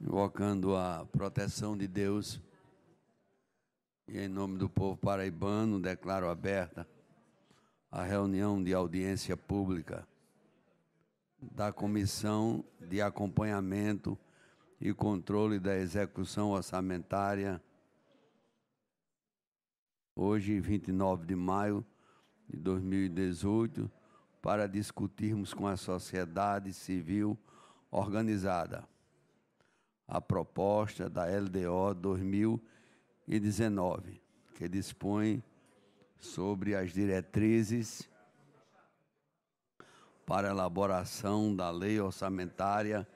invocando a proteção de Deus. E em nome do povo paraibano, declaro aberta a reunião de audiência pública da Comissão de Acompanhamento e Controle da Execução Orçamentária, hoje, 29 de maio de 2018, para discutirmos com a sociedade civil organizada a proposta da LDO 2019, que dispõe sobre as diretrizes para elaboração da lei orçamentária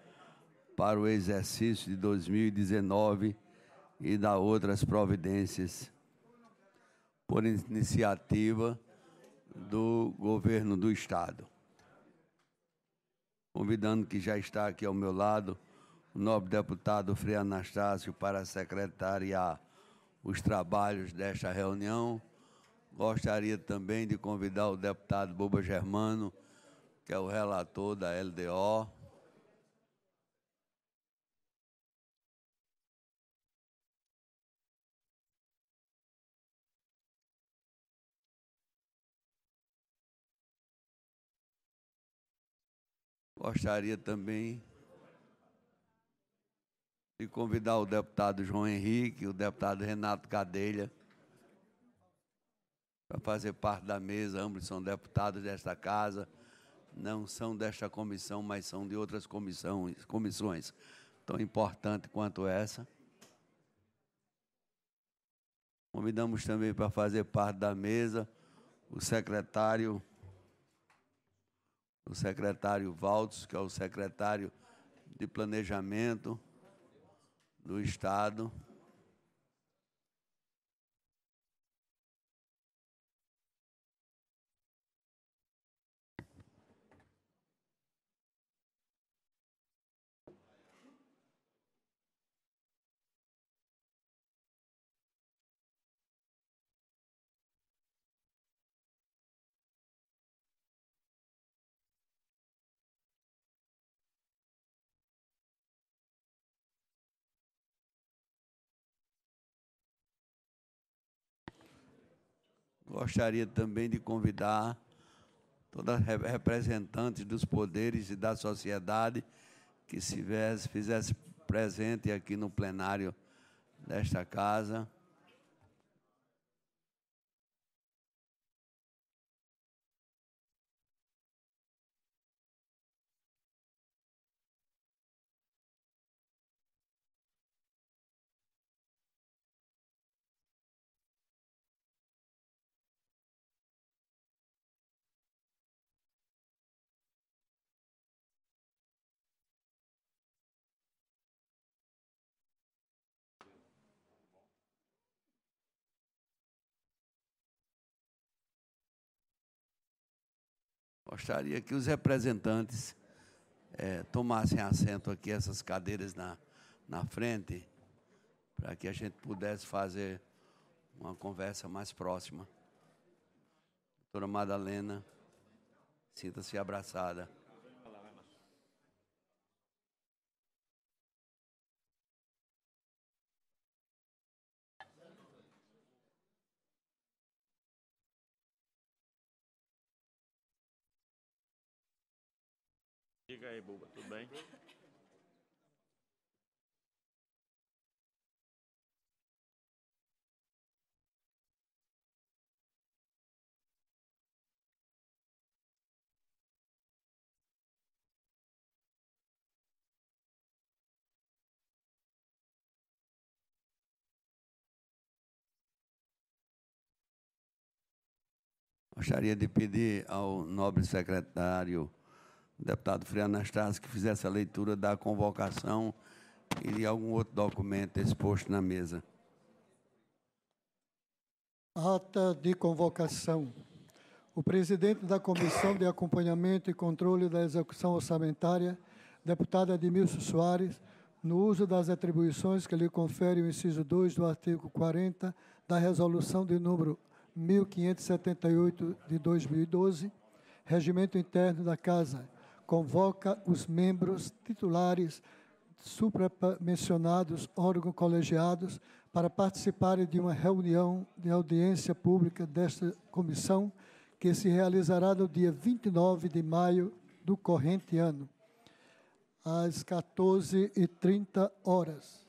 para o exercício de 2019 e da outras providências por iniciativa do governo do estado. Convidando que já está aqui ao meu lado o nobre deputado Frei Anastácio para secretariar os trabalhos desta reunião. Gostaria também de convidar o deputado Boba Germano, que é o relator da LDO. Gostaria também e convidar o deputado João Henrique, o deputado Renato Cadelha, para fazer parte da mesa. Ambos são deputados desta casa, não são desta comissão, mas são de outras comissões, comissões tão importantes quanto essa. Convidamos também para fazer parte da mesa o secretário, o secretário Valdos, que é o secretário de Planejamento do Estado gostaria também de convidar todas as representantes dos poderes e da sociedade que se fizesse presente aqui no plenário desta casa gostaria que os representantes é, tomassem assento aqui, essas cadeiras na, na frente, para que a gente pudesse fazer uma conversa mais próxima. Doutora Madalena, sinta-se abraçada. Chega aí, boba, tudo bem? Gostaria de pedir ao nobre secretário deputado Frei Anastasio, que fizesse a leitura da convocação e de algum outro documento exposto na mesa. Ata de convocação. O presidente da Comissão de Acompanhamento e Controle da Execução Orçamentária, deputado Edmilson Soares, no uso das atribuições que lhe confere o inciso 2 do artigo 40 da Resolução de número 1578 de 2012, Regimento Interno da Casa, convoca os membros titulares supramencionados órgãos colegiados para participarem de uma reunião de audiência pública desta comissão, que se realizará no dia 29 de maio do corrente ano, às 14h30 horas.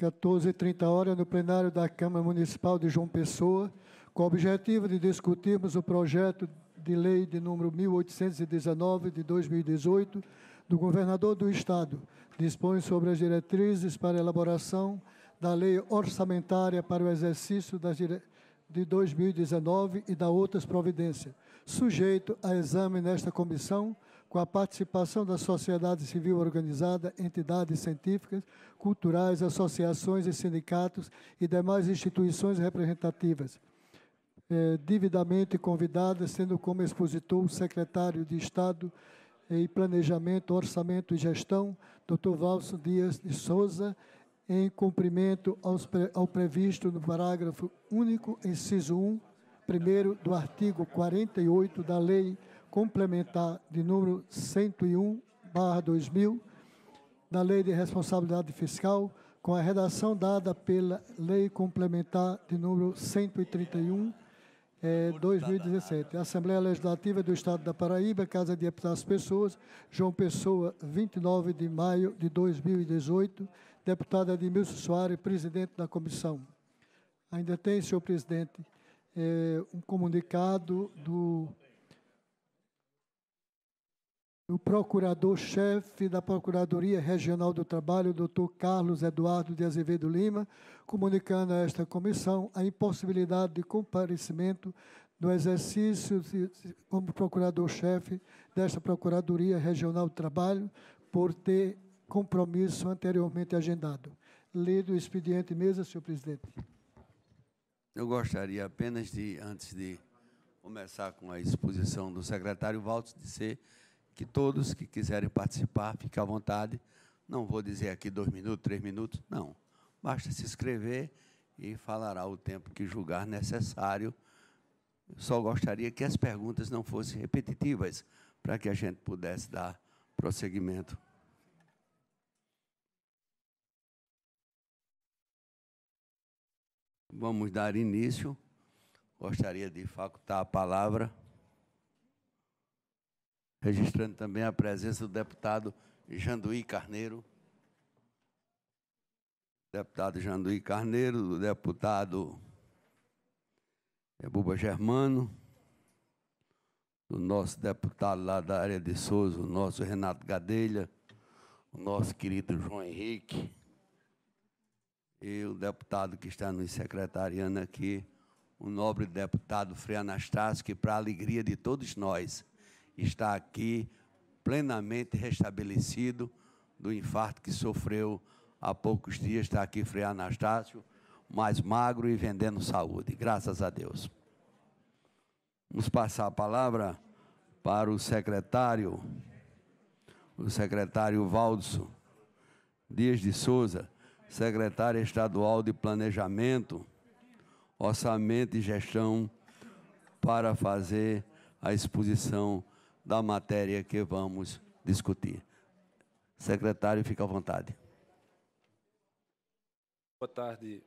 e 14h30 horas no plenário da Câmara Municipal de João Pessoa, com o objetivo de discutirmos o projeto de lei de número 1819 de 2018 do governador do estado, dispõe sobre as diretrizes para elaboração da lei orçamentária para o exercício das de 2019 e da outras providências, sujeito a exame nesta comissão com a participação da sociedade civil organizada, entidades científicas, culturais, associações e sindicatos e demais instituições representativas dividamente é, devidamente convidada, sendo como expositor o secretário de Estado em Planejamento, Orçamento e Gestão, Dr. Valso Dias de Souza, em cumprimento aos, ao previsto no parágrafo único, inciso 1, primeiro do artigo 48 da Lei Complementar de número 101, barra 2000, da Lei de Responsabilidade Fiscal, com a redação dada pela Lei Complementar de número 131, é, 2017. Assembleia Legislativa do Estado da Paraíba, Casa de Deputados Pessoas, João Pessoa, 29 de maio de 2018. Deputada Edmilson Soares, presidente da comissão. Ainda tem, senhor presidente, é, um comunicado do o procurador-chefe da Procuradoria Regional do Trabalho, doutor Carlos Eduardo de Azevedo Lima, comunicando a esta comissão a impossibilidade de comparecimento do exercício de, como procurador-chefe desta Procuradoria Regional do Trabalho por ter compromisso anteriormente agendado. Lido o expediente mesa, senhor presidente. Eu gostaria apenas de, antes de começar com a exposição do secretário Valtos, de ser que todos que quiserem participar, fiquem à vontade. Não vou dizer aqui dois minutos, três minutos, não. Basta se inscrever e falará o tempo que julgar necessário. Só gostaria que as perguntas não fossem repetitivas, para que a gente pudesse dar prosseguimento. Vamos dar início. Gostaria de facultar a palavra registrando também a presença do deputado Janduí Carneiro. Deputado Janduí Carneiro, do deputado Buba Germano, do nosso deputado lá da área de Souza, o nosso Renato Gadelha, o nosso querido João Henrique e o deputado que está nos secretariando aqui, o nobre deputado Frei Anastácio, que, para a alegria de todos nós, está aqui plenamente restabelecido do infarto que sofreu há poucos dias. Está aqui Frei Anastácio, mais magro e vendendo saúde. Graças a Deus. Vamos passar a palavra para o secretário, o secretário Valdo Dias de Souza, secretário estadual de Planejamento, Orçamento e Gestão, para fazer a exposição da matéria que vamos discutir. Secretário, fica à vontade. Boa tarde,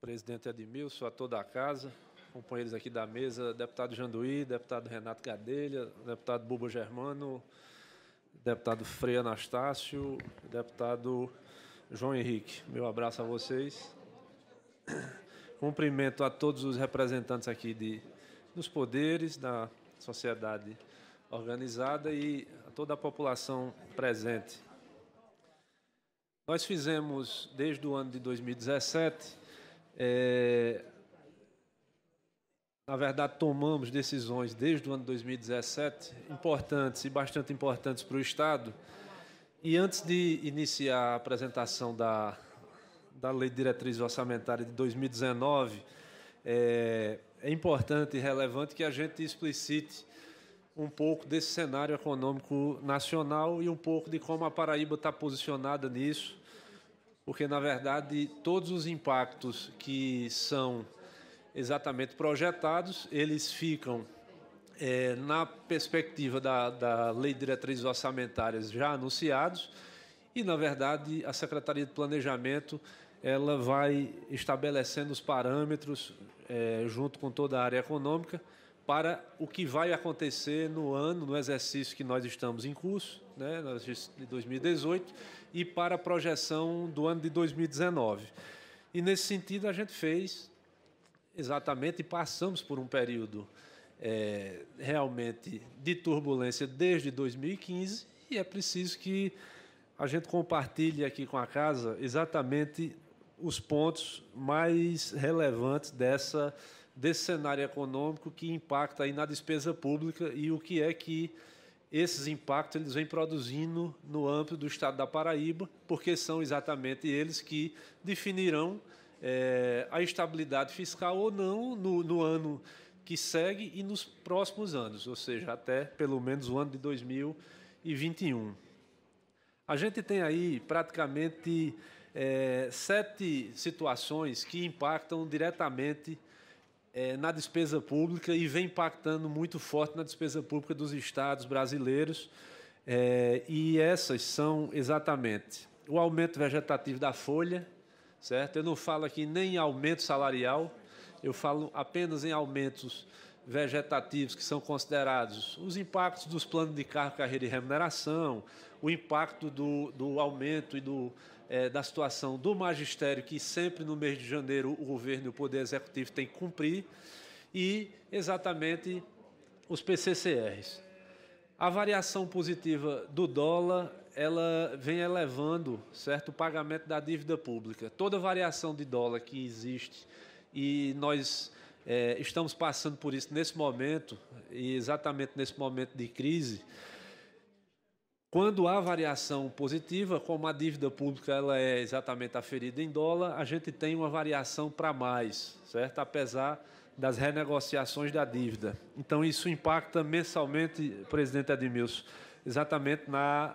presidente Edmilson, a toda a casa, companheiros aqui da mesa, deputado Janduí, deputado Renato Gadelha, deputado Buba Germano, deputado Frei Anastácio, deputado João Henrique. Meu abraço a vocês. Cumprimento a todos os representantes aqui de, dos poderes, da sociedade organizada e a toda a população presente. Nós fizemos, desde o ano de 2017, é, na verdade, tomamos decisões desde o ano de 2017 importantes e bastante importantes para o Estado. E antes de iniciar a apresentação da, da Lei de Diretriz Orçamentária de 2019, é, é importante e relevante que a gente explicite um pouco desse cenário econômico nacional e um pouco de como a Paraíba está posicionada nisso, porque, na verdade, todos os impactos que são exatamente projetados, eles ficam é, na perspectiva da, da Lei de Diretrizes Orçamentárias já anunciados e, na verdade, a Secretaria de Planejamento ela vai estabelecendo os parâmetros é, junto com toda a área econômica para o que vai acontecer no ano, no exercício que nós estamos em curso, né, de 2018, e para a projeção do ano de 2019. E nesse sentido a gente fez exatamente e passamos por um período é, realmente de turbulência desde 2015 e é preciso que a gente compartilhe aqui com a casa exatamente os pontos mais relevantes dessa desse cenário econômico que impacta aí na despesa pública e o que é que esses impactos eles vêm produzindo no âmbito do Estado da Paraíba, porque são exatamente eles que definirão é, a estabilidade fiscal ou não no, no ano que segue e nos próximos anos, ou seja, até pelo menos o ano de 2021. A gente tem aí praticamente é, sete situações que impactam diretamente é, na despesa pública e vem impactando muito forte na despesa pública dos estados brasileiros. É, e essas são exatamente o aumento vegetativo da folha, certo? Eu não falo aqui nem em aumento salarial, eu falo apenas em aumentos vegetativos que são considerados os impactos dos planos de carro, carreira e remuneração, o impacto do, do aumento e do é, da situação do magistério, que sempre no mês de janeiro o governo e o Poder Executivo têm que cumprir, e exatamente os PCCRs. A variação positiva do dólar ela vem elevando certo o pagamento da dívida pública. Toda variação de dólar que existe e nós é, estamos passando por isso nesse momento e exatamente nesse momento de crise, quando há variação positiva, como a dívida pública ela é exatamente aferida em dólar, a gente tem uma variação para mais, certo? Apesar das renegociações da dívida. Então isso impacta mensalmente, presidente Edmilson, exatamente na,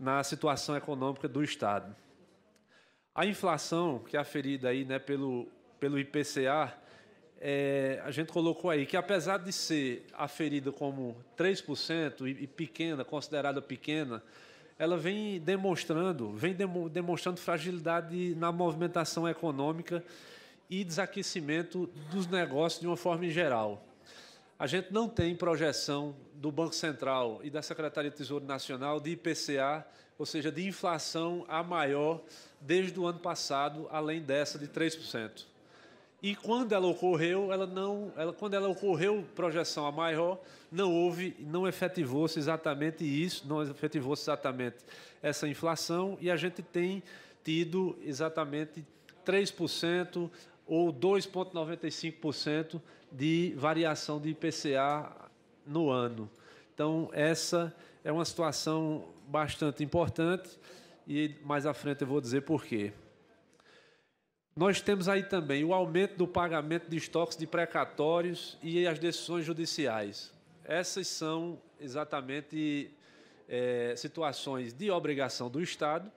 na situação econômica do Estado. A inflação, que é aferida aí, né, pelo, pelo IPCA, é, a gente colocou aí que, apesar de ser aferida como 3% e, e pequena, considerada pequena, ela vem demonstrando, vem demonstrando fragilidade na movimentação econômica e desaquecimento dos negócios de uma forma geral. A gente não tem projeção do Banco Central e da Secretaria do Tesouro Nacional de IPCA, ou seja, de inflação a maior desde o ano passado, além dessa de 3%. E quando ela ocorreu, ela não, ela, quando ela ocorreu projeção a maior, não houve, não efetivou-se exatamente isso, não efetivou-se exatamente essa inflação e a gente tem tido exatamente 3% ou 2,95% de variação de IPCA no ano. Então, essa é uma situação bastante importante e mais à frente eu vou dizer por quê. Nós temos aí também o aumento do pagamento de estoques de precatórios e as decisões judiciais. Essas são exatamente é, situações de obrigação do Estado.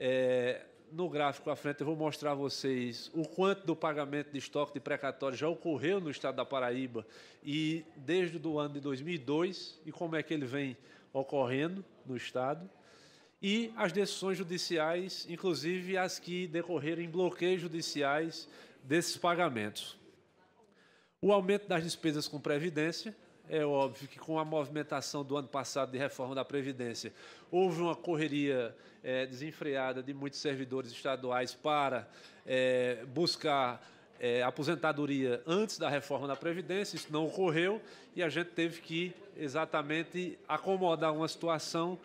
É, no gráfico à frente eu vou mostrar a vocês o quanto do pagamento de estoque de precatórios já ocorreu no estado da Paraíba e desde o ano de 2002 e como é que ele vem ocorrendo no estado e as decisões judiciais, inclusive as que decorreram em bloqueios judiciais desses pagamentos. O aumento das despesas com Previdência. É óbvio que, com a movimentação do ano passado de reforma da Previdência, houve uma correria é, desenfreada de muitos servidores estaduais para é, buscar é, aposentadoria antes da reforma da Previdência, isso não ocorreu e a gente teve que exatamente acomodar uma situação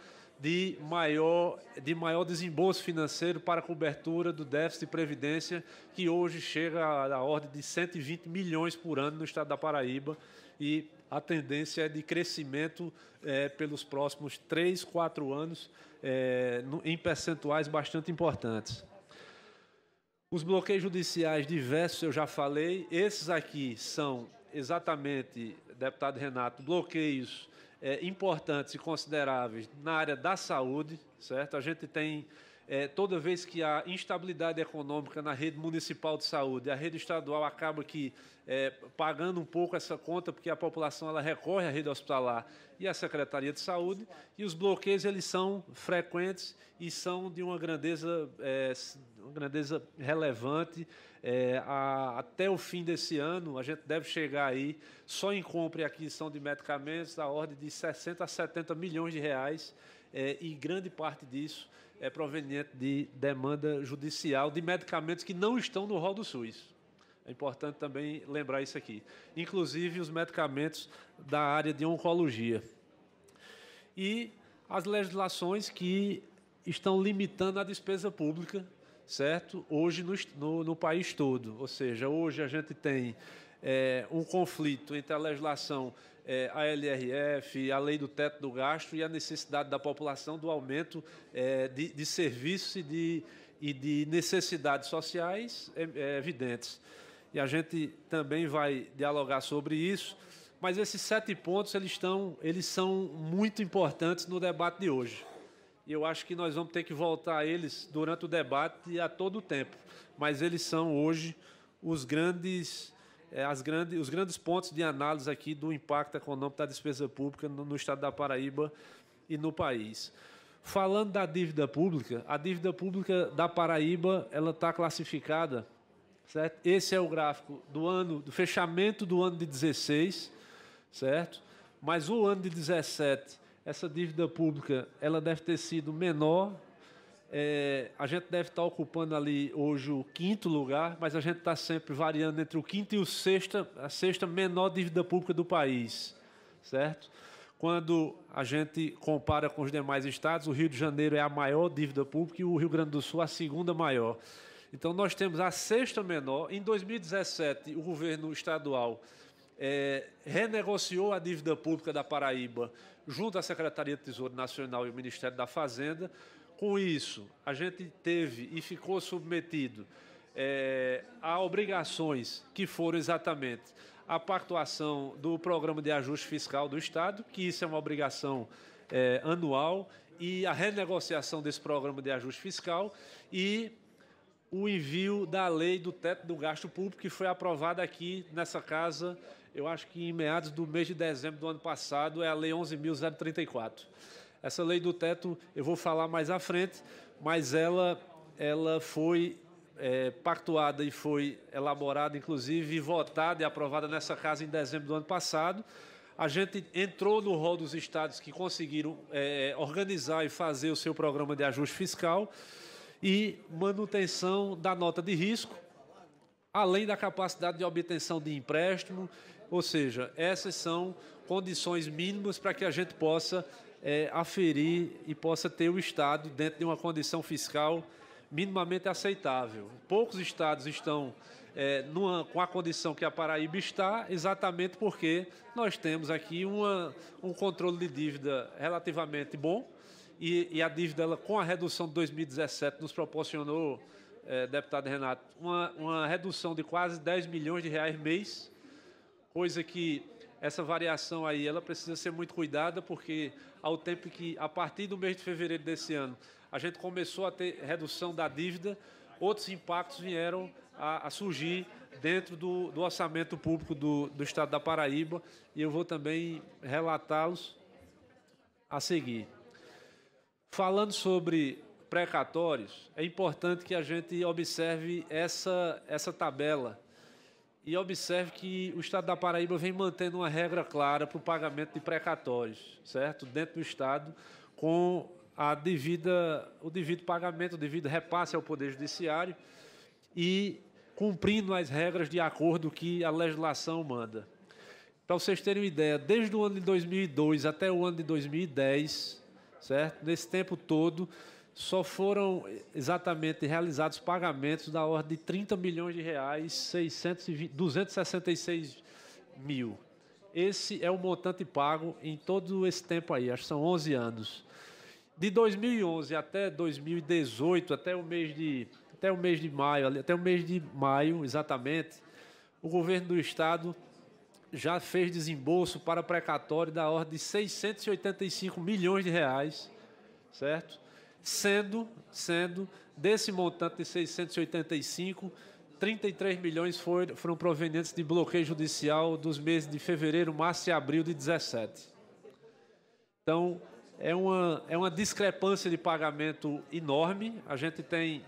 de maior, de maior desembolso financeiro para a cobertura do déficit de previdência, que hoje chega à ordem de 120 milhões por ano no estado da Paraíba, e a tendência é de crescimento é, pelos próximos três quatro anos, é, no, em percentuais bastante importantes. Os bloqueios judiciais diversos eu já falei, esses aqui são exatamente, deputado Renato, bloqueios é, importantes e consideráveis na área da saúde, certo? A gente tem é, toda vez que há instabilidade econômica na rede municipal de saúde, a rede estadual acaba que é, pagando um pouco essa conta, porque a população ela recorre à rede hospitalar e à Secretaria de Saúde, e os bloqueios eles são frequentes e são de uma grandeza, é, uma grandeza relevante. É, a, até o fim desse ano, a gente deve chegar aí, só em compra e aquisição de medicamentos, da ordem de 60 a 70 milhões de reais, é, e grande parte disso é proveniente de demanda judicial de medicamentos que não estão no rol do SUS. É importante também lembrar isso aqui. Inclusive os medicamentos da área de oncologia. E as legislações que estão limitando a despesa pública, certo? Hoje no, no, no país todo. Ou seja, hoje a gente tem é, um conflito entre a legislação é, a LRF, a lei do teto do gasto e a necessidade da população do aumento é, de, de serviços e de, e de necessidades sociais é, é evidentes. E a gente também vai dialogar sobre isso, mas esses sete pontos eles, estão, eles são muito importantes no debate de hoje. E eu acho que nós vamos ter que voltar a eles durante o debate a todo o tempo, mas eles são hoje os grandes é, as os grandes pontos de análise aqui do impacto econômico da despesa pública no, no estado da Paraíba e no país. Falando da dívida pública, a dívida pública da Paraíba ela está classificada, certo? Esse é o gráfico do ano, do fechamento do ano de 16, certo? Mas o ano de 17, essa dívida pública ela deve ter sido menor é, a gente deve estar ocupando ali hoje o quinto lugar, mas a gente está sempre variando entre o quinto e o sexto, a sexta menor dívida pública do país, certo? Quando a gente compara com os demais estados, o Rio de Janeiro é a maior dívida pública e o Rio Grande do Sul a segunda maior. Então nós temos a sexta menor. Em 2017, o governo estadual é, renegociou a dívida pública da Paraíba junto à Secretaria de Tesouro Nacional e o Ministério da Fazenda com isso, a gente teve e ficou submetido é, a obrigações que foram exatamente a pactuação do Programa de Ajuste Fiscal do Estado, que isso é uma obrigação é, anual, e a renegociação desse Programa de Ajuste Fiscal e o envio da lei do teto do gasto público, que foi aprovada aqui nessa casa, eu acho que em meados do mês de dezembro do ano passado, é a Lei 11.034. Essa lei do teto eu vou falar mais à frente, mas ela, ela foi é, pactuada e foi elaborada, inclusive, votada e aprovada nessa casa em dezembro do ano passado. A gente entrou no rol dos estados que conseguiram é, organizar e fazer o seu programa de ajuste fiscal e manutenção da nota de risco, além da capacidade de obtenção de empréstimo, ou seja, essas são condições mínimas para que a gente possa é, aferir e possa ter o Estado dentro de uma condição fiscal minimamente aceitável. Poucos estados estão é, numa, com a condição que a Paraíba está, exatamente porque nós temos aqui uma, um controle de dívida relativamente bom e, e a dívida, ela, com a redução de 2017, nos proporcionou, é, deputado Renato, uma, uma redução de quase 10 milhões de reais mês, coisa que essa variação aí ela precisa ser muito cuidada porque ao tempo que a partir do mês de fevereiro desse ano a gente começou a ter redução da dívida, outros impactos vieram a, a surgir dentro do, do orçamento público do, do, Estado da Paraíba e eu vou também relatá-los a seguir. Falando sobre precatórios, é importante que a gente observe essa, essa tabela e observe que o Estado da Paraíba vem mantendo uma regra clara para o pagamento de precatórios, certo? Dentro do Estado, com a devida, o devido pagamento, o devido repasse ao Poder Judiciário e cumprindo as regras de acordo que a legislação manda. Para vocês terem uma ideia, desde o ano de 2002 até o ano de 2010, certo? Nesse tempo todo, só foram exatamente realizados pagamentos da ordem de 30 milhões de reais, 620, 266 mil. Esse é o montante pago em todo esse tempo aí, acho que são 11 anos. De 2011 até 2018, até o mês de até o mês de maio, até o mês de maio exatamente, o governo do estado já fez desembolso para precatório da ordem de 685 milhões de reais, certo? sendo, sendo desse montante de 685, 33 milhões foram, foram provenientes de bloqueio judicial dos meses de fevereiro, março e abril de 17. Então, é uma, é uma discrepância de pagamento enorme. A gente tem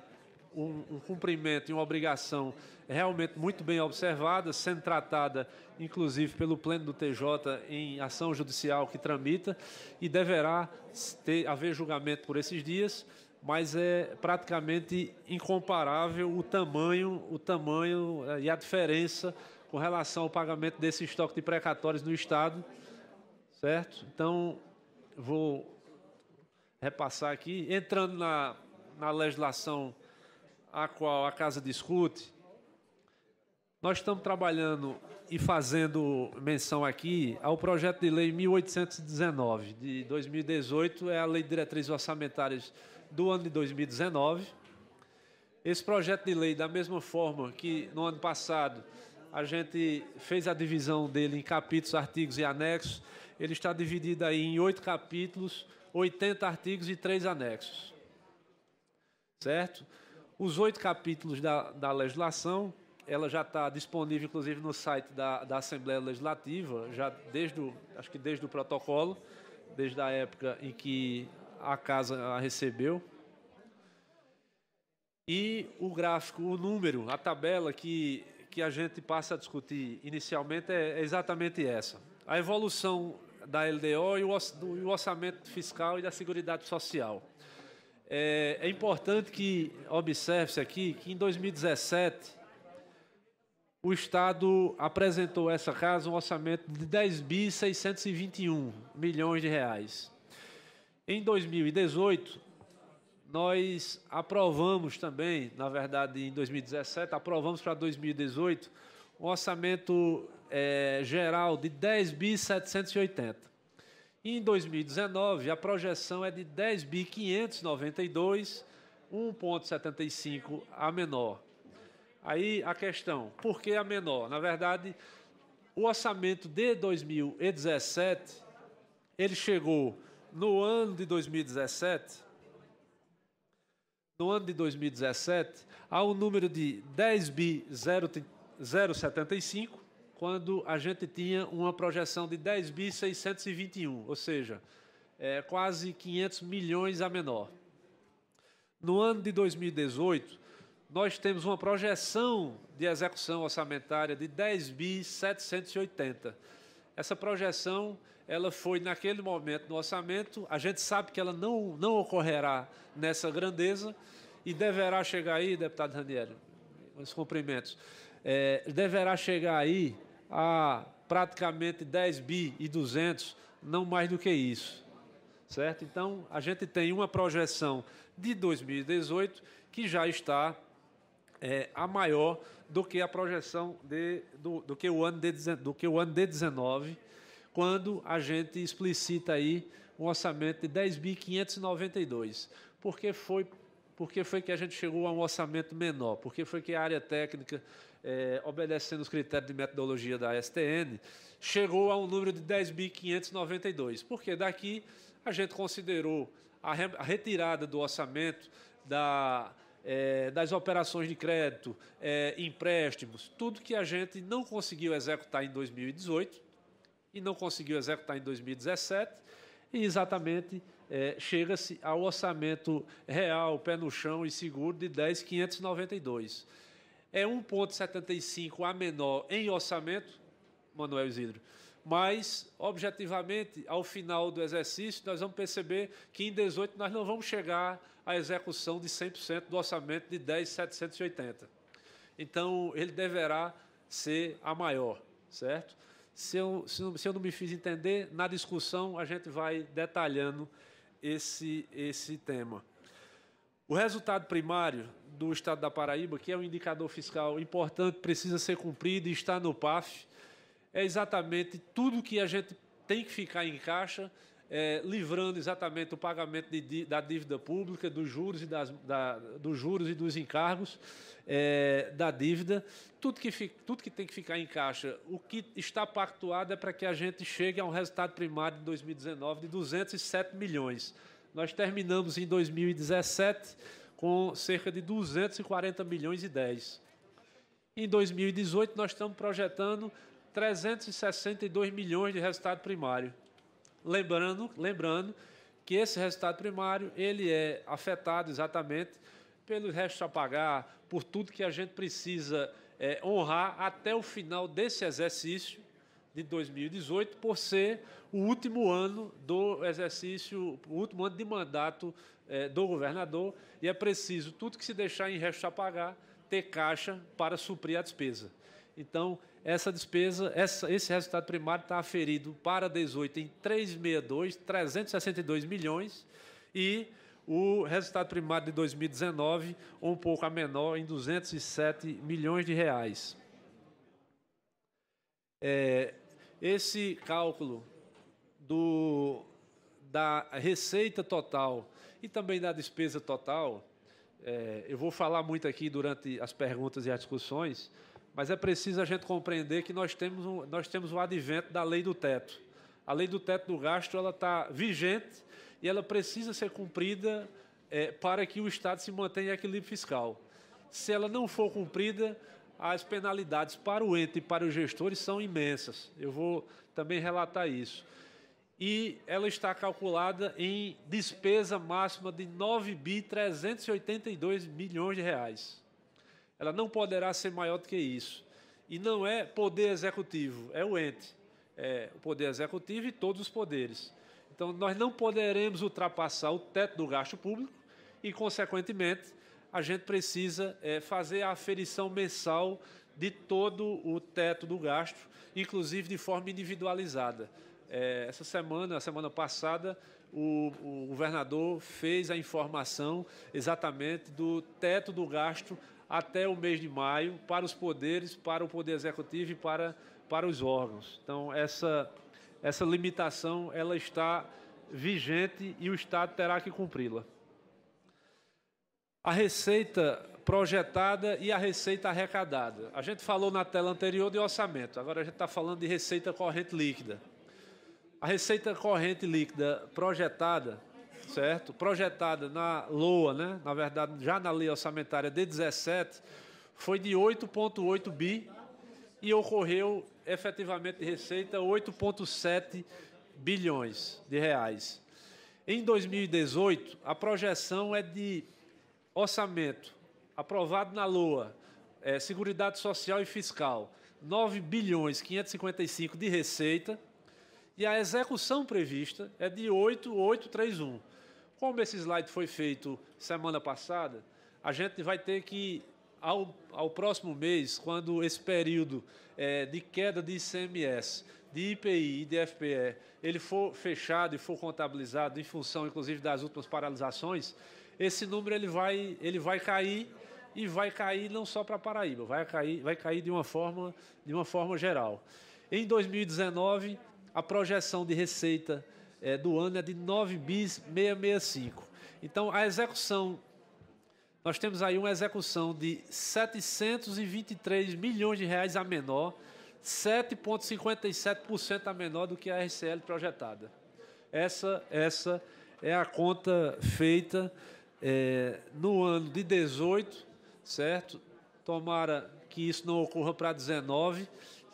um, um cumprimento e uma obrigação realmente muito bem observada, sendo tratada, inclusive, pelo Pleno do TJ em ação judicial que tramita e deverá ter, haver julgamento por esses dias mas é praticamente incomparável o tamanho, o tamanho eh, e a diferença com relação ao pagamento desse estoque de precatórios no Estado, certo? Então, vou repassar aqui, entrando na, na legislação a qual a casa discute, nós estamos trabalhando e fazendo menção aqui ao projeto de lei 1819 de 2018, é a lei de diretrizes orçamentárias do ano de 2019. Esse projeto de lei, da mesma forma que no ano passado a gente fez a divisão dele em capítulos, artigos e anexos, ele está dividido aí em oito capítulos, 80 artigos e três anexos. Certo? Os oito capítulos da, da legislação, ela já está disponível, inclusive, no site da, da Assembleia Legislativa, já desde o, acho que desde o protocolo, desde a época em que a casa a recebeu. E o gráfico, o número, a tabela que, que a gente passa a discutir inicialmente é, é exatamente essa. A evolução da LDO e o, e o orçamento fiscal e da Seguridade Social. É, é importante que observe-se aqui que em 2017 o Estado apresentou a essa casa um orçamento de 10.621 milhões de reais. Em 2018, nós aprovamos também, na verdade, em 2017, aprovamos para 2018 um orçamento é, geral de 10.780. E em 2019, a projeção é de 10.592, 1,75 a menor. Aí a questão, por que a menor? Na verdade, o orçamento de 2017, ele chegou no ano de 2017, no ano de 2017, há um número de 10.075 quando a gente tinha uma projeção de 10 621, ou seja, é, quase 500 milhões a menor. No ano de 2018, nós temos uma projeção de execução orçamentária de 10 780. Essa projeção, ela foi naquele momento no orçamento, a gente sabe que ela não, não ocorrerá nessa grandeza e deverá chegar aí, deputado Ranieri, meus cumprimentos, é, deverá chegar aí a praticamente 10 bi e 200, não mais do que isso. Certo? Então, a gente tem uma projeção de 2018 que já está é, a maior do que a projeção de, do, do, que o ano de, do que o ano de 19, quando a gente explicita aí um orçamento de 10.592. Por que foi, porque foi que a gente chegou a um orçamento menor? Por que foi que a área técnica é, obedecendo os critérios de metodologia da STN, chegou a um número de 10.592, porque daqui a gente considerou a, re, a retirada do orçamento da, é, das operações de crédito, é, empréstimos, tudo que a gente não conseguiu executar em 2018 e não conseguiu executar em 2017 e exatamente é, chega-se ao orçamento real, pé no chão e seguro de 10.592 é 1,75 a menor em orçamento, Manuel Isidro. Mas, objetivamente, ao final do exercício, nós vamos perceber que em 18 nós não vamos chegar à execução de 100% do orçamento de 10,780. Então, ele deverá ser a maior, certo? Se eu, se, eu, se eu não me fiz entender, na discussão a gente vai detalhando esse, esse tema. O resultado primário do Estado da Paraíba, que é um indicador fiscal importante, precisa ser cumprido e está no PAF, é exatamente tudo que a gente tem que ficar em caixa, é, livrando exatamente o pagamento de, da dívida pública, dos juros e, das, da, dos, juros e dos encargos é, da dívida. Tudo que, tudo que tem que ficar em caixa. O que está pactuado é para que a gente chegue a um resultado primário de 2019 de 207 milhões. Nós terminamos em 2017 com cerca de 240 milhões e 10. Em 2018, nós estamos projetando 362 milhões de resultado primário. Lembrando, lembrando que esse resultado primário ele é afetado exatamente pelo resto a pagar, por tudo que a gente precisa é, honrar até o final desse exercício de 2018, por ser o último ano do exercício, o último ano de mandato é, do governador e é preciso tudo que se deixar em resto a pagar ter caixa para suprir a despesa. Então, essa despesa, essa, esse resultado primário está aferido para 18 em 362, 362 milhões e o resultado primário de 2019 um pouco a menor em 207 milhões de reais. É, esse cálculo do, da receita total e também da despesa total. É, eu vou falar muito aqui durante as perguntas e as discussões, mas é preciso a gente compreender que nós temos um, nós temos o advento da lei do teto. A lei do teto do gasto ela está vigente e ela precisa ser cumprida é, para que o Estado se mantenha em equilíbrio fiscal. Se ela não for cumprida, as penalidades para o ente e para os gestores são imensas. Eu vou também relatar isso e ela está calculada em despesa máxima de R$ 9.382 milhões de reais. Ela não poderá ser maior do que isso. E não é poder executivo, é o ente. É o poder executivo e todos os poderes. Então, nós não poderemos ultrapassar o teto do gasto público e, consequentemente, a gente precisa é, fazer a aferição mensal de todo o teto do gasto, inclusive de forma individualizada. É, essa semana, a semana passada, o, o, governador fez a informação exatamente do teto do gasto até o mês de maio para os poderes, para o Poder Executivo e para, para os órgãos. Então, essa, essa limitação ela está vigente e o Estado terá que cumpri-la. A receita projetada e a receita arrecadada. A gente falou na tela anterior de orçamento, agora a gente está falando de receita corrente líquida. A receita corrente líquida projetada, certo? Projetada na LOA, né? Na verdade, já na lei orçamentária de 17, foi de 8,8 bi e ocorreu efetivamente receita 8,7 bilhões de reais. Em 2018, a projeção é de orçamento aprovado na LOA, é, eh, Seguridade Social e Fiscal, 9 bilhões 555 de receita e a execução prevista é de 8831. Como esse slide foi feito semana passada, a gente vai ter que, ao, ao próximo mês, quando esse período é, de queda de ICMS, de IPI e de FPE, ele for fechado e for contabilizado em função, inclusive, das últimas paralisações, esse número ele vai, ele vai cair e vai cair não só para Paraíba, vai cair, vai cair de uma forma, de uma forma geral. Em 2019, a projeção de receita é, do ano é de 9 bis Então, a execução, nós temos aí uma execução de 723 milhões de reais a menor, 7,57% a menor do que a RCL projetada. Essa, essa é a conta feita é, no ano de 18, certo? Tomara que isso não ocorra para 19,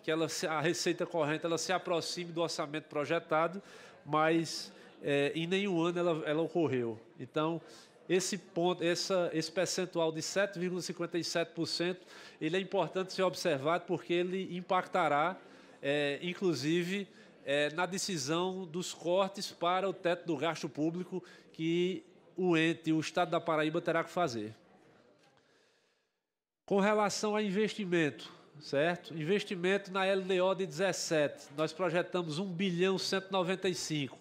que ela, a receita corrente ela se aproxime do orçamento projetado, mas é, em nenhum ano ela, ela ocorreu. Então, esse ponto, essa, esse percentual de 7,57%, ele é importante ser observado porque ele impactará, é, inclusive, é, na decisão dos cortes para o teto do gasto público que o ente, o Estado da Paraíba, terá que fazer. Com relação a investimento, certo? Investimento na LDO de 17, nós projetamos 1 bilhão 195.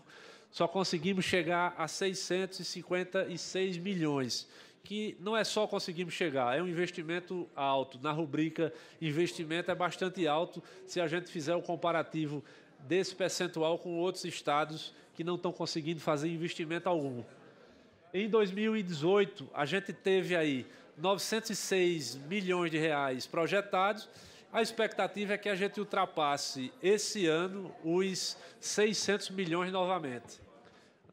Só conseguimos chegar a 656 milhões, que não é só conseguimos chegar, é um investimento alto. Na rubrica investimento é bastante alto se a gente fizer o comparativo desse percentual com outros estados que não estão conseguindo fazer investimento algum. Em 2018, a gente teve aí 906 milhões de reais projetados. A expectativa é que a gente ultrapasse esse ano os 600 milhões novamente.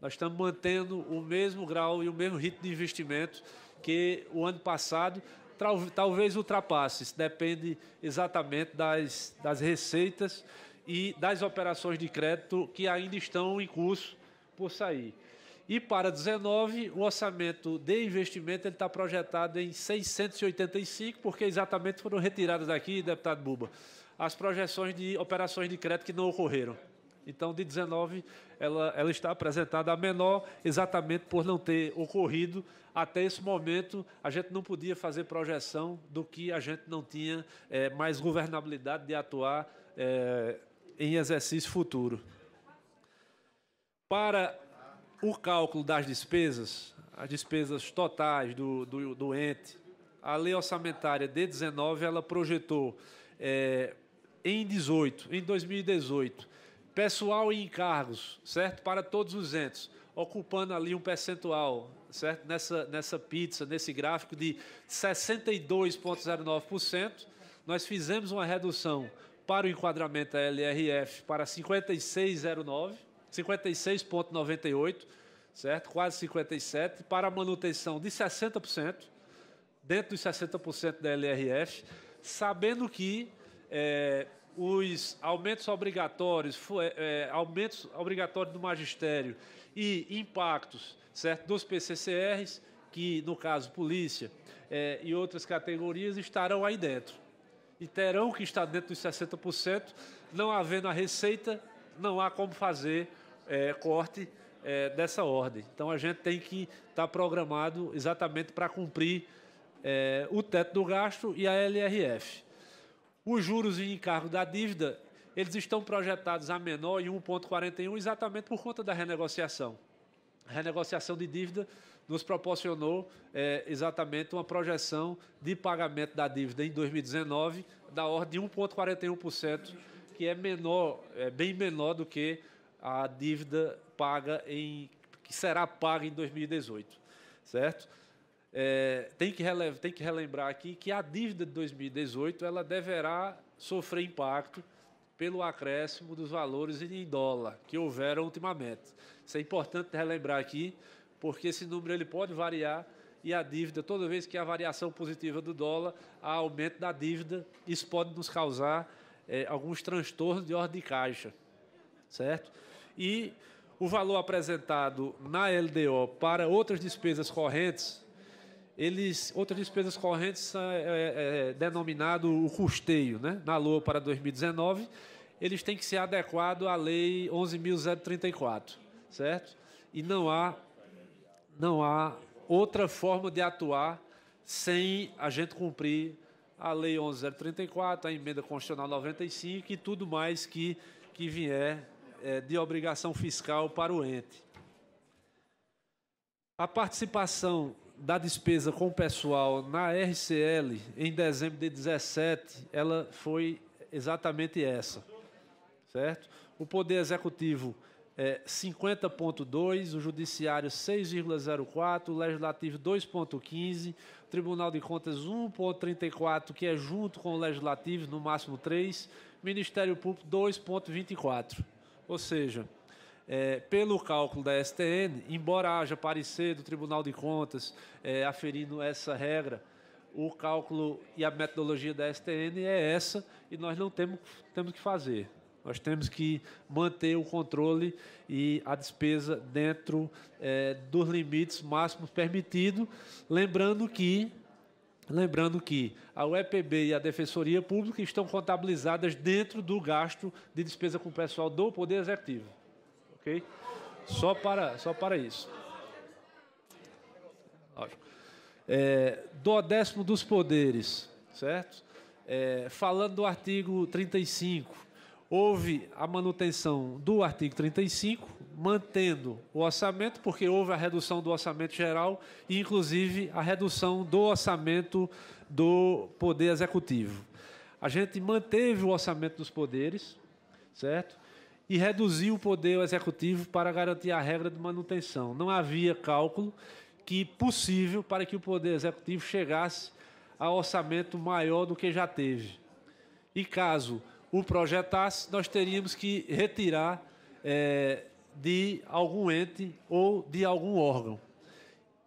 Nós estamos mantendo o mesmo grau e o mesmo ritmo de investimento que o ano passado, talvez ultrapasse, isso depende exatamente das, das receitas e das operações de crédito que ainda estão em curso por sair. E para 19, o orçamento de investimento está projetado em 685, porque exatamente foram retiradas daqui, deputado Buba, as projeções de operações de crédito que não ocorreram. Então, de 19, ela, ela está apresentada a menor, exatamente por não ter ocorrido. Até esse momento, a gente não podia fazer projeção do que a gente não tinha é, mais governabilidade de atuar é, em exercício futuro. Para o cálculo das despesas, as despesas totais do, do, do ente, a lei orçamentária de 19 ela projetou é, em 18, em 2018, pessoal e encargos, certo? Para todos os entes, ocupando ali um percentual, certo? Nessa, nessa pizza, nesse gráfico de 62,09%, nós fizemos uma redução para o enquadramento da LRF para 56,09%, 56,98%, certo? Quase 57%, para a manutenção de 60%, dentro dos 60% da LRF, sabendo que é, os aumentos obrigatórios, é, é, aumentos obrigatórios do magistério e impactos certo, dos PCCRs, que no caso polícia é, e outras categorias, estarão aí dentro. E terão que estar dentro dos 60%, não havendo a receita, não há como fazer é, corte é, dessa ordem. Então a gente tem que estar tá programado exatamente para cumprir é, o teto do gasto e a LRF. Os juros e encargo da dívida, eles estão projetados a menor em 1,41 exatamente por conta da renegociação. A renegociação de dívida nos proporcionou é, exatamente uma projeção de pagamento da dívida em 2019 da ordem de 1,41%, que é menor, é bem menor do que a dívida paga em que será paga em 2018, certo? É, tem, que rele, tem que relembrar aqui que a dívida de 2018 ela deverá sofrer impacto pelo acréscimo dos valores em dólar que houveram ultimamente. Isso é importante relembrar aqui, porque esse número ele pode variar e a dívida, toda vez que há variação positiva do dólar, há aumento da dívida, isso pode nos causar é, alguns transtornos de ordem de caixa, certo? e o valor apresentado na LDO para outras despesas correntes, eles, outras despesas correntes é, é, é denominado o custeio, né? na LOA para 2019, eles têm que ser adequados à Lei 11.034, certo? E não há, não há outra forma de atuar sem a gente cumprir a Lei 11.034, a Emenda Constitucional 95 e tudo mais que, que vier é, de obrigação fiscal para o ente. A participação da despesa com o pessoal na RCL em dezembro de 2017, ela foi exatamente essa, certo? O Poder Executivo é 50.2, o Judiciário 6,04, o Legislativo 2,15, o Tribunal de Contas 1,34, que é junto com o Legislativo, no máximo 3, Ministério Público 2,24. Ou seja, é, pelo cálculo da STN, embora haja parecer do Tribunal de Contas é, aferindo essa regra, o cálculo e a metodologia da STN é essa e nós não temos, temos que fazer. Nós temos que manter o controle e a despesa dentro é, dos limites máximos permitidos, lembrando que Lembrando que a UEPB e a Defensoria Pública estão contabilizadas dentro do gasto de despesa com o pessoal do Poder Executivo. Ok? Só para, só para isso. É, do décimo dos poderes, certo? É, falando do artigo 35, houve a manutenção do artigo 35, mantendo o orçamento, porque houve a redução do orçamento geral e, inclusive, a redução do orçamento do Poder Executivo. A gente manteve o orçamento dos poderes, certo? E reduziu o Poder Executivo para garantir a regra de manutenção. Não havia cálculo que possível para que o Poder Executivo chegasse a orçamento maior do que já teve. E caso o projetasse, nós teríamos que retirar é, de algum ente ou de algum órgão.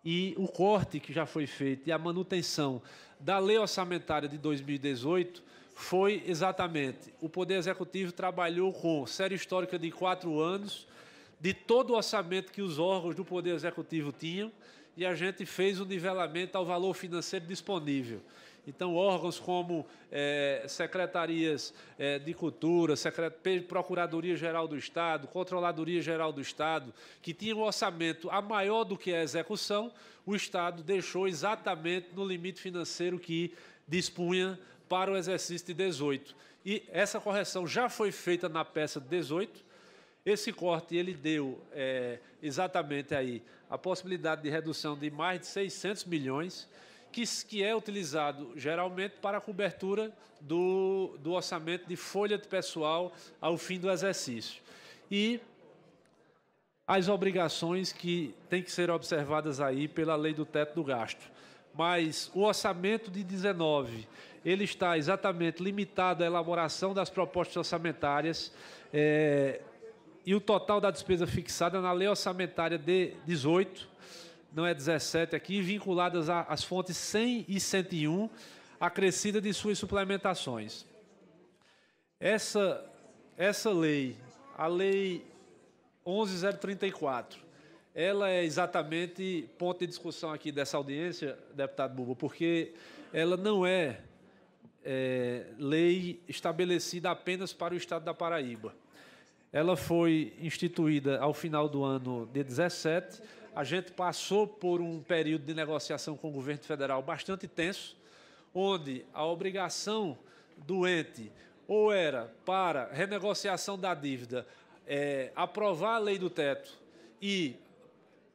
E o corte que já foi feito e a manutenção da lei orçamentária de 2018 foi exatamente o Poder Executivo trabalhou com série histórica de quatro anos de todo o orçamento que os órgãos do Poder Executivo tinham e a gente fez o nivelamento ao valor financeiro disponível. Então, órgãos como é, secretarias é, de cultura, secret... Procuradoria Geral do Estado, Controladoria Geral do Estado, que tinham um orçamento a maior do que a execução, o Estado deixou exatamente no limite financeiro que dispunha para o exercício de 18. E essa correção já foi feita na peça de 18. Esse corte ele deu é, exatamente aí a possibilidade de redução de mais de 600 milhões que, que é utilizado geralmente para a cobertura do, do orçamento de folha de pessoal ao fim do exercício. E as obrigações que têm que ser observadas aí pela lei do teto do gasto. Mas o orçamento de 19, ele está exatamente limitado à elaboração das propostas orçamentárias, é, e o total da despesa fixada na lei orçamentária de 18 não é 17 aqui, é vinculadas às fontes 100 e 101, acrescida de suas suplementações. Essa, essa lei, a Lei 11034, ela é exatamente ponto de discussão aqui dessa audiência, deputado Bubo, porque ela não é, é lei estabelecida apenas para o Estado da Paraíba. Ela foi instituída ao final do ano de 17 a gente passou por um período de negociação com o governo federal bastante tenso, onde a obrigação do ente ou era para renegociação da dívida é, aprovar a lei do teto e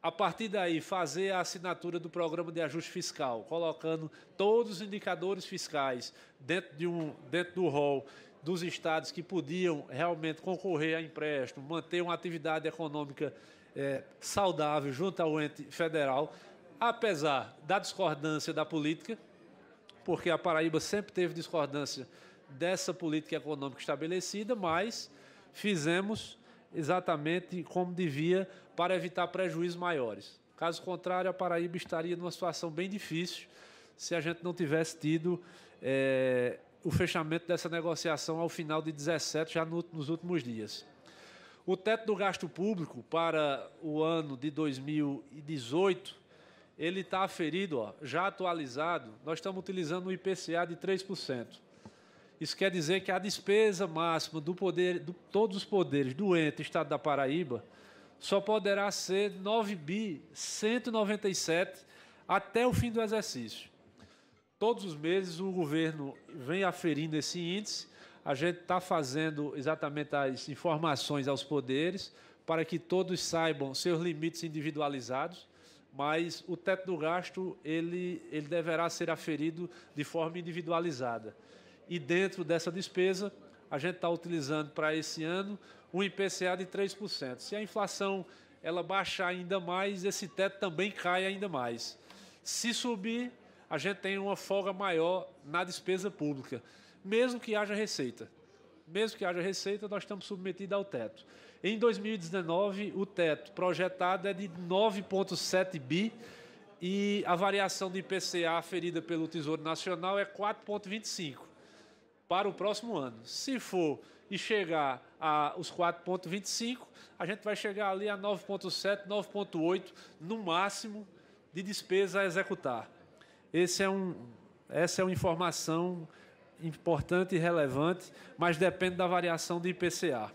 a partir daí, fazer a assinatura do programa de ajuste fiscal, colocando todos os indicadores fiscais dentro, de um, dentro do rol dos estados que podiam realmente concorrer a empréstimo, manter uma atividade econômica é, saudável junto ao ente federal, apesar da discordância da política, porque a Paraíba sempre teve discordância dessa política econômica estabelecida, mas fizemos exatamente como devia para evitar prejuízos maiores. Caso contrário, a Paraíba estaria numa situação bem difícil se a gente não tivesse tido é, o fechamento dessa negociação ao final de 17, já no, nos últimos dias. O teto do gasto público para o ano de 2018, ele está aferido, ó, já atualizado, nós estamos utilizando o IPCA de 3%. Isso quer dizer que a despesa máxima do poder, de todos os poderes do ente Estado da Paraíba, só poderá ser 9 bi 197 até o fim do exercício. Todos os meses o governo vem aferindo esse índice a gente está fazendo exatamente as informações aos poderes para que todos saibam seus limites individualizados, mas o teto do gasto ele, ele deverá ser aferido de forma individualizada. E dentro dessa despesa, a gente está utilizando para esse ano um IPCA de 3%. Se a inflação ela baixar ainda mais, esse teto também cai ainda mais. Se subir, a gente tem uma folga maior na despesa pública mesmo que haja receita. Mesmo que haja receita, nós estamos submetidos ao teto. Em 2019, o teto projetado é de 9,7 bi e a variação de IPCA aferida pelo Tesouro Nacional é 4,25 para o próximo ano. Se for e chegar aos 4,25, a gente vai chegar ali a 9,7, 9,8 no máximo de despesa a executar. Esse é um, essa é uma informação importante e relevante, mas depende da variação de IPCA.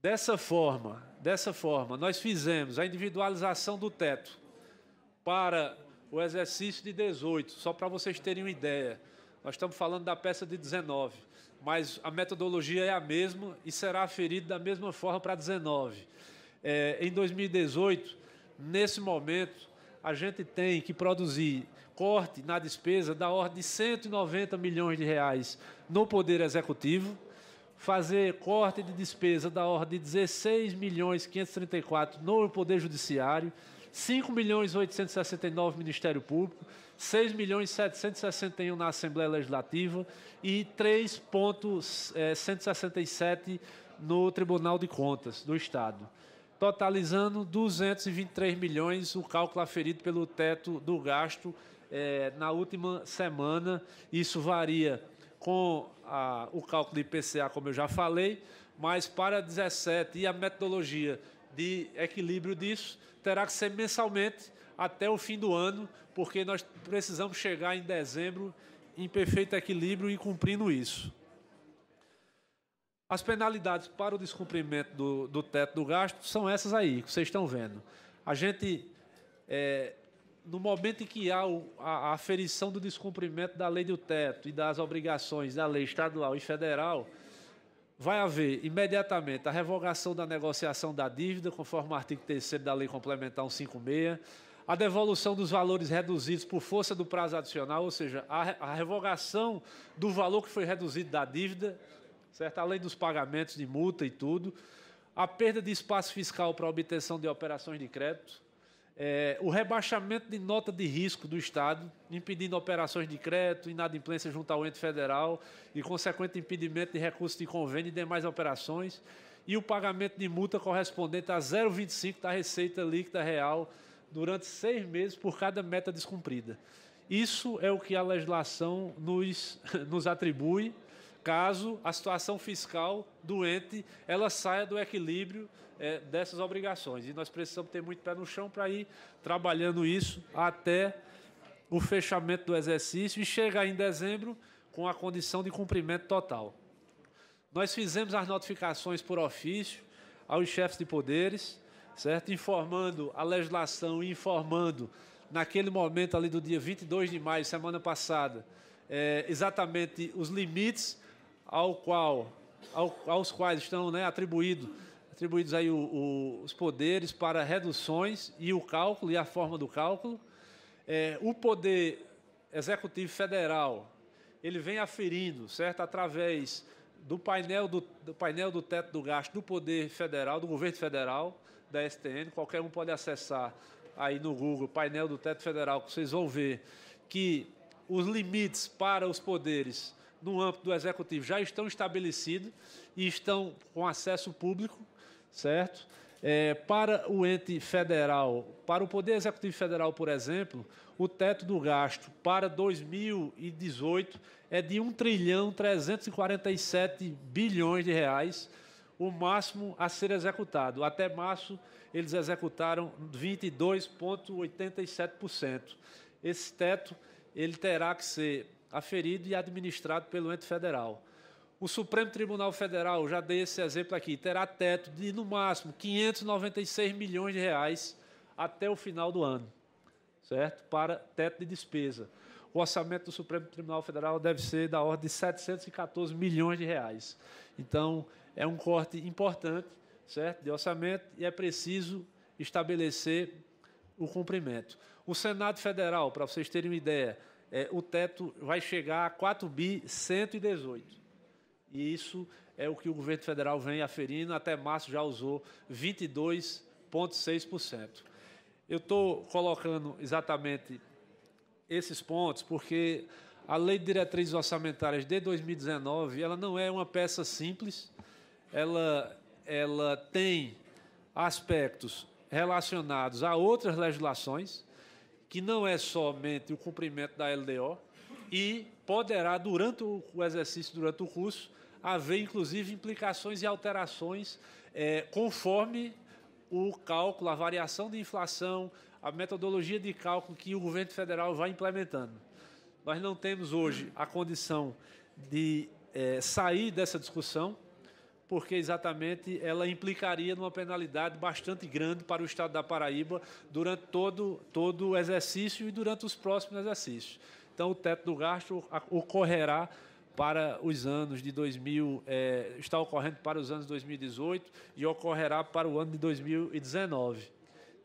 Dessa forma, dessa forma, nós fizemos a individualização do teto para o exercício de 18, só para vocês terem uma ideia. Nós estamos falando da peça de 19, mas a metodologia é a mesma e será aferida da mesma forma para 19. É, em 2018, nesse momento, a gente tem que produzir corte na despesa da ordem de 190 milhões de reais no Poder Executivo, fazer corte de despesa da ordem de 16 milhões 534 no Poder Judiciário, 5 milhões 869 no Ministério Público, 6 milhões 761 na Assembleia Legislativa e 3.167 é, no Tribunal de Contas do Estado totalizando 223 milhões, o cálculo aferido pelo teto do gasto é, na última semana. Isso varia com a, o cálculo de IPCA, como eu já falei, mas para 17 e a metodologia de equilíbrio disso terá que ser mensalmente até o fim do ano, porque nós precisamos chegar em dezembro em perfeito equilíbrio e cumprindo isso. As penalidades para o descumprimento do, do teto do gasto são essas aí que vocês estão vendo. A gente é, no momento em que há o, a, a aferição do descumprimento da lei do teto e das obrigações da lei estadual e federal, vai haver imediatamente a revogação da negociação da dívida, conforme o artigo 3 da Lei Complementar 156, a devolução dos valores reduzidos por força do prazo adicional, ou seja, a, a revogação do valor que foi reduzido da dívida, certo? além dos pagamentos de multa e tudo, a perda de espaço fiscal para obtenção de operações de crédito, é, o rebaixamento de nota de risco do Estado, impedindo operações de crédito, inadimplência junto ao ente federal e consequente impedimento de recursos de convênio e demais operações, e o pagamento de multa correspondente a 0,25 da receita líquida real durante seis meses por cada meta descumprida. Isso é o que a legislação nos, nos atribui caso a situação fiscal doente ela saia do equilíbrio é, dessas obrigações. E nós precisamos ter muito pé no chão para ir trabalhando isso até o fechamento do exercício e chegar em dezembro com a condição de cumprimento total. Nós fizemos as notificações por ofício aos chefes de poderes, certo? Informando a legislação e informando naquele momento ali do dia 22 de maio, semana passada, é, exatamente os limites ao qual, ao, aos quais estão né, atribuído, atribuídos aí o, o, os poderes para reduções e o cálculo e a forma do cálculo. É, o poder executivo federal ele vem aferindo, certo, através do painel do, do painel do teto do gasto do poder federal, do governo federal, da STN. Qualquer um pode acessar aí no Google painel do teto federal, que vocês vão ver que os limites para os poderes no âmbito do executivo já estão estabelecidos e estão com acesso público, certo? É, para o ente federal, para o Poder Executivo Federal, por exemplo, o teto do gasto para 2018 é de 1 trilhão 347 bilhões de reais, o máximo a ser executado. Até março, eles executaram 22,87%. Esse teto ele terá que ser aferido e administrado pelo ente federal. O Supremo Tribunal Federal, já dei esse exemplo aqui, terá teto de no máximo 596 milhões de reais até o final do ano, certo? Para teto de despesa. O orçamento do Supremo Tribunal Federal deve ser da ordem de 714 milhões de reais. Então, é um corte importante, certo? De orçamento e é preciso estabelecer o cumprimento. O Senado Federal, para vocês terem uma ideia, é, o teto vai chegar a 4 bi 118. E isso é o que o governo federal vem aferindo. Até março já usou 22,6%. Eu estou colocando exatamente esses pontos porque a Lei de Diretrizes Orçamentárias de 2019 ela não é uma peça simples. Ela, ela tem aspectos relacionados a outras legislações que não é somente o cumprimento da LDO, e poderá, durante o exercício, durante o curso, haver inclusive implicações e alterações é, conforme o cálculo, a variação de inflação, a metodologia de cálculo que o governo federal vai implementando. Nós não temos hoje a condição de é, sair dessa discussão porque exatamente ela implicaria numa penalidade bastante grande para o Estado da Paraíba durante todo, todo o exercício e durante os próximos exercícios. Então, o teto do gasto ocorrerá para os anos de 2000, é, eh, está ocorrendo para os anos 2018 e ocorrerá para o ano de 2019.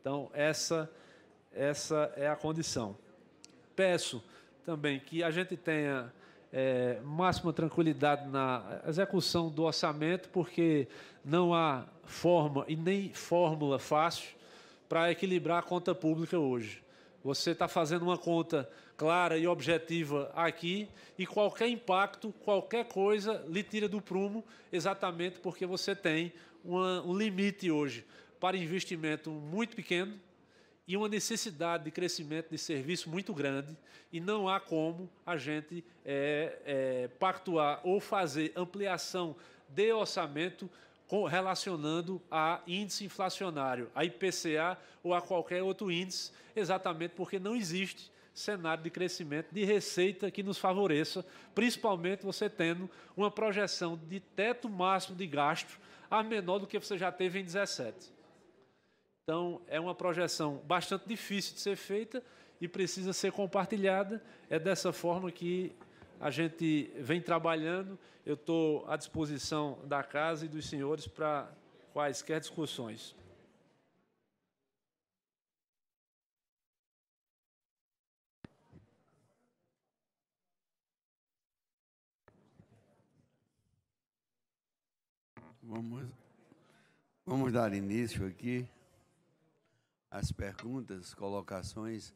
Então, essa, essa é a condição. Peço também que a gente tenha é, máxima tranquilidade na execução do orçamento, porque não há forma e nem fórmula fácil para equilibrar a conta pública hoje. Você está fazendo uma conta clara e objetiva aqui e qualquer impacto, qualquer coisa lhe tira do prumo, exatamente porque você tem uma, um limite hoje para investimento muito pequeno, e uma necessidade de crescimento de serviço muito grande e não há como a gente é, é, pactuar ou fazer ampliação de orçamento com, relacionando a índice inflacionário, a IPCA ou a qualquer outro índice, exatamente porque não existe cenário de crescimento de receita que nos favoreça, principalmente você tendo uma projeção de teto máximo de gasto a menor do que você já teve em 17. Então, é uma projeção bastante difícil de ser feita e precisa ser compartilhada. É dessa forma que a gente vem trabalhando. Eu estou à disposição da casa e dos senhores para quaisquer discussões. Vamos, vamos dar início aqui as perguntas, colocações,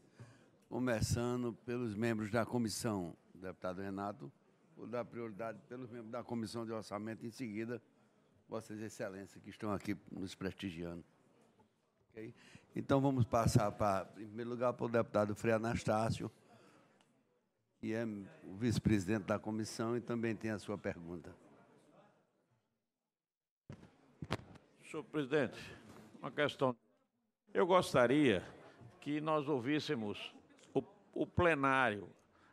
começando pelos membros da comissão. deputado Renato, vou dar prioridade pelos membros da comissão de orçamento, em seguida, Vossas Excelências que estão aqui nos prestigiando. Okay? Então, vamos passar, para, em primeiro lugar, para o deputado Frei Anastácio, que é o vice-presidente da comissão e também tem a sua pergunta. Senhor presidente, uma questão eu gostaria que nós ouvíssemos o, o, plenário,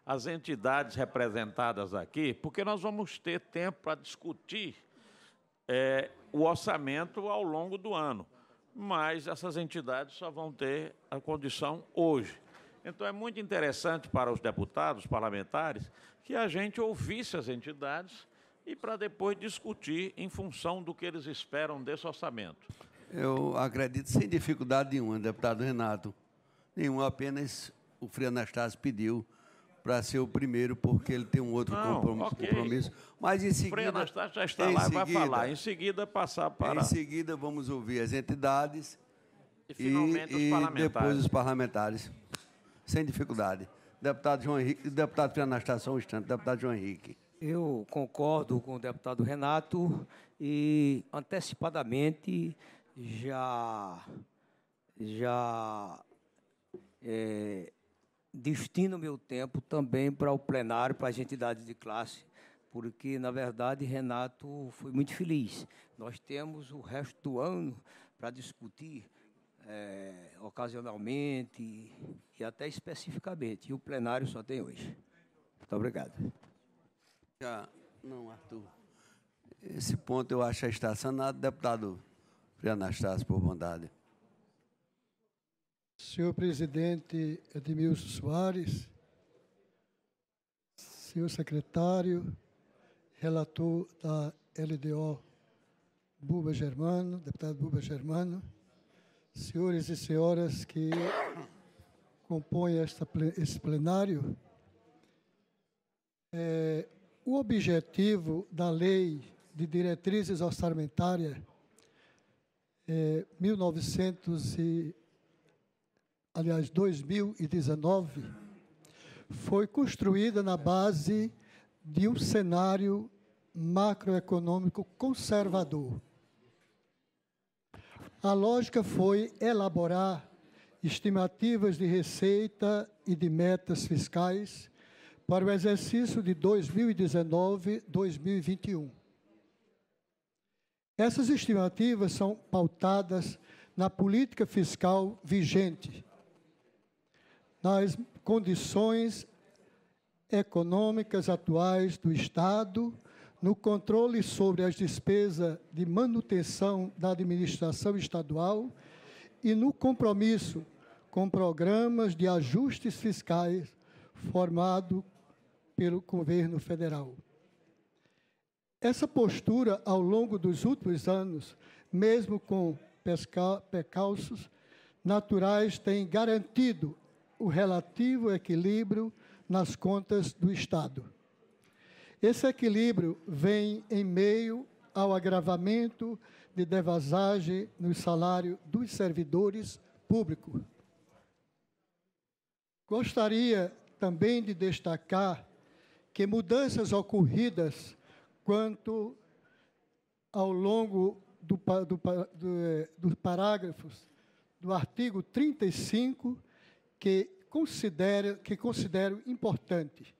as entidades representadas aqui, porque nós vamos ter tempo para discutir é, o orçamento ao longo do ano. Mas essas entidades só vão ter a condição hoje. Então, é muito interessante para os deputados, parlamentares, que a gente ouvisse as entidades e para depois discutir em função do que eles esperam desse orçamento. Eu acredito sem dificuldade nenhuma, deputado Renato. Nenhuma, apenas o Frei Anastácio pediu para ser o primeiro, porque ele tem um outro Não, compromisso, okay. compromisso. Mas em seguida. O Frei Anastácio já está lá seguida, vai falar. Em seguida, passar para. Em seguida, vamos ouvir as entidades e, finalmente, e, os parlamentares. depois os parlamentares. Sem dificuldade. Deputado João Henrique, deputado Frei Anastácio, só um instante, deputado João Henrique. Eu concordo com o deputado Renato e, antecipadamente, já, já é, destino meu tempo também para o plenário, para as entidades de classe, porque, na verdade, Renato foi muito feliz. Nós temos o resto do ano para discutir é, ocasionalmente e, até especificamente. E o plenário só tem hoje. Muito obrigado. Já, não, Arthur. Esse ponto eu acho que está sanado, deputado Frei Anastácio, por bondade. Senhor presidente Edmilson Soares, senhor secretário, relator da LDO Buba Germano, deputado Buba Germano, senhores e senhoras que compõem esta, esse plenário, é, o objetivo da lei de diretrizes orçamentárias 1900 eh, e, aliás, 2019, foi construída na base de um cenário macroeconômico conservador. A lógica foi elaborar estimativas de receita e de metas fiscais para o exercício de 2019-2021. Essas estimativas são pautadas na política fiscal vigente, nas condições econômicas atuais do Estado, no controle sobre as despesas de manutenção da administração estadual e no compromisso com programas de ajustes fiscais formado pelo governo federal. Essa postura, ao longo dos últimos anos, mesmo com percalços naturais, tem garantido o relativo equilíbrio nas contas do Estado. Esse equilíbrio vem em meio ao agravamento de devasagem no salário dos servidores públicos. Gostaria também de destacar que mudanças ocorridas quanto ao longo do, do, do, é, dos parágrafos do artigo 35, que considero, que considero importante.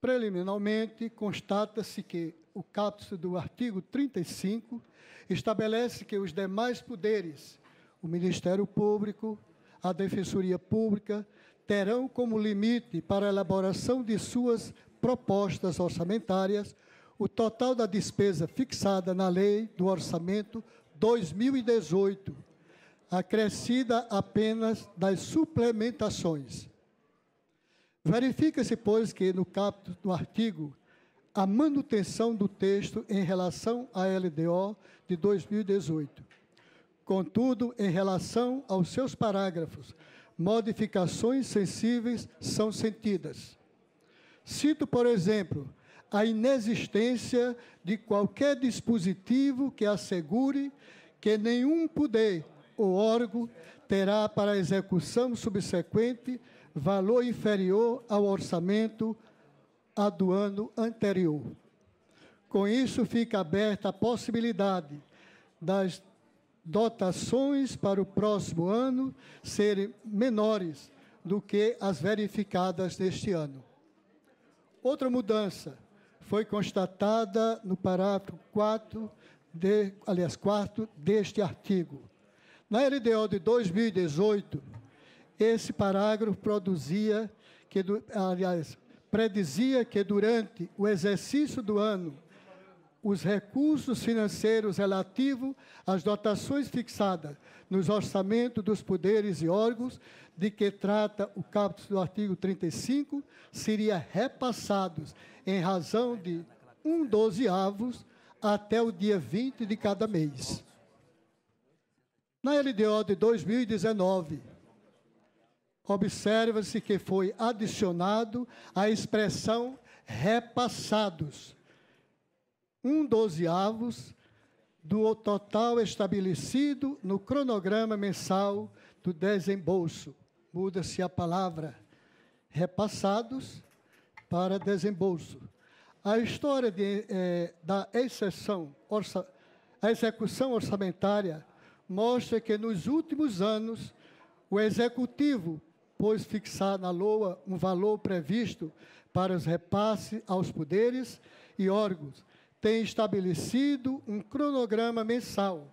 Preliminarmente, constata-se que o capítulo do artigo 35 estabelece que os demais poderes, o Ministério Público, a Defensoria Pública, terão como limite para a elaboração de suas propostas orçamentárias o total da despesa fixada na lei do orçamento 2018, acrescida apenas das suplementações. Verifica-se, pois, que no capítulo do artigo a manutenção do texto em relação à LDO de 2018. Contudo, em relação aos seus parágrafos, modificações sensíveis são sentidas. Cito, por exemplo, a inexistência de qualquer dispositivo que assegure que nenhum poder ou órgão terá para execução subsequente valor inferior ao orçamento a do ano anterior. Com isso, fica aberta a possibilidade das dotações para o próximo ano serem menores do que as verificadas neste ano. Outra mudança foi constatada no parágrafo 4 de, aliás, 4 deste artigo. Na LDO de 2018, esse parágrafo produzia que, aliás, predizia que durante o exercício do ano os recursos financeiros relativos às dotações fixadas nos orçamentos dos poderes e órgãos de que trata o caput do artigo 35 seria repassados em razão de um dozeavos até o dia 20 de cada mês. Na LDO de 2019, observa-se que foi adicionado a expressão repassados um dozeavos do total estabelecido no cronograma mensal do desembolso. Muda-se a palavra repassados para desembolso. A história de, eh, da exceção, orça, a execução orçamentária mostra que nos últimos anos o executivo pôs fixar na LOA um valor previsto para os repasses aos poderes e órgãos tem estabelecido um cronograma mensal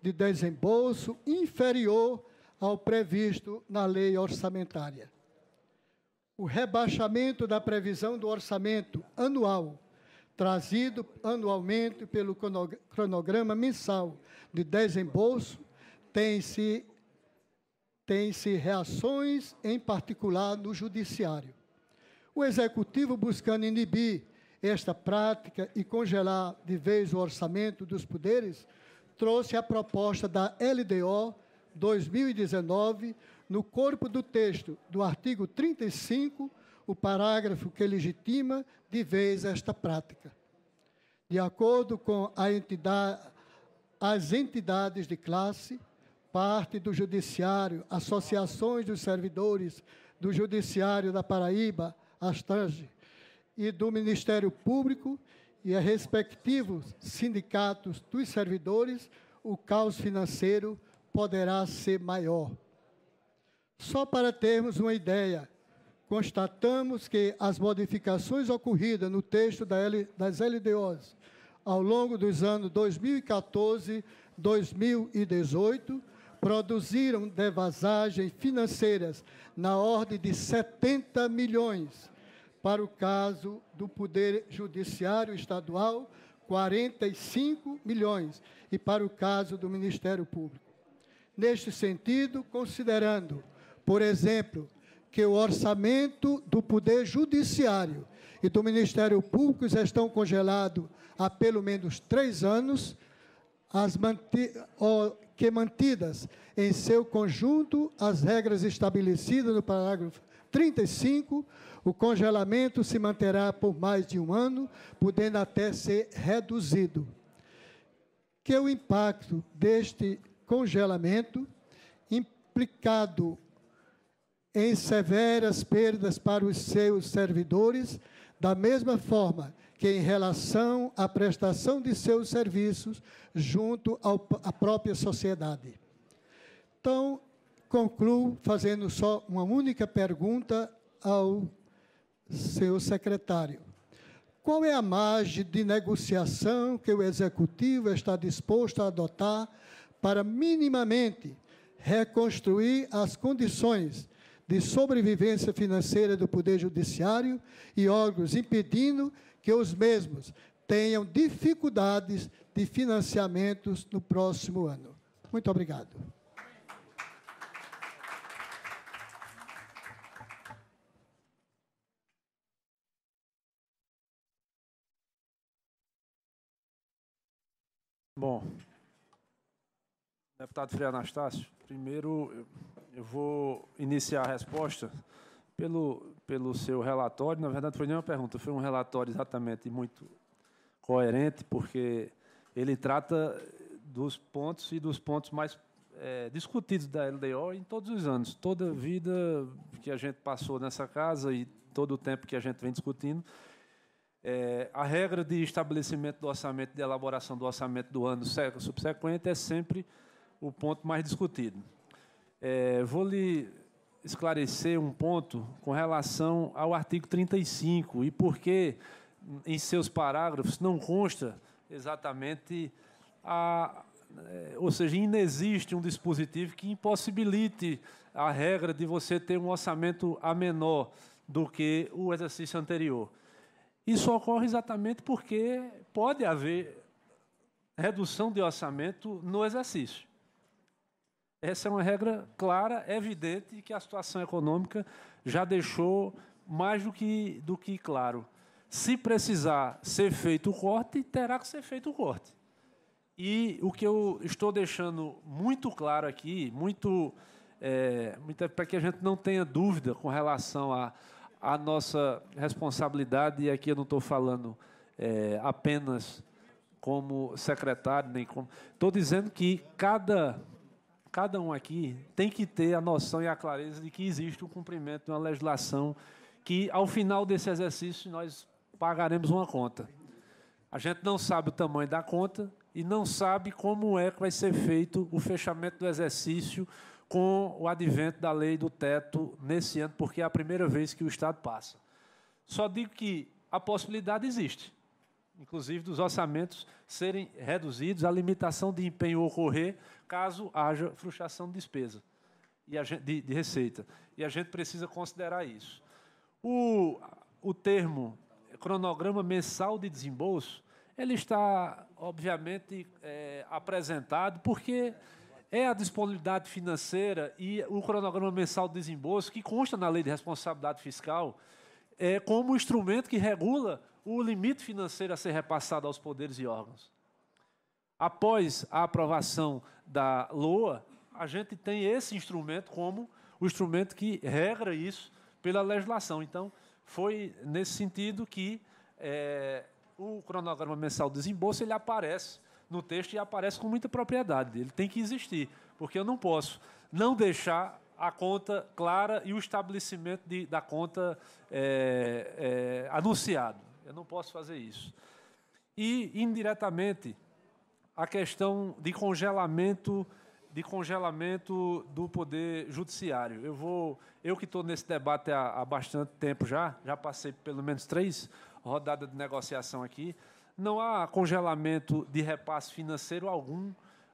de desembolso inferior ao previsto na lei orçamentária. O rebaixamento da previsão do orçamento anual, trazido anualmente pelo cronograma mensal de desembolso, tem-se tem -se reações, em particular no Judiciário. O Executivo buscando inibir esta prática e congelar de vez o orçamento dos poderes, trouxe a proposta da LDO 2019 no corpo do texto do artigo 35, o parágrafo que legitima de vez esta prática. De acordo com entidade, as entidades de classe, parte do Judiciário, associações dos servidores do Judiciário da Paraíba, Astange, e do Ministério Público e a respectivos sindicatos dos servidores, o caos financeiro poderá ser maior. Só para termos uma ideia, constatamos que as modificações ocorridas no texto das LDOs ao longo dos anos 2014 2018 produziram devasagens financeiras na ordem de 70 milhões, para o caso do Poder Judiciário Estadual, 45 milhões, e para o caso do Ministério Público. Neste sentido, considerando, por exemplo, que o orçamento do Poder Judiciário e do Ministério Público já estão congelados há pelo menos três anos, as manti que mantidas em seu conjunto as regras estabelecidas no parágrafo 35 o congelamento se manterá por mais de um ano, podendo até ser reduzido. Que o impacto deste congelamento, implicado em severas perdas para os seus servidores, da mesma forma que em relação à prestação de seus serviços junto ao, à própria sociedade. Então, concluo fazendo só uma única pergunta ao seu secretário. Qual é a margem de negociação que o executivo está disposto a adotar para minimamente reconstruir as condições de sobrevivência financeira do Poder Judiciário e órgãos, impedindo que os mesmos tenham dificuldades de financiamentos no próximo ano? Muito obrigado. Bom, deputado Frei Anastácio, primeiro eu, vou iniciar a resposta pelo, pelo seu relatório. Na verdade, foi nenhuma pergunta, foi um relatório exatamente muito coerente, porque ele trata dos pontos e dos pontos mais é, discutidos da LDO em todos os anos. Toda a vida que a gente passou nessa casa e todo o tempo que a gente vem discutindo, é, a regra de estabelecimento do orçamento, de elaboração do orçamento do ano subsequente é sempre o ponto mais discutido. É, vou lhe esclarecer um ponto com relação ao artigo 35 e por que em seus parágrafos não consta exatamente a, é, ou seja, inexiste um dispositivo que impossibilite a regra de você ter um orçamento a menor do que o exercício anterior. Isso ocorre exatamente porque pode haver redução de orçamento no exercício. Essa é uma regra clara, evidente, que a situação econômica já deixou mais do que, do que claro. Se precisar ser feito o corte, terá que ser feito o corte. E o que eu estou deixando muito claro aqui, muito, é, eh, muito para que a gente não tenha dúvida com relação a a nossa responsabilidade, e aqui eu não estou falando é, apenas como secretário, nem como. Estou dizendo que cada, cada um aqui tem que ter a noção e a clareza de que existe o cumprimento de uma legislação que, ao final desse exercício, nós pagaremos uma conta. A gente não sabe o tamanho da conta e não sabe como é que vai ser feito o fechamento do exercício com o advento da lei do teto nesse ano, porque é a primeira vez que o Estado passa. Só digo que a possibilidade existe, inclusive dos orçamentos serem reduzidos, a limitação de empenho ocorrer caso haja frustração de despesa e gente, de, de, receita. E a gente precisa considerar isso. O, o termo cronograma mensal de desembolso, ele está, obviamente, é, apresentado porque é a disponibilidade financeira e o cronograma mensal de desembolso, que consta na Lei de Responsabilidade Fiscal, é, como instrumento que regula o limite financeiro a ser repassado aos poderes e órgãos. Após a aprovação da LOA, a gente tem esse instrumento como o instrumento que regra isso pela legislação. Então, foi nesse sentido que é, o cronograma mensal de desembolso ele aparece no texto e aparece com muita propriedade. Ele tem que existir, porque eu não posso não deixar a conta clara e o estabelecimento de, da conta é, é, anunciado. Eu não posso fazer isso. E, indiretamente, a questão de congelamento de congelamento do poder judiciário. Eu vou, eu que estou nesse debate há, há bastante tempo já, já passei pelo menos três rodadas de negociação aqui não há congelamento de repasse financeiro algum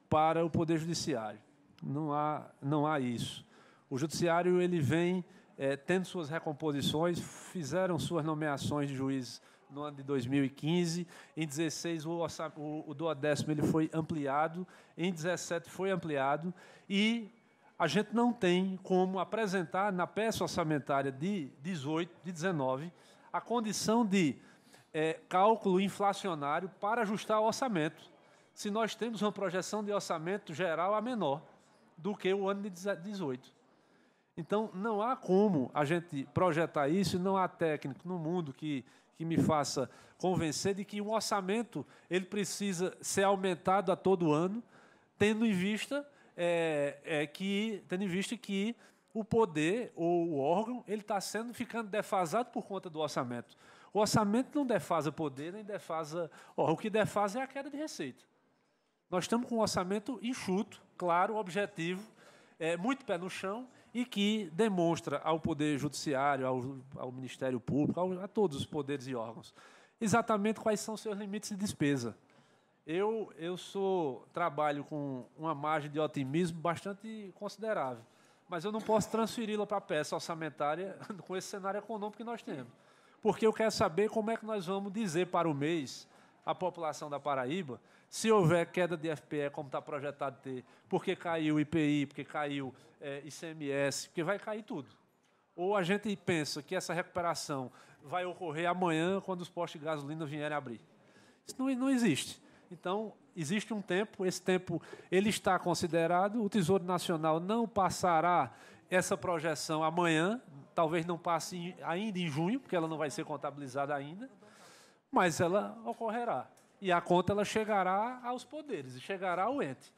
para o Poder Judiciário. Não há, não há isso. O Judiciário ele vem é, tendo suas recomposições, fizeram suas nomeações de juízes no ano de 2015, em 16 o, o, o ele foi ampliado, em 17 foi ampliado e a gente não tem como apresentar na peça orçamentária de 18, de 19, a condição de é, cálculo inflacionário para ajustar o orçamento, se nós temos uma projeção de orçamento geral a menor do que o ano de 2018. Então, não há como a gente projetar isso, não há técnico no mundo que, que me faça convencer de que um orçamento ele precisa ser aumentado a todo ano, tendo em vista é, é que tendo em vista que o poder ou o órgão ele está sendo ficando defasado por conta do orçamento. O orçamento não defasa poder, nem defasa. o que defasa é a queda de receita. Nós estamos com um orçamento enxuto, claro, objetivo, é, muito pé no chão e que demonstra ao Poder Judiciário, ao, ao Ministério Público, ao, a todos os poderes e órgãos, exatamente quais são seus limites de despesa. Eu, eu sou trabalho com uma margem de otimismo bastante considerável, mas eu não posso transferi-la para a peça orçamentária com esse cenário econômico que nós temos porque eu quero saber como é que nós vamos dizer para o mês a população da Paraíba, se houver queda de FPE, como está projetado ter, porque caiu IPI, porque caiu é, eh, ICMS, porque vai cair tudo. Ou a gente pensa que essa recuperação vai ocorrer amanhã, quando os postos de gasolina vierem abrir. Isso não, não existe. Então, existe um tempo, esse tempo ele está considerado, o Tesouro Nacional não passará essa projeção amanhã, talvez não passe ainda em junho, porque ela não vai ser contabilizada ainda, mas ela ocorrerá. E a conta ela chegará aos poderes, e chegará ao ente.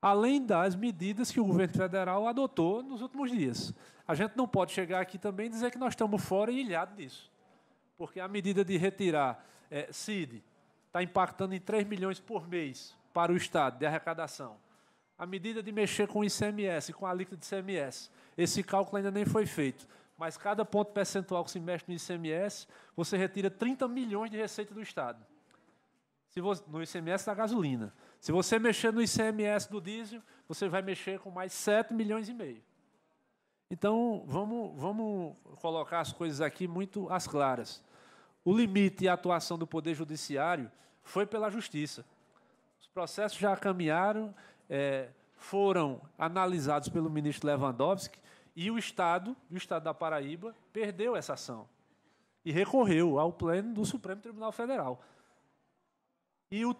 Além das medidas que o governo federal adotou nos últimos dias. A gente não pode chegar aqui também e dizer que nós estamos fora e ilhado disso. Porque a medida de retirar é, CID está impactando em 3 milhões por mês para o Estado de arrecadação. A medida de mexer com o ICMS, com a alíquota de ICMS, esse cálculo ainda nem foi feito. Mas cada ponto percentual que se mexe no ICMS, você retira 30 milhões de receita do Estado. Se você, no ICMS da gasolina. Se você mexer no ICMS do diesel, você vai mexer com mais 7 milhões e meio. Então, vamos, vamos colocar as coisas aqui muito às claras. O limite e a atuação do Poder Judiciário foi pela Justiça. Os processos já caminharam, é, foram analisados pelo ministro Lewandowski, e o Estado, o Estado da Paraíba, perdeu essa ação e recorreu ao pleno do Supremo Tribunal Federal. E o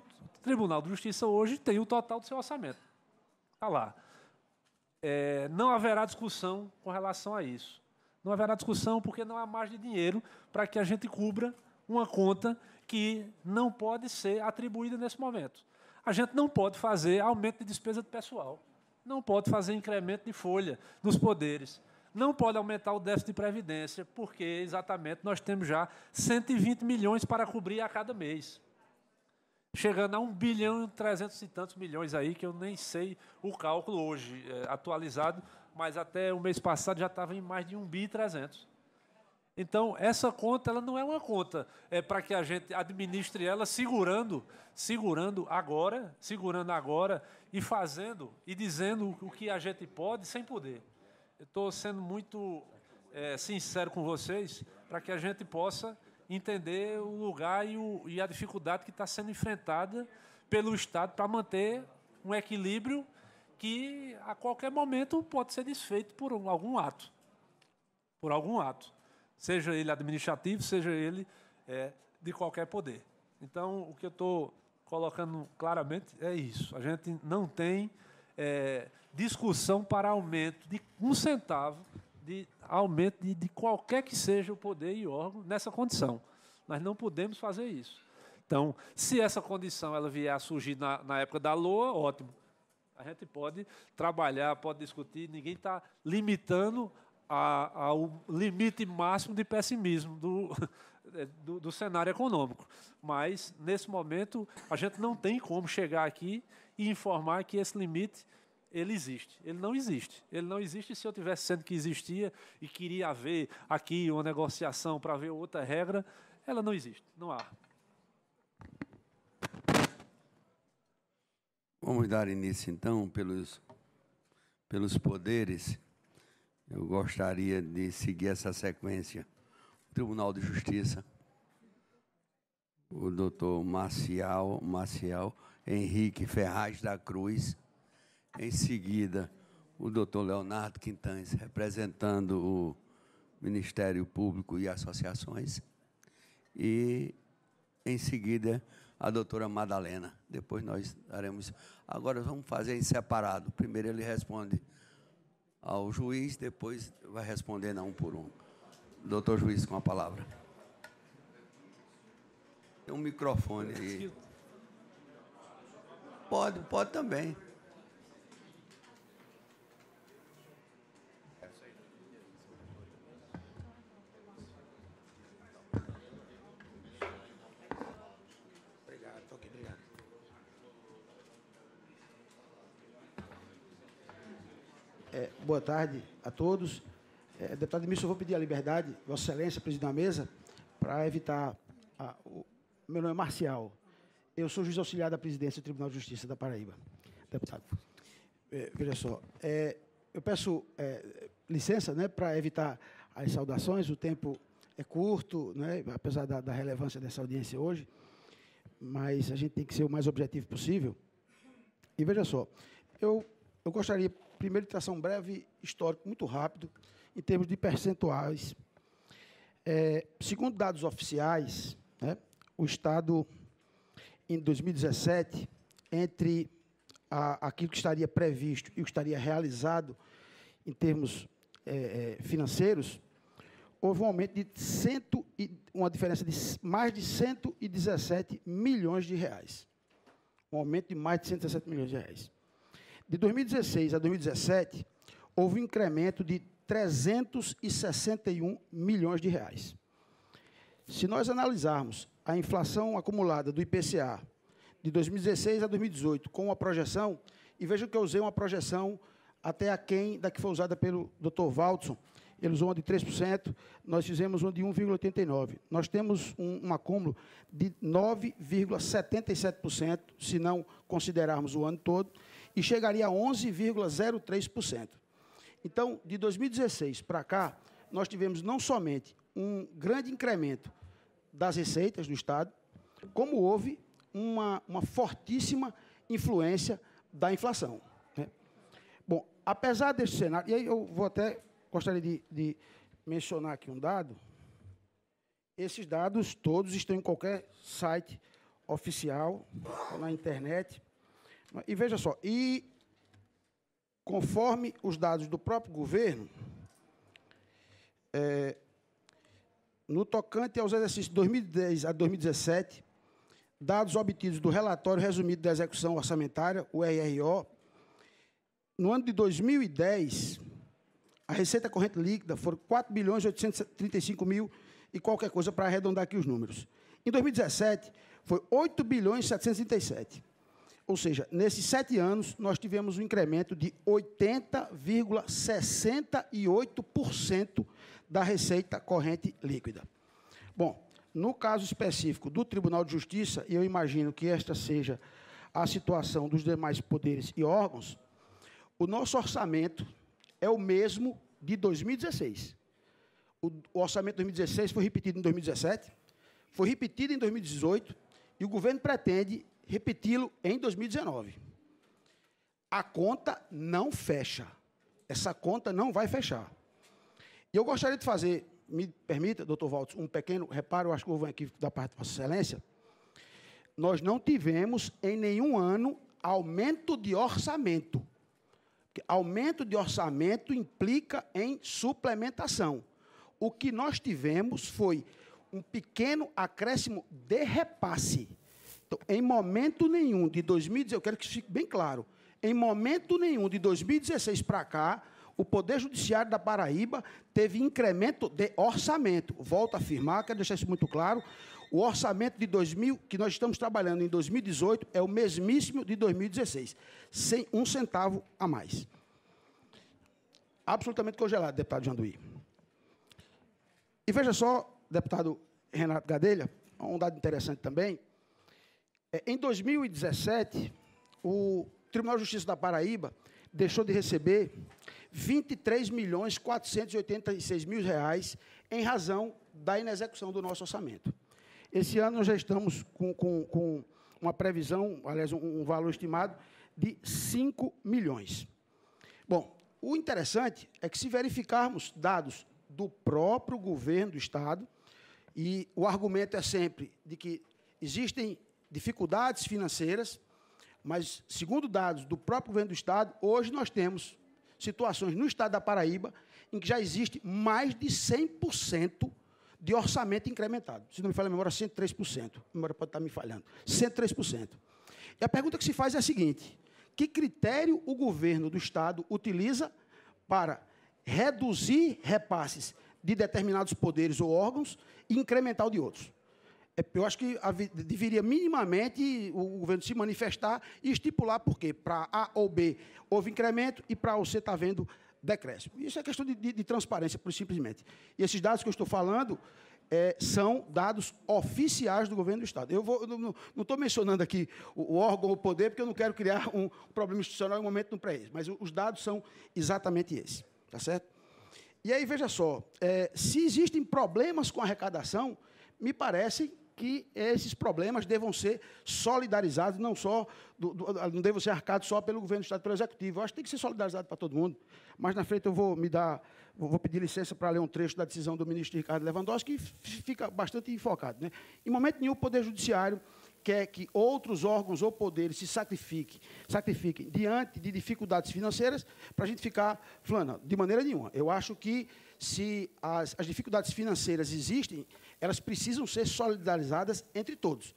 Tribunal de Justiça hoje tem o total do seu orçamento. Está lá. É, não haverá discussão com relação a isso. Não haverá discussão porque não há mais de dinheiro para que a gente cubra uma conta que não pode ser atribuída nesse momento. A gente não pode fazer aumento de despesa de pessoal não pode fazer incremento de folha nos poderes, não pode aumentar o déficit de previdência, porque exatamente nós temos já 120 milhões para cobrir a cada mês. Chegando a 1 bilhão e 300 e tantos milhões aí, que eu nem sei o cálculo hoje é, atualizado, mas até o mês passado já estava em mais de 1 bi e 300. Então, essa conta ela não é uma conta é para que a gente administre ela segurando, segurando agora, segurando agora e fazendo e dizendo o que a gente pode sem poder. estou sendo muito é, sincero com vocês para que a gente possa entender o lugar e, o, e a dificuldade que está sendo enfrentada pelo Estado para manter um equilíbrio que a qualquer momento pode ser desfeito por algum ato. Por algum ato seja ele administrativo, seja ele é, de qualquer poder. Então, o que eu estou colocando claramente é isso. A gente não tem é, discussão para aumento de um centavo de aumento de, de qualquer que seja o poder e órgão nessa condição. Nós não podemos fazer isso. Então, se essa condição ela vier a surgir na, na época da LOA, ótimo. A gente pode trabalhar, pode discutir, ninguém está limitando a, ao limite máximo de pessimismo do, é, do, do, cenário econômico. Mas, nesse momento, a gente não tem como chegar aqui e informar que esse limite ele existe. Ele não existe. Ele não existe se eu tivesse sendo que existia e queria haver aqui uma negociação para ver outra regra, ela não existe. Não há. Vamos dar início, então, pelos, pelos poderes eu gostaria de seguir essa sequência. O Tribunal de Justiça, o doutor Marcial, Marcial Henrique Ferraz da Cruz. Em seguida, o doutor Leonardo Quintães, representando o Ministério Público e associações. E, em seguida, a doutora Madalena. Depois nós daremos. Agora vamos fazer em separado. Primeiro ele responde ao juiz, depois vai responder a um por um. Doutor juiz, com a palavra. Tem um microfone aí. Pode, pode também. boa tarde a todos. É, deputado Emílcio, eu vou pedir a liberdade, Vossa Excelência, presidente da mesa, para evitar. A, o, meu nome é Marcial. Eu sou juiz auxiliar da presidência do Tribunal de Justiça da Paraíba. Deputado. É, veja só, é, eu peço é, licença né, para evitar as saudações, o tempo é curto, né, apesar da, da relevância dessa audiência hoje, mas a gente tem que ser o mais objetivo possível. E veja só, eu, eu gostaria Primeiro, traçar um breve histórico, muito rápido, em termos de percentuais. É, segundo dados oficiais, né, o Estado, em 2017, entre a, aquilo que estaria previsto e o que estaria realizado em termos é, é financeiros, houve um aumento de cento e, uma diferença de mais de 117 milhões de reais. Um aumento de mais de 117 milhões de reais. De 2016 a 2017, houve um incremento de 361 milhões de reais. Se nós analisarmos a inflação acumulada do IPCA de 2016 a 2018 com a projeção, e vejam que eu usei uma projeção até a quem da que foi usada pelo Dr. Waldson, ele usou uma de 3%, nós fizemos uma de 1,89%. Nós temos um, um acúmulo de 9,77%, se não considerarmos o ano todo, e chegaria a 11,03%. Então, de 2016 para cá, nós tivemos não somente um grande incremento das receitas do Estado, como houve uma, uma fortíssima influência da inflação. Né? Bom, apesar desse cenário, e aí eu vou até, gostaria de, de mencionar aqui um dado, esses dados todos estão em qualquer site oficial, na internet, e veja só, e conforme os dados do próprio governo, é, no tocante aos exercícios de 2010 a 2017, dados obtidos do relatório resumido da execução orçamentária, o RRO, no ano de 2010, a receita corrente líquida foram 4 bilhões e 835 mil e qualquer coisa para arredondar aqui os números. Em 2017, foi 8 bilhões e 737. Ou seja, nesses sete anos, nós tivemos um incremento de 80,68% da receita corrente líquida. Bom, no caso específico do Tribunal de Justiça, e eu imagino que esta seja a situação dos demais poderes e órgãos, o nosso orçamento é o mesmo de 2016. O orçamento de 2016 foi repetido em 2017, foi repetido em 2018, e o governo pretende repeti-lo em 2019. A conta não fecha. Essa conta não vai fechar. E eu gostaria de fazer, me permita, doutor Valdes, um pequeno reparo, acho que eu um aqui da parte de Vossa Excelência. Nós não tivemos em nenhum ano aumento de orçamento. Porque aumento de orçamento implica em suplementação. O que nós tivemos foi um pequeno acréscimo de repasse. Então, em momento nenhum de 2016, eu quero que fique bem claro, em momento nenhum de 2016 para cá, o Poder Judiciário da Paraíba teve incremento de orçamento. Volto a afirmar, quero deixar isso muito claro, o orçamento de 2000 que nós estamos trabalhando em 2018 é o mesmíssimo de 2016, sem um centavo a mais. Absolutamente congelado, deputado Janduí. E veja só, deputado Renato Gadelha, uma dado interessante também, é, em 2017, o Tribunal de Justiça da Paraíba deixou de receber 23 milhões 486 mil reais em razão da inexecução do nosso orçamento. Esse ano nós já estamos com, com, com uma previsão, aliás, um, um, valor estimado de 5 milhões. Bom, o interessante é que se verificarmos dados do próprio governo do Estado, e o argumento é sempre de que existem dificuldades financeiras, mas, segundo dados do próprio governo do Estado, hoje nós temos situações no Estado da Paraíba em que já existe mais de 100% de orçamento incrementado. Se não me falha a memória, 103%. A memória pode estar me falhando. 103%. E a pergunta que se faz é a seguinte: que critério o governo do Estado utiliza para reduzir repasses de determinados poderes ou órgãos e incrementar o de outros? É, eu acho que deveria minimamente o governo se manifestar e estipular por quê. Para A ou B houve incremento e para o C está havendo decréscimo. Isso é questão de, de, de transparência, por simplesmente. E esses dados que eu estou falando é, são dados oficiais do governo do Estado. Eu vou, não estou mencionando aqui o, o órgão, o poder, porque eu não quero criar um problema institucional em um momento não para isso mas os dados são exatamente esses. Tá certo? E aí, veja só, é, se existem problemas com arrecadação, me parece que esses problemas devam ser solidarizados, não só do, do, ah, não devam ser arcados só pelo governo do Estado, pelo Executivo. Eu acho que tem que ser solidarizado para todo mundo. Mas na frente eu vou me dar, vou pedir licença para ler um trecho da decisão do ministro Ricardo Lewandowski, que fica bastante enfocado. Né? Em momento nenhum, o Poder Judiciário quer que outros órgãos ou poderes se sacrifiquem, sacrifiquem diante de dificuldades financeiras para a gente ficar flana de maneira nenhuma. Eu acho que se as, as dificuldades financeiras existem, elas precisam ser solidarizadas entre todos.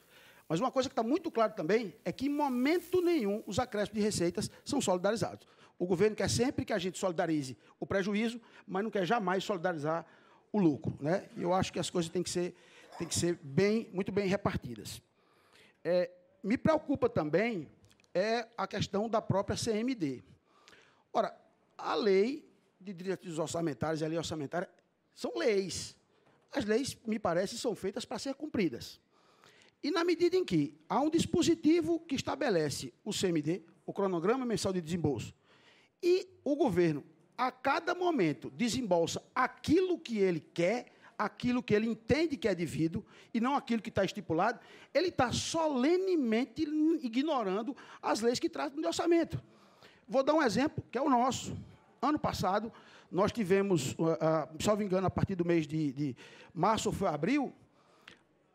Mas uma coisa que está muito claro também é que, em momento nenhum, os acréscimos de receitas são solidarizados. O governo quer sempre que a gente solidarize o prejuízo, mas não quer jamais solidarizar o lucro. Né? eu acho que as coisas têm que ser, têm que ser bem, muito bem repartidas. É, me preocupa também é a questão da própria CMD. Ora, a lei de diretrizes orçamentárias e a lei orçamentária são leis as leis, me parece, são feitas para ser cumpridas. E na medida em que há um dispositivo que estabelece o CMD, o cronograma mensal de desembolso, e o governo, a cada momento, desembolsa aquilo que ele quer, aquilo que ele entende que é devido, e não aquilo que está estipulado, ele está solenemente ignorando as leis que tratam de orçamento. Vou dar um exemplo, que é o nosso. Ano passado, nós tivemos, uh, uh, me engano, a partir do mês de, de março ou abril,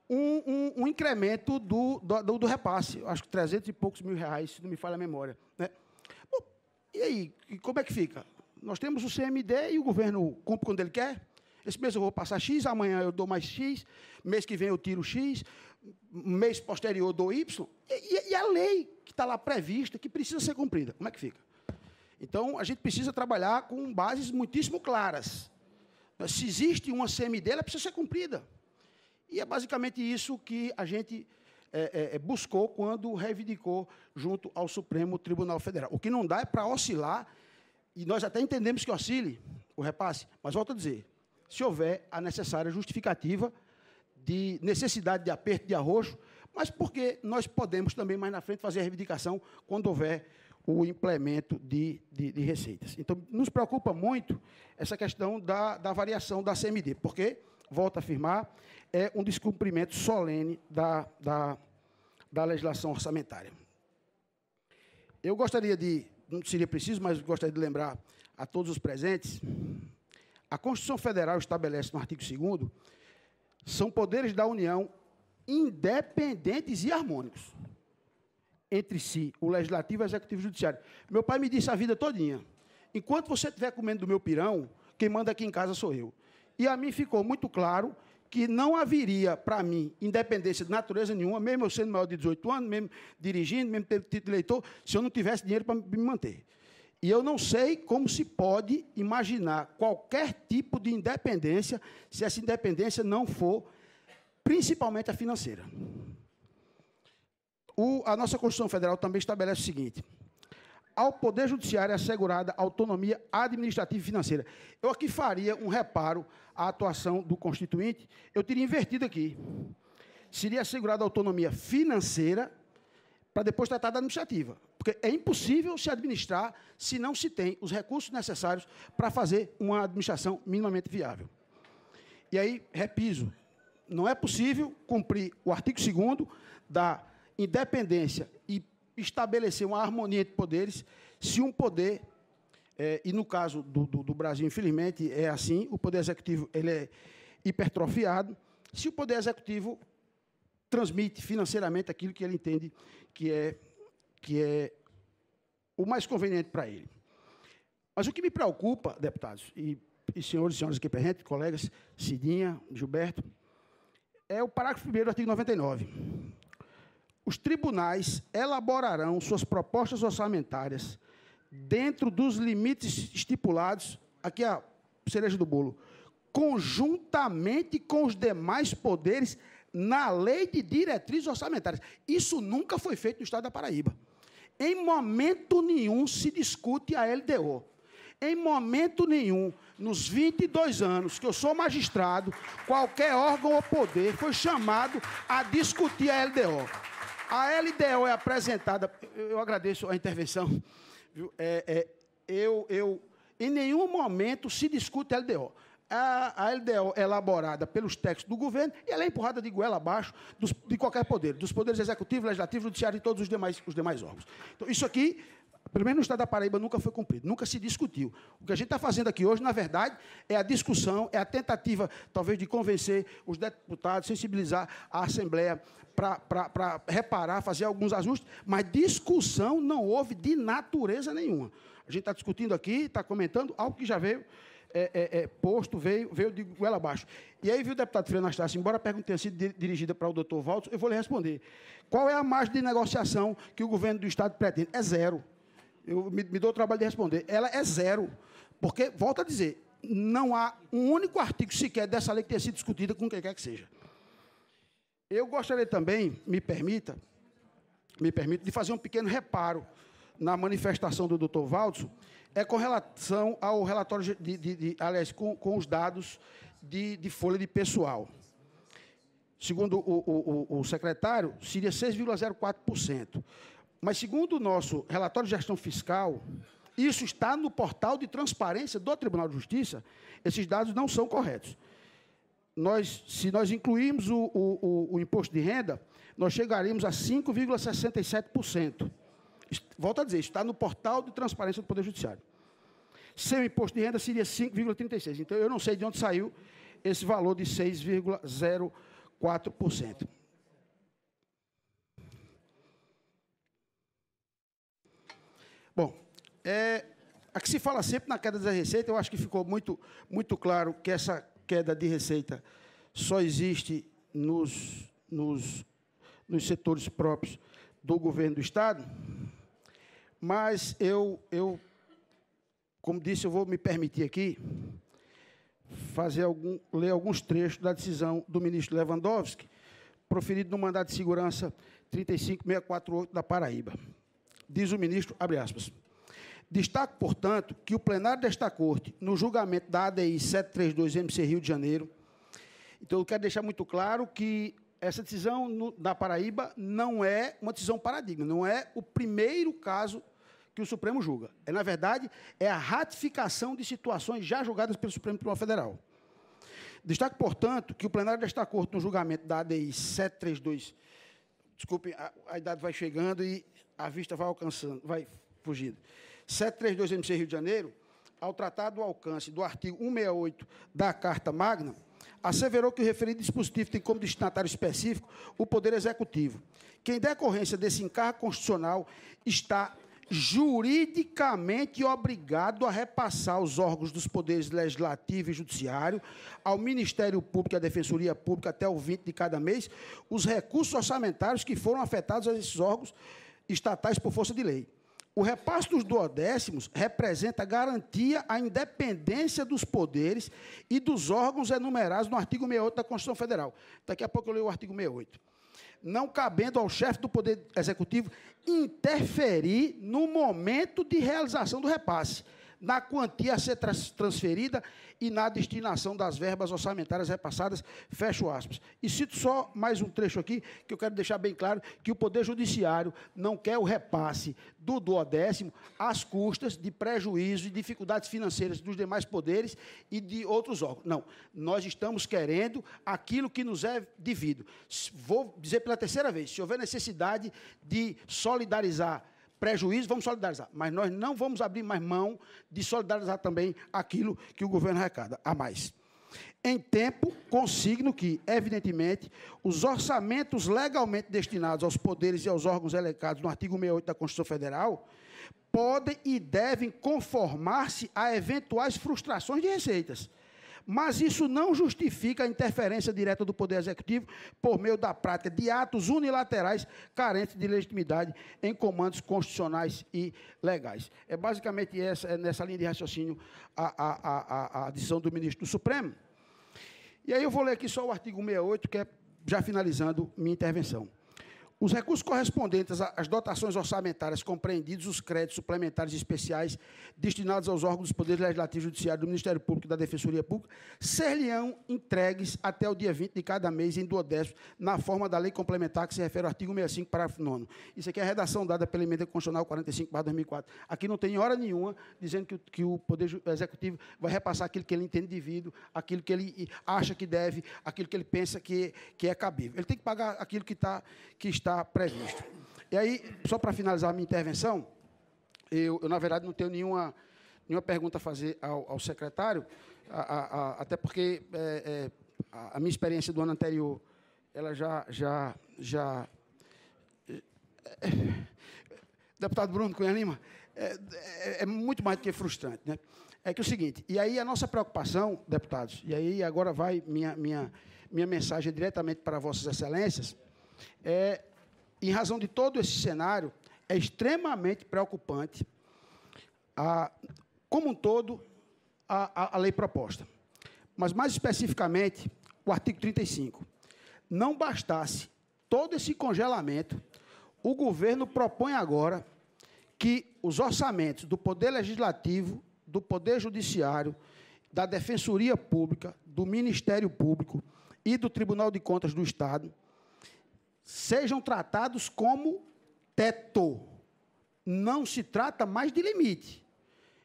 um, um, um incremento do, do, do, repasse, acho que 300 e poucos mil reais, se não me falha a memória. Né? Bom, e aí, como é que fica? Nós temos o CMD e o governo cumpre quando ele quer. Esse mês eu vou passar X, amanhã eu dou mais X, mês que vem eu tiro X, mês posterior eu dou Y. E, e a lei que está lá prevista, que precisa ser cumprida, como é que fica? Então, a gente precisa trabalhar com bases muitíssimo claras. Se existe uma CMD, ela precisa ser cumprida. E é basicamente isso que a gente é, é, é, buscou quando reivindicou junto ao Supremo Tribunal Federal. O que não dá é para oscilar, e nós até entendemos que oscile o repasse, mas volto a dizer, se houver a necessária justificativa de necessidade de aperto de arroxo, mas porque nós podemos também mais na frente fazer a reivindicação quando houver o implemento de, de, de, receitas. Então, nos preocupa muito essa questão da, da variação da CMD, porque, volto a afirmar, é um descumprimento solene da, da, da legislação orçamentária. Eu gostaria de, não seria preciso, mas gostaria de lembrar a todos os presentes, a Constituição Federal estabelece no artigo 2 são poderes da União independentes e harmônicos entre si, o legislativo, o executivo e o judiciário. Meu pai me disse a vida todinha: enquanto você estiver comendo do meu pirão, quem manda aqui em casa sou eu. E a mim ficou muito claro que não haveria, para mim, independência de natureza nenhuma, mesmo eu sendo maior de 18 anos, mesmo dirigindo, mesmo tendo título de eleitor, se eu não tivesse dinheiro para me manter. E eu não sei como se pode imaginar qualquer tipo de independência se essa independência não for principalmente a financeira. O, a nossa Constituição Federal também estabelece o seguinte: ao Poder Judiciário é assegurada autonomia administrativa e financeira. Eu aqui faria um reparo à atuação do Constituinte, eu teria invertido aqui. Seria assegurada autonomia financeira para depois tratar da administrativa. Porque é impossível se administrar se não se tem os recursos necessários para fazer uma administração minimamente viável. E aí, repiso, não é possível cumprir o artigo 2 da independência e estabelecer uma harmonia entre poderes, se um poder, é, e no caso do, do, do, Brasil, infelizmente, é assim, o poder executivo ele é hipertrofiado, se o poder executivo transmite financeiramente aquilo que ele entende que é, que é o mais conveniente para ele. Mas o que me preocupa, deputados, e, e senhores e senhoras aqui presentes, colegas, Cidinha, Gilberto, é o parágrafo 1 do artigo 99 os tribunais elaborarão suas propostas orçamentárias dentro dos limites estipulados, aqui é a cereja do bolo, conjuntamente com os demais poderes na lei de diretrizes orçamentárias. Isso nunca foi feito no Estado da Paraíba. Em momento nenhum se discute a LDO. Em momento nenhum, nos 22 anos que eu sou magistrado, qualquer órgão ou poder foi chamado a discutir a LDO. A LDO é apresentada, eu agradeço a intervenção, é, é, eu, eu, em nenhum momento se discute a LDO. A, a LDO é elaborada pelos textos do governo e ela é empurrada de goela abaixo dos, de qualquer poder, dos poderes executivo, legislativo, judiciário e todos os demais, os demais órgãos. Então, isso aqui pelo menos no estado da Paraíba, nunca foi cumprido, nunca se discutiu. O que a gente está fazendo aqui hoje, na verdade, é a discussão, é a tentativa, talvez, de convencer os deputados, sensibilizar a Assembleia para reparar, fazer alguns ajustes, mas discussão não houve de natureza nenhuma. A gente está discutindo aqui, está comentando algo que já veio é, é, é, posto, veio, veio de goela abaixo. E aí, viu, deputado Freire Anastácio, embora a pergunta tenha sido dirigida para o doutor Valdo, eu vou lhe responder. Qual é a margem de negociação que o governo do Estado pretende? É zero eu me, me dou o trabalho de responder, ela é zero. Porque, volto a dizer, não há um único artigo sequer dessa lei que tenha sido discutida com quem quer que seja. Eu gostaria também, me permita, me permita, de fazer um pequeno reparo na manifestação do doutor Valdson, é com relação ao relatório, de, de, de aliás, com, com, os dados de, de, folha de pessoal. Segundo o, o, o secretário, seria 6,04%. Mas segundo o nosso relatório de gestão fiscal, isso está no portal de transparência do Tribunal de Justiça, esses dados não são corretos. Nós, se nós incluirmos o, o, o imposto de renda, nós chegaremos a 5,67%. Volto a dizer, está no portal de transparência do Poder Judiciário. Sem o imposto de renda seria 5,36%. Então, eu não sei de onde saiu esse valor de 6,04%. Bom, é, aqui se fala sempre na queda da receita, eu acho que ficou muito, muito claro que essa queda de receita só existe nos, nos, nos setores próprios do governo do Estado, mas eu, eu, como disse, eu vou me permitir aqui fazer algum, ler alguns trechos da decisão do ministro Lewandowski, proferido no mandato de segurança 35648 da Paraíba diz o ministro, abre aspas. Destaco, portanto, que o plenário desta Corte, no julgamento da ADI 732-MC Rio de Janeiro, então eu quero deixar muito claro que essa decisão no, da Paraíba não é uma decisão paradigma, não é o primeiro caso que o Supremo julga. É, na verdade, é a ratificação de situações já julgadas pelo Supremo Tribunal Federal. Destaco, portanto, que o plenário desta Corte, no julgamento da ADI 732, desculpe, a, a idade vai chegando e a vista vai alcançando, vai fugindo. 732 MC Rio de Janeiro, ao tratar do alcance do artigo 168 da Carta Magna, asseverou que o referido dispositivo tem como destinatário específico o Poder Executivo, que, em decorrência desse encargo constitucional, está juridicamente obrigado a repassar os órgãos dos poderes legislativo e judiciário ao Ministério Público e à Defensoria Pública até o 20 de cada mês os recursos orçamentários que foram afetados a esses órgãos estatais por força de lei. O repasse dos duodécimos representa garantia à independência dos poderes e dos órgãos enumerados no artigo 68 da Constituição Federal. Daqui a pouco eu leio o artigo 68. Não cabendo ao chefe do Poder Executivo interferir no momento de realização do repasse na quantia a ser transferida e na destinação das verbas orçamentárias repassadas, fecho aspas. E cito só mais um trecho aqui, que eu quero deixar bem claro que o Poder Judiciário não quer o repasse do duodécimo às custas de prejuízo e dificuldades financeiras dos demais poderes e de outros órgãos. Não, nós estamos querendo aquilo que nos é devido. Vou dizer pela terceira vez, se houver necessidade de solidarizar prejuízo, vamos solidarizar. Mas nós não vamos abrir mais mão de solidarizar também aquilo que o governo arrecada a mais. Em tempo, consigno que, evidentemente, os orçamentos legalmente destinados aos poderes e aos órgãos elencados no artigo 68 da Constituição Federal podem e devem conformar-se a eventuais frustrações de receitas mas isso não justifica a interferência direta do Poder Executivo por meio da prática de atos unilaterais carentes de legitimidade em comandos constitucionais e legais. É basicamente essa, é nessa linha de raciocínio a, a, a, a decisão do ministro do Supremo. E aí eu vou ler aqui só o artigo 68, que é já finalizando minha intervenção. Os recursos correspondentes às dotações orçamentárias compreendidos os créditos suplementares especiais destinados aos órgãos dos poderes legislativo e judiciário do Ministério Público e da Defensoria Pública ser-lhe-ão entregues até o dia 20 de cada mês em duodécimo, na forma da lei complementar que se refere ao artigo 65, parágrafo 9 Isso aqui é a redação dada pela emenda constitucional 45, 2004. Aqui não tem hora nenhuma dizendo que, que o Poder Executivo vai repassar aquilo que ele entende devido, aquilo que ele acha que deve, aquilo que ele pensa que, que é cabível. Ele tem que pagar aquilo que, tá, que está previsto. E aí, só para finalizar a minha intervenção, eu, eu, na verdade, não tenho nenhuma, nenhuma pergunta a fazer ao, ao secretário, a, a, a, até porque é, é, a minha experiência do ano anterior, ela já... já, já é, deputado Bruno Cunha Lima, é, é, é, muito mais do que frustrante. Né? É que é o seguinte, e aí a nossa preocupação, deputados, e aí agora vai minha, minha, minha mensagem diretamente para vossas excelências, é em razão de todo esse cenário, é extremamente preocupante, a, como um todo, a, a, a lei proposta. Mas, mais especificamente, o artigo 35. Não bastasse todo esse congelamento, o governo propõe agora que os orçamentos do Poder Legislativo, do Poder Judiciário, da Defensoria Pública, do Ministério Público e do Tribunal de Contas do Estado sejam tratados como teto. Não se trata mais de limite.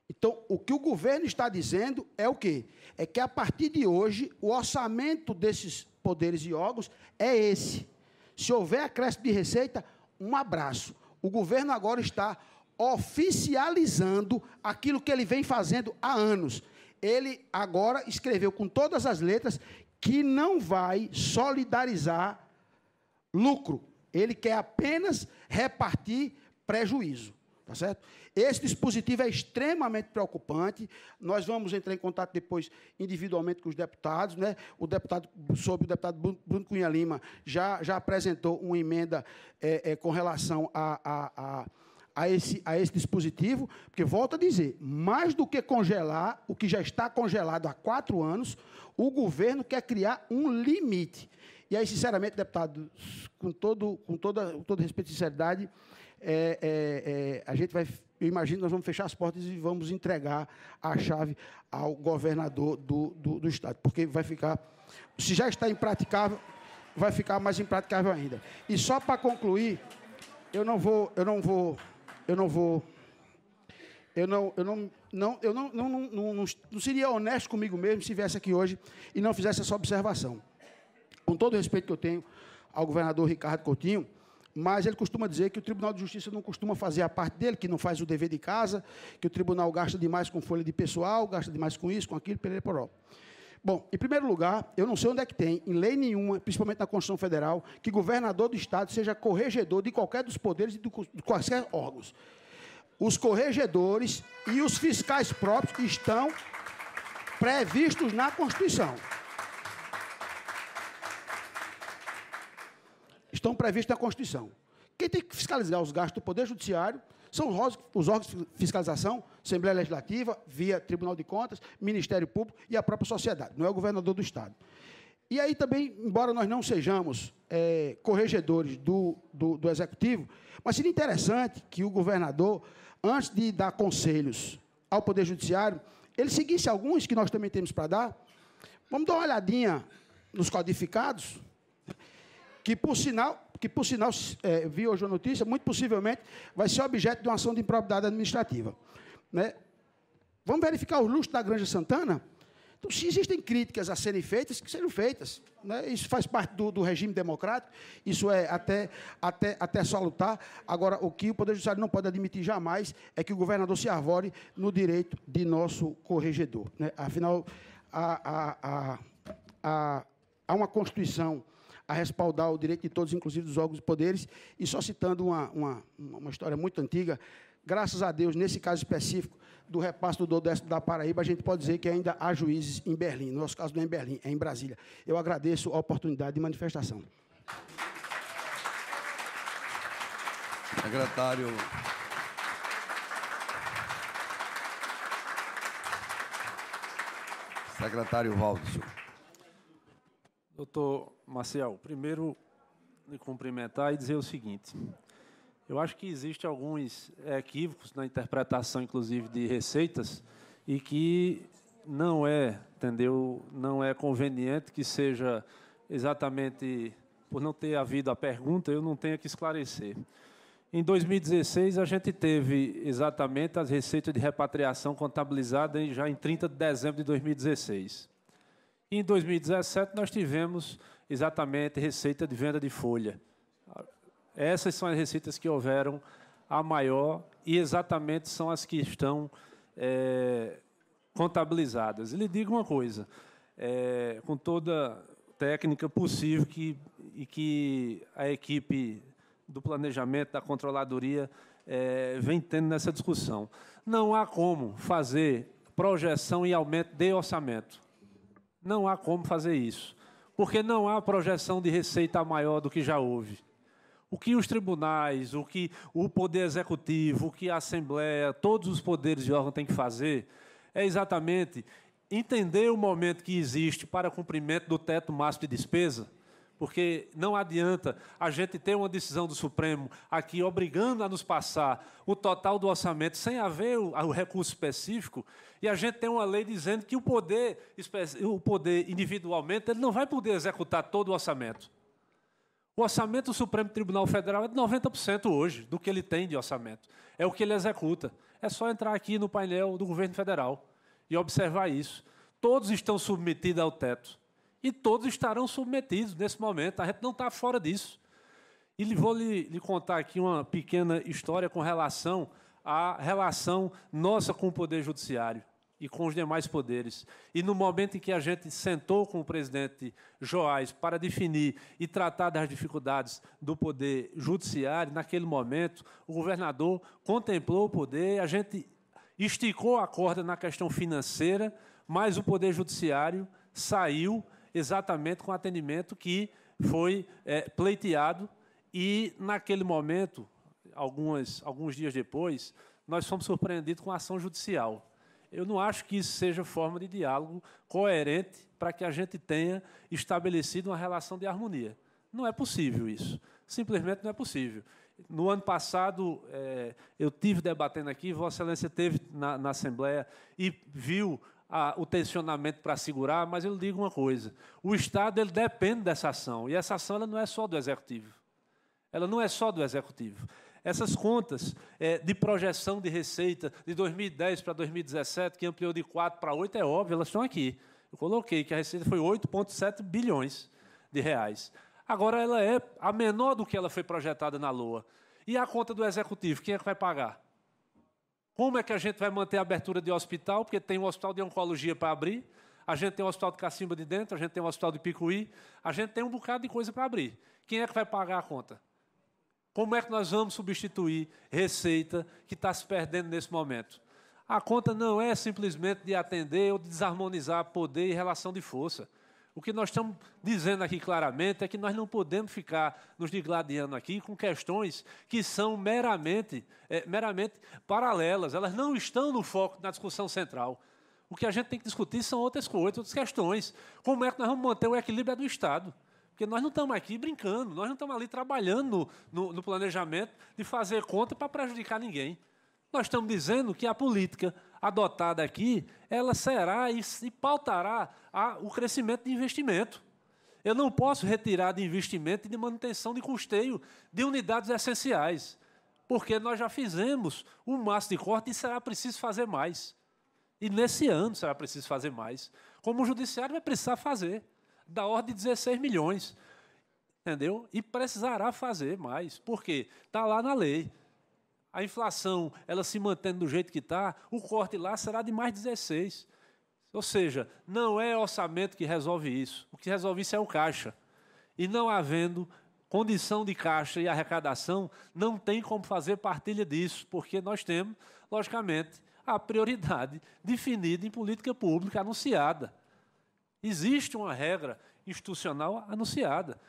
Então, o que o governo está dizendo é o quê? É que a partir de hoje, o orçamento desses poderes e órgãos é esse. Se houver acréscimo de receita, um abraço. O governo agora está oficializando aquilo que ele vem fazendo há anos. Ele agora escreveu com todas as letras que não vai solidarizar lucro, ele quer apenas repartir prejuízo. Tá certo? Esse dispositivo é extremamente preocupante. Nós vamos entrar em contato depois individualmente com os deputados. Né? O deputado, sob o deputado Bruno Cunha Lima, já, já apresentou uma emenda é, é, com relação a, a, a a esse, a esse dispositivo, porque, volto a dizer, mais do que congelar o que já está congelado há quatro anos, o governo quer criar um limite. E aí, sinceramente, deputado, com todo, com toda, com todo respeito e sinceridade, é, é, é, a gente vai, eu imagino, nós vamos fechar as portas e vamos entregar a chave ao governador do, do, do Estado, porque vai ficar, se já está impraticável, vai ficar mais impraticável ainda. E só para concluir, eu não vou, eu não vou, eu não vou eu não, eu não, não, eu não, não, não, não, seria honesto comigo mesmo se viesse aqui hoje e não fizesse essa observação com todo o respeito que eu tenho ao governador Ricardo Coutinho, mas ele costuma dizer que o Tribunal de Justiça não costuma fazer a parte dele, que não faz o dever de casa, que o tribunal gasta demais com folha de pessoal, gasta demais com isso, com aquilo, perere poró. Bom, em primeiro lugar, eu não sei onde é que tem, em lei nenhuma, principalmente na Constituição Federal, que governador do Estado seja corregedor de qualquer dos poderes e de quaisquer órgãos. Os corregedores e os fiscais próprios estão previstos na Constituição. estão previstos na Constituição. Quem tem que fiscalizar os gastos do Poder Judiciário são os órgãos de fiscalização, Assembleia Legislativa, via Tribunal de Contas, Ministério Público e a própria sociedade, não é o governador do Estado. E aí também, embora nós não sejamos é, corregedores do, do, do Executivo, mas seria interessante que o governador, antes de dar conselhos ao Poder Judiciário, ele seguisse alguns que nós também temos para dar. Vamos dar uma olhadinha nos codificados, que por sinal, que por sinal é, vi hoje a notícia, muito possivelmente vai ser objeto de uma ação de improbidade administrativa. Né? Vamos verificar o luxo da Granja Santana? Então, se existem críticas a serem feitas, que sejam feitas. Né? Isso faz parte do, do, regime democrático, isso é até, até, até salutar. Agora, o que o Poder Judiciário não pode admitir jamais é que o governador se arvore no direito de nosso corregedor. Né? Afinal, há, há, há, há uma Constituição a respaldar o direito de todos, inclusive dos órgãos de poderes. E só citando uma, uma, uma história muito antiga, graças a Deus, nesse caso específico do repasse do Nordeste da Paraíba, a gente pode dizer que ainda há juízes em Berlim. No nosso caso não é em Berlim, é em Brasília. Eu agradeço a oportunidade de manifestação. Secretário. Secretário Valdo. Doutor Marcial, primeiro me cumprimentar e dizer o seguinte. Eu acho que existe alguns equívocos na interpretação, inclusive, de receitas e que não é, entendeu? Não é conveniente que seja exatamente por não ter havido a pergunta, eu não tenho que esclarecer. Em 2016, a gente teve exatamente as receitas de repatriação contabilizadas já em 30 de dezembro de 2016. E em 2017, nós tivemos exatamente receita de venda de folha. Essas são as receitas que houveram a maior e exatamente são as que estão é, contabilizadas. E lhe digo uma coisa, é, com toda técnica possível que, e que a equipe do planejamento, da controladoria, é, vem tendo nessa discussão. Não há como fazer projeção e aumento de orçamento. Não há como fazer isso porque não há projeção de receita maior do que já houve. O que os tribunais, o que o Poder Executivo, o que a Assembleia, todos os poderes de órgão têm que fazer é exatamente entender o momento que existe para cumprimento do teto máximo de despesa porque não adianta a gente ter uma decisão do Supremo aqui obrigando a nos passar o total do orçamento sem haver o, recurso específico e a gente tem uma lei dizendo que o poder, o poder individualmente ele não vai poder executar todo o orçamento. O orçamento do Supremo Tribunal Federal é de 90% hoje do que ele tem de orçamento. É o que ele executa. É só entrar aqui no painel do governo federal e observar isso. Todos estão submetidos ao teto e todos estarão submetidos nesse momento. A gente não está fora disso. E vou lhe, lhe, contar aqui uma pequena história com relação à relação nossa com o Poder Judiciário e com os demais poderes. E no momento em que a gente sentou com o presidente Joás para definir e tratar das dificuldades do Poder Judiciário, naquele momento, o governador contemplou o poder, a gente esticou a corda na questão financeira, mas o Poder Judiciário saiu exatamente com o atendimento que foi é, pleiteado. E, naquele momento, algumas, alguns dias depois, nós fomos surpreendidos com a ação judicial. Eu não acho que isso seja forma de diálogo coerente para que a gente tenha estabelecido uma relação de harmonia. Não é possível isso. Simplesmente não é possível. No ano passado, é, eu tive debatendo aqui, Vossa Excelência teve na, na Assembleia e viu a, o tensionamento para segurar, mas eu digo uma coisa: o Estado ele depende dessa ação, e essa ação ela não é só do executivo. Ela não é só do executivo. Essas contas é, de projeção de receita de 2010 para 2017, que ampliou de 4 para 8, é óbvio, elas estão aqui. Eu coloquei que a receita foi 8,7 bilhões de reais. Agora ela é a menor do que ela foi projetada na Lua E a conta do executivo, quem é que vai pagar? Como é que a gente vai manter a abertura de hospital? Porque tem um hospital de oncologia para abrir, a gente tem um hospital de Cacimba de Dentro, a gente tem um hospital de Picuí, a gente tem um bocado de coisa para abrir. Quem é que vai pagar a conta? Como é que nós vamos substituir receita que está se perdendo nesse momento? A conta não é simplesmente de atender ou de desarmonizar poder e relação de força. O que nós estamos dizendo aqui claramente é que nós não podemos ficar nos digladiando aqui com questões que são meramente, é, meramente paralelas, elas não estão no foco da discussão central. O que a gente tem que discutir são outras coisas, outras questões. Como é que nós vamos manter o equilíbrio do Estado? Porque nós não estamos aqui brincando, nós não estamos ali trabalhando no, no, no planejamento de fazer conta para prejudicar ninguém. Nós estamos dizendo que a política adotada aqui, ela será e, se pautará a, o crescimento de investimento. Eu não posso retirar de investimento e de manutenção de custeio de unidades essenciais, porque nós já fizemos o um máximo de corte e será preciso fazer mais. E nesse ano será preciso fazer mais. Como o judiciário vai precisar fazer, da ordem de 16 milhões. Entendeu? E precisará fazer mais, porque está lá na lei a inflação ela se mantendo do jeito que está, o corte lá será de mais 16. Ou seja, não é orçamento que resolve isso. O que resolve isso é o caixa. E não havendo condição de caixa e arrecadação, não tem como fazer partilha disso, porque nós temos, logicamente, a prioridade definida em política pública anunciada. Existe uma regra institucional anunciada.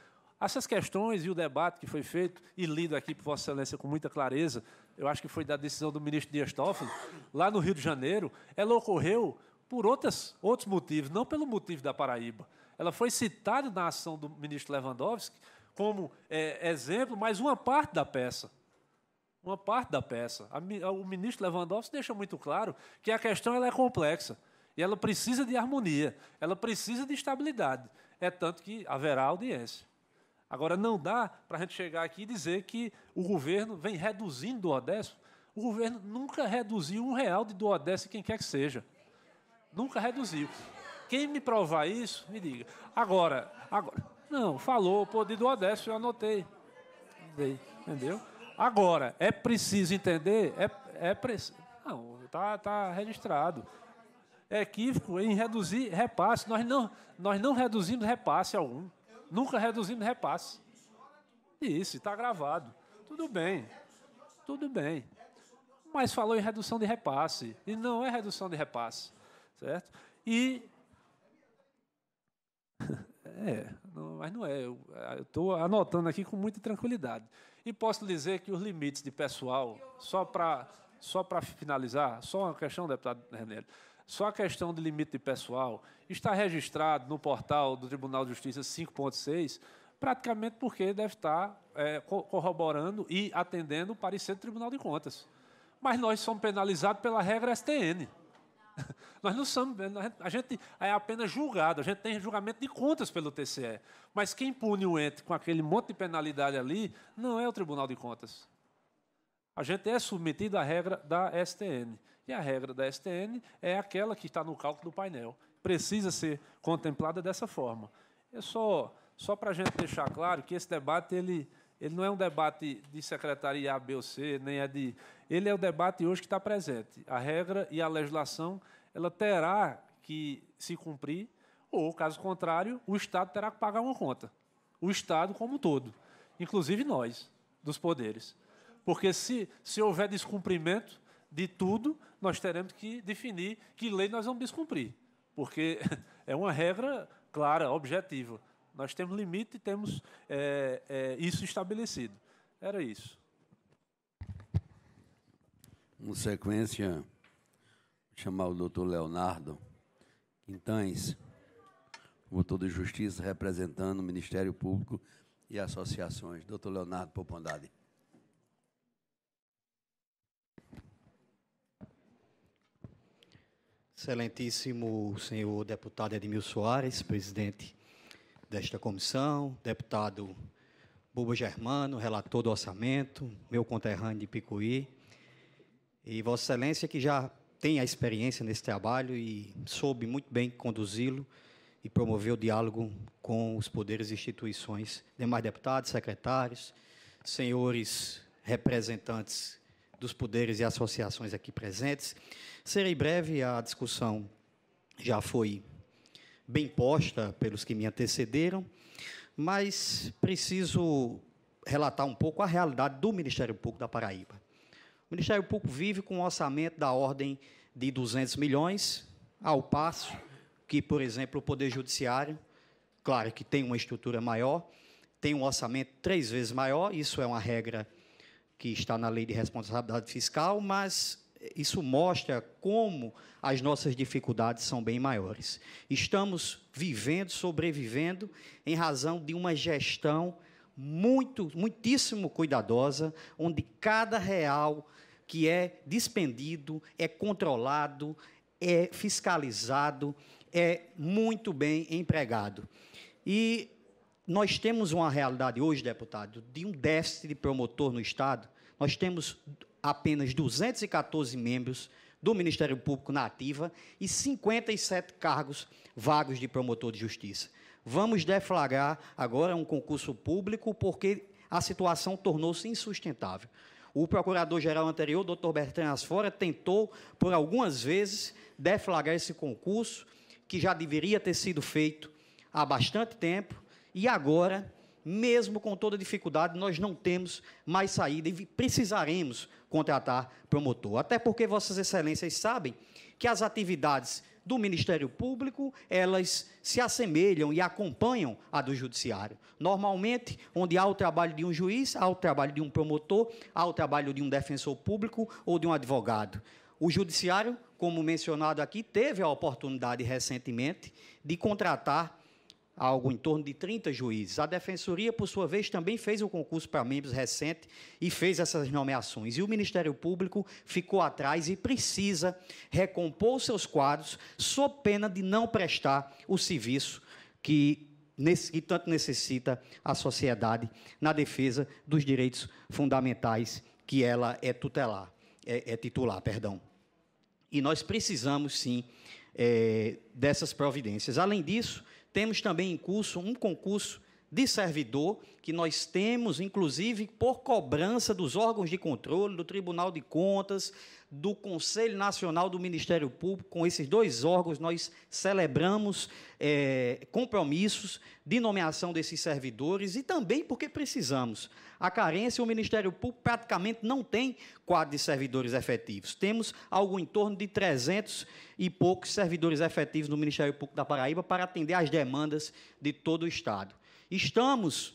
Essas questões e o debate que foi feito e lido aqui por Vossa Excelência com muita clareza, eu acho que foi da decisão do ministro Dias Toffoli, lá no Rio de Janeiro, ela ocorreu por outras, outros motivos, não pelo motivo da Paraíba. Ela foi citada na ação do ministro Lewandowski como é, exemplo, mas uma parte da peça. Uma parte da peça. A, o ministro Lewandowski deixa muito claro que a questão ela é complexa e ela precisa de harmonia, ela precisa de estabilidade. É tanto que haverá audiência. Agora, não dá para a gente chegar aqui e dizer que o governo vem reduzindo o Odécio. O governo nunca reduziu um real de do quem quer que seja. Nunca reduziu. Quem me provar isso, me diga. Agora, agora. Não, falou, pô, de do eu anotei. Entendeu? Agora, é preciso entender, é, é preciso. Não, está tá registrado. É equívoco em reduzir repasse. Nós não, nós não reduzimos repasse algum nunca reduzimos repasse. Isso, está gravado. Tudo bem, tudo bem. Mas falou em redução de repasse, e não é redução de repasse, certo? E. é, não, mas não é. Eu estou anotando aqui com muita tranquilidade. E posso dizer que os limites de pessoal, só para só finalizar, só uma questão, deputado Renério só a questão de limite de pessoal está registrado no portal do Tribunal de Justiça 5.6, praticamente porque deve estar é, corroborando e atendendo o parecer do Tribunal de Contas. Mas nós somos penalizados pela regra STN. Nós não somos, né, a gente é apenas julgado, a gente tem julgamento de contas pelo TCE. Mas quem pune o ente com aquele monte de penalidade ali não é o Tribunal de Contas. A gente é submetido à regra da STN. E a regra da STN é aquela que está no cálculo do painel. Precisa ser contemplada dessa forma. É só, só para a gente deixar claro que esse debate ele, ele não é um debate de secretaria A, B ou C, nem é de. Ele é o debate hoje que está presente. A regra e a legislação ela terá que se cumprir, ou, caso contrário, o Estado terá que pagar uma conta. O Estado como um todo, inclusive nós, dos poderes. Porque se, se houver descumprimento de tudo, nós teremos que definir que lei nós vamos descumprir, porque é uma regra clara, objetiva. Nós temos limite e temos é, é, isso estabelecido. Era isso. Em sequência, vou chamar o doutor Leonardo Quintães, doutor de Justiça, representando o Ministério Público e associações. Doutor Leonardo Popondade. Excelentíssimo senhor deputado Edmil Soares, presidente desta comissão, deputado Bubo Germano, relator do orçamento, meu conterrâneo de Picuí, e Vossa Excelência, que já tem a experiência nesse trabalho e soube muito bem conduzi-lo e promover o diálogo com os poderes e instituições, demais deputados, secretários, senhores representantes dos poderes e associações aqui presentes. Serei breve, a discussão já foi bem posta pelos que me antecederam, mas preciso relatar um pouco a realidade do Ministério Público da Paraíba. O Ministério Público vive com um orçamento da ordem de 200 milhões, ao passo que, por exemplo, o Poder Judiciário, claro que tem uma estrutura maior, tem um orçamento três vezes maior, isso é uma regra que está na lei de responsabilidade fiscal, mas isso mostra como as nossas dificuldades são bem maiores. Estamos vivendo, sobrevivendo, em razão de uma gestão muito, muitíssimo cuidadosa, onde cada real que é dispendido é controlado, é fiscalizado, é muito bem empregado. E nós temos uma realidade hoje, deputado, de um déficit de promotor no Estado. Nós temos apenas 214 membros do Ministério Público na ativa e 57 cargos vagos de promotor de justiça. Vamos deflagrar agora um concurso público porque a situação tornou-se insustentável. O procurador-geral anterior, doutor Bertrand Asfora, tentou, por algumas vezes, deflagrar esse concurso, que já deveria ter sido feito há bastante tempo, e agora, mesmo com toda dificuldade, nós não temos mais saída e precisaremos contratar promotor. Até porque vossas excelências sabem que as atividades do Ministério Público, elas se assemelham e acompanham a do Judiciário. Normalmente, onde há o trabalho de um juiz, há o trabalho de um promotor, há o trabalho de um defensor público ou de um advogado. O Judiciário, como mencionado aqui, teve a oportunidade recentemente de contratar algo em torno de 30 juízes. A Defensoria, por sua vez, também fez o um concurso para membros recente e fez essas nomeações. E o Ministério Público ficou atrás e precisa recompor seus quadros, sob pena de não prestar o serviço que que tanto necessita a sociedade na defesa dos direitos fundamentais que ela é tutelar, é, é titular, perdão. E nós precisamos sim é, dessas providências. Além disso, temos também em curso um concurso de servidor, que nós temos, inclusive, por cobrança dos órgãos de controle, do Tribunal de Contas, do Conselho Nacional do Ministério Público, com esses dois órgãos, nós celebramos é, compromissos de nomeação desses servidores e também porque precisamos a carência, o Ministério Público praticamente não tem quadro de servidores efetivos. Temos algo em torno de 300 e poucos servidores efetivos no Ministério Público da Paraíba para atender às demandas de todo o Estado. Estamos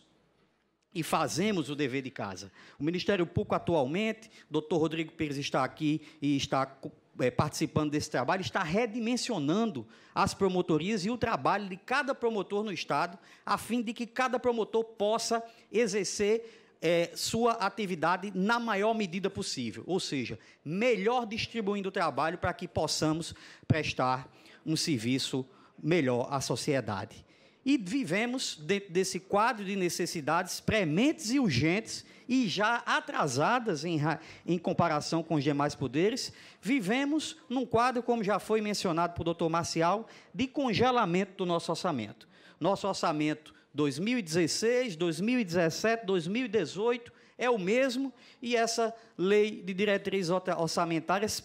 e fazemos o dever de casa. O Ministério Público atualmente, doutor Rodrigo Pires está aqui e está eh, participando desse trabalho, está redimensionando as promotorias e o trabalho de cada promotor no Estado, a fim de que cada promotor possa exercer é, sua atividade na maior medida possível, ou seja, melhor distribuindo o trabalho para que possamos prestar um serviço melhor à sociedade. E vivemos dentro desse quadro de necessidades prementes e urgentes e já atrasadas em, em comparação com os demais poderes, vivemos num quadro, como já foi mencionado por doutor Marcial, de congelamento do nosso orçamento. Nosso orçamento 2016, 2017, 2018, é o mesmo, e essa lei de diretrizes orçamentárias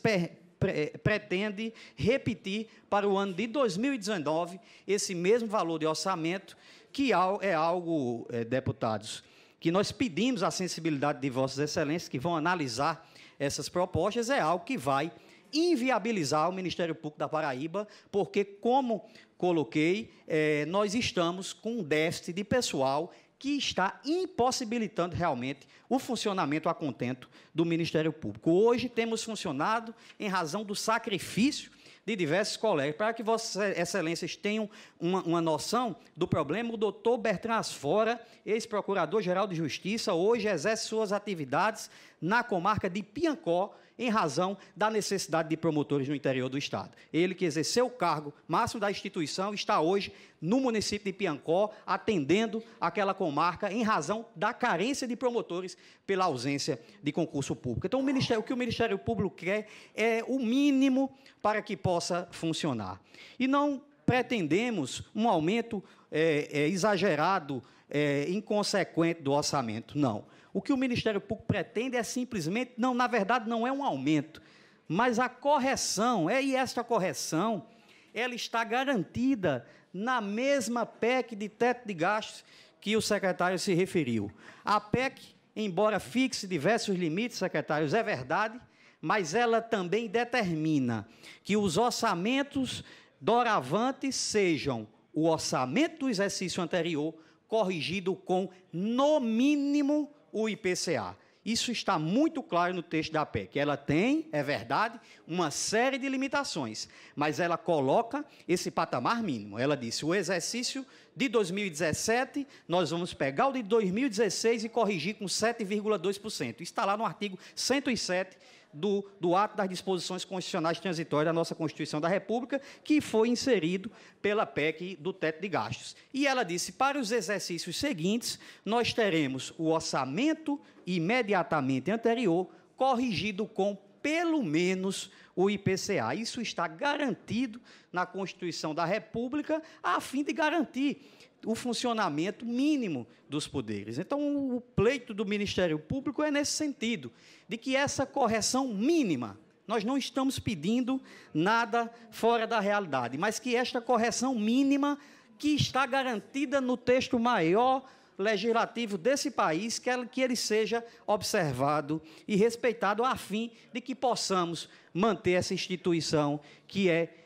pretende repetir para o ano de 2019 esse mesmo valor de orçamento, que é, é algo, é, deputados, que nós pedimos a sensibilidade de Vossas Excelências, que vão analisar essas propostas, é algo que vai inviabilizar o Ministério Público da Paraíba, porque, como coloquei, é, nós estamos com um déficit de pessoal que está impossibilitando realmente o funcionamento a contento do Ministério Público. Hoje temos funcionado em razão do sacrifício de diversos colegas. Para que Vossas Excelências tenham uma, uma, noção do problema, o doutor Bertrand Asfora, ex-procurador-geral de Justiça, hoje exerce suas atividades na comarca de Piancó, em razão da necessidade de promotores no interior do Estado. Ele que exerceu o cargo máximo da instituição está hoje no município de Piancó, atendendo aquela comarca em razão da carência de promotores pela ausência de concurso público. Então, o, ministério, o que o Ministério Público quer é o mínimo para que possa funcionar. E não pretendemos um aumento é, é, exagerado, é, inconsequente do orçamento. Não. O que o Ministério Público pretende é simplesmente, não, na verdade, não é um aumento, mas a correção, é, e esta correção, ela está garantida na mesma PEC de teto de gastos que o secretário se referiu. A PEC, embora fixe diversos limites, secretários, é verdade, mas ela também determina que os orçamentos doravante sejam o orçamento do exercício anterior corrigido com, no mínimo, o IPCA. Isso está muito claro no texto da PEC. Ela tem, é verdade, uma série de limitações, mas ela coloca esse patamar mínimo. Ela disse: o exercício de 2017, nós vamos pegar o de 2016 e corrigir com 7,2%. Está lá no artigo 107 do, do ato das disposições constitucionais transitórias da nossa Constituição da República, que foi inserido pela PEC do teto de gastos. E ela disse: para os exercícios seguintes, nós teremos o orçamento imediatamente anterior corrigido com pelo menos o IPCA. Isso está garantido na Constituição da República, a fim de garantir o funcionamento mínimo dos poderes. Então, o pleito do Ministério Público é nesse sentido, de que essa correção mínima, nós não estamos pedindo nada fora da realidade, mas que esta correção mínima que está garantida no texto maior legislativo desse país, que ele seja observado e respeitado, a fim de que possamos manter essa instituição que é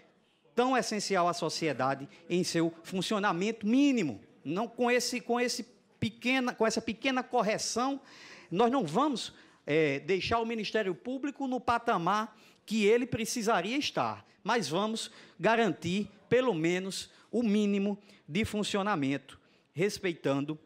tão essencial à sociedade em seu funcionamento mínimo. Não com esse, com esse pequena, com essa pequena correção, nós não vamos é, deixar o Ministério Público no patamar que ele precisaria estar, mas vamos garantir pelo menos o mínimo de funcionamento, respeitando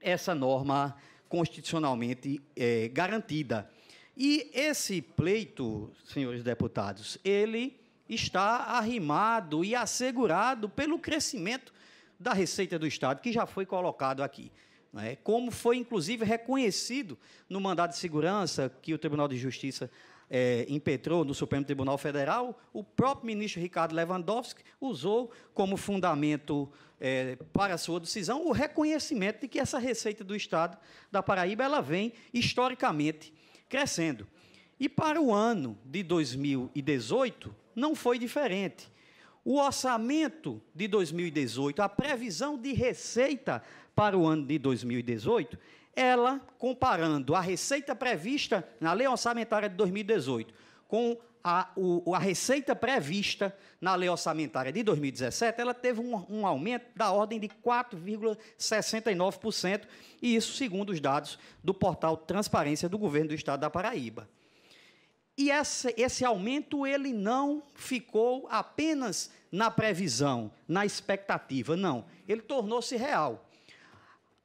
essa norma constitucionalmente é, garantida. E esse pleito, senhores deputados, ele está arrimado e assegurado pelo crescimento da Receita do Estado, que já foi colocado aqui. É? Como foi, inclusive, reconhecido no mandado de segurança que o Tribunal de Justiça é, impetrou no Supremo Tribunal Federal, o próprio ministro Ricardo Lewandowski usou como fundamento é, para a sua decisão o reconhecimento de que essa receita do Estado da Paraíba ela vem historicamente crescendo. E para o ano de 2018, não foi diferente. O orçamento de 2018, a previsão de receita para o ano de 2018, ela comparando a receita prevista na lei orçamentária de 2018 com a, o, a receita prevista na lei orçamentária de 2017, ela teve um, um aumento da ordem de 4,69%, e isso segundo os dados do portal Transparência do Governo do Estado da Paraíba. E essa, esse aumento ele não ficou apenas na previsão, na expectativa, não. Ele tornou-se real.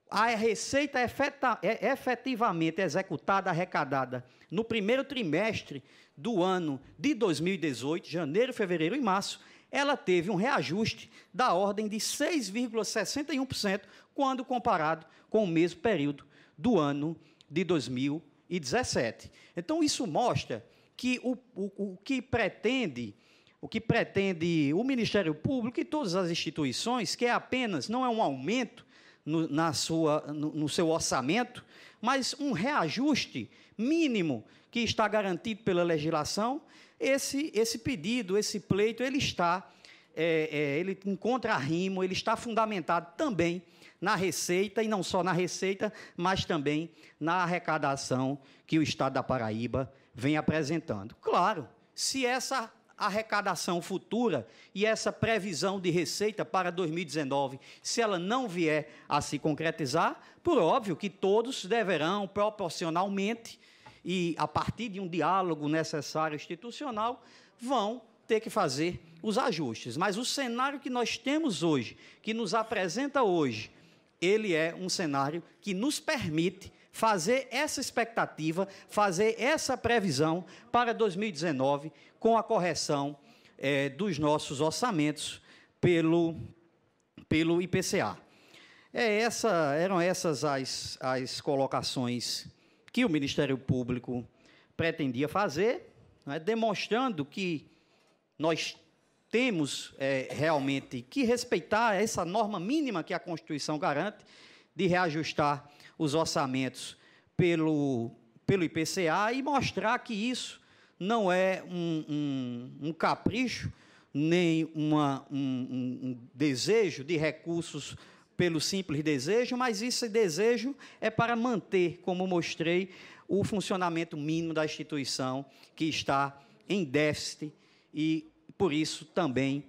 A receita é efeta, é efetivamente executada, arrecadada no primeiro trimestre do ano de 2018, janeiro, fevereiro e março, ela teve um reajuste da ordem de 6,61% quando comparado com o mesmo período do ano de 2017. Então, isso mostra que o, o, o que pretende o que pretende o Ministério Público e todas as instituições, que é apenas, não é um aumento no, na sua, no, no, seu orçamento, mas um reajuste mínimo que está garantido pela legislação, esse, esse pedido, esse pleito, ele está, é, é, ele encontra rimo, ele está fundamentado também na receita, e não só na receita, mas também na arrecadação que o Estado da Paraíba vem apresentando. Claro, se essa arrecadação futura e essa previsão de receita para 2019, se ela não vier a se concretizar, por óbvio que todos deverão proporcionalmente e a partir de um diálogo necessário institucional vão ter que fazer os ajustes. Mas o cenário que nós temos hoje, que nos apresenta hoje, ele é um cenário que nos permite fazer essa expectativa, fazer essa previsão para 2019 com a correção é, dos nossos orçamentos pelo, pelo IPCA. É essa, eram essas as, as colocações que o Ministério Público pretendia fazer, né, demonstrando que nós temos é, realmente que respeitar essa norma mínima que a Constituição garante de reajustar os orçamentos pelo, pelo IPCA e mostrar que isso não é um, um, um capricho, nem uma, um, um, desejo de recursos pelo simples desejo, mas esse desejo é para manter, como mostrei, o funcionamento mínimo da instituição que está em déficit e, por isso, também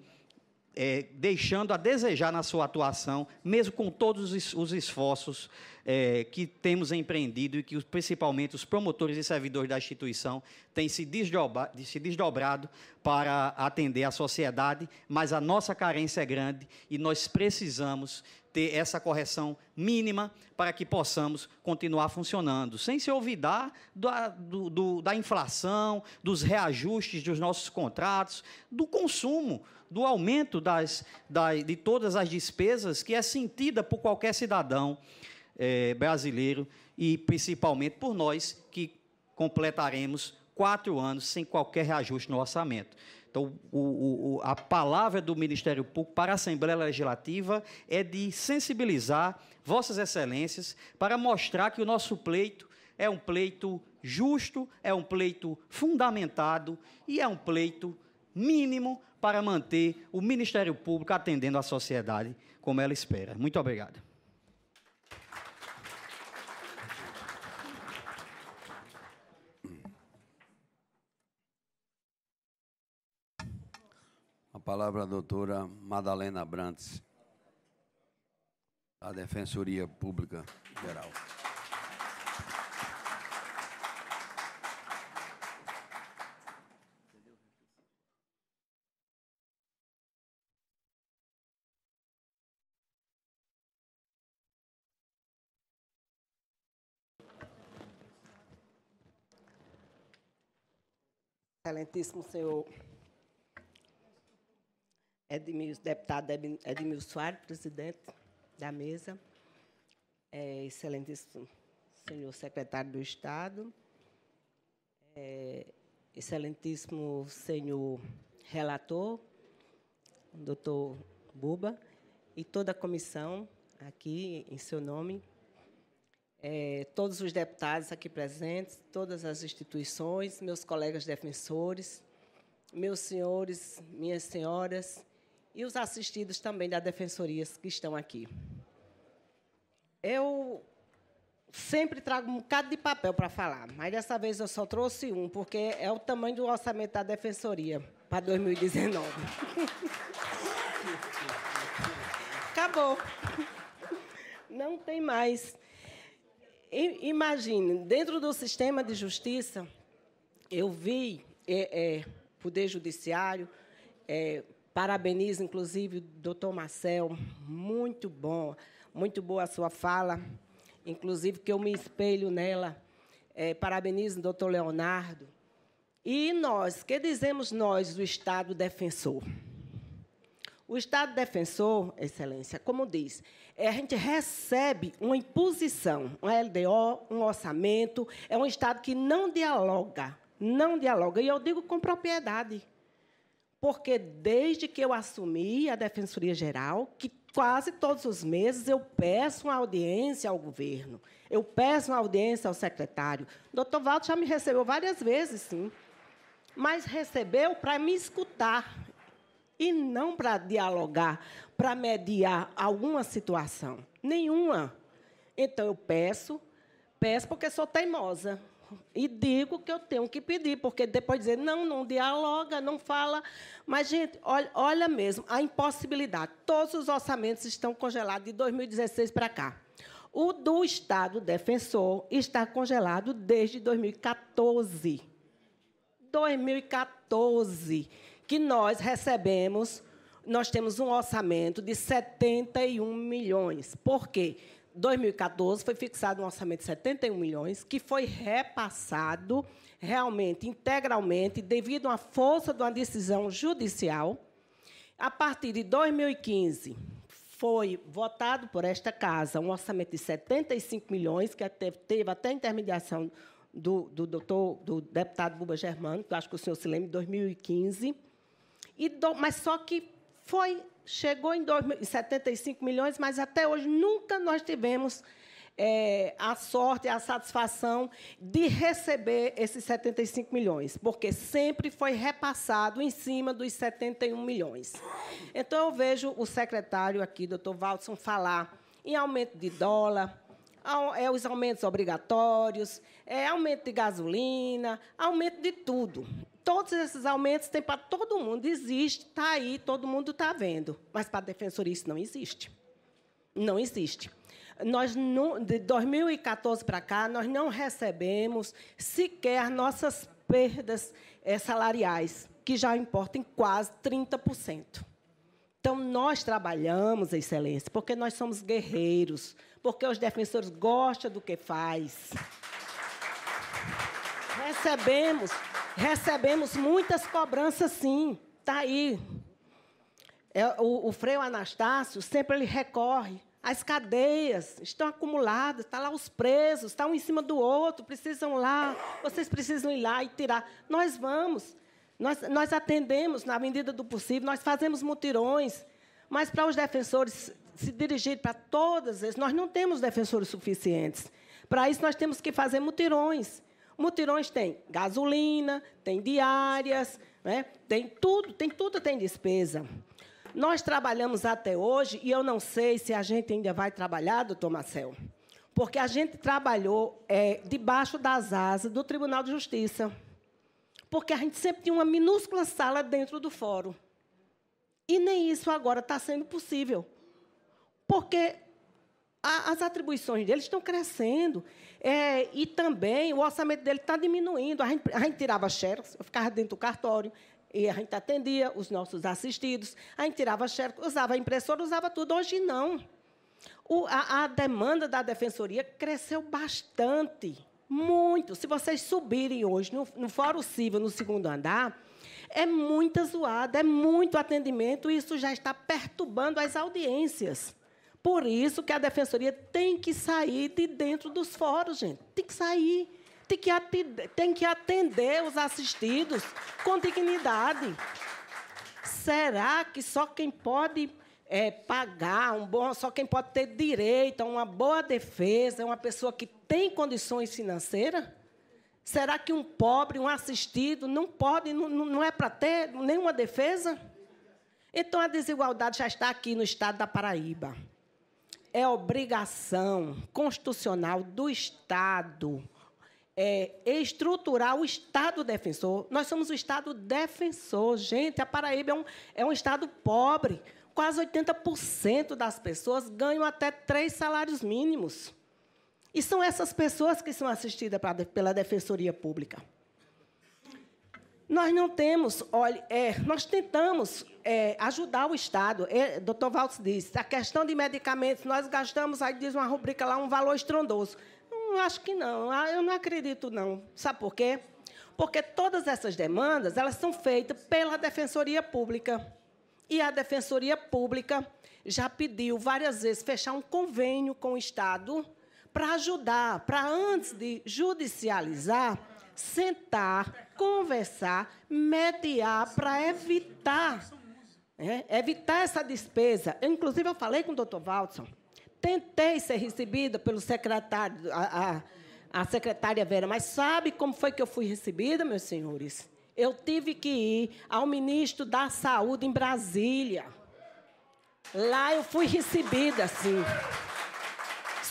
é, deixando a desejar na sua atuação, mesmo com todos os esforços é, que temos empreendido e que principalmente os promotores e servidores da instituição têm se, desdobra, se desdobrado para atender a sociedade, mas a nossa carência é grande e nós precisamos ter essa correção mínima para que possamos continuar funcionando, sem se olvidar da, do, do, da inflação, dos reajustes dos nossos contratos, do consumo do aumento das, de todas as despesas que é sentida por qualquer cidadão é, brasileiro e principalmente por nós que completaremos quatro anos sem qualquer reajuste no orçamento. Então, o, o, a palavra do Ministério Público para a Assembleia Legislativa é de sensibilizar Vossas Excelências para mostrar que o nosso pleito é um pleito justo, é um pleito fundamentado e é um pleito mínimo para manter o Ministério Público atendendo a sociedade como ela espera. Muito obrigado. A palavra a doutora Madalena Brantes, da Defensoria Pública Geral. excelentíssimo senhor Edmilson, deputado Edmilson Soares, presidente da mesa, é, excelentíssimo senhor secretário do Estado, é, excelentíssimo senhor relator, doutor Buba, e toda a comissão aqui, em seu nome, é, todos os deputados aqui presentes, todas as instituições, meus colegas defensores, meus senhores, minhas senhoras e os assistidos também da defensoria que estão aqui. Eu sempre trago um bocado de papel para falar, mas dessa vez eu só trouxe um, porque é o tamanho do orçamento da defensoria para 2019. Acabou. Não tem mais imagine, dentro do sistema de justiça, eu vi é, é, Poder Judiciário, é, parabenizo inclusive o doutor Marcel, muito bom, muito boa a sua fala, inclusive que eu me espelho nela. É, parabenizo o doutor Leonardo. E nós, que dizemos nós do Estado defensor? O Estado defensor, Excelência, como diz, é, a gente recebe uma imposição, um LDO, um orçamento, é um Estado que não dialoga, não dialoga. E eu digo com propriedade, porque desde que eu assumi a Defensoria Geral, que quase todos os meses eu peço uma audiência ao governo, eu peço uma audiência ao secretário. O doutor Valdo já me recebeu várias vezes, sim, mas recebeu para me escutar e não para dialogar, para mediar alguma situação. Nenhuma. Então eu peço, peço porque sou teimosa. E digo que eu tenho que pedir, porque depois dizer não, não dialoga, não fala. Mas, gente, olha, olha mesmo a impossibilidade. Todos os orçamentos estão congelados de 2016 para cá. O do Estado defensor está congelado desde 2014. 2014 que nós recebemos, nós temos um orçamento de 71 milhões. Por quê? 2014 foi fixado um orçamento de 71 milhões, que foi repassado realmente, integralmente, devido à força de uma decisão judicial. A partir de 2015, foi votado por esta casa um orçamento de 75 milhões, que teve até intermediação do, do, doutor, do deputado Buba Germano, que eu acho que o senhor se lembra, em 2015 e do, mas só que foi, chegou em 75 milhões, mas até hoje nunca nós tivemos é, a sorte, a satisfação de receber esses 75 milhões, porque sempre foi repassado em cima dos 71 milhões. Então, eu vejo o secretário aqui, doutor Waldson, falar em aumento de dólar, é, os aumentos obrigatórios, é, aumento de gasolina, aumento de tudo todos esses aumentos tem para todo mundo. Existe, está aí, todo mundo está vendo. Mas para a defensoria isso não existe. Não existe. Nós de 2014 para cá, nós não recebemos sequer nossas perdas eh, salariais, que já importam em quase 30%. Então, nós trabalhamos, Excelência, porque nós somos guerreiros, porque os defensores gostam do que faz. Recebemos Recebemos muitas cobranças, sim. Está aí. É, o, o freio Anastácio sempre ele recorre. As cadeias estão acumuladas, está lá os presos, estão tá um em cima do outro, precisam lá, vocês precisam ir lá e tirar. Nós vamos, nós, nós atendemos na medida do possível, nós fazemos mutirões, mas para os defensores se dirigirem para todas, nós não temos defensores suficientes. Para isso, nós temos que fazer mutirões. Mutirões tem gasolina, tem diárias, né? tem tudo, tem tudo tem despesa. Nós trabalhamos até hoje, e eu não sei se a gente ainda vai trabalhar, doutor Marcel, porque a gente trabalhou é, debaixo das asas do Tribunal de Justiça, porque a gente sempre tinha uma minúscula sala dentro do fórum. E nem isso agora está sendo possível, porque a, as atribuições deles estão crescendo é, e também o orçamento dele está diminuindo. A gente, a gente tirava xerox, eu ficava dentro do cartório, e a gente atendia os nossos assistidos, a gente tirava xerox, usava impressora, usava tudo. Hoje não. O, a, a, demanda da defensoria cresceu bastante, muito. Se vocês subirem hoje no, no Fórum Civil, no segundo andar, é muita zoada, é muito atendimento, e isso já está perturbando as audiências. Por isso que a defensoria tem que sair de dentro dos fóruns, gente. Tem que sair. Tem que atender, tem que atender os assistidos com dignidade. Será que só quem pode é, pagar um bom, só quem pode ter direito a uma boa defesa é uma pessoa que tem condições financeiras? Será que um pobre, um assistido, não pode, não, não é para ter nenhuma defesa? Então a desigualdade já está aqui no estado da Paraíba é obrigação constitucional do Estado é, estruturar o Estado defensor. Nós somos o Estado defensor, gente. A Paraíba é um, é um Estado pobre. Quase 80% das pessoas ganham até três salários mínimos. E são essas pessoas que são assistidas pela Defensoria Pública. Nós não temos, olha, é, nós tentamos é, ajudar o Estado. É, Dr. Valtz disse, a questão de medicamentos, nós gastamos, aí diz uma rubrica lá, um valor estrondoso. Não hum, acho que não, ah, eu não acredito não. Sabe por quê? Porque todas essas demandas, elas são feitas pela Defensoria Pública. E a Defensoria Pública já pediu várias vezes fechar um convênio com o Estado para ajudar, para antes de judicializar, sentar conversar, mediar para evitar é, evitar essa despesa. Eu, inclusive, eu falei com o doutor Waldson, tentei ser recebida pelo secretário, a, a, a, secretária Vera, mas sabe como foi que eu fui recebida, meus senhores? Eu tive que ir ao ministro da Saúde em Brasília. Lá eu fui recebida, sim.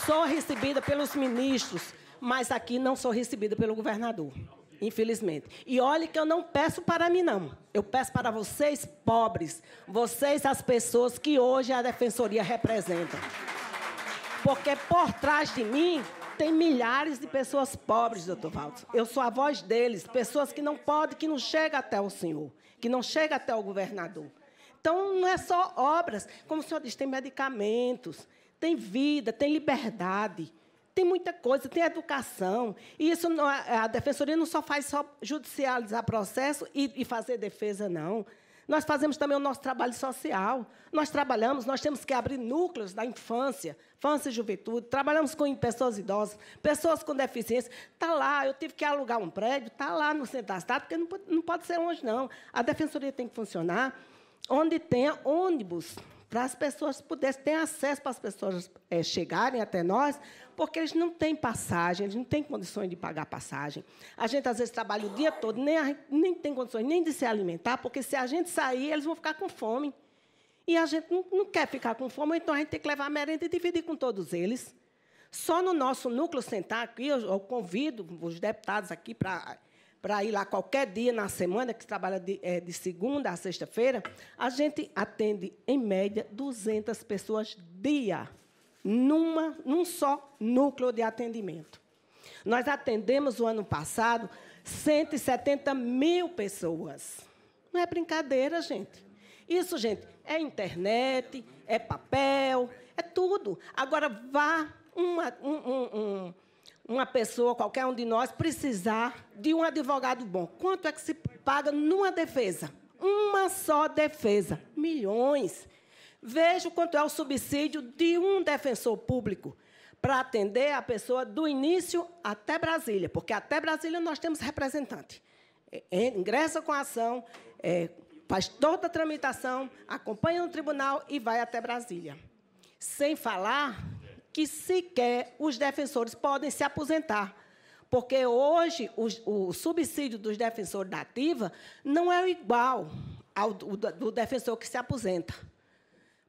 Sou recebida pelos ministros, mas aqui não sou recebida pelo governador infelizmente. E olhe que eu não peço para mim, não. Eu peço para vocês, pobres, vocês, as pessoas que hoje a Defensoria representa. Porque por trás de mim tem milhares de pessoas pobres, doutor Valdo. Eu sou a voz deles, pessoas que não podem, que não chegam até o senhor, que não chegam até o governador. Então, não é só obras. Como o senhor diz, tem medicamentos, tem vida, tem liberdade. Tem muita coisa, tem educação. E isso não, é, a defensoria não só faz só judicializar processo e, e fazer defesa, não. Nós fazemos também o nosso trabalho social. Nós trabalhamos, nós temos que abrir núcleos da infância, infância e juventude. Trabalhamos com pessoas idosas, pessoas com deficiência. Está lá, eu tive que alugar um prédio, está lá no centro da cidade, porque não pode, não pode ser longe, não. A defensoria tem que funcionar onde tenha ônibus para as pessoas pudessem ter acesso para as pessoas é, chegarem até nós, porque eles não têm passagem, eles não têm condições de pagar passagem. A gente, às vezes, trabalha o dia todo, nem, a, nem tem condições nem de se alimentar, porque se a gente sair, eles vão ficar com fome. E a gente não, não quer ficar com fome, então a gente tem que levar a merenda e dividir com todos eles. Só no nosso núcleo sentar aqui, eu, eu convido os deputados aqui para para ir lá qualquer dia na semana, que trabalha de, é, de segunda a sexta-feira, a gente atende, em média, 200 pessoas dia, numa, num só núcleo de atendimento. Nós atendemos o ano passado 170 mil pessoas. Não é brincadeira, gente. Isso, gente, é internet, é papel, é tudo. Agora, vá uma, um, um, um, uma pessoa, qualquer um de nós, precisar de um advogado bom. Quanto é que se paga numa defesa? Uma só defesa. Milhões. Veja quanto é o subsídio de um defensor público para atender a pessoa do início até Brasília, porque até Brasília nós temos representante. É, é, ingressa com a ação, é, faz toda a tramitação, acompanha no tribunal e vai até Brasília. Sem falar que sequer os defensores podem se aposentar, porque hoje o, o subsídio dos defensores da ativa não é igual ao do, do defensor que se aposenta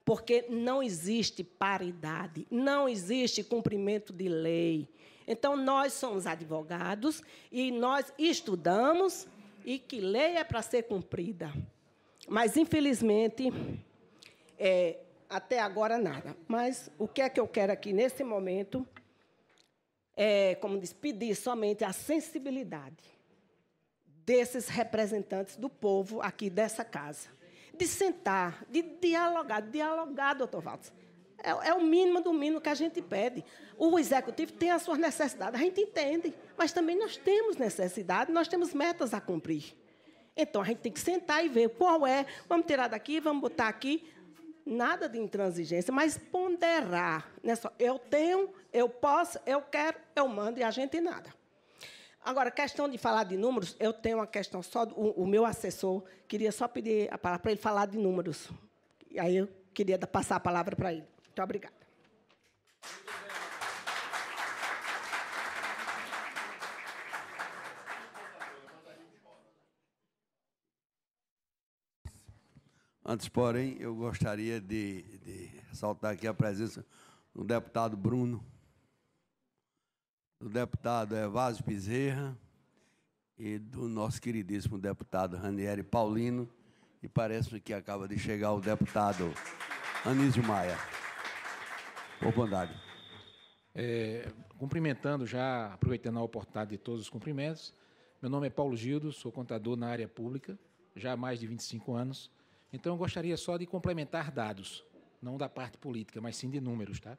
porque não existe paridade, não existe cumprimento de lei. Então, nós somos advogados e nós estudamos e que lei é para ser cumprida. Mas, infelizmente, é, até agora nada. Mas o que é que eu quero aqui nesse momento é, como diz, pedir somente a sensibilidade desses representantes do povo aqui dessa casa de sentar, de dialogar. Dialogar, doutor Valdes. É, é, o mínimo do mínimo que a gente pede. O executivo tem as suas necessidades, a gente entende, mas também nós temos necessidade, nós temos metas a cumprir. Então a gente tem que sentar e ver qual é, vamos tirar daqui, vamos botar aqui. Nada de intransigência, mas ponderar. Né? Só eu tenho, eu posso, eu quero, eu mando e a gente nada. Agora, questão de falar de números, eu tenho uma questão só. O, o meu assessor queria só pedir a palavra para ele falar de números. E aí eu queria passar a palavra para ele. Muito obrigada. Antes, porém, eu gostaria de, de ressaltar aqui a presença do deputado Bruno do deputado Evásio Bezerra e do nosso queridíssimo deputado Ranieri Paulino, e parece que acaba de chegar o deputado Anísio Maia. Boa bondade. É, cumprimentando já, aproveitando a oportunidade de todos os cumprimentos, meu nome é Paulo Gildo, sou contador na área pública, já há mais de 25 anos, então eu gostaria só de complementar dados, não da parte política, mas sim de números, tá?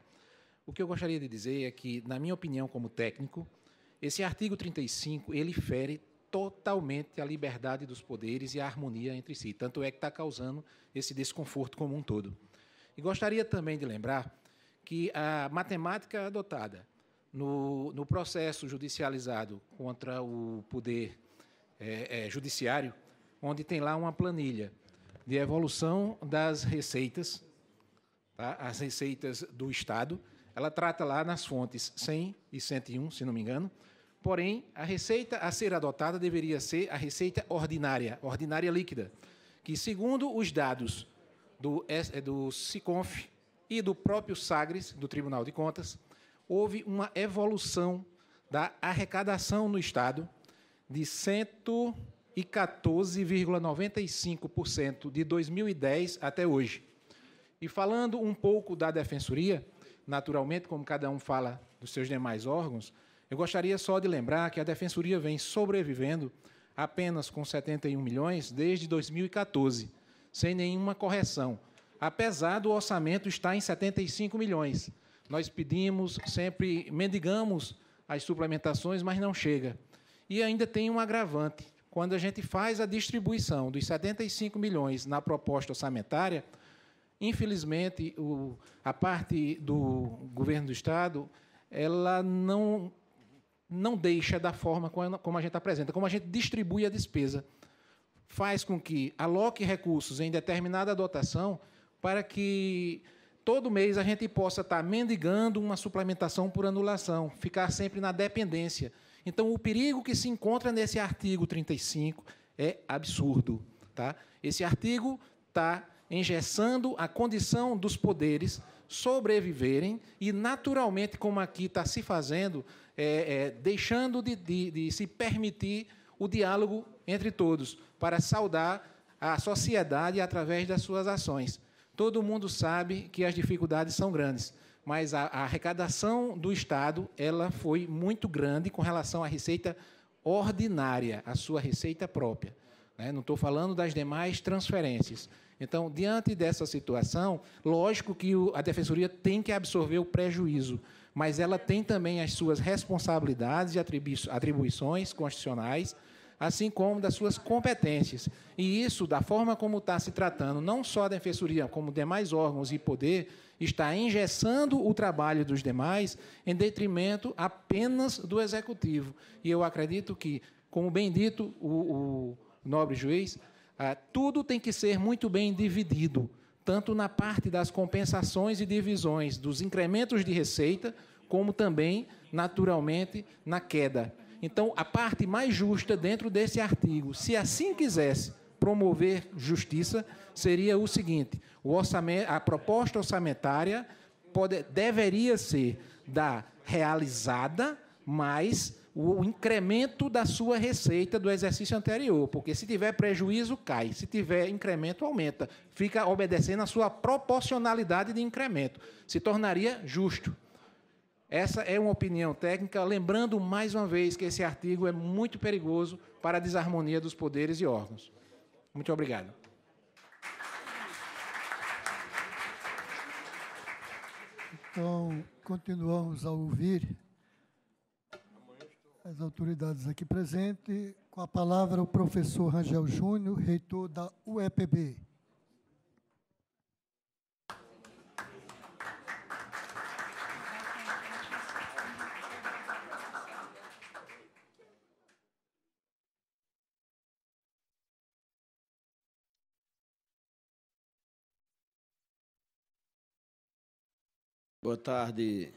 O que eu gostaria de dizer é que, na minha opinião, como técnico, esse artigo 35 ele fere totalmente a liberdade dos poderes e a harmonia entre si. Tanto é que está causando esse desconforto como um todo. E gostaria também de lembrar que a matemática adotada no, no processo judicializado contra o poder é, é, judiciário, onde tem lá uma planilha de evolução das receitas, tá? as receitas do Estado, ela trata lá nas fontes 100 e 101, se não me engano. Porém, a receita a ser adotada deveria ser a receita ordinária, ordinária líquida, que, segundo os dados do, eh, do e do próprio SAGRES, do Tribunal de Contas, houve uma evolução da arrecadação no Estado de 114,95% de 2010 até hoje. E falando um pouco da Defensoria, naturalmente, como cada um fala dos seus demais órgãos, eu gostaria só de lembrar que a Defensoria vem sobrevivendo apenas com 71 milhões desde 2014, sem nenhuma correção, apesar do orçamento estar em 75 milhões. Nós pedimos, sempre mendigamos as suplementações, mas não chega. E ainda tem um agravante. Quando a gente faz a distribuição dos 75 milhões na proposta orçamentária, Infelizmente, o, a parte do governo do Estado ela não, não deixa da forma como a gente apresenta, como a gente distribui a despesa. Faz com que aloque recursos em determinada dotação para que todo mês a gente possa estar mendigando uma suplementação por anulação, ficar sempre na dependência. Então, o perigo que se encontra nesse artigo 35 é absurdo. Tá? Esse artigo está engessando a condição dos poderes sobreviverem e, naturalmente, como aqui está se fazendo, é, é, deixando de, de, de se permitir o diálogo entre todos para saudar a sociedade através das suas ações. Todo mundo sabe que as dificuldades são grandes, mas a, a arrecadação do Estado ela foi muito grande com relação à receita ordinária, à sua receita própria. Né? Não estou falando das demais transferências. Então, diante dessa situação, lógico que a defensoria tem que absorver o prejuízo, mas ela tem também as suas responsabilidades e atribuições constitucionais, assim como das suas competências. E isso, da forma como está se tratando, não só a defensoria, como demais órgãos e poder, está engessando o trabalho dos demais em detrimento apenas do executivo. E eu acredito que, como bem dito o, o nobre juiz, ah, tudo tem que ser muito bem dividido, tanto na parte das compensações e divisões, dos incrementos de receita, como também, naturalmente, na queda. Então, a parte mais justa dentro desse artigo, se assim quisesse promover justiça, seria o seguinte: o a proposta orçamentária pode, deveria ser da realizada, mas o incremento da sua receita do exercício anterior, porque se tiver prejuízo, cai, se tiver incremento, aumenta. Fica obedecendo à sua proporcionalidade de incremento. Se tornaria justo. Essa é uma opinião técnica, lembrando mais uma vez que esse artigo é muito perigoso para a desarmonia dos poderes e órgãos. Muito obrigado. Então, continuamos a ouvir as autoridades aqui presentes. Com a palavra, o professor Rangel Júnior, reitor da UEPB. Boa tarde,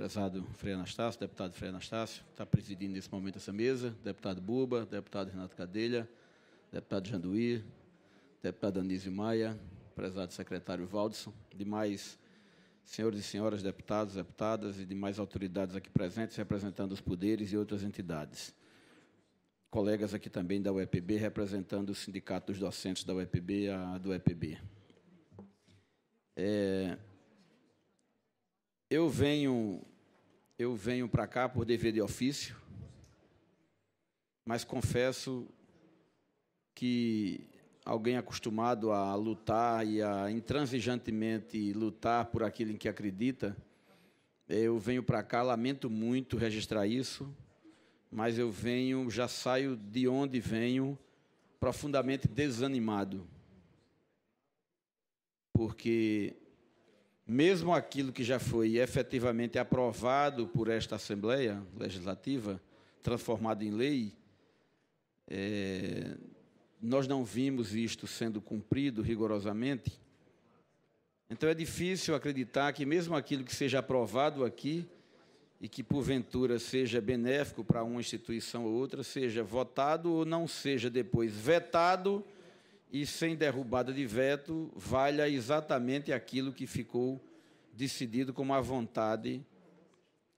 prezado Frei Anastácio, deputado Frei Anastácio, que está presidindo nesse momento essa mesa, deputado Buba, deputado Renato Cadelha, deputado Janduí, deputado Anísio Maia, prezado secretário Valdson, demais senhores e senhoras deputados, deputadas e demais autoridades aqui presentes, representando os poderes e outras entidades. Colegas aqui também da UEPB, representando o Sindicato dos Docentes da UEPB, a do UEPB. É, eu venho eu venho para cá por dever de ofício, mas confesso que alguém acostumado a lutar e a intransigentemente lutar por aquilo em que acredita, eu venho para cá, lamento muito registrar isso, mas eu venho, já saio de onde venho, profundamente desanimado. Porque mesmo aquilo que já foi efetivamente aprovado por esta Assembleia Legislativa, transformado em lei, é, nós não vimos isto sendo cumprido rigorosamente. Então é difícil acreditar que, mesmo aquilo que seja aprovado aqui e que porventura seja benéfico para uma instituição ou outra, seja votado ou não seja depois vetado e sem derrubada de veto, valha exatamente aquilo que ficou decidido como a vontade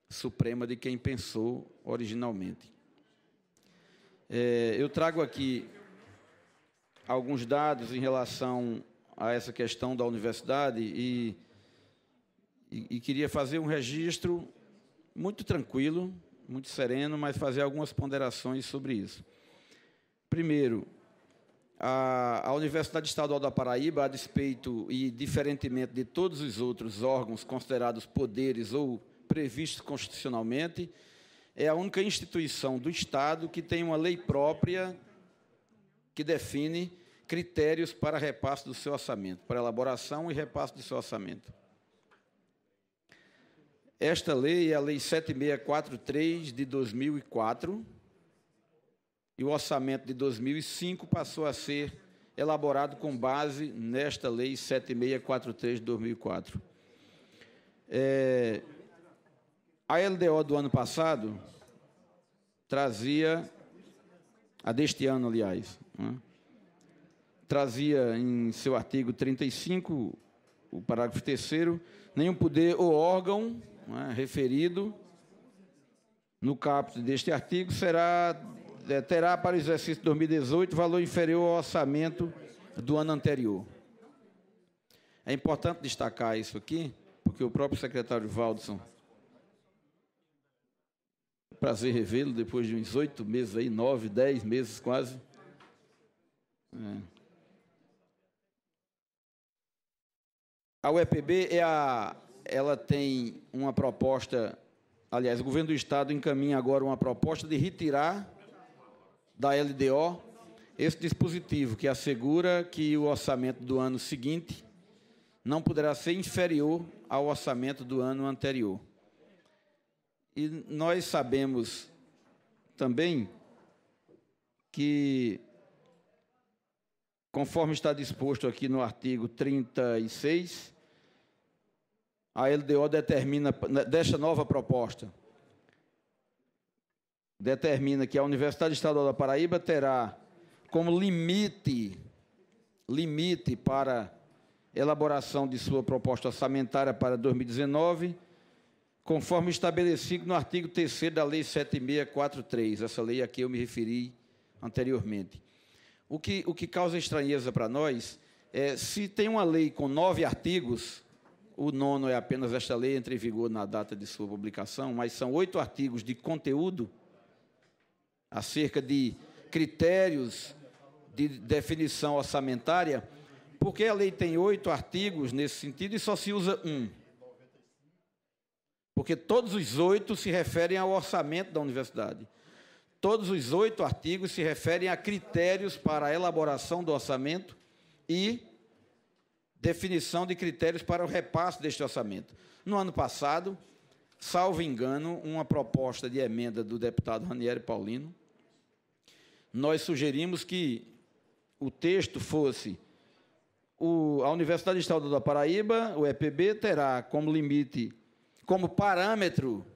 suprema de quem pensou originalmente. É, eu trago aqui alguns dados em relação a essa questão da universidade e, e, e queria fazer um registro muito tranquilo, muito sereno, mas fazer algumas ponderações sobre isso. Primeiro, a, a Universidade Estadual da Paraíba, a despeito e diferentemente de todos os outros órgãos considerados poderes ou previstos constitucionalmente, é a única instituição do Estado que tem uma lei própria que define critérios para repasse do seu orçamento, para elaboração e repasse do seu orçamento. Esta lei é a Lei 7643 de 2004 e o orçamento de 2005 passou a ser elaborado com base nesta Lei 7643 de 2004. É, a LDO do ano passado trazia, a deste ano, aliás, né, trazia em seu artigo 35, o parágrafo 3, nenhum poder ou órgão né, referido no caput deste artigo será é, terá para o exercício 2018 valor inferior ao orçamento do ano anterior. É importante destacar isso aqui, porque o próprio secretário Valdson, prazer revê-lo depois de uns oito meses aí, nove, dez meses quase. É. A UEPB é a, ela tem uma proposta, aliás, o governo do estado encaminha agora uma proposta de retirar da LDO esse dispositivo que assegura que o orçamento do ano seguinte não poderá ser inferior ao orçamento do ano anterior. E nós sabemos também que, conforme está disposto aqui no artigo 36, a LDO determina, né, desta nova proposta, determina que a Universidade Estadual da Paraíba terá como limite limite para elaboração de sua proposta orçamentária para 2019, conforme estabelecido no artigo 3 da Lei 7643. Essa lei a que eu me referi anteriormente. O que, o que causa estranheza para nós é se tem uma lei com nove artigos, o nono é apenas esta lei, entra em vigor na data de sua publicação, mas são oito artigos de conteúdo acerca de critérios de definição orçamentária, porque a lei tem oito artigos nesse sentido e só se usa um. Porque todos os oito se referem ao orçamento da universidade. Todos os oito artigos se referem a critérios para a elaboração do orçamento e definição de critérios para o repasse deste orçamento. No ano passado, salvo engano, uma proposta de emenda do deputado Ranieri Paulino nós sugerimos que o texto fosse o, a Universidade Estadual da Paraíba, o EPB, terá como limite, como parâmetro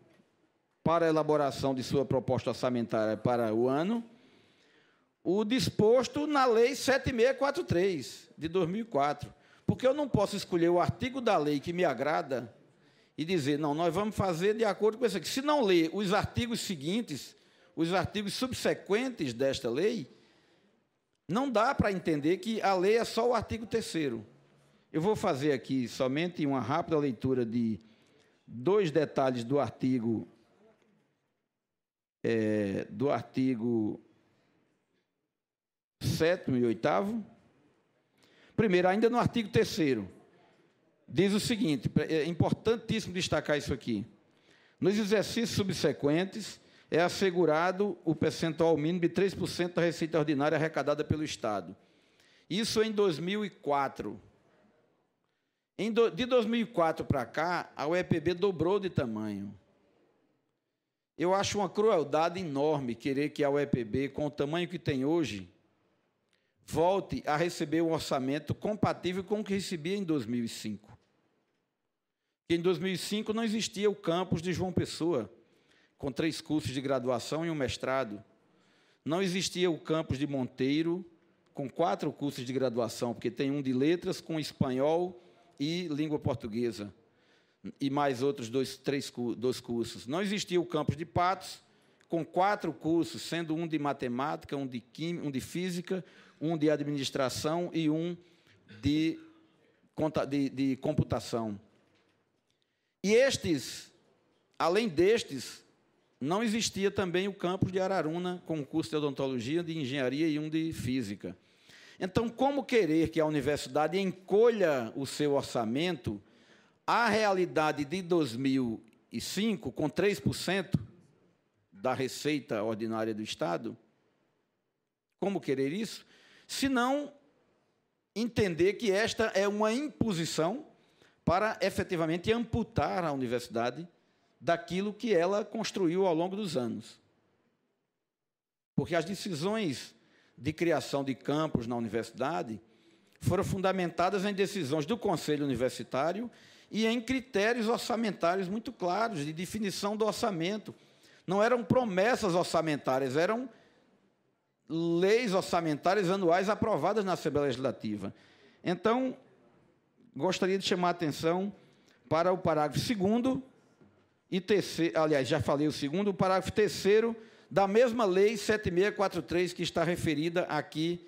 para a elaboração de sua proposta orçamentária para o ano, o disposto na Lei 7643 de 2004. Porque eu não posso escolher o artigo da lei que me agrada e dizer, não, nós vamos fazer de acordo com isso aqui. Se não ler os artigos seguintes, os artigos subsequentes desta lei, não dá para entender que a lei é só o artigo 3. Eu vou fazer aqui somente uma rápida leitura de dois detalhes do artigo é, do artigo 7 e 8 Primeiro, ainda no artigo 3 diz o seguinte, é importantíssimo destacar isso aqui. Nos exercícios subsequentes, é assegurado o percentual mínimo de 3% da receita ordinária arrecadada pelo Estado. Isso em 2004. Em do, de 2004 para cá, a UEPB dobrou de tamanho. Eu acho uma crueldade enorme querer que a UEPB, com o tamanho que tem hoje, volte a receber um orçamento compatível com o que recebia em 2005. Em 2005 não existia o campus de João Pessoa com três cursos de graduação e um mestrado. Não existia o campus de Monteiro, com quatro cursos de graduação, porque tem um de letras com espanhol e língua portuguesa, e mais outros dois, três, dois cursos. Não existia o campus de Patos, com quatro cursos, sendo um de matemática, um de um de física, um de administração e um de, de, de computação. E estes, além destes, não existia também o campus de Araruna, com curso de odontologia, de engenharia e um de física. Então, como querer que a universidade encolha o seu orçamento à realidade de 2005, com 3% da receita ordinária do Estado? Como querer isso? Se não entender que esta é uma imposição para efetivamente amputar a universidade daquilo que ela construiu ao longo dos anos. Porque as decisões de criação de campos na universidade foram fundamentadas em decisões do Conselho Universitário e em critérios orçamentários muito claros de definição do orçamento. Não eram promessas orçamentárias, eram leis orçamentárias anuais aprovadas na Assembleia Legislativa. Então, gostaria de chamar a atenção para o parágrafo 2 e terceiro, aliás, já falei o segundo, o parágrafo terceiro da mesma lei 7643 que está referida aqui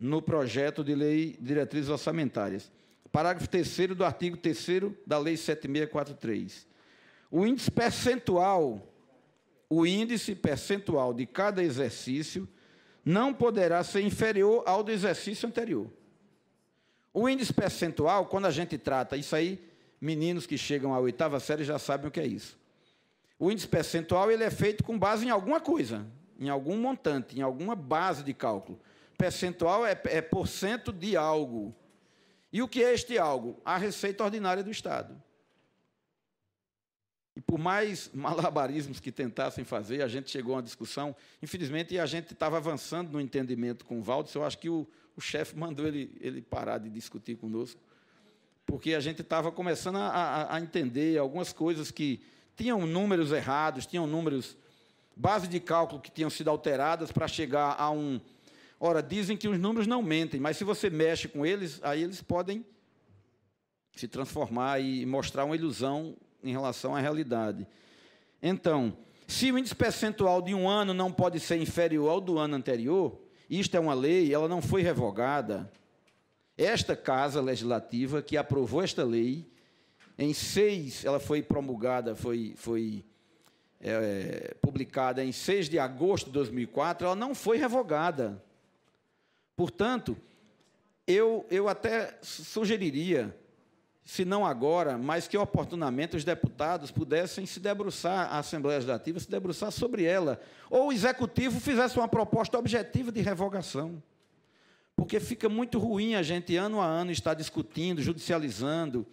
no projeto de lei diretrizes orçamentárias. Parágrafo terceiro do artigo terceiro da lei 7643. O índice percentual, o índice percentual de cada exercício não poderá ser inferior ao do exercício anterior. O índice percentual, quando a gente trata isso aí, meninos que chegam à oitava série já sabem o que é isso. O índice percentual ele é feito com base em alguma coisa, em algum montante, em alguma base de cálculo. Percentual é, é por cento de algo. E o que é este algo? A receita ordinária do Estado. E por mais malabarismos que tentassem fazer, a gente chegou a uma discussão. Infelizmente, a gente estava avançando no entendimento com o Valdes. Eu acho que o, o chefe mandou ele, ele parar de discutir conosco porque a gente estava começando a, a, a, entender algumas coisas que tinham números errados, tinham números, base de cálculo que tinham sido alteradas para chegar a um. Ora, dizem que os números não mentem, mas se você mexe com eles, aí eles podem se transformar e mostrar uma ilusão em relação à realidade. Então, se o índice percentual de um ano não pode ser inferior ao do ano anterior, isto é uma lei, ela não foi revogada, esta casa legislativa que aprovou esta lei, em seis, ela foi promulgada, foi, foi é, publicada em 6 de agosto de 2004, ela não foi revogada. Portanto, eu, eu até sugeriria, se não agora, mas que oportunamente os deputados pudessem se debruçar, a Assembleia Legislativa se debruçar sobre ela, ou o Executivo fizesse uma proposta objetiva de revogação porque fica muito ruim a gente, ano a ano, estar discutindo, judicializando,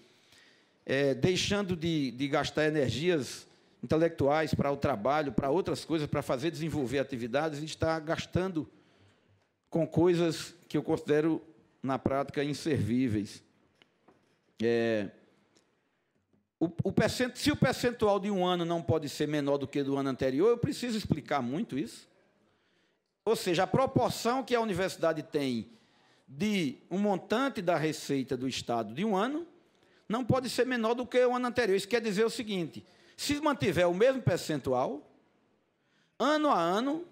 é, deixando de, de gastar energias intelectuais para o trabalho, para outras coisas, para fazer desenvolver atividades, e está gastando com coisas que eu considero, na prática, inservíveis. É, o, o se o percentual de um ano não pode ser menor do que do ano anterior, eu preciso explicar muito isso. Ou seja, a proporção que a universidade tem de um montante da receita do Estado de um ano não pode ser menor do que o ano anterior. Isso quer dizer o seguinte: se mantiver o mesmo percentual, ano a ano,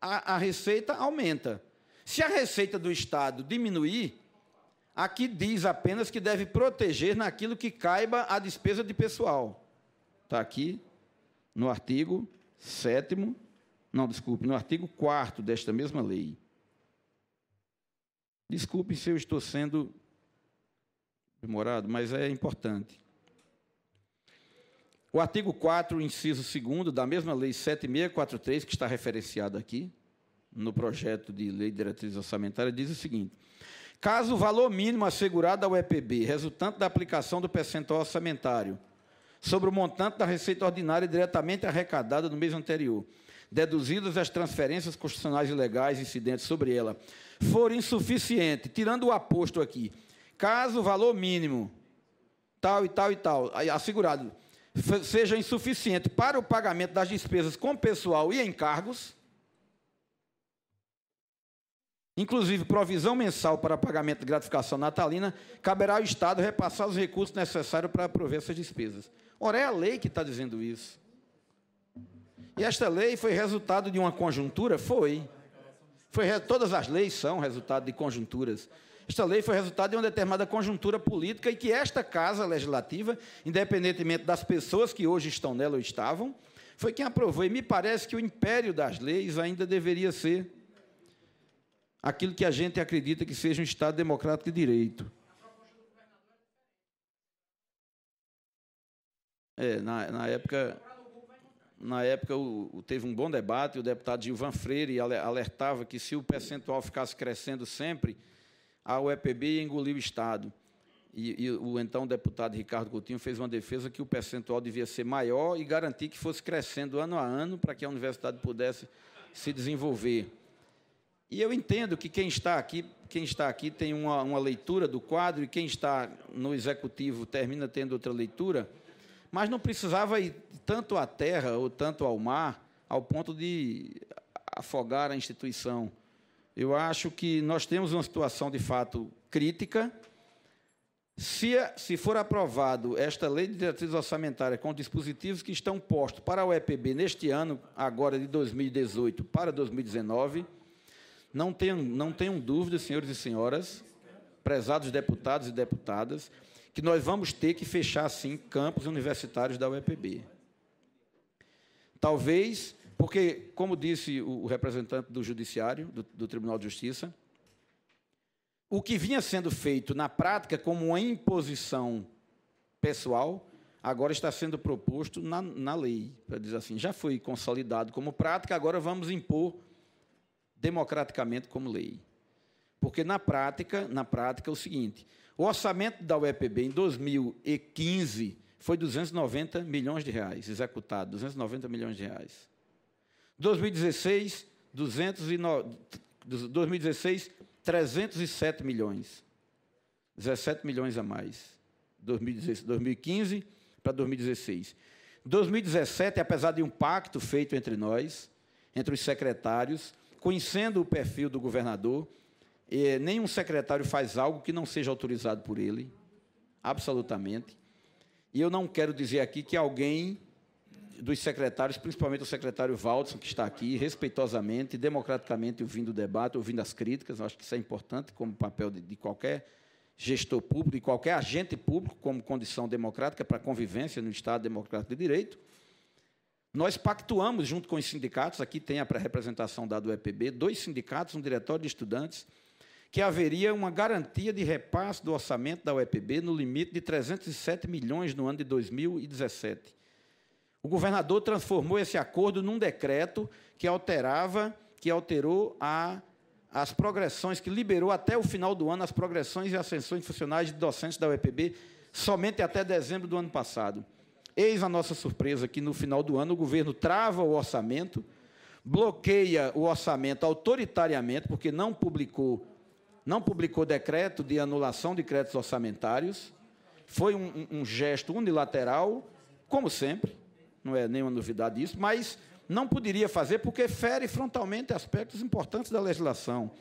a, a receita aumenta. Se a receita do Estado diminuir, aqui diz apenas que deve proteger naquilo que caiba a despesa de pessoal. Está aqui no artigo 7 não, desculpe, no artigo 4 desta mesma lei. Desculpe se eu estou sendo demorado, mas é importante. O artigo 4, inciso 2 da mesma lei 7643, que está referenciado aqui, no projeto de lei de diretriz orçamentária, diz o seguinte: caso o valor mínimo assegurado ao EPB, resultante da aplicação do percentual orçamentário, sobre o montante da receita ordinária diretamente arrecadada no mês anterior, deduzidas as transferências constitucionais e legais incidentes sobre ela, for insuficiente, tirando o aposto aqui, caso o valor mínimo, tal e tal e tal, assegurado, seja insuficiente para o pagamento das despesas com pessoal e encargos, inclusive provisão mensal para pagamento de gratificação natalina, caberá ao Estado repassar os recursos necessários para prover essas despesas. Ora, é a lei que está dizendo isso. E esta lei foi resultado de uma conjuntura? Foi. foi. Todas as leis são resultado de conjunturas. Esta lei foi resultado de uma determinada conjuntura política e que esta casa legislativa, independentemente das pessoas que hoje estão nela ou estavam, foi quem aprovou. E me parece que o império das leis ainda deveria ser aquilo que a gente acredita que seja um Estado democrático de direito. É, na, na época na época teve um bom debate, o deputado Gilvan Freire alertava que se o percentual ficasse crescendo sempre, a UEPB ia engolir o Estado. E, e o então deputado Ricardo Coutinho fez uma defesa que o percentual devia ser maior e garantir que fosse crescendo ano a ano para que a universidade pudesse se desenvolver. E eu entendo que quem está aqui, quem está aqui tem uma, uma leitura do quadro e quem está no executivo termina tendo outra leitura mas não precisava ir tanto à terra ou tanto ao mar ao ponto de afogar a instituição. Eu acho que nós temos uma situação de fato crítica. Se, é, se for aprovado esta lei de diretrizes orçamentárias com dispositivos que estão postos para o EPB neste ano, agora de 2018 para 2019, não tenham, não tenham dúvidas, senhores e senhoras, prezados deputados e deputadas, que nós vamos ter que fechar, sim, campos universitários da UEPB. Talvez, porque, como disse o representante do Judiciário, do, do Tribunal de Justiça, o que vinha sendo feito na prática como uma imposição pessoal, agora está sendo proposto na, na lei, para dizer assim, já foi consolidado como prática, agora vamos impor democraticamente como lei. Porque na prática, na prática é o seguinte, o orçamento da UEPB em 2015 foi 290 milhões de reais, executado, 290 milhões de reais. 2016, 209, 2016 307 milhões. 17 milhões a mais. 2015 para 2016. 2017, apesar de um pacto feito entre nós, entre os secretários, conhecendo o perfil do governador, e é, nenhum secretário faz algo que não seja autorizado por ele, absolutamente. E eu não quero dizer aqui que alguém dos secretários, principalmente o secretário Waldson, que está aqui, respeitosamente, democraticamente ouvindo o debate, ouvindo as críticas, acho que isso é importante como papel de, de qualquer gestor público de qualquer agente público como condição democrática para a convivência no Estado Democrático de Direito. Nós pactuamos junto com os sindicatos, aqui tem a representação da do EPB, dois sindicatos, um diretório de estudantes que haveria uma garantia de repasse do orçamento da UEPB no limite de 307 milhões no ano de 2017. O governador transformou esse acordo num decreto que alterava, que alterou a, as progressões, que liberou até o final do ano as progressões e ascensões funcionais de docentes da UEPB somente até dezembro do ano passado. Eis a nossa surpresa que no final do ano o governo trava o orçamento, bloqueia o orçamento autoritariamente, porque não publicou não publicou decreto de anulação de créditos orçamentários, foi um, um, gesto unilateral, como sempre, não é nenhuma novidade isso, mas não poderia fazer porque fere frontalmente aspectos importantes da legislação.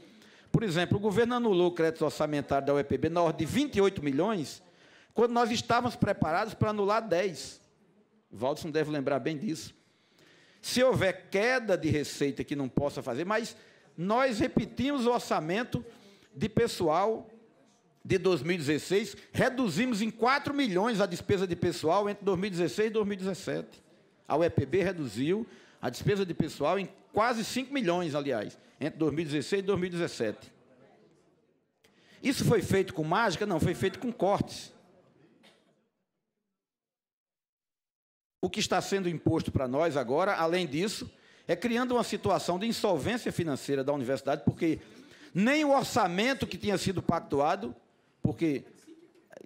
Por exemplo, o governo anulou o crédito orçamentário da UEPB na ordem de 28 milhões, quando nós estávamos preparados para anular 10. Valdson deve lembrar bem disso. Se houver queda de receita que não possa fazer, mas nós repetimos o orçamento de pessoal de 2016, reduzimos em 4 milhões a despesa de pessoal entre 2016 e 2017. A UEPB reduziu a despesa de pessoal em quase 5 milhões, aliás, entre 2016 e 2017. Isso foi feito com mágica? Não, foi feito com cortes. O que está sendo imposto para nós agora, além disso, é criando uma situação de insolvência financeira da universidade, porque nem o orçamento que tinha sido pactuado, porque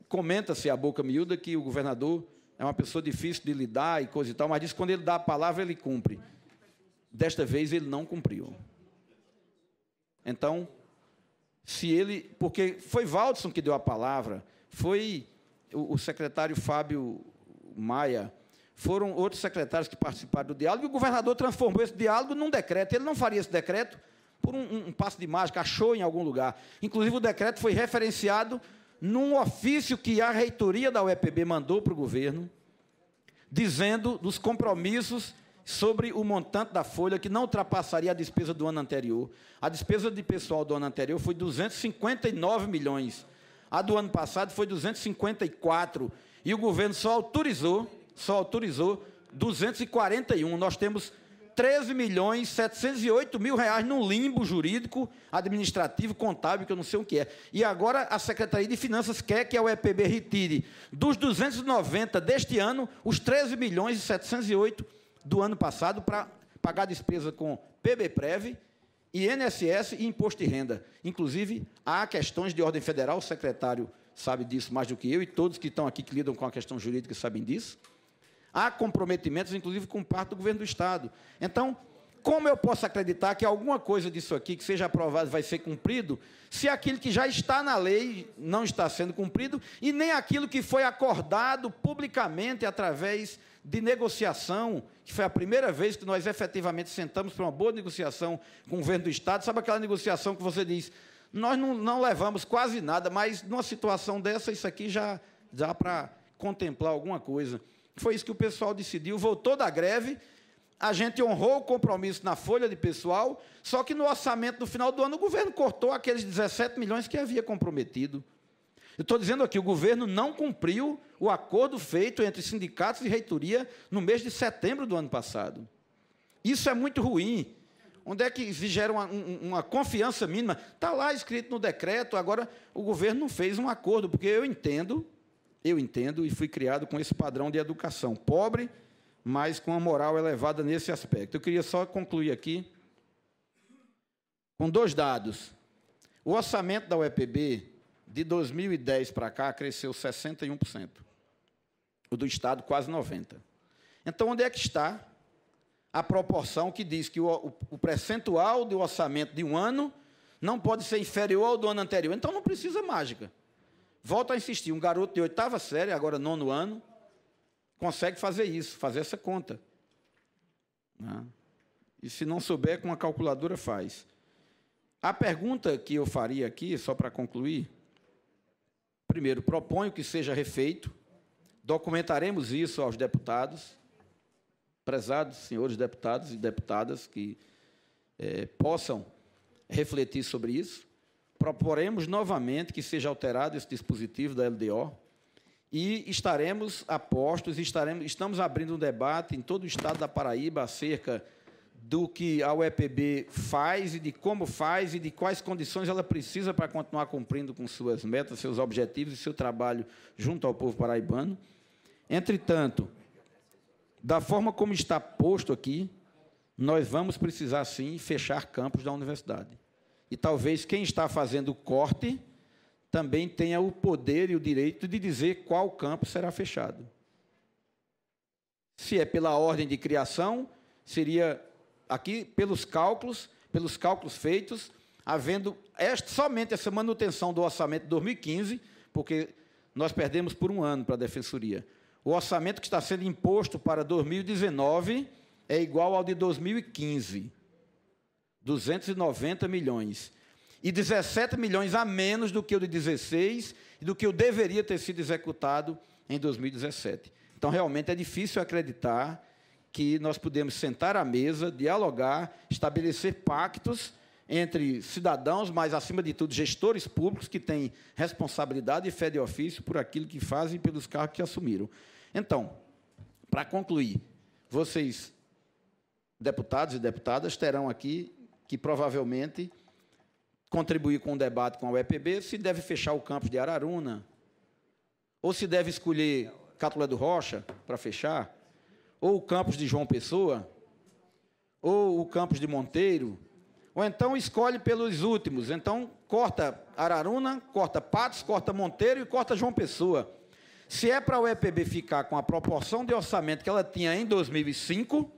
comenta-se a boca miúda que o governador é uma pessoa difícil de lidar e coisa e tal, mas diz que quando ele dá a palavra, ele cumpre. Desta vez ele não cumpriu. Então, se ele. Porque foi Waldson que deu a palavra, foi o secretário Fábio Maia, foram outros secretários que participaram do diálogo, e o governador transformou esse diálogo num decreto. Ele não faria esse decreto por um, um passo de mágica, achou em algum lugar. Inclusive, o decreto foi referenciado num ofício que a reitoria da UEPB mandou para o governo, dizendo dos compromissos sobre o montante da folha que não ultrapassaria a despesa do ano anterior. A despesa de pessoal do ano anterior foi 259 milhões. A do ano passado foi 254 e o governo só autorizou, só autorizou 241. Nós temos 13 milhões 708 mil reais num limbo jurídico, administrativo, contábil, que eu não sei o que é. E agora a Secretaria de Finanças quer que a UEPB retire dos 290 deste ano os 13 milhões e 708 do ano passado para pagar despesa com PBPrev e INSS e imposto de renda. Inclusive, há questões de ordem federal, o secretário sabe disso mais do que eu e todos que estão aqui que lidam com a questão jurídica sabem disso Há comprometimentos, inclusive, com parte do governo do Estado. Então, como eu posso acreditar que alguma coisa disso aqui que seja aprovado vai ser cumprido, se aquilo que já está na lei não está sendo cumprido e nem aquilo que foi acordado publicamente através de negociação, que foi a primeira vez que nós efetivamente sentamos para uma boa negociação com o governo do Estado, sabe aquela negociação que você diz, nós não, não levamos quase nada, mas numa situação dessa, isso aqui já dá para contemplar alguma coisa. Foi isso que o pessoal decidiu, voltou da greve. A gente honrou o compromisso na folha de pessoal, só que no orçamento do final do ano o governo cortou aqueles 17 milhões que havia comprometido. Eu estou dizendo aqui, o governo não cumpriu o acordo feito entre sindicatos e reitoria no mês de setembro do ano passado. Isso é muito ruim. Onde é que gera uma, uma confiança mínima? Está lá escrito no decreto, agora o governo não fez um acordo, porque eu entendo eu entendo, e fui criado com esse padrão de educação. Pobre, mas com a moral elevada nesse aspecto. Eu queria só concluir aqui com dois dados. O orçamento da UEPB, de 2010 para cá, cresceu 61%. O do Estado, quase 90%. Então, onde é que está a proporção que diz que o, o, o percentual do orçamento de um ano não pode ser inferior ao do ano anterior? Então, não precisa mágica. Volto a insistir, um garoto de oitava série, agora nono ano, consegue fazer isso, fazer essa conta. Né? E se não souber, com a calculadora faz. A pergunta que eu faria aqui, só para concluir, primeiro, proponho que seja refeito, documentaremos isso aos deputados, prezados senhores deputados e deputadas que é, possam refletir sobre isso proporemos novamente que seja alterado esse dispositivo da LDO e estaremos apostos, estaremos, estamos abrindo um debate em todo o estado da Paraíba acerca do que a UEPB faz e de como faz e de quais condições ela precisa para continuar cumprindo com suas metas, seus objetivos e seu trabalho junto ao povo paraibano. Entretanto, da forma como está posto aqui, nós vamos precisar sim fechar campos da universidade. E talvez quem está fazendo o corte também tenha o poder e o direito de dizer qual campo será fechado. Se é pela ordem de criação, seria aqui pelos cálculos, pelos cálculos feitos, havendo esta, somente essa manutenção do orçamento de 2015, porque nós perdemos por um ano para a Defensoria. O orçamento que está sendo imposto para 2019 é igual ao de 2015. 290 milhões. E 17 milhões a menos do que o de 16 e do que o deveria ter sido executado em 2017. Então, realmente é difícil acreditar que nós podemos sentar à mesa, dialogar, estabelecer pactos entre cidadãos, mas, acima de tudo, gestores públicos que têm responsabilidade e fé de ofício por aquilo que fazem e pelos cargos que assumiram. Então, para concluir, vocês, deputados e deputadas, terão aqui que provavelmente contribuir com o debate com a UEPB, se deve fechar o campus de Araruna, ou se deve escolher Cátula do Rocha para fechar, ou o campus de João Pessoa, ou o campus de Monteiro, ou então escolhe pelos últimos. Então, corta Araruna, corta Patos, corta Monteiro e corta João Pessoa. Se é para a UEPB ficar com a proporção de orçamento que ela tinha em 2005,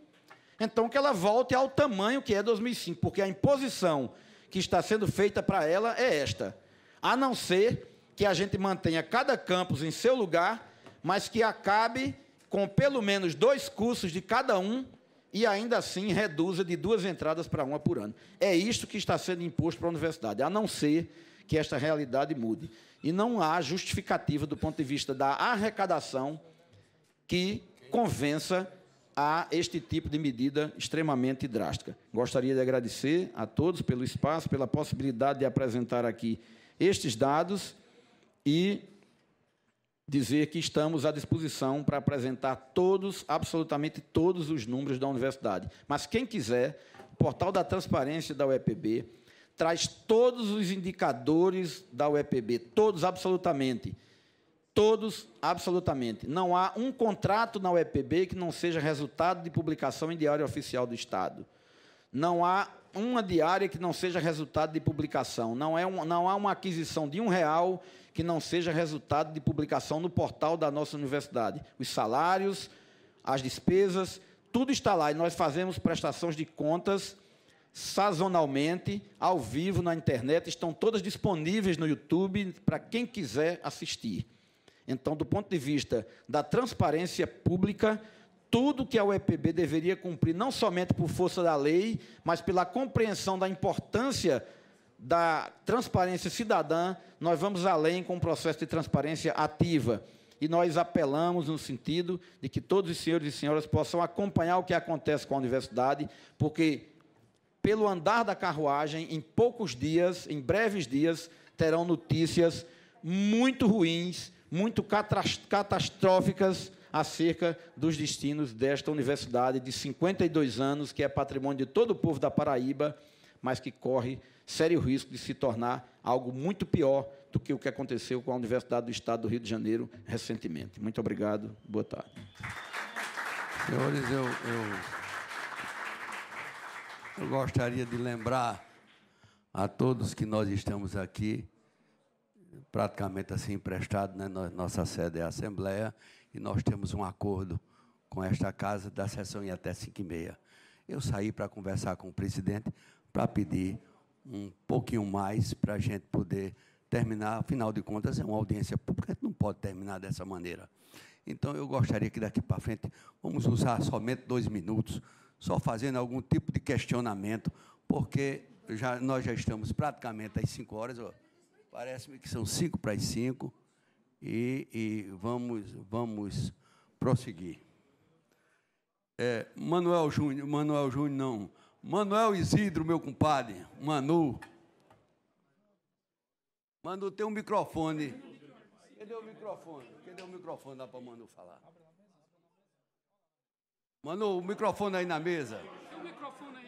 então que ela volte ao tamanho que é 2005, porque a imposição que está sendo feita para ela é esta. A não ser que a gente mantenha cada campus em seu lugar, mas que acabe com pelo menos dois cursos de cada um e ainda assim reduza de duas entradas para uma por ano. É isto que está sendo imposto para a universidade, a não ser que esta realidade mude. E não há justificativa do ponto de vista da arrecadação que convença a este tipo de medida extremamente drástica. Gostaria de agradecer a todos pelo espaço, pela possibilidade de apresentar aqui estes dados e dizer que estamos à disposição para apresentar todos, absolutamente todos os números da universidade. Mas quem quiser, o portal da transparência da UEPB traz todos os indicadores da UEPB, todos absolutamente Todos, absolutamente. Não há um contrato na UEPB que não seja resultado de publicação em Diário Oficial do Estado. Não há uma diária que não seja resultado de publicação. Não, é um, não há uma aquisição de um real que não seja resultado de publicação no portal da nossa universidade. Os salários, as despesas, tudo está lá. E nós fazemos prestações de contas sazonalmente, ao vivo, na internet. Estão todas disponíveis no YouTube para quem quiser assistir. Então, do ponto de vista da transparência pública, tudo que a UEPB deveria cumprir, não somente por força da lei, mas pela compreensão da importância da transparência cidadã, nós vamos além com um processo de transparência ativa. E nós apelamos no sentido de que todos os senhores e senhoras possam acompanhar o que acontece com a universidade, porque, pelo andar da carruagem, em poucos dias, em breves dias, terão notícias muito ruins muito catastróficas acerca dos destinos desta universidade de 52 anos, que é patrimônio de todo o povo da Paraíba, mas que corre sério risco de se tornar algo muito pior do que o que aconteceu com a Universidade do Estado do Rio de Janeiro recentemente. Muito obrigado, boa tarde. Senhores, eu, eu, eu gostaria de lembrar a todos que nós estamos aqui praticamente assim emprestado, né? nossa sede é a Assembleia, e nós temos um acordo com esta casa da sessão em até 5 e meia. Eu saí para conversar com o presidente para pedir um pouquinho mais para a gente poder terminar, afinal de contas, é uma audiência pública, não pode terminar dessa maneira. Então, eu gostaria que daqui para frente, vamos usar somente dois minutos, só fazendo algum tipo de questionamento, porque já, nós já estamos praticamente às 5 horas, Parece-me que são cinco para as cinco e, e vamos, vamos prosseguir. É, Manuel Júnior, Manuel Júnior não. Manuel Isidro, meu compadre, Manu. Manu tem um microfone. Cadê o microfone? Cadê o microfone? Dá para Manu falar. Manu, o microfone aí na mesa. Tem um microfone aí.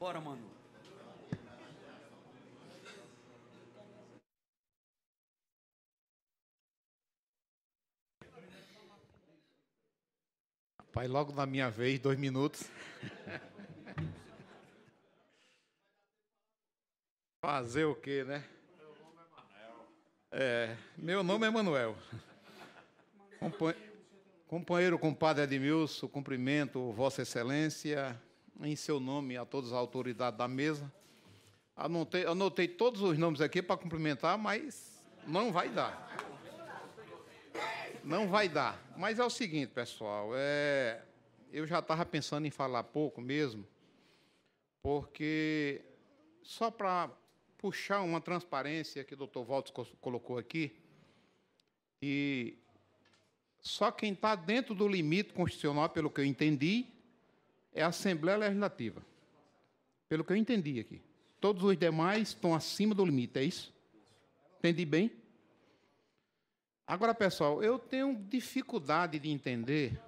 Bora, mano. Pai, logo na minha vez, dois minutos. Fazer o quê, né? É, meu nome é Manuel. companheiro compadre Edmilson, cumprimento Vossa Excelência, em seu nome a todas as autoridades da mesa. Anotei, anotei todos os nomes aqui para cumprimentar, mas não vai dar. Não vai dar. Mas é o seguinte, pessoal, é, eu já estava pensando em falar pouco mesmo, porque só para puxar uma transparência que o doutor Waltz colocou aqui, e só quem está dentro do limite constitucional, pelo que eu entendi, é a Assembleia Legislativa. Pelo que eu entendi aqui. Todos os demais estão acima do limite, é isso? Entendi bem? Agora, pessoal, eu tenho dificuldade de entender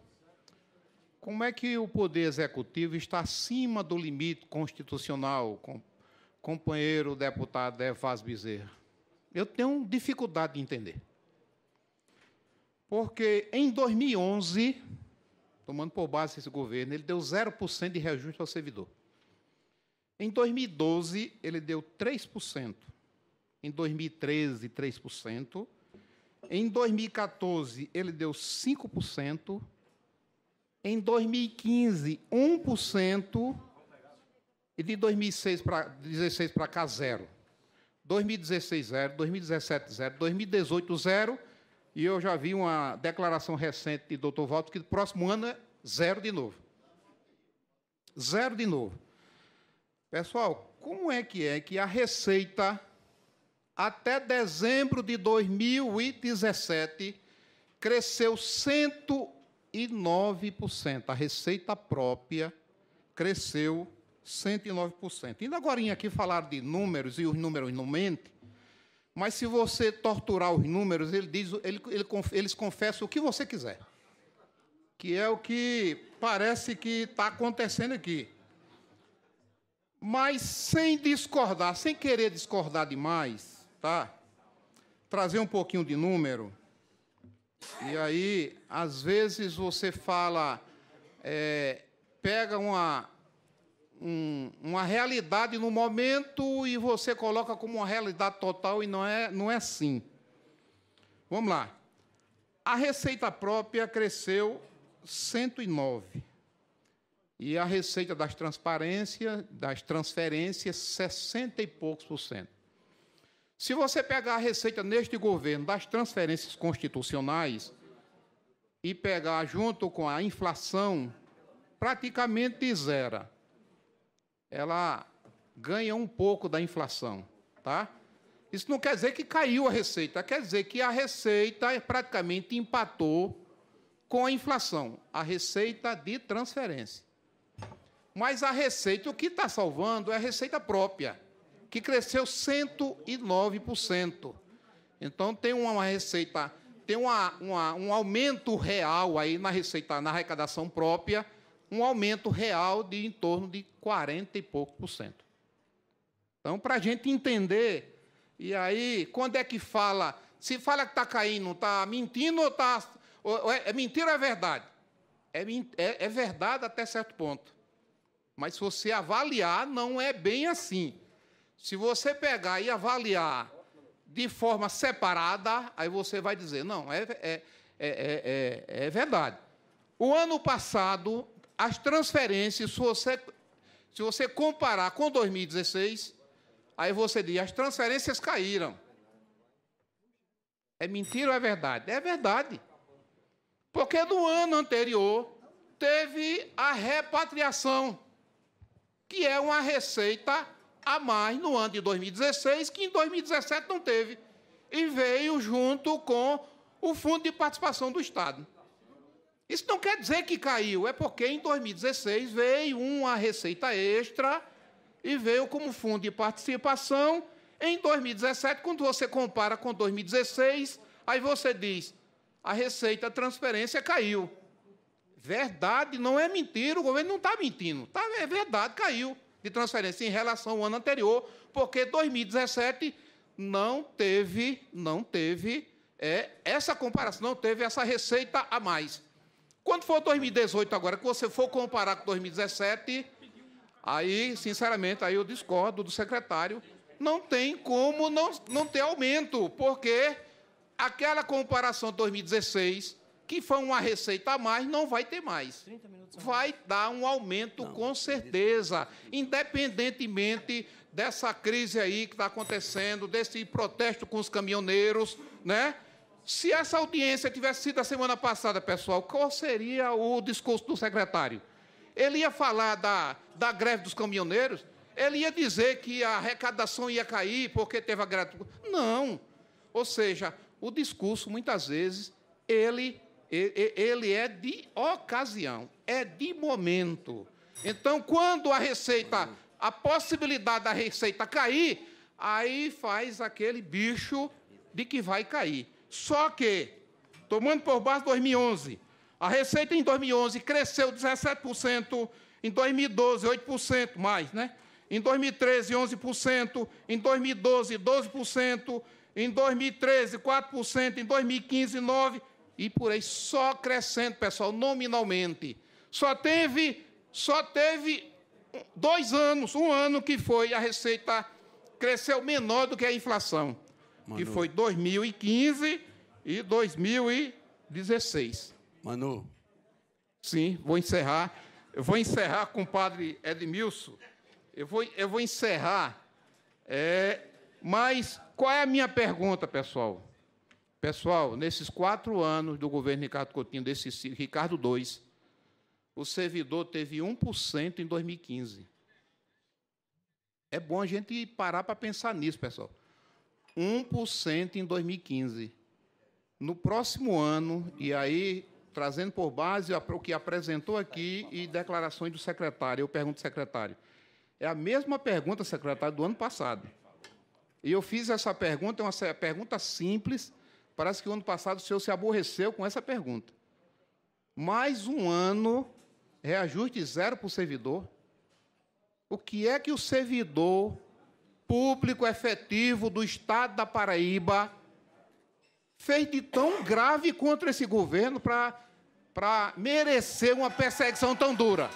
como é que o Poder Executivo está acima do limite constitucional, com, companheiro deputado Evas Bezerra. Eu tenho dificuldade de entender. Porque em 2011, tomando por base esse governo, ele deu 0% de reajuste ao servidor. Em 2012, ele deu 3%. Em 2013, 3%. Em 2014, ele deu 5%. Em 2015, 1%. E de 2016 para 2016 para cá, zero. 2016, zero. 2017, zero. 2018, zero. E eu já vi uma declaração recente do doutor Walter que no próximo ano é zero de novo. Zero de novo. Pessoal, como é que é que a Receita, até dezembro de 2017, cresceu 109%. A Receita própria cresceu 109%. Ainda agora aqui falar de números, e os números não mente. Mas se você torturar os números, ele diz, ele, ele, eles confessam o que você quiser. Que é o que parece que está acontecendo aqui. Mas sem discordar, sem querer discordar demais, tá? Trazer um pouquinho de número. E aí, às vezes você fala, é, pega uma, um, uma realidade no momento e você coloca como uma realidade total e não é, não é assim. Vamos lá. A receita própria cresceu 109. E a receita das transparências, das transferências, 60 e poucos por cento. Se você pegar a receita neste governo das transferências constitucionais e pegar junto com a inflação, praticamente zero ela ganha um pouco da inflação, tá? Isso não quer dizer que caiu a receita, quer dizer que a receita praticamente empatou com a inflação, a receita de transferência. Mas a receita, o que está salvando é a receita própria, que cresceu 109%. Então tem uma receita, tem uma, uma, um aumento real aí na receita, na arrecadação própria um aumento real de em torno de 40 e pouco por cento. Então, para a gente entender, e aí, quando é que fala? Se fala que está caindo, está mentindo ou está. É, é mentira ou é verdade? É, é, é verdade até certo ponto. Mas se você avaliar, não é bem assim. Se você pegar e avaliar de forma separada, aí você vai dizer, não, é, é, é, é, verdade. O ano passado, as transferências, se você, se você comparar com 2016, aí você diz: as transferências caíram. É mentira ou é verdade? É verdade. Porque no ano anterior teve a repatriação, que é uma receita a mais no ano de 2016, que em 2017 não teve. E veio junto com o Fundo de Participação do Estado. Isso não quer dizer que caiu, é porque em 2016 veio uma receita extra e veio como fundo de participação. Em 2017, quando você compara com 2016, aí você diz: a receita transferência caiu. Verdade, não é mentira, o governo não está mentindo. Tá, é verdade, caiu de transferência em relação ao ano anterior, porque 2017 não teve, não teve é, essa comparação, não teve essa receita a mais. Quando for 2018 agora, que você for comparar com 2017, aí, sinceramente, aí eu discordo do secretário. Não tem como não, não ter aumento, porque aquela comparação de 2016, que foi uma receita a mais, não vai ter mais. Vai dar um aumento, com certeza, independentemente dessa crise aí que está acontecendo, desse protesto com os caminhoneiros, né? se essa audiência tivesse sido a semana passada, pessoal, qual seria o discurso do secretário? Ele ia falar da, da greve dos caminhoneiros? Ele ia dizer que a arrecadação ia cair porque teve a greve? Não. Ou seja, o discurso, muitas vezes, ele, ele é de ocasião, é de momento. Então, quando a receita, a possibilidade da receita cair, aí faz aquele bicho de que vai cair. Só que, tomando por base 2011, a receita em 2011 cresceu 17%, em 2012, 8% mais, né? Em 2013, 11%, em 2012, 12%, em 2013, 4%, em 2015, 9%, e por aí só crescendo, pessoal, nominalmente. Só teve, só teve dois anos, um ano que foi a receita cresceu menor do que a inflação. Manu. que foi 2015 e 2016. Manu. Sim, vou encerrar. Eu vou encerrar com o padre Edmilson. Eu vou, eu vou encerrar. É, mas qual é a minha pergunta, pessoal? Pessoal, nesses quatro anos do governo Ricardo Coutinho, desse Ricardo II, o servidor teve 1% em 2015. É bom a gente parar para pensar nisso, pessoal. 1% em 2015. No próximo ano, e aí trazendo por base o que apresentou aqui e declarações do secretário, eu pergunto ao secretário. É a mesma pergunta, secretário, do ano passado. E eu fiz essa pergunta, é uma pergunta simples. Parece que o ano passado o senhor se aborreceu com essa pergunta. Mais um ano, reajuste zero para o servidor. O que é que o servidor público efetivo do Estado da Paraíba fez de tão grave contra esse governo para merecer uma perseguição tão dura?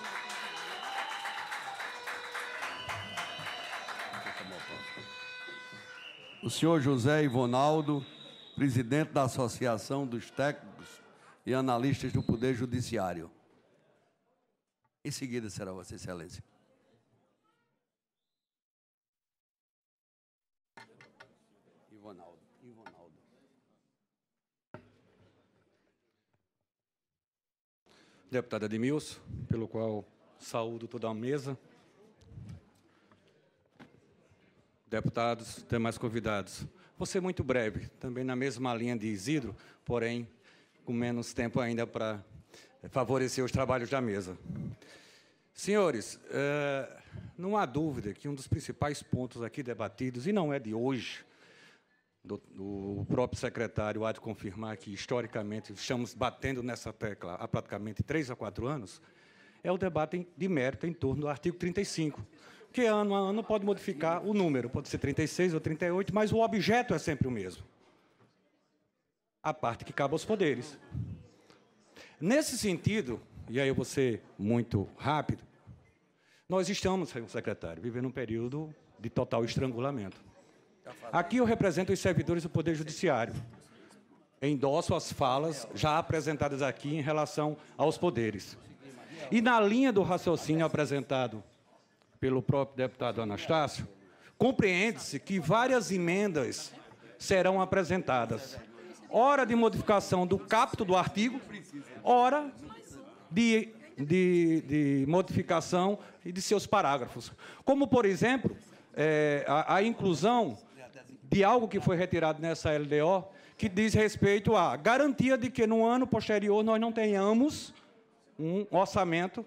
O senhor José Ivonaldo, presidente da Associação dos Técnicos e Analistas do Poder Judiciário. Em seguida será Vossa Excelência. deputado Edmilson, pelo qual saúdo toda a mesa. Deputados, demais convidados. Vou ser muito breve, também na mesma linha de Isidro, porém com menos tempo ainda para favorecer os trabalhos da mesa. Senhores, eh, não há dúvida que um dos principais pontos aqui debatidos, e não é de hoje, o próprio secretário há de confirmar que, historicamente, estamos batendo nessa tecla há praticamente três a quatro anos, é o debate de mérito em torno do artigo 35, que ano a ano pode modificar o número, pode ser 36 ou 38, mas o objeto é sempre o mesmo. A parte que cabe aos poderes. Nesse sentido, e aí eu vou ser muito rápido, nós estamos, secretário, vivendo um período de total estrangulamento. Aqui eu represento os servidores do Poder Judiciário. Endosso as falas já apresentadas aqui em relação aos poderes. E na linha do raciocínio apresentado pelo próprio deputado Anastácio, compreende-se que várias emendas serão apresentadas. Hora de modificação do capto do artigo, hora de, de, de modificação de seus parágrafos. Como, por exemplo, é, a, a inclusão de algo que foi retirado nessa LDO, que diz respeito à garantia de que no ano posterior nós não tenhamos um orçamento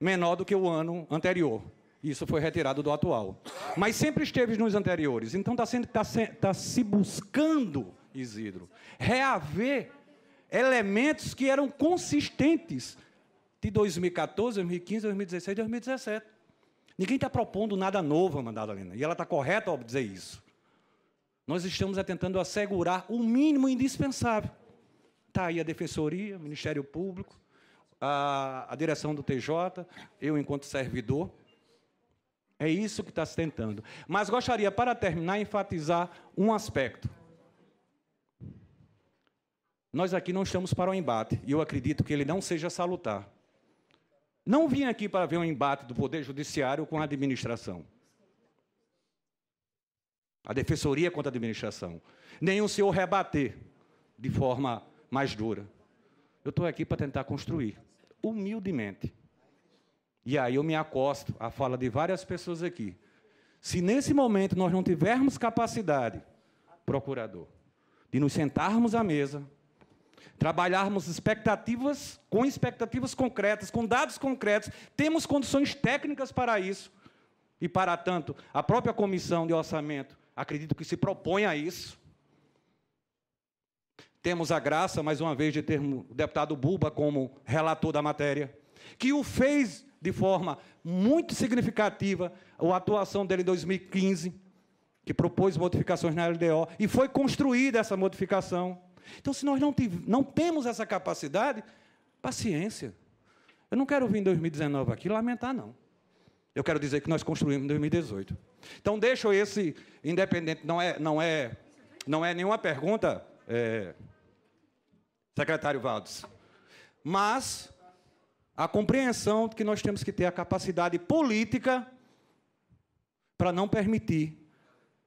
menor do que o ano anterior. Isso foi retirado do atual. Mas sempre esteve nos anteriores. Então está sendo tá se, tá se buscando, Isidro, reaver elementos que eram consistentes de 2014, 2015, 2016, 2017. Ninguém está propondo nada novo, Madalena, e ela está correta ao dizer isso. Nós estamos tentando assegurar o mínimo indispensável. Está aí a Defensoria, o Ministério Público, a, a direção do TJ, eu, enquanto servidor. É isso que está se tentando. Mas gostaria, para terminar, enfatizar um aspecto. Nós aqui não estamos para o um embate, e eu acredito que ele não seja salutar. Não vim aqui para ver um embate do Poder Judiciário com a administração a defensoria contra a administração, nem o senhor rebater de forma mais dura. Eu estou aqui para tentar construir, humildemente. E aí eu me acosto à fala de várias pessoas aqui. Se nesse momento nós não tivermos capacidade, procurador, de nos sentarmos à mesa, trabalharmos expectativas com expectativas concretas, com dados concretos, temos condições técnicas para isso. E para tanto, a própria comissão de orçamento acredito que se propõe a isso. Temos a graça, mais uma vez, de termos o deputado Buba como relator da matéria, que o fez de forma muito significativa, a atuação dele em 2015, que propôs modificações na LDO, e foi construída essa modificação. Então, se nós não, tive, não temos essa capacidade, paciência. Eu não quero vir em 2019 aqui lamentar, não. Eu quero dizer que nós construímos em 2018. Então deixo esse independente, não é, não é, não é nenhuma pergunta, é, secretário Valdes, mas a compreensão de que nós temos que ter a capacidade política para não permitir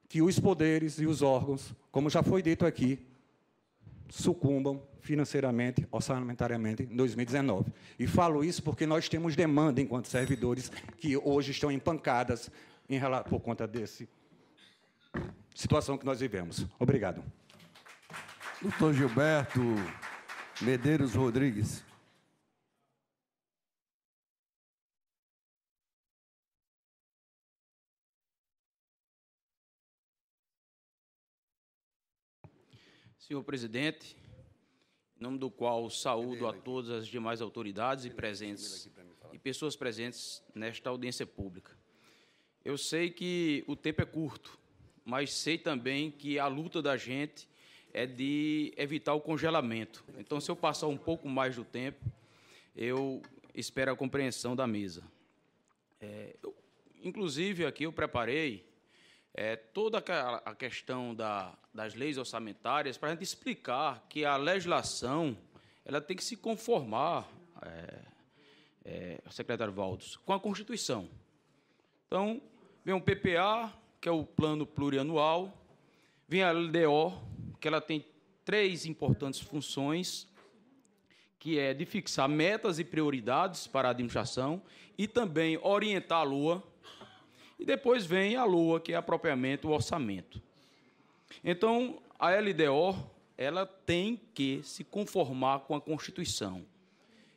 que os poderes e os órgãos, como já foi dito aqui, sucumbam financeiramente, orçamentariamente, em 2019. E falo isso porque nós temos demanda enquanto servidores que hoje estão empancadas em relação, por conta desse situação que nós vivemos. Obrigado. Doutor Gilberto Medeiros Rodrigues. Senhor presidente, em nome do qual saúdo a todas as demais autoridades e presentes e pessoas presentes nesta audiência pública. Eu sei que o tempo é curto, mas sei também que a luta da gente é de evitar o congelamento. Então, se eu passar um pouco mais do tempo, eu espero a compreensão da mesa. É, eu, inclusive, aqui eu preparei é, toda a questão da das leis orçamentárias, para a gente explicar que a legislação ela tem que se conformar, é, é, secretário Valdos, com a Constituição. Então, vem o PPA, que é o Plano Plurianual, vem a LDO, que ela tem três importantes funções, que é de fixar metas e prioridades para a administração e também orientar a LOA. E depois vem a LOA, que é propriamente o orçamento. Então, a LDO ela tem que se conformar com a Constituição.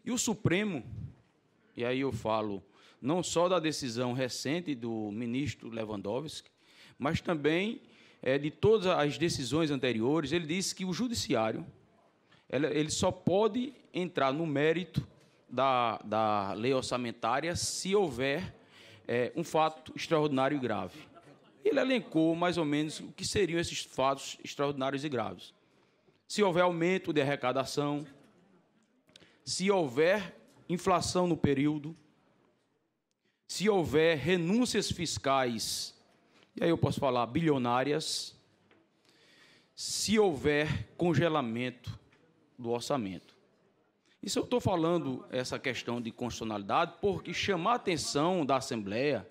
E o Supremo, e aí eu falo não só da decisão recente do ministro Lewandowski, mas também é, de todas as decisões anteriores, ele disse que o judiciário ele só pode entrar no mérito da, da lei orçamentária se houver é, um fato extraordinário e grave ele elencou mais ou menos o que seriam esses fatos extraordinários e graves. Se houver aumento de arrecadação, se houver inflação no período, se houver renúncias fiscais, e aí eu posso falar bilionárias, se houver congelamento do orçamento. Isso eu estou falando essa questão de constitucionalidade porque chamar a atenção da Assembleia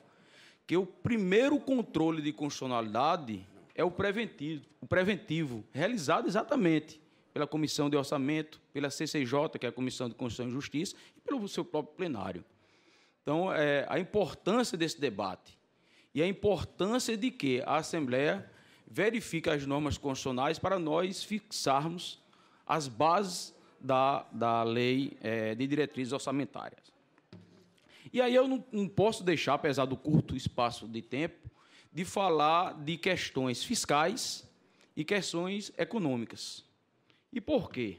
que o primeiro controle de constitucionalidade é o preventivo, o preventivo realizado exatamente pela Comissão de Orçamento, pela CCJ, que é a Comissão de Constituição e Justiça, e pelo seu próprio plenário. Então, é, a importância desse debate e a importância de que a Assembleia verifique as normas constitucionais para nós fixarmos as bases da, da lei é, de diretrizes orçamentárias. E aí eu não, não posso deixar, apesar do curto espaço de tempo, de falar de questões fiscais e questões econômicas. E por quê?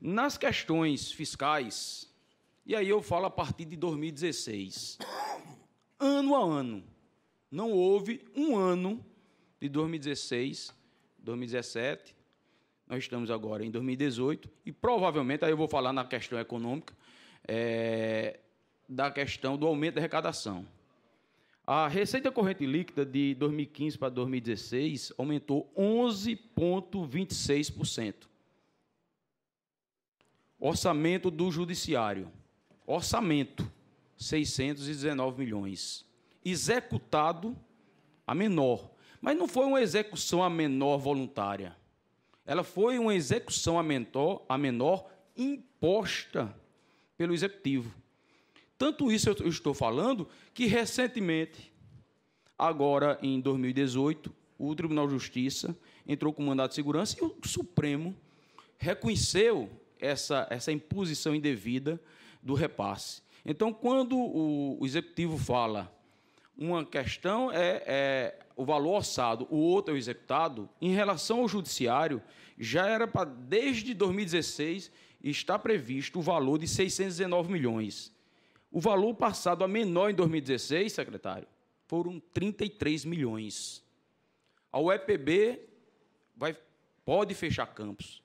Nas questões fiscais, e aí eu falo a partir de 2016, ano a ano, não houve um ano de 2016, 2017, nós estamos agora em 2018, e provavelmente, aí eu vou falar na questão econômica, é, da questão do aumento da arrecadação. A receita corrente líquida de 2015 para 2016 aumentou 11,26%. Orçamento do Judiciário. Orçamento, 619 milhões. Executado, a menor. Mas não foi uma execução a menor voluntária. Ela foi uma execução a menor, a menor imposta pelo Executivo. Tanto isso eu estou falando que recentemente, agora em 2018, o Tribunal de Justiça entrou com mandado de segurança e o Supremo reconheceu essa, essa imposição indevida do repasse. Então, quando o, executivo fala uma questão é, é, o valor orçado, o outro é o executado, em relação ao judiciário, já era para, desde 2016, está previsto o valor de 619 milhões. O valor passado a menor em 2016, secretário, foram 33 milhões. A UEPB vai, pode fechar campos.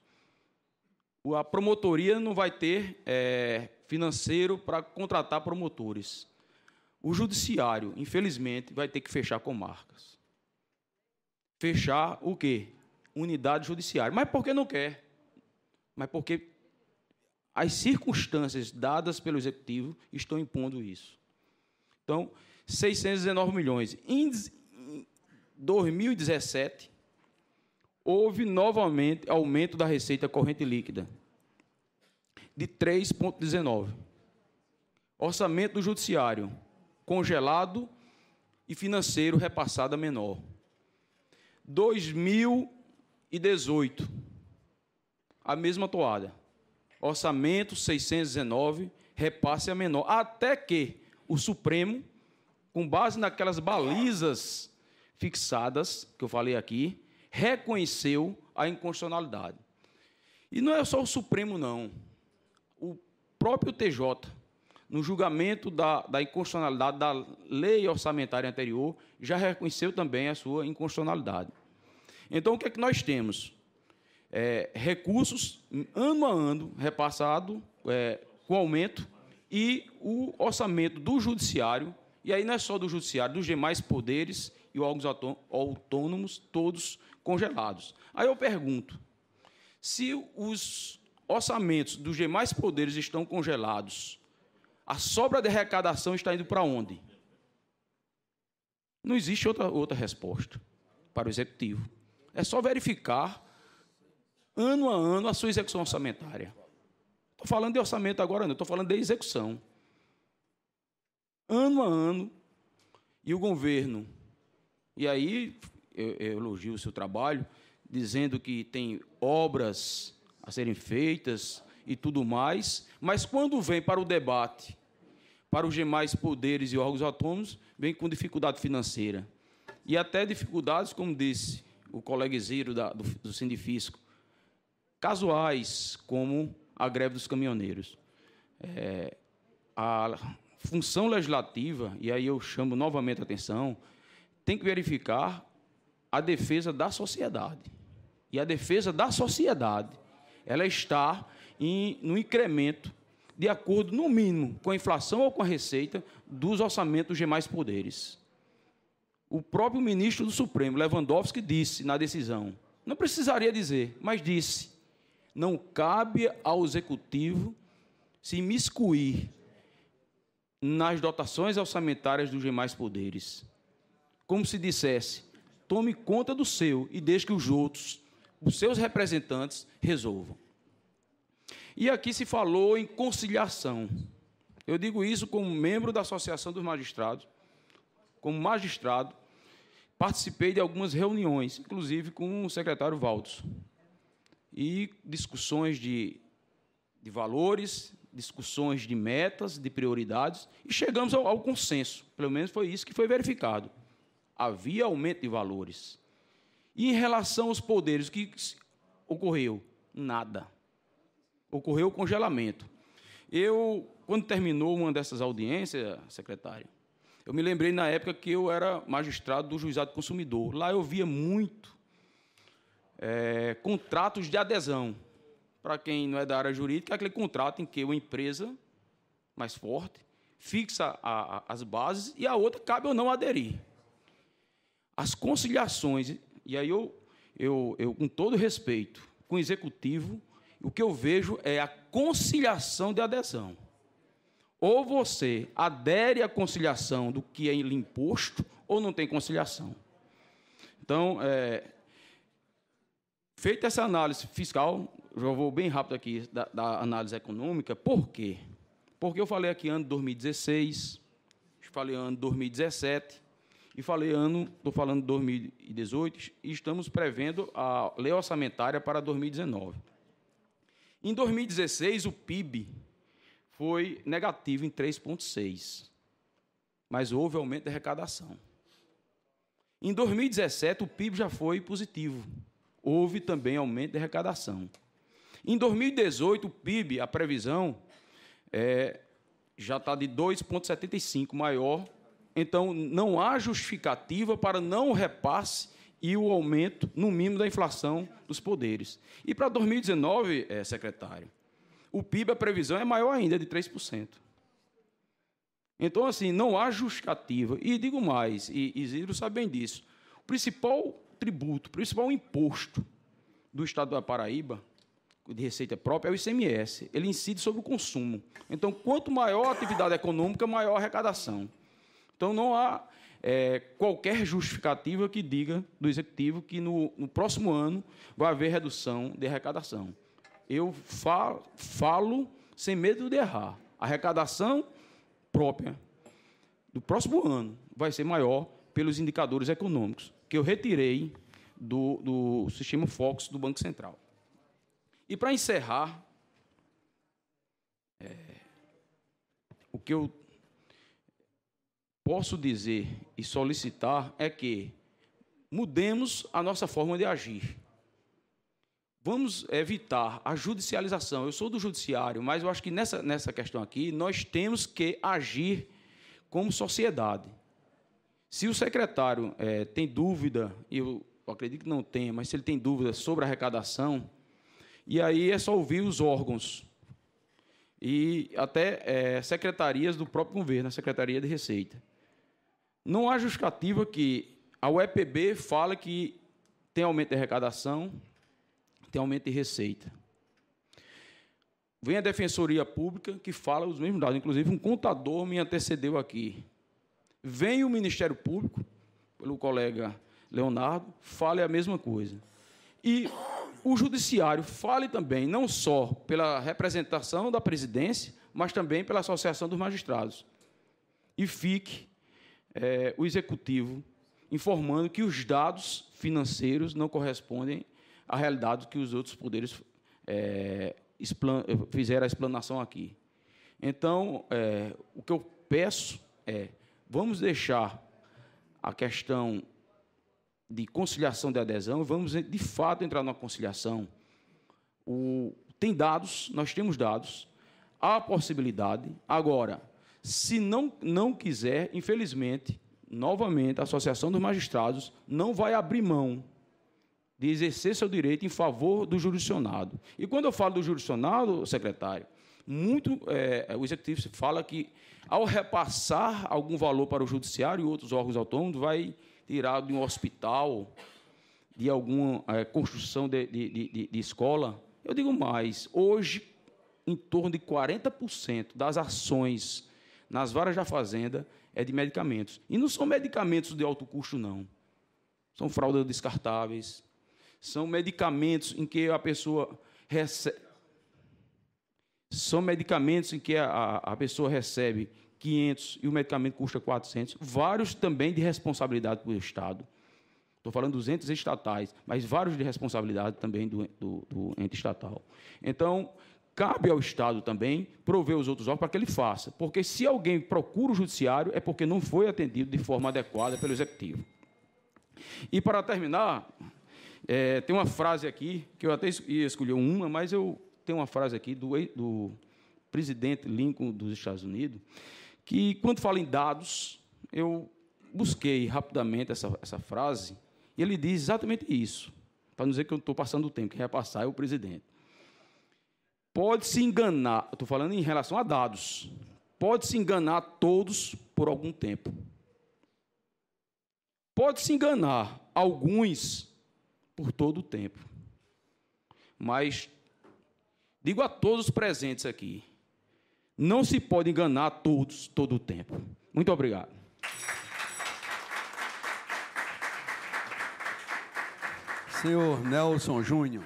A promotoria não vai ter é, financeiro para contratar promotores. O judiciário, infelizmente, vai ter que fechar comarcas. Fechar o quê? Unidade judiciária. Mas por que não quer? Mas porque as circunstâncias dadas pelo executivo estão impondo isso. Então, 619 milhões. Em 2017, houve novamente aumento da receita corrente líquida de 3,19. Orçamento do judiciário congelado e financeiro repassado a menor. 2018, a mesma toada orçamento 619, repasse a menor. Até que o Supremo, com base naquelas balizas fixadas que eu falei aqui, reconheceu a inconstitucionalidade. E não é só o Supremo, não. O próprio TJ, no julgamento da, da inconstitucionalidade da lei orçamentária anterior, já reconheceu também a sua inconstitucionalidade. Então, o que é que nós temos? é, recursos ano a ano repassado é, com aumento e o orçamento do judiciário e aí não é só do judiciário, dos demais poderes e órgãos autônomos todos congelados. Aí eu pergunto, se os orçamentos dos demais poderes estão congelados, a sobra de arrecadação está indo para onde? Não existe outra, outra resposta para o executivo. É só verificar ano a ano, a sua execução orçamentária. Estou falando de orçamento agora, não, estou falando de execução. Ano a ano, e o governo. E aí, eu, eu elogio o seu trabalho, dizendo que tem obras a serem feitas e tudo mais, mas quando vem para o debate, para os demais poderes e órgãos autônomos, vem com dificuldade financeira. E até dificuldades, como disse o colega Ziro da, do, do Sindifisco, casuais, como a greve dos caminhoneiros. É, a função legislativa, e aí eu chamo novamente a atenção, tem que verificar a defesa da sociedade. E a defesa da sociedade, ela está em, no incremento de acordo, no mínimo, com a inflação ou com a receita dos orçamentos de mais poderes. O próprio ministro do Supremo, Lewandowski, disse na decisão, não precisaria dizer, mas disse, não cabe ao executivo se miscuir nas dotações orçamentárias dos demais poderes. Como se dissesse, tome conta do seu e deixe que os outros, os seus representantes, resolvam. E aqui se falou em conciliação. Eu digo isso como membro da Associação dos Magistrados, como magistrado, participei de algumas reuniões, inclusive com o secretário Valdos e discussões de, de valores, discussões de metas, de prioridades, e chegamos ao, ao, consenso. Pelo menos foi isso que foi verificado. Havia aumento de valores. E em relação aos poderes, o que ocorreu? Nada. Ocorreu o congelamento. Eu, quando terminou uma dessas audiências, secretário, eu me lembrei na época que eu era magistrado do juizado consumidor. Lá eu via muito é, contratos de adesão. Para quem não é da área jurídica, é aquele contrato em que uma empresa mais forte fixa a, a, as bases e a outra cabe ou não aderir. As conciliações, e aí eu, eu, eu com todo respeito, com o executivo, o que eu vejo é a conciliação de adesão. Ou você adere à conciliação do que é imposto, ou não tem conciliação. Então, é, Feita essa análise fiscal, já vou bem rápido aqui da, da, análise econômica, por quê? Porque eu falei aqui ano 2016, falei ano 2017 e falei ano, estou falando 2018, e estamos prevendo a lei orçamentária para 2019. Em 2016, o PIB foi negativo em 3,6, mas houve aumento da arrecadação. Em 2017, o PIB já foi positivo, houve também aumento de arrecadação. Em 2018, o PIB, a previsão, é, já está de 2,75 maior. Então, não há justificativa para não o repasse e o aumento, no mínimo, da inflação dos poderes. E para 2019, é, secretário, o PIB, a previsão é maior ainda, de 3%. Então, assim, não há justificativa. E digo mais, e Isidro sabe bem disso, o principal tributo, principal imposto do Estado da Paraíba, de receita própria, é o ICMS. Ele incide sobre o consumo. Então, quanto maior a atividade econômica, maior a arrecadação. Então, não há é, qualquer justificativa que diga do Executivo que no, no, próximo ano vai haver redução de arrecadação. Eu falo, falo sem medo de errar. A arrecadação própria do próximo ano vai ser maior pelos indicadores econômicos que eu retirei do, do sistema Fox do Banco Central. E para encerrar, é, o que eu posso dizer e solicitar é que mudemos a nossa forma de agir. Vamos evitar a judicialização. Eu sou do judiciário, mas eu acho que nessa, nessa questão aqui nós temos que agir como sociedade. Se o secretário é, tem dúvida, eu acredito que não tenha, mas se ele tem dúvida sobre a arrecadação, e aí é só ouvir os órgãos e até é, secretarias do próprio governo, a Secretaria de Receita. Não há justificativa que a UEPB fala que tem aumento de arrecadação, tem aumento de receita. Vem a Defensoria Pública que fala os mesmos dados. Inclusive, um contador me antecedeu aqui. Vem o Ministério Público, pelo colega Leonardo, fale a mesma coisa. E o Judiciário fale também, não só pela representação da presidência, mas também pela Associação dos Magistrados. E fique é, o Executivo informando que os dados financeiros não correspondem à realidade que os outros poderes é, fizeram a explanação aqui. Então, é, o que eu peço é Vamos deixar a questão de conciliação de adesão, vamos de fato entrar na conciliação. O, tem dados, nós temos dados, há possibilidade. Agora, se não, não quiser, infelizmente, novamente, a Associação dos Magistrados não vai abrir mão de exercer seu direito em favor do jurisdicionado. E quando eu falo do jurisdicionado, secretário, muito é, o executivo fala que ao repassar algum valor para o judiciário e outros órgãos autônomos, vai tirar de um hospital, de alguma é, construção de, de, de, de escola. Eu digo mais, hoje, em torno de 40% das ações nas varas da fazenda é de medicamentos. E não são medicamentos de alto custo, não. São fraldas descartáveis, são medicamentos em que a pessoa recebe, são medicamentos em que a, a pessoa recebe 500 e o medicamento custa 400. Vários também de responsabilidade do Estado. Estou falando dos entes estatais, mas vários de responsabilidade também do, do, do ente estatal. Então, cabe ao Estado também prover os outros órgãos para que ele faça. Porque se alguém procura o judiciário, é porque não foi atendido de forma adequada pelo Executivo. E para terminar, é, tem uma frase aqui, que eu até ia escolher uma, mas eu tem uma frase aqui do, do presidente Lincoln dos Estados Unidos, que quando fala em dados, eu busquei rapidamente essa, essa frase, e ele diz exatamente isso, para não dizer que eu estou passando o tempo, que vai passar é o presidente. Pode-se enganar, estou falando em relação a dados, pode-se enganar todos por algum tempo. Pode-se enganar alguns por todo o tempo. Mas Digo a todos os presentes aqui: não se pode enganar todos, todo o tempo. Muito obrigado. Senhor Nelson Júnior.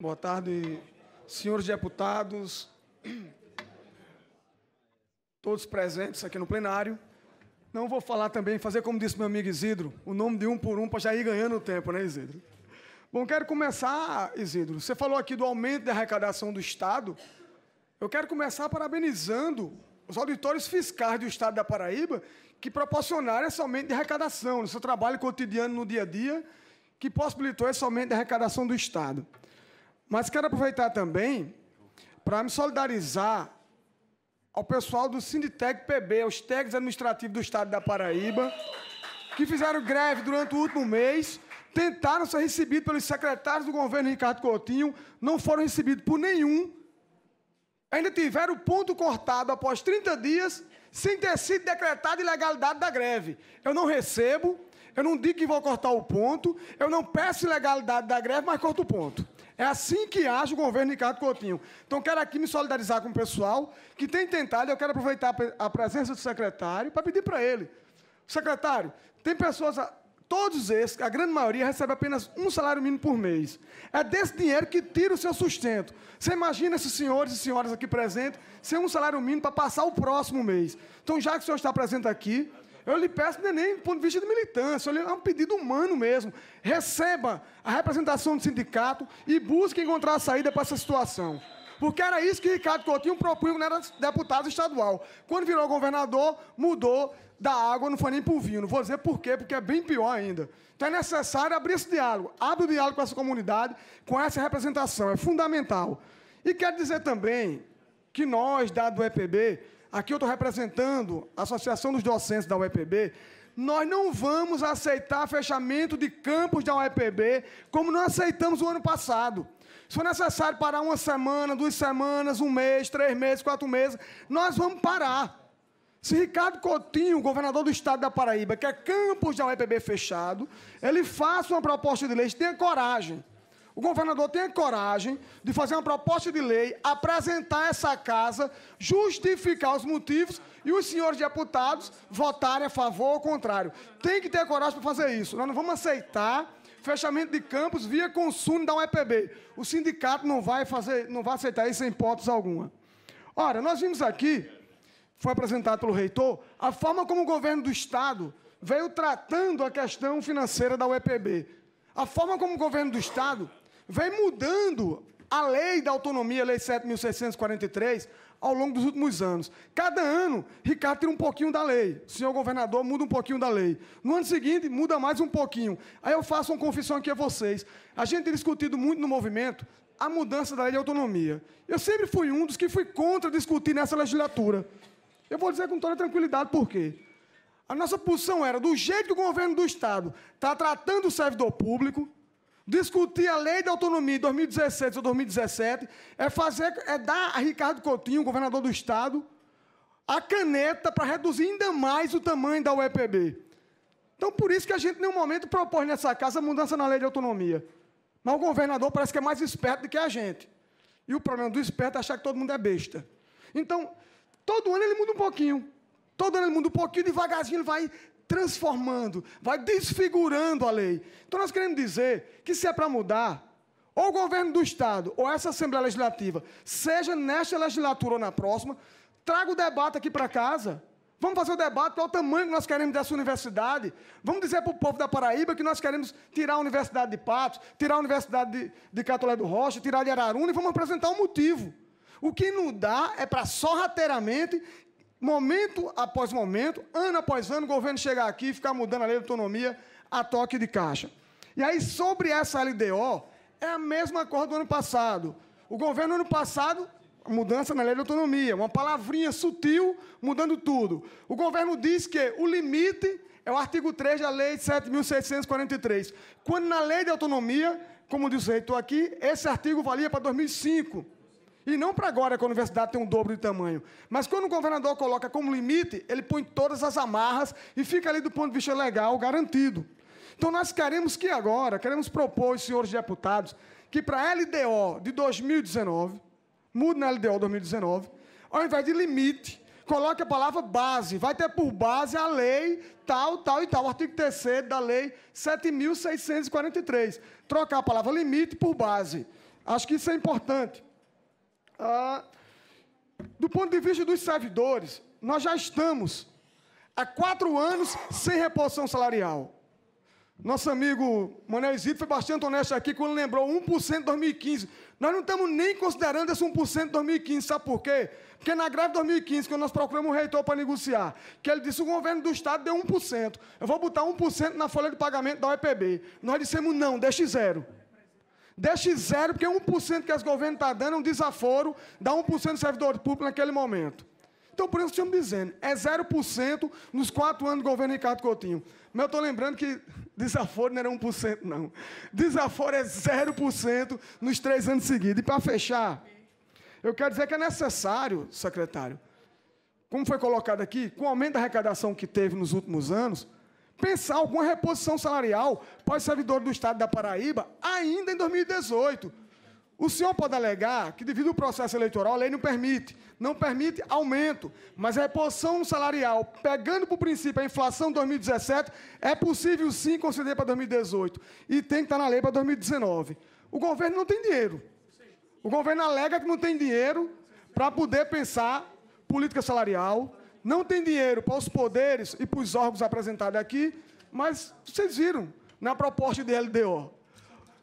Boa tarde, senhores deputados, todos presentes aqui no plenário. Não vou falar também, fazer como disse meu amigo Isidro, o nome de um por um para já ir ganhando tempo, né, Isidro? Bom, quero começar, Isidro. Você falou aqui do aumento da arrecadação do Estado. Eu quero começar parabenizando os auditórios fiscais do Estado da Paraíba que proporcionaram esse aumento de arrecadação, no seu trabalho cotidiano no dia a dia, que possibilitou esse aumento da arrecadação do Estado. Mas quero aproveitar também para me solidarizar ao pessoal do Sinditec PB, aos técnicos administrativos do Estado da Paraíba, que fizeram greve durante o último mês, tentaram ser recebidos pelos secretários do governo Ricardo Coutinho, não foram recebidos por nenhum, ainda tiveram o ponto cortado após 30 dias, sem ter sido decretada ilegalidade da greve. Eu não recebo, eu não digo que vou cortar o ponto, eu não peço ilegalidade da greve, mas corto o ponto. É assim que age o governo Ricardo Coutinho. Então, quero aqui me solidarizar com o pessoal que tem tentado, eu quero aproveitar a presença do secretário para pedir para ele. Secretário, tem pessoas, todos esses, a grande maioria, recebe apenas um salário mínimo por mês. É desse dinheiro que tira o seu sustento. Você imagina esses senhores e senhoras aqui presentes sem um salário mínimo para passar o próximo mês. Então, já que o senhor está presente aqui, eu lhe peço não é nem do ponto de vista de militância, é um pedido humano mesmo. Receba a representação do sindicato e busque encontrar a saída para essa situação. Porque era isso que Ricardo Coutinho propunha quando era deputado estadual. Quando virou governador, mudou da água, não foi nem o vinho. Não vou dizer por quê, porque é bem pior ainda. Então é necessário abrir esse diálogo. Abre o diálogo com essa comunidade, com essa representação. É fundamental. E quero dizer também que nós, dado do EPB, aqui eu estou representando a Associação dos Docentes da UEPB, nós não vamos aceitar fechamento de campos da UEPB como não aceitamos o ano passado. Se for necessário parar uma semana, duas semanas, um mês, três meses, quatro meses, nós vamos parar. Se Ricardo Coutinho, governador do estado da Paraíba, quer é campos da UEPB fechado, ele faça uma proposta de lei, tenha coragem o governador tem coragem de fazer uma proposta de lei, apresentar essa casa, justificar os motivos e os senhores deputados votarem a favor ou contrário. Tem que ter coragem para fazer isso. Nós não vamos aceitar fechamento de campos via consumo da UEPB. O sindicato não vai fazer, não vai aceitar isso em hipótese alguma. Ora, nós vimos aqui, foi apresentado pelo reitor, a forma como o governo do Estado veio tratando a questão financeira da UEPB. A forma como o governo do Estado vem mudando a lei da autonomia, a lei 7.643, ao longo dos últimos anos. Cada ano, Ricardo tira um pouquinho da lei. O senhor governador muda um pouquinho da lei. No ano seguinte, muda mais um pouquinho. Aí eu faço uma confissão aqui a vocês. A gente tem discutido muito no movimento a mudança da lei de autonomia. Eu sempre fui um dos que fui contra discutir nessa legislatura. Eu vou dizer com toda tranquilidade por quê. A nossa posição era, do jeito que o governo do Estado está tratando o servidor público, discutir a lei de autonomia de 2016 ou 2017 é fazer é dar a Ricardo Coutinho, governador do estado, a caneta para reduzir ainda mais o tamanho da UEPB. Então, por isso que a gente, em nenhum momento, propõe nessa casa mudança na lei de autonomia. Mas o governador parece que é mais esperto do que a gente. E o problema do esperto é achar que todo mundo é besta. Então, todo ano ele muda um pouquinho. Todo ano ele muda um pouquinho, devagarzinho ele vai transformando, vai desfigurando a lei. Então nós queremos dizer que se é para mudar, ou o governo do Estado, ou essa Assembleia Legislativa, seja nesta legislatura ou na próxima, traga o debate aqui para casa. Vamos fazer o debate para o tamanho que nós queremos dessa universidade. Vamos dizer para o povo da Paraíba que nós queremos tirar a Universidade de Patos, tirar a Universidade de, de Catolé do Rocha, tirar de Araruna e vamos apresentar o um motivo. O que não dá é para sorrateiramente momento após momento, ano após ano, o governo chegar aqui e ficar mudando a lei de autonomia a toque de caixa. E aí, sobre essa LDO, é a mesma coisa do ano passado. O governo, ano passado, mudança na lei de autonomia, uma palavrinha sutil mudando tudo. O governo diz que o limite é o artigo 3 da lei 7.643. Quando na lei de autonomia, como disse o reitor aqui, esse artigo valia para 2005. E não para agora que a universidade tem um dobro de tamanho. Mas quando o governador coloca como limite, ele põe todas as amarras e fica ali do ponto de vista legal garantido. Então nós queremos que agora, queremos propor senhores deputados que para a LDO de 2019, mude na LDO 2019, ao invés de limite, coloque a palavra base. Vai ter por base a lei tal, tal e tal, o artigo 3 da lei 7643. Trocar a palavra limite por base. Acho que isso é importante. Ah, do ponto de vista dos servidores, nós já estamos há quatro anos sem reposição salarial. Nosso amigo Manuel Zito foi bastante honesto aqui quando lembrou 1% em 2015. Nós não estamos nem considerando esse 1% em 2015, sabe por quê? Porque na greve de 2015, quando nós procuramos o reitor para negociar, que ele disse o governo do Estado deu 1%, eu vou botar 1% na folha de pagamento da UEPB. Nós dissemos não, deixe zero. Deixe zero, porque 1% que esse governo está dando é um desaforo, dá 1% do servidor público naquele momento. Então, por isso que estamos dizendo, é 0% nos quatro anos do governo Ricardo Coutinho. Mas eu estou lembrando que desaforo não era 1%, não. Desaforo é 0% nos três anos seguidos. E para fechar, eu quero dizer que é necessário, secretário, como foi colocado aqui, com o aumento da arrecadação que teve nos últimos anos, pensar alguma reposição salarial para os servidores do Estado da Paraíba ainda em 2018. O senhor pode alegar que, devido ao processo eleitoral, a lei não permite. Não permite aumento, mas a reposição salarial, pegando para o princípio a inflação de 2017, é possível sim conceder para 2018. E tem que estar tá na lei para 2019. O governo não tem dinheiro. O governo alega que não tem dinheiro para poder pensar política salarial, não tem dinheiro para os poderes e para os órgãos apresentados aqui, mas vocês viram na proposta de LDO.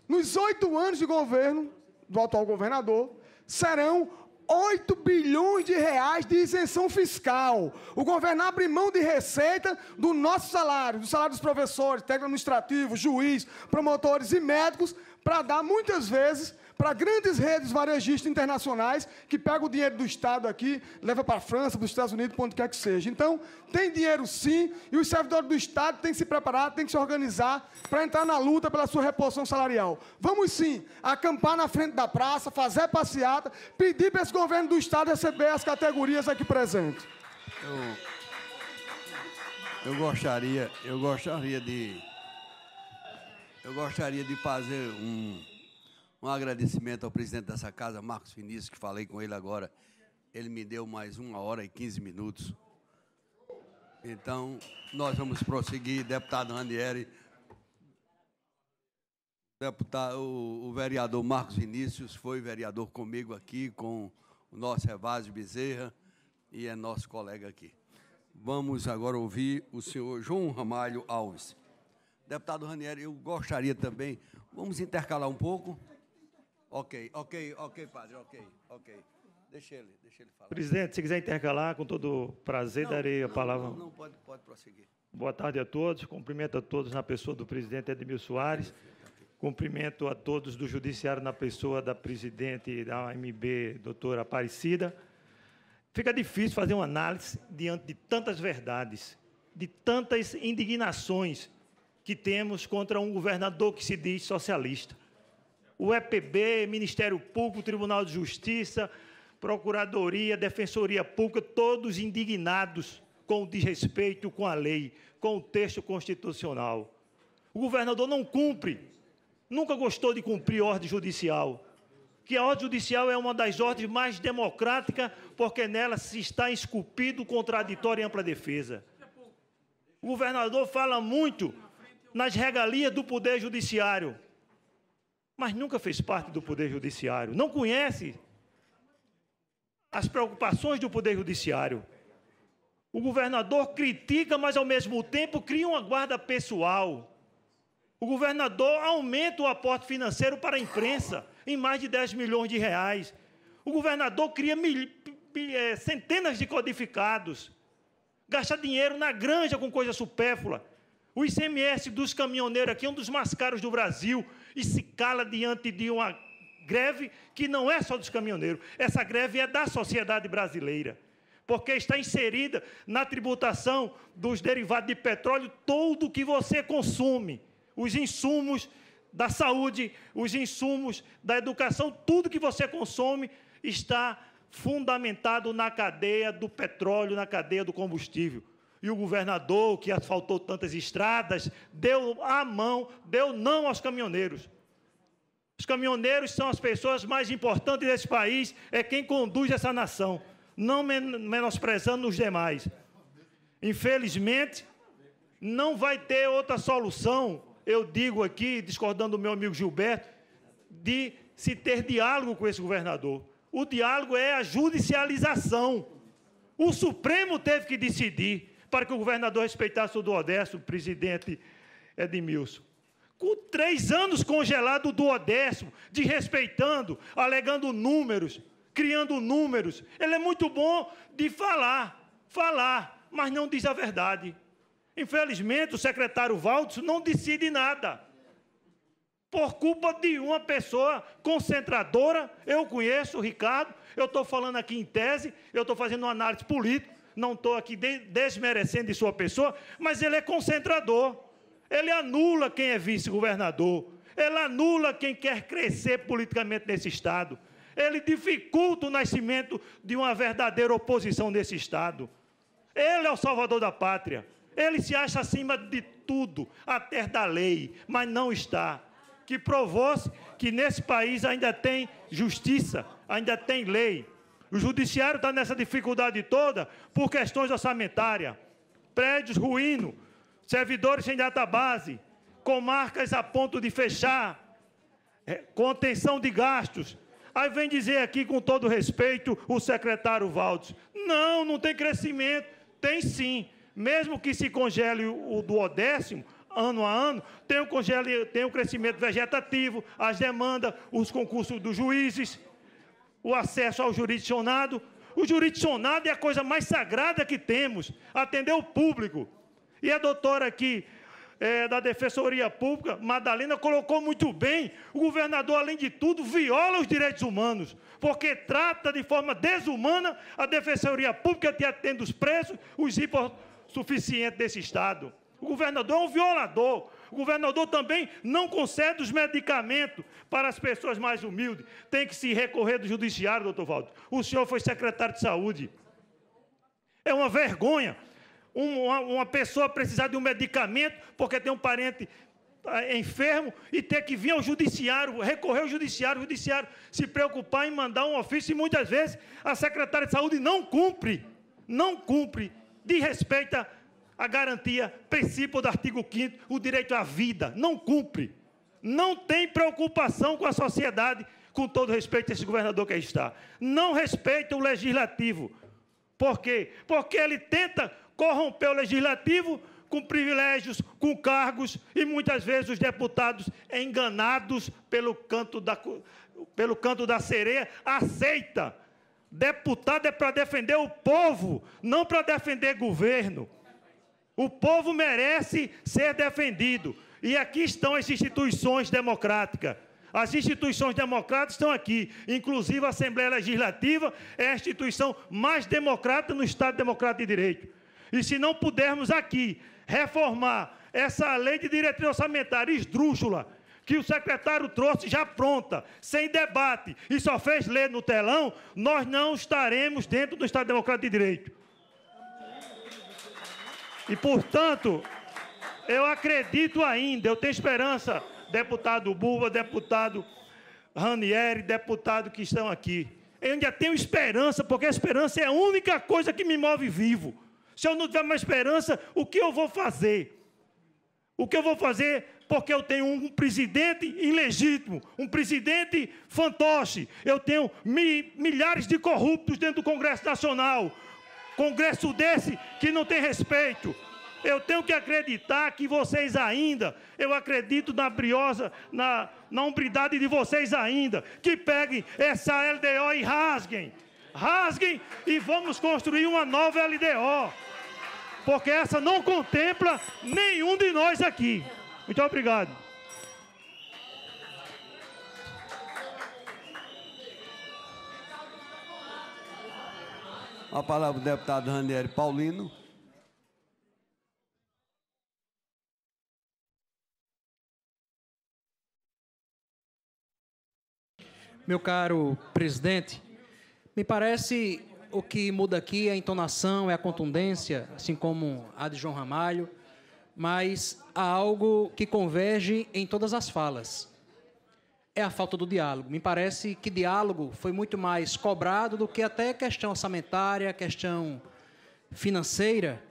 Nos oito anos de governo do atual governador, serão 8 bilhões de reais de isenção fiscal. O governo abre mão de receita do nosso salário, do salário dos professores, técnico administrativo, juiz, promotores e médicos, para dar muitas vezes para grandes redes varejistas internacionais que pegam o dinheiro do Estado aqui, leva para a França, para os Estados Unidos, para onde quer que seja. Então, tem dinheiro sim, e os servidores do Estado têm que se preparar, têm que se organizar para entrar na luta pela sua reposição salarial. Vamos sim acampar na frente da praça, fazer passeata, pedir para esse governo do Estado receber as categorias aqui presentes. Eu, eu gostaria, eu gostaria de eu gostaria de fazer um um agradecimento ao presidente dessa casa, Marcos Vinícius, que falei com ele agora. Ele me deu mais uma hora e quinze minutos. Então, nós vamos prosseguir, deputado Ranieri. Deputado, o, o vereador Marcos Vinícius foi vereador comigo aqui, com o nosso Evásio Bezerra, e é nosso colega aqui. Vamos agora ouvir o senhor João Ramalho Alves. Deputado Ranieri, eu gostaria também, vamos intercalar um pouco. Ok, ok, ok, padre, ok, ok. Deixa ele, deixa ele falar. Presidente, se quiser intercalar, com todo prazer, não, darei a não, palavra. Não, não, pode, pode prosseguir. Boa tarde a todos. Cumprimento a todos na pessoa do presidente Edmil Soares. Cumprimento a todos do Judiciário na pessoa da presidente da AMB, doutora Aparecida. Fica difícil fazer uma análise diante de tantas verdades, de tantas indignações que temos contra um governador que se diz socialista o EPB, Ministério Público, Tribunal de Justiça, Procuradoria, Defensoria Pública, todos indignados com o desrespeito com a lei, com o texto constitucional. O governador não cumpre, nunca gostou de cumprir ordem judicial. Que a ordem judicial é uma das ordens mais democráticas, porque nela se está esculpido o contraditório e ampla defesa. O governador fala muito nas regalias do poder judiciário, mas nunca fez parte do Poder Judiciário, não conhece as preocupações do Poder Judiciário. O governador critica, mas ao mesmo tempo cria uma guarda pessoal. O governador aumenta o aporte financeiro para a imprensa em mais de 10 milhões de reais. O governador cria mil... É, centenas de codificados. Gasta dinheiro na granja com coisa supérflua. O ICMS dos caminhoneiros aqui é um dos mais caros do Brasil e se cala diante de uma greve que não é só dos caminhoneiros. Essa greve é da sociedade brasileira, porque está inserida na tributação dos derivados de petróleo todo o que você consome, os insumos da saúde, os insumos da educação, tudo que você consome está fundamentado na cadeia do petróleo, na cadeia do combustível e o governador, que asfaltou tantas estradas, deu a mão, deu não aos caminhoneiros. Os caminhoneiros são as pessoas mais importantes desse país, é quem conduz essa nação, não menosprezando os demais. Infelizmente, não vai ter outra solução, eu digo aqui, discordando do meu amigo Gilberto, de se ter diálogo com esse governador. O diálogo é a judicialização. O Supremo teve que decidir para que o governador respeitasse o Duodécio, o presidente Edmilson. Com três anos congelado o Duodécio, desrespeitando, alegando números, criando números. Ele é muito bom de falar, falar, mas não diz a verdade. Infelizmente, o secretário Valdes não decide nada. Por culpa de uma pessoa concentradora, eu conheço o Ricardo, eu estou falando aqui em tese, eu estou fazendo uma análise política, não estou aqui desmerecendo de sua pessoa, mas ele é concentrador. Ele anula quem é vice-governador. Ele anula quem quer crescer politicamente nesse Estado. Ele dificulta o nascimento de uma verdadeira oposição nesse Estado. Ele é o salvador da pátria. Ele se acha acima de tudo, até da lei, mas não está. Que provou-se que nesse país ainda tem justiça, ainda tem lei. O judiciário está nessa dificuldade toda por questões orçamentárias. Prédios ruindo, servidores sem data base, comarcas a ponto de fechar, é, contenção de gastos. Aí vem dizer aqui, com todo respeito, o secretário Valdes. Não, não tem crescimento. Tem sim. Mesmo que se congele o duodécimo, ano a ano, tem o, congele, tem o crescimento vegetativo, as demandas, os concursos dos juízes o acesso ao jurisdicionado. O jurisdicionado é a coisa mais sagrada que temos, atender o público. E a doutora aqui é, da Defensoria Pública, Madalena, colocou muito bem: o governador, além de tudo, viola os direitos humanos, porque trata de forma desumana a Defensoria Pública que atende os presos, os hipossuficientes desse Estado. O governador é um violador, o governador também não concede os medicamentos para as pessoas mais humildes. Tem que se recorrer do judiciário, doutor Valdo. O senhor foi secretário de saúde. É uma vergonha uma, uma pessoa precisar de um medicamento porque tem um parente ah, enfermo e ter que vir ao judiciário, recorrer ao judiciário, o judiciário se preocupar em mandar um ofício e muitas vezes a secretária de saúde não cumpre, não cumpre, desrespeita a garantia, princípio do artigo 5 o direito à vida, não cumpre. Não tem preocupação com a sociedade, com todo respeito a esse governador que aí está. Não respeita o legislativo. Por quê? Porque ele tenta corromper o legislativo com privilégios, com cargos, e muitas vezes os deputados, enganados pelo canto da, pelo canto da sereia, aceita. Deputado é para defender o povo, não para defender governo. O povo merece ser defendido. E aqui estão as instituições democráticas. As instituições democráticas estão aqui, inclusive a Assembleia Legislativa é a instituição mais democrata no Estado Democrático de Direito. E se não pudermos aqui reformar essa lei de diretriz orçamentária esdrúxula, que o secretário trouxe já pronta, sem debate, e só fez ler no telão, nós não estaremos dentro do Estado Democrático de Direito. E, portanto, eu acredito ainda, eu tenho esperança, deputado Buba, deputado Ranieri, deputado que estão aqui. Eu ainda tenho esperança, porque a esperança é a única coisa que me move vivo. Se eu não tiver mais esperança, o que eu vou fazer? O que eu vou fazer? Porque eu tenho um presidente ilegítimo, um presidente fantoche. Eu tenho mi milhares de corruptos dentro do Congresso Nacional, Congresso desse que não tem respeito. Eu tenho que acreditar que vocês ainda, eu acredito na briosa, na, na umbridade de vocês ainda, que peguem essa LDO e rasguem. Rasguem e vamos construir uma nova LDO. Porque essa não contempla nenhum de nós aqui. Muito obrigado. A palavra do deputado Ranieri Paulino. Meu caro presidente, me parece o que muda aqui é a entonação, é a contundência, assim como a de João Ramalho, mas há algo que converge em todas as falas é a falta do diálogo. Me parece que diálogo foi muito mais cobrado do que até questão orçamentária, questão financeira.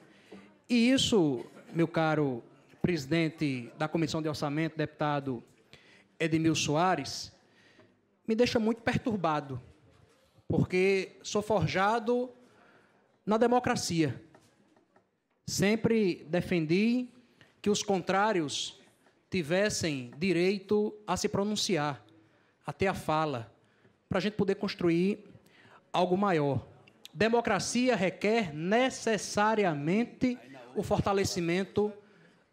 E isso, meu caro presidente da Comissão de Orçamento, deputado Edmil Soares, me deixa muito perturbado, porque sou forjado na democracia. Sempre defendi que os contrários tivessem direito a se pronunciar, até a fala, para a gente poder construir algo maior. Democracia requer necessariamente o fortalecimento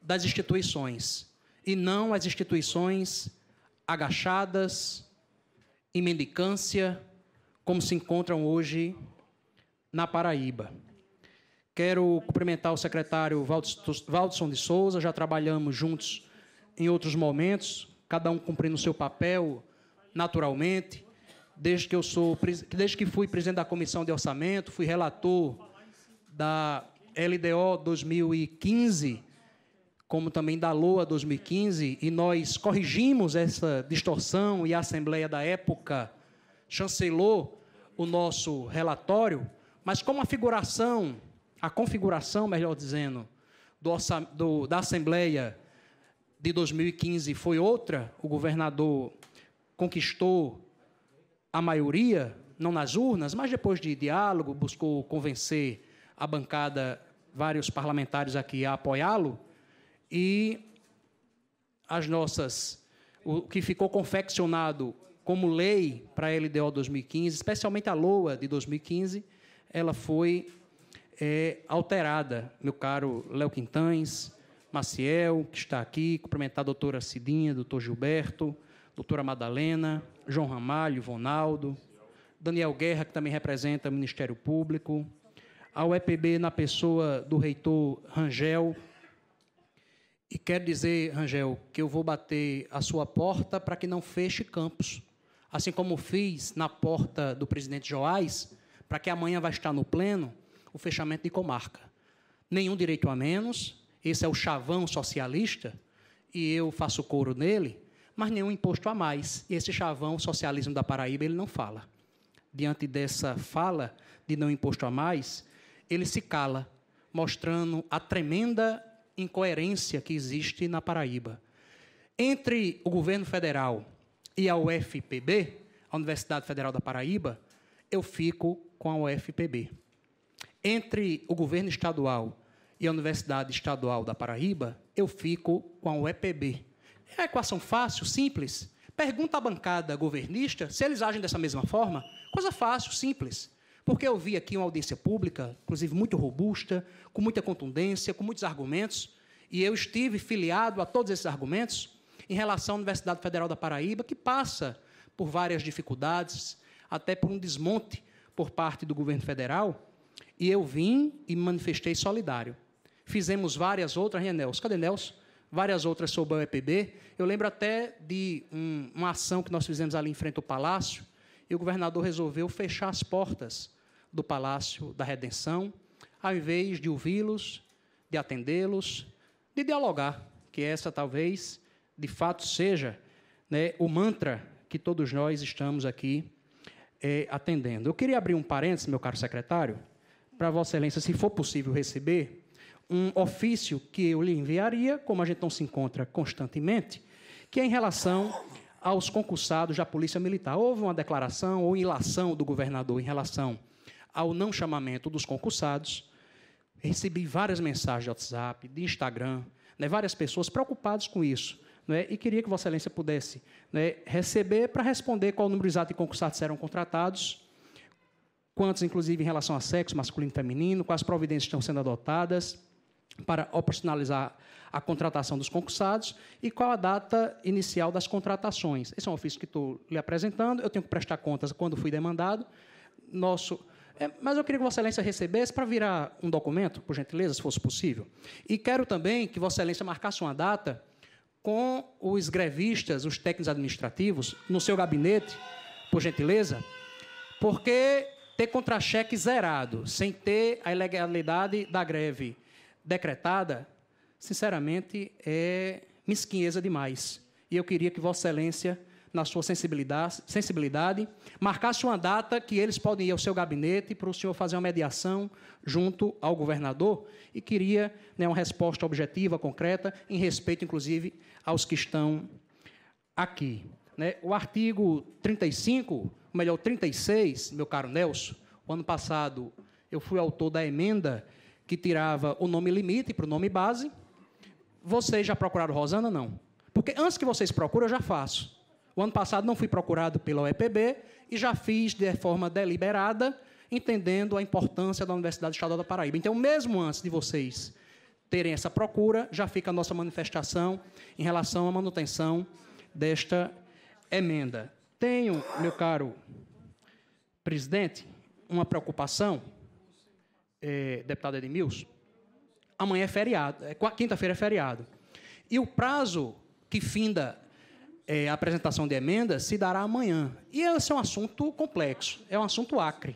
das instituições e não as instituições agachadas, em mendicância, como se encontram hoje na Paraíba. Quero cumprimentar o secretário Waldson de Souza, já trabalhamos juntos em outros momentos, cada um cumprindo o seu papel naturalmente. Desde que eu sou, desde que fui presidente da comissão de orçamento, fui relator da LDO 2015, como também da LOA 2015, e nós corrigimos essa distorção e a Assembleia da época chancelou o nosso relatório, mas como a figuração, a configuração, melhor dizendo, do, do, da Assembleia de 2015 foi outra, o governador conquistou a maioria, não nas urnas, mas depois de diálogo, buscou convencer a bancada, vários parlamentares aqui, a apoiá-lo, e as nossas, o que ficou confeccionado como lei para a LDO 2015, especialmente a LOA de 2015, ela foi é, alterada, meu caro Léo Quintães, Maciel, que está aqui, cumprimentar a doutora Cidinha, doutor Gilberto, doutora Madalena, João Ramalho, Vonaldo, Daniel Guerra, que também representa o Ministério Público, ao EPB na pessoa do reitor Rangel. E quero dizer, Rangel, que eu vou bater a sua porta para que não feche Campos, Assim como fiz na porta do presidente Joás, para que amanhã vai estar no pleno o fechamento de comarca. Nenhum direito a menos, esse é o chavão socialista, e eu faço couro nele, mas nenhum imposto a mais. E esse chavão socialismo da Paraíba, ele não fala. Diante dessa fala de não imposto a mais, ele se cala, mostrando a tremenda incoerência que existe na Paraíba. Entre o governo federal e a UFPB, a Universidade Federal da Paraíba, eu fico com a UFPB. Entre o governo estadual e a Universidade Estadual da Paraíba, eu fico com a UEPB. É a equação fácil, simples. Pergunta à bancada governista se eles agem dessa mesma forma. Coisa fácil, simples. Porque eu vi aqui uma audiência pública, inclusive muito robusta, com muita contundência, com muitos argumentos, e eu estive filiado a todos esses argumentos em relação à Universidade Federal da Paraíba, que passa por várias dificuldades, até por um desmonte por parte do governo federal, e eu vim e me manifestei solidário. Fizemos várias outras, né, Nelson? Cadê Nelson? Várias outras sobre a EPB. Eu lembro até de um, uma ação que nós fizemos ali em frente ao Palácio, e o governador resolveu fechar as portas do Palácio da Redenção, ao invés de ouvi-los, de atendê-los, de dialogar, que essa talvez, de fato, seja né, o mantra que todos nós estamos aqui é, atendendo. Eu queria abrir um parênteses, meu caro secretário, para Vossa Excelência, se for possível receber, um ofício que eu lhe enviaria, como a gente não se encontra constantemente, que é em relação aos concursados da Polícia Militar. Houve uma declaração ou ilação do governador em relação ao não chamamento dos concursados. Recebi várias mensagens de WhatsApp, de Instagram, né, várias pessoas preocupadas com isso. Né, e queria que Vossa Excelência pudesse né, receber para responder qual o número exato de concursados serão contratados, quantos, inclusive, em relação a sexo masculino e feminino, quais providências estão sendo adotadas para operacionalizar a contratação dos concursados e qual a data inicial das contratações. Esse é um ofício que estou lhe apresentando. Eu tenho que prestar contas quando fui demandado. Nosso é, mas eu queria que Vossa Excelência recebesse para virar um documento, por gentileza, se fosse possível. E quero também que Vossa Excelência marcasse uma data com os grevistas, os técnicos administrativos, no seu gabinete, por gentileza, porque ter contra-cheque zerado, sem ter a ilegalidade da greve decretada, sinceramente, é mesquinheza demais. E eu queria que Vossa Excelência, na sua sensibilidade, sensibilidade, marcasse uma data que eles podem ir ao seu gabinete para o senhor fazer uma mediação junto ao governador e queria né, uma resposta objetiva, concreta, em respeito, inclusive, aos que estão aqui. Né? O artigo 35, melhor, 36, meu caro Nelson, o ano passado eu fui autor da emenda que tirava o nome limite para o nome base. Vocês já procuraram Rosana? Não. Porque antes que vocês procuram, eu já faço. O ano passado não fui procurado pela OEPB e já fiz de forma deliberada, entendendo a importância da Universidade Estadual da Paraíba. Então, mesmo antes de vocês terem essa procura, já fica a nossa manifestação em relação à manutenção desta emenda. Tenho, meu caro presidente, uma preocupação é, deputado Edmilson, amanhã é feriado, é, quinta-feira é feriado. E o prazo que finda é, a apresentação de emendas se dará amanhã. E esse é um assunto complexo, é um assunto acre.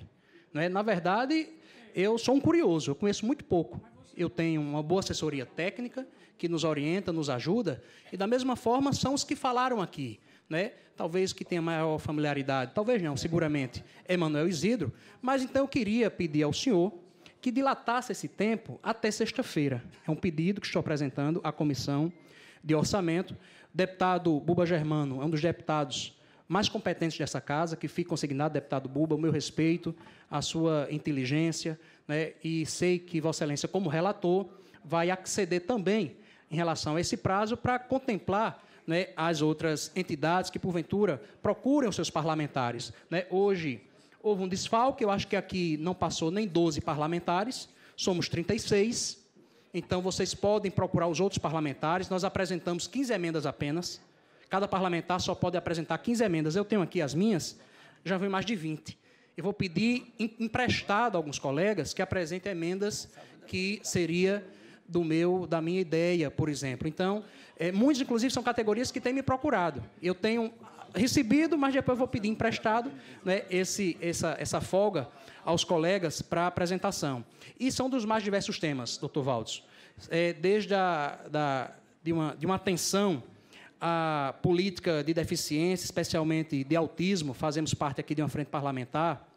Né? Na verdade, eu sou um curioso, eu conheço muito pouco. Eu tenho uma boa assessoria técnica que nos orienta, nos ajuda, e da mesma forma são os que falaram aqui. Né? Talvez que tenha maior familiaridade, talvez não, seguramente, Emanuel Isidro. Mas então eu queria pedir ao senhor que dilatasse esse tempo até sexta-feira. É um pedido que estou apresentando à comissão de orçamento. deputado Buba Germano é um dos deputados mais competentes dessa casa, que fica consignado, deputado Buba, o meu respeito, a sua inteligência, né? e sei que Vossa Excelência, como relator, vai acceder também em relação a esse prazo para contemplar né, as outras entidades que, porventura, procurem os seus parlamentares. Né? Hoje, houve um desfalque, eu acho que aqui não passou nem 12 parlamentares, somos 36. Então vocês podem procurar os outros parlamentares. Nós apresentamos 15 emendas apenas. Cada parlamentar só pode apresentar 15 emendas. Eu tenho aqui as minhas, já vem mais de 20. Eu vou pedir emprestado a alguns colegas que apresentem emendas que seria do meu, da minha ideia, por exemplo. Então, é, muitos, inclusive, são categorias que têm me procurado. Eu tenho recebido, mas depois vou pedir emprestado né, esse, essa, essa folga aos colegas para a apresentação. E são dos mais diversos temas, doutor Valdes. É, desde a, da, de, uma, de uma atenção à política de deficiência, especialmente de autismo, fazemos parte aqui de uma frente parlamentar,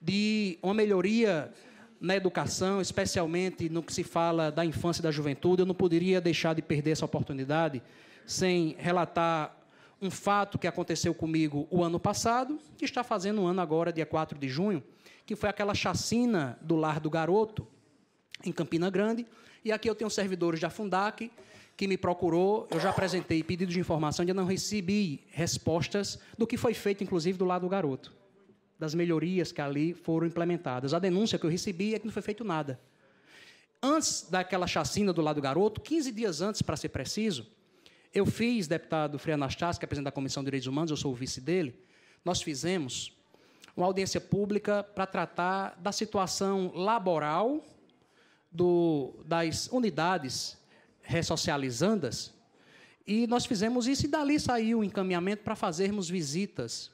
de uma melhoria na educação, especialmente no que se fala da infância e da juventude. Eu não poderia deixar de perder essa oportunidade sem relatar um fato que aconteceu comigo o ano passado, que está fazendo um ano agora, dia 4 de junho, que foi aquela chacina do Lar do Garoto, em Campina Grande. E aqui eu tenho servidores da Fundac que me procurou, eu já apresentei pedidos de informação, ainda não recebi respostas do que foi feito, inclusive, do Lar do Garoto, das melhorias que ali foram implementadas. A denúncia que eu recebi é que não foi feito nada. Antes daquela chacina do Lar do Garoto, 15 dias antes, para ser preciso, eu fiz, deputado Frei Anastácio, que é presidente da Comissão de Direitos Humanos, eu sou o vice dele, nós fizemos uma audiência pública para tratar da situação laboral do, das unidades ressocializandas, e nós fizemos isso, e dali saiu o encaminhamento para fazermos visitas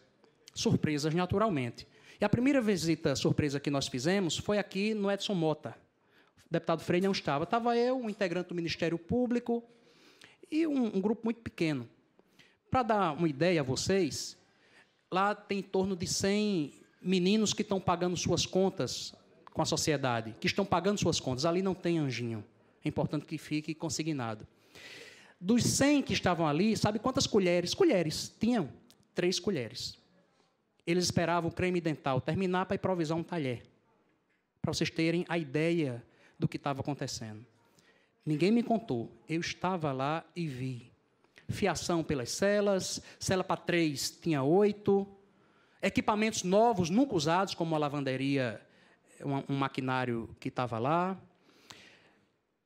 surpresas, naturalmente. E a primeira visita surpresa que nós fizemos foi aqui no Edson Mota. O deputado Freire não estava. Estava eu, um integrante do Ministério Público, e um, um grupo muito pequeno. Para dar uma ideia a vocês, lá tem em torno de 100 meninos que estão pagando suas contas com a sociedade, que estão pagando suas contas. Ali não tem anjinho. É importante que fique consignado. Dos 100 que estavam ali, sabe quantas colheres? Colheres. Tinham três colheres. Eles esperavam o creme dental terminar para improvisar um talher. Para vocês terem a ideia do que estava acontecendo. Ninguém me contou. Eu estava lá e vi. Fiação pelas celas, cela para três tinha oito. Equipamentos novos, nunca usados, como a lavanderia, um, um maquinário que estava lá.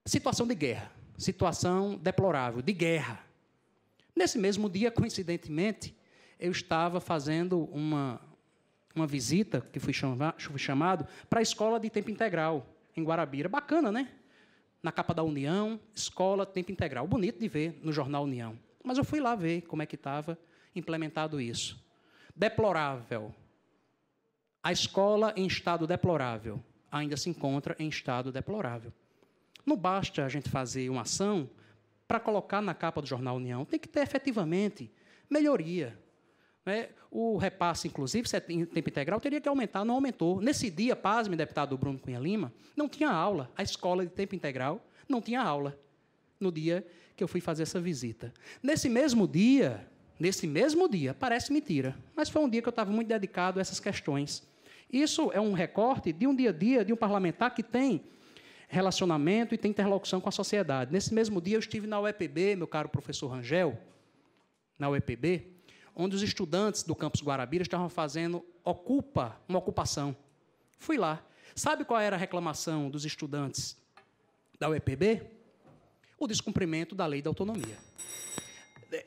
Situação de guerra. Situação deplorável, de guerra. Nesse mesmo dia, coincidentemente, eu estava fazendo uma, uma visita, que fui, fui chamado, para a escola de tempo integral, em Guarabira. Bacana, né? na capa da União, escola, tempo integral. Bonito de ver no jornal União. Mas eu fui lá ver como é que estava implementado isso. Deplorável. A escola em estado deplorável ainda se encontra em estado deplorável. Não basta a gente fazer uma ação para colocar na capa do jornal União, tem que ter efetivamente melhoria, né? O repasse, inclusive, é em tempo integral, teria que aumentar, não aumentou. Nesse dia, pasme, deputado Bruno Cunha Lima, não tinha aula. A escola de tempo integral não tinha aula no dia que eu fui fazer essa visita. Nesse mesmo dia, nesse mesmo dia, parece mentira, mas foi um dia que eu estava muito dedicado a essas questões. Isso é um recorte de um dia a dia de um parlamentar que tem relacionamento e tem interlocução com a sociedade. Nesse mesmo dia, eu estive na UEPB, meu caro professor Rangel, na UEPB, onde os estudantes do campus Guarabira estavam fazendo ocupa, uma ocupação. Fui lá. Sabe qual era a reclamação dos estudantes da UEPB? O descumprimento da lei da autonomia.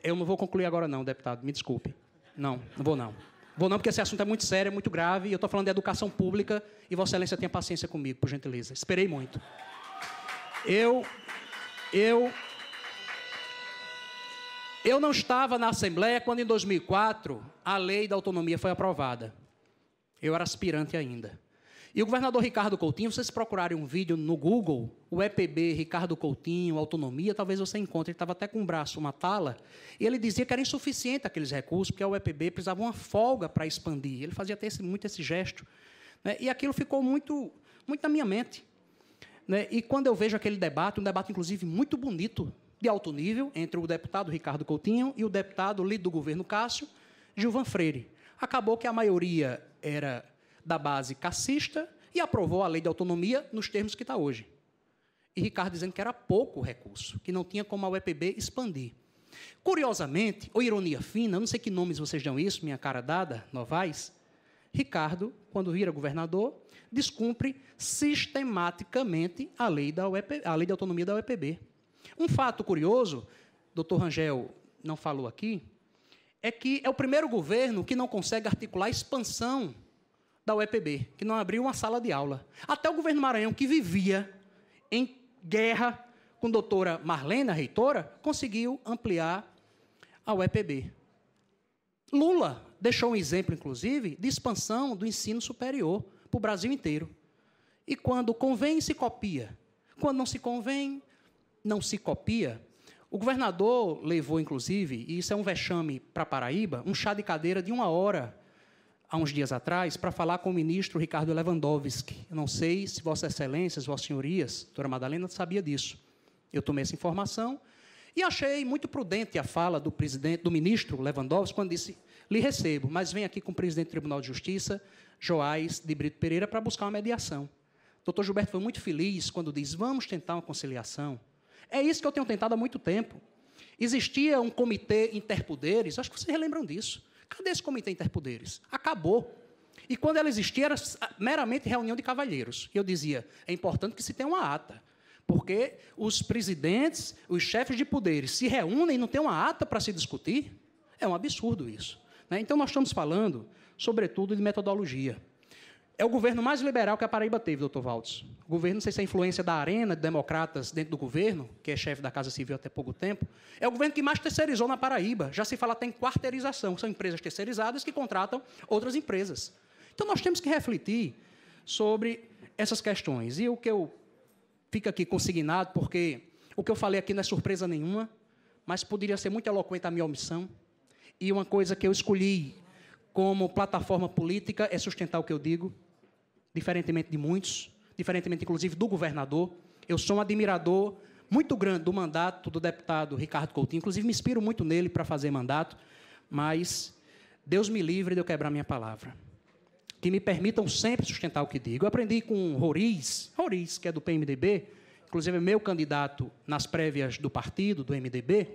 Eu não vou concluir agora, não, deputado, me desculpe. Não, não vou não. Vou não, porque esse assunto é muito sério, é muito grave, e eu estou falando de educação pública, e Vossa Excelência tenha paciência comigo, por gentileza. Esperei muito. Eu, eu eu não estava na Assembleia quando, em 2004, a lei da autonomia foi aprovada. Eu era aspirante ainda. E o governador Ricardo Coutinho, vocês procurarem um vídeo no Google, o EPB Ricardo Coutinho, autonomia, talvez você encontre. Ele estava até com um braço, uma tala, e ele dizia que era insuficiente aqueles recursos, porque o EPB precisava uma folga para expandir. Ele fazia até esse, muito esse gesto. Né? E aquilo ficou muito, muito na minha mente. Né? E quando eu vejo aquele debate, um debate, inclusive, muito bonito de alto nível entre o deputado Ricardo Coutinho e o deputado líder do governo Cássio, Gilvan Freire. Acabou que a maioria era da base cassista e aprovou a lei de autonomia nos termos que está hoje. E Ricardo dizendo que era pouco recurso, que não tinha como a UEPB expandir. Curiosamente, ou ironia fina, não sei que nomes vocês dão isso, minha cara dada, Novaes, Ricardo, quando vira governador, descumpre sistematicamente a lei, da UEP, a lei de autonomia da UEPB. Um fato curioso, doutor Rangel não falou aqui, é que é o primeiro governo que não consegue articular a expansão da UEPB, que não abriu uma sala de aula. Até o governo Maranhão, que vivia em guerra com a doutora Marlena, reitora, conseguiu ampliar a UEPB. Lula deixou um exemplo, inclusive, de expansão do ensino superior para o Brasil inteiro. E quando convém, se copia. Quando não se convém, não se copia, o governador levou, inclusive, e isso é um vexame para Paraíba, um chá de cadeira de uma hora, há uns dias atrás, para falar com o ministro Ricardo Lewandowski. Eu não sei se Vossas Excelências, Vossas Senhorias, doutora Madalena, sabia disso. Eu tomei essa informação e achei muito prudente a fala do presidente, do ministro Lewandowski, quando disse: lhe recebo, mas vem aqui com o presidente do Tribunal de Justiça, Joás de Brito Pereira, para buscar uma mediação. O doutor Gilberto foi muito feliz quando disse: vamos tentar uma conciliação. É isso que eu tenho tentado há muito tempo. Existia um comitê interpoderes, acho que vocês lembram disso. Cadê esse comitê interpoderes? Acabou. E quando ela existia, era meramente reunião de cavalheiros. E eu dizia: é importante que se tenha uma ata. Porque os presidentes, os chefes de poderes se reúnem e não tem uma ata para se discutir. É um absurdo isso. Né? Então, nós estamos falando, sobretudo, de metodologia. É o governo mais liberal que a Paraíba teve, doutor Valdes. O governo, não sei se é influência da Arena, de democratas dentro do governo, que é chefe da Casa Civil até pouco tempo, é o governo que mais terceirizou na Paraíba. Já se fala até em quarteirização, são empresas terceirizadas que contratam outras empresas. Então nós temos que refletir sobre essas questões. E o que eu fico aqui consignado, porque o que eu falei aqui não é surpresa nenhuma, mas poderia ser muito eloquente a minha omissão. E uma coisa que eu escolhi como plataforma política é sustentar o que eu digo diferentemente de muitos, diferentemente inclusive do governador. Eu sou um admirador muito grande do mandato do deputado Ricardo Coutinho, inclusive me inspiro muito nele para fazer mandato, mas Deus me livre de eu quebrar minha palavra. Que me permitam sempre sustentar o que digo. Eu aprendi com Roriz, Roriz, que é do PMDB, inclusive é meu candidato nas prévias do partido, do MDB,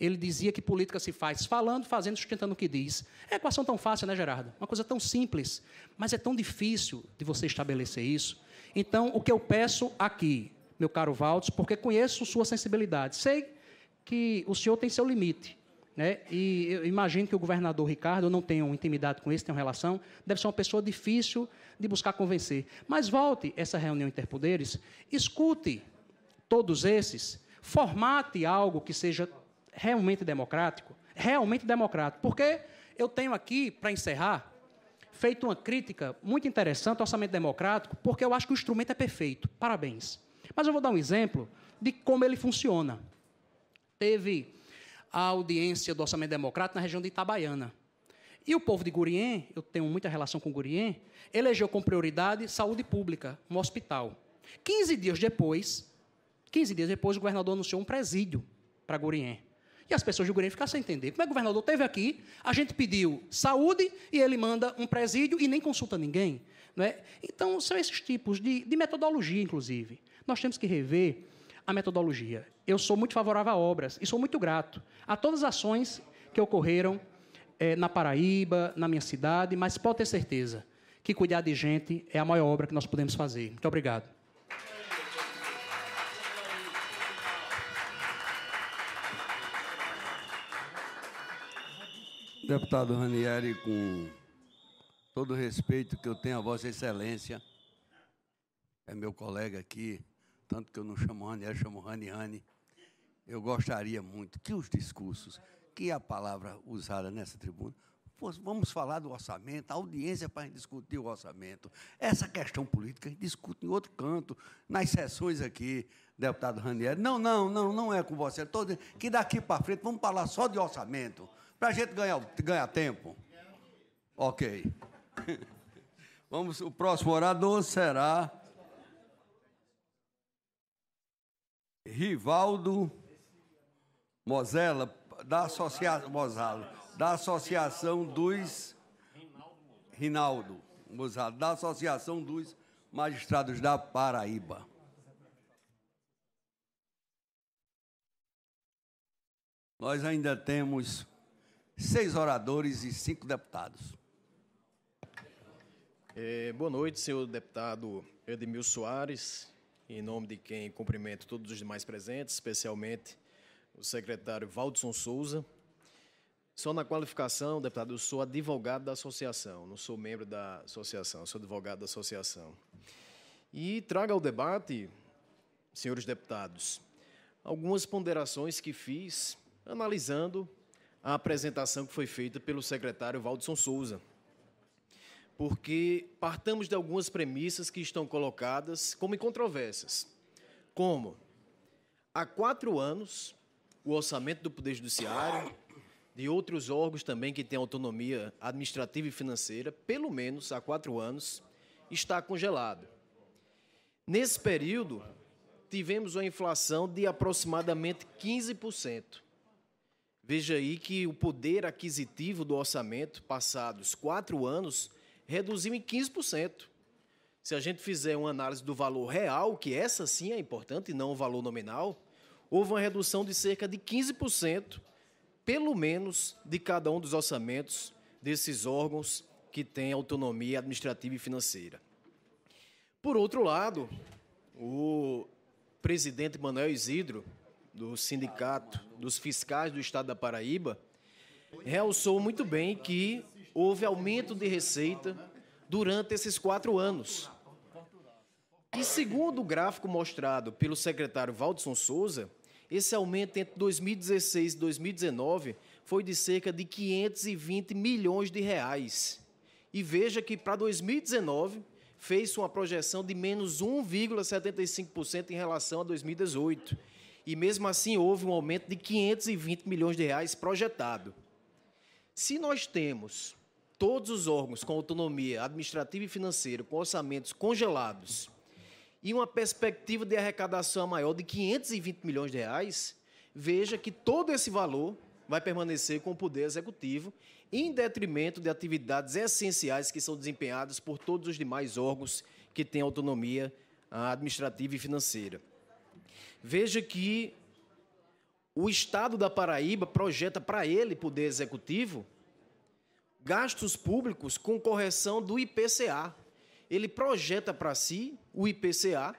ele dizia que política se faz falando, fazendo, sustentando o que diz. É equação tão fácil, né, Gerardo? Uma coisa tão simples, mas é tão difícil de você estabelecer isso. Então, o que eu peço aqui, meu caro Valdes, porque conheço sua sensibilidade, sei que o senhor tem seu limite. Né? E eu imagino que o governador Ricardo, eu não tenho intimidade com esse tenho relação, deve ser uma pessoa difícil de buscar convencer. Mas volte essa reunião interpoderes, escute todos esses, formate algo que seja realmente democrático? Realmente democrático. Porque eu tenho aqui, para encerrar, feito uma crítica muito interessante ao orçamento democrático, porque eu acho que o instrumento é perfeito. Parabéns. Mas eu vou dar um exemplo de como ele funciona. Teve a audiência do orçamento democrático na região de Itabaiana. E o povo de Gurien, eu tenho muita relação com Gurien, elegeu com prioridade saúde pública, um hospital. 15 dias depois, 15 dias depois, o governador anunciou um presídio para Gurien. E as pessoas do Gurene sem entender. Como é que o governador teve aqui, a gente pediu saúde e ele manda um presídio e nem consulta ninguém? Não é? Então, são esses tipos de, de metodologia, inclusive. Nós temos que rever a metodologia. Eu sou muito favorável a obras e sou muito grato a todas as ações que ocorreram é, na Paraíba, na minha cidade, mas pode ter certeza que cuidar de gente é a maior obra que nós podemos fazer. Muito obrigado. Deputado Ranieri, com todo o respeito que eu tenho a Vossa Excelência, é meu colega aqui, tanto que eu não chamo Ranieri, chamo Raniane. Eu gostaria muito que os discursos, que a palavra usada nessa tribuna, vamos falar do orçamento, a audiência para discutir o orçamento. Essa questão política a gente discute em outro canto, nas sessões aqui, deputado Ranieri. Não, não, não, não é com você. Todo que daqui para frente vamos falar só de orçamento. Para a gente ganhar, ganhar tempo. Ok. Vamos, o próximo orador será Rivaldo Mozella, da, associação Mozala, da Associação dos. Rinaldo Mozala, da Associação dos Magistrados da Paraíba. Nós ainda temos seis oradores e cinco deputados. É, boa noite, senhor deputado Edmil Soares, em nome de quem cumprimento todos os demais presentes, especialmente o secretário Valdson Souza. Só na qualificação, deputado, eu sou advogado da associação, não sou membro da associação, sou advogado da associação. E traga ao debate, senhores deputados, algumas ponderações que fiz analisando a apresentação que foi feita pelo secretário Valdson Souza. Porque partamos de algumas premissas que estão colocadas como incontroversas. Como há quatro anos, o orçamento do Poder Judiciário, de outros órgãos também que têm autonomia administrativa e financeira, pelo menos há quatro anos, está congelado. Nesse período, tivemos uma inflação de aproximadamente 15%. Veja aí que o poder aquisitivo do orçamento, passados quatro anos, reduziu em 15%. Se a gente fizer uma análise do valor real, que essa sim é importante e não o valor nominal, houve uma redução de cerca de 15%, pelo menos, de cada um dos orçamentos desses órgãos que têm autonomia administrativa e financeira. Por outro lado, o presidente Manuel Isidro, do sindicato dos fiscais do estado da Paraíba, realçou muito bem que houve aumento de receita durante esses quatro anos. E segundo o gráfico mostrado pelo secretário Valdson Souza, esse aumento entre 2016 e 2019 foi de cerca de 520 milhões de reais. E veja que para 2019 fez uma projeção de menos 1,75% em relação a 2018 e mesmo assim houve um aumento de 520 milhões de reais projetado. Se nós temos todos os órgãos com autonomia administrativa e financeira com orçamentos congelados e uma perspectiva de arrecadação maior de 520 milhões de reais, veja que todo esse valor vai permanecer com o poder executivo em detrimento de atividades essenciais que são desempenhadas por todos os demais órgãos que têm autonomia ah, administrativa e financeira. Veja que o Estado da Paraíba projeta para ele, Poder Executivo, gastos públicos com correção do IPCA. Ele projeta para si o IPCA,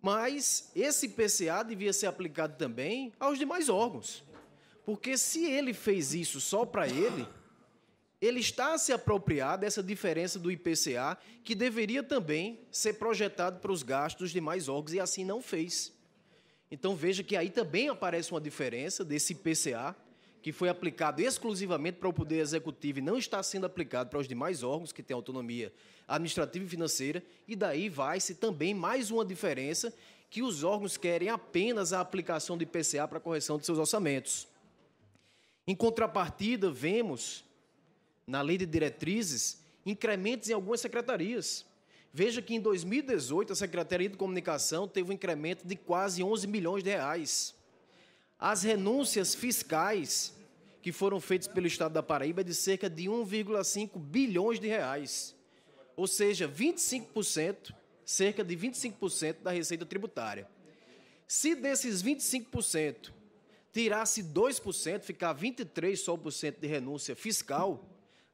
mas esse IPCA devia ser aplicado também aos demais órgãos. Porque se ele fez isso só para ele, ele está a se apropriar dessa diferença do IPCA, que deveria também ser projetado para os gastos de mais órgãos, e assim não fez. Então veja que aí também aparece uma diferença desse IPCA, que foi aplicado exclusivamente para o Poder Executivo e não está sendo aplicado para os demais órgãos que têm autonomia administrativa e financeira, e daí vai-se também mais uma diferença que os órgãos querem apenas a aplicação do IPCA para a correção de seus orçamentos. Em contrapartida, vemos na lei de diretrizes incrementos em algumas secretarias. Veja que em 2018 a Secretaria de Comunicação teve um incremento de quase 11 milhões de reais. As renúncias fiscais que foram feitas pelo Estado da Paraíba é de cerca de 1,5 bilhões de reais. Ou seja, 25%, cerca de 25% da receita tributária. Se desses 25% tirasse 2%, ficar 23% só por cento de renúncia fiscal,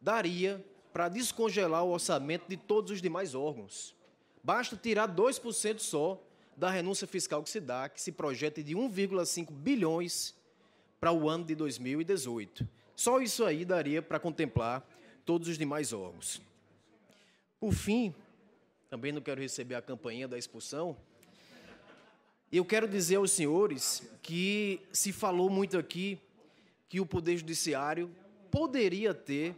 daria para descongelar o orçamento de todos os demais órgãos. Basta tirar 2% só da renúncia fiscal que se dá, que se projeta de 1,5 bilhões para o ano de 2018. Só isso aí daria para contemplar todos os demais órgãos. Por fim, também não quero receber a campanha da expulsão, eu quero dizer aos senhores que se falou muito aqui que o Poder Judiciário poderia ter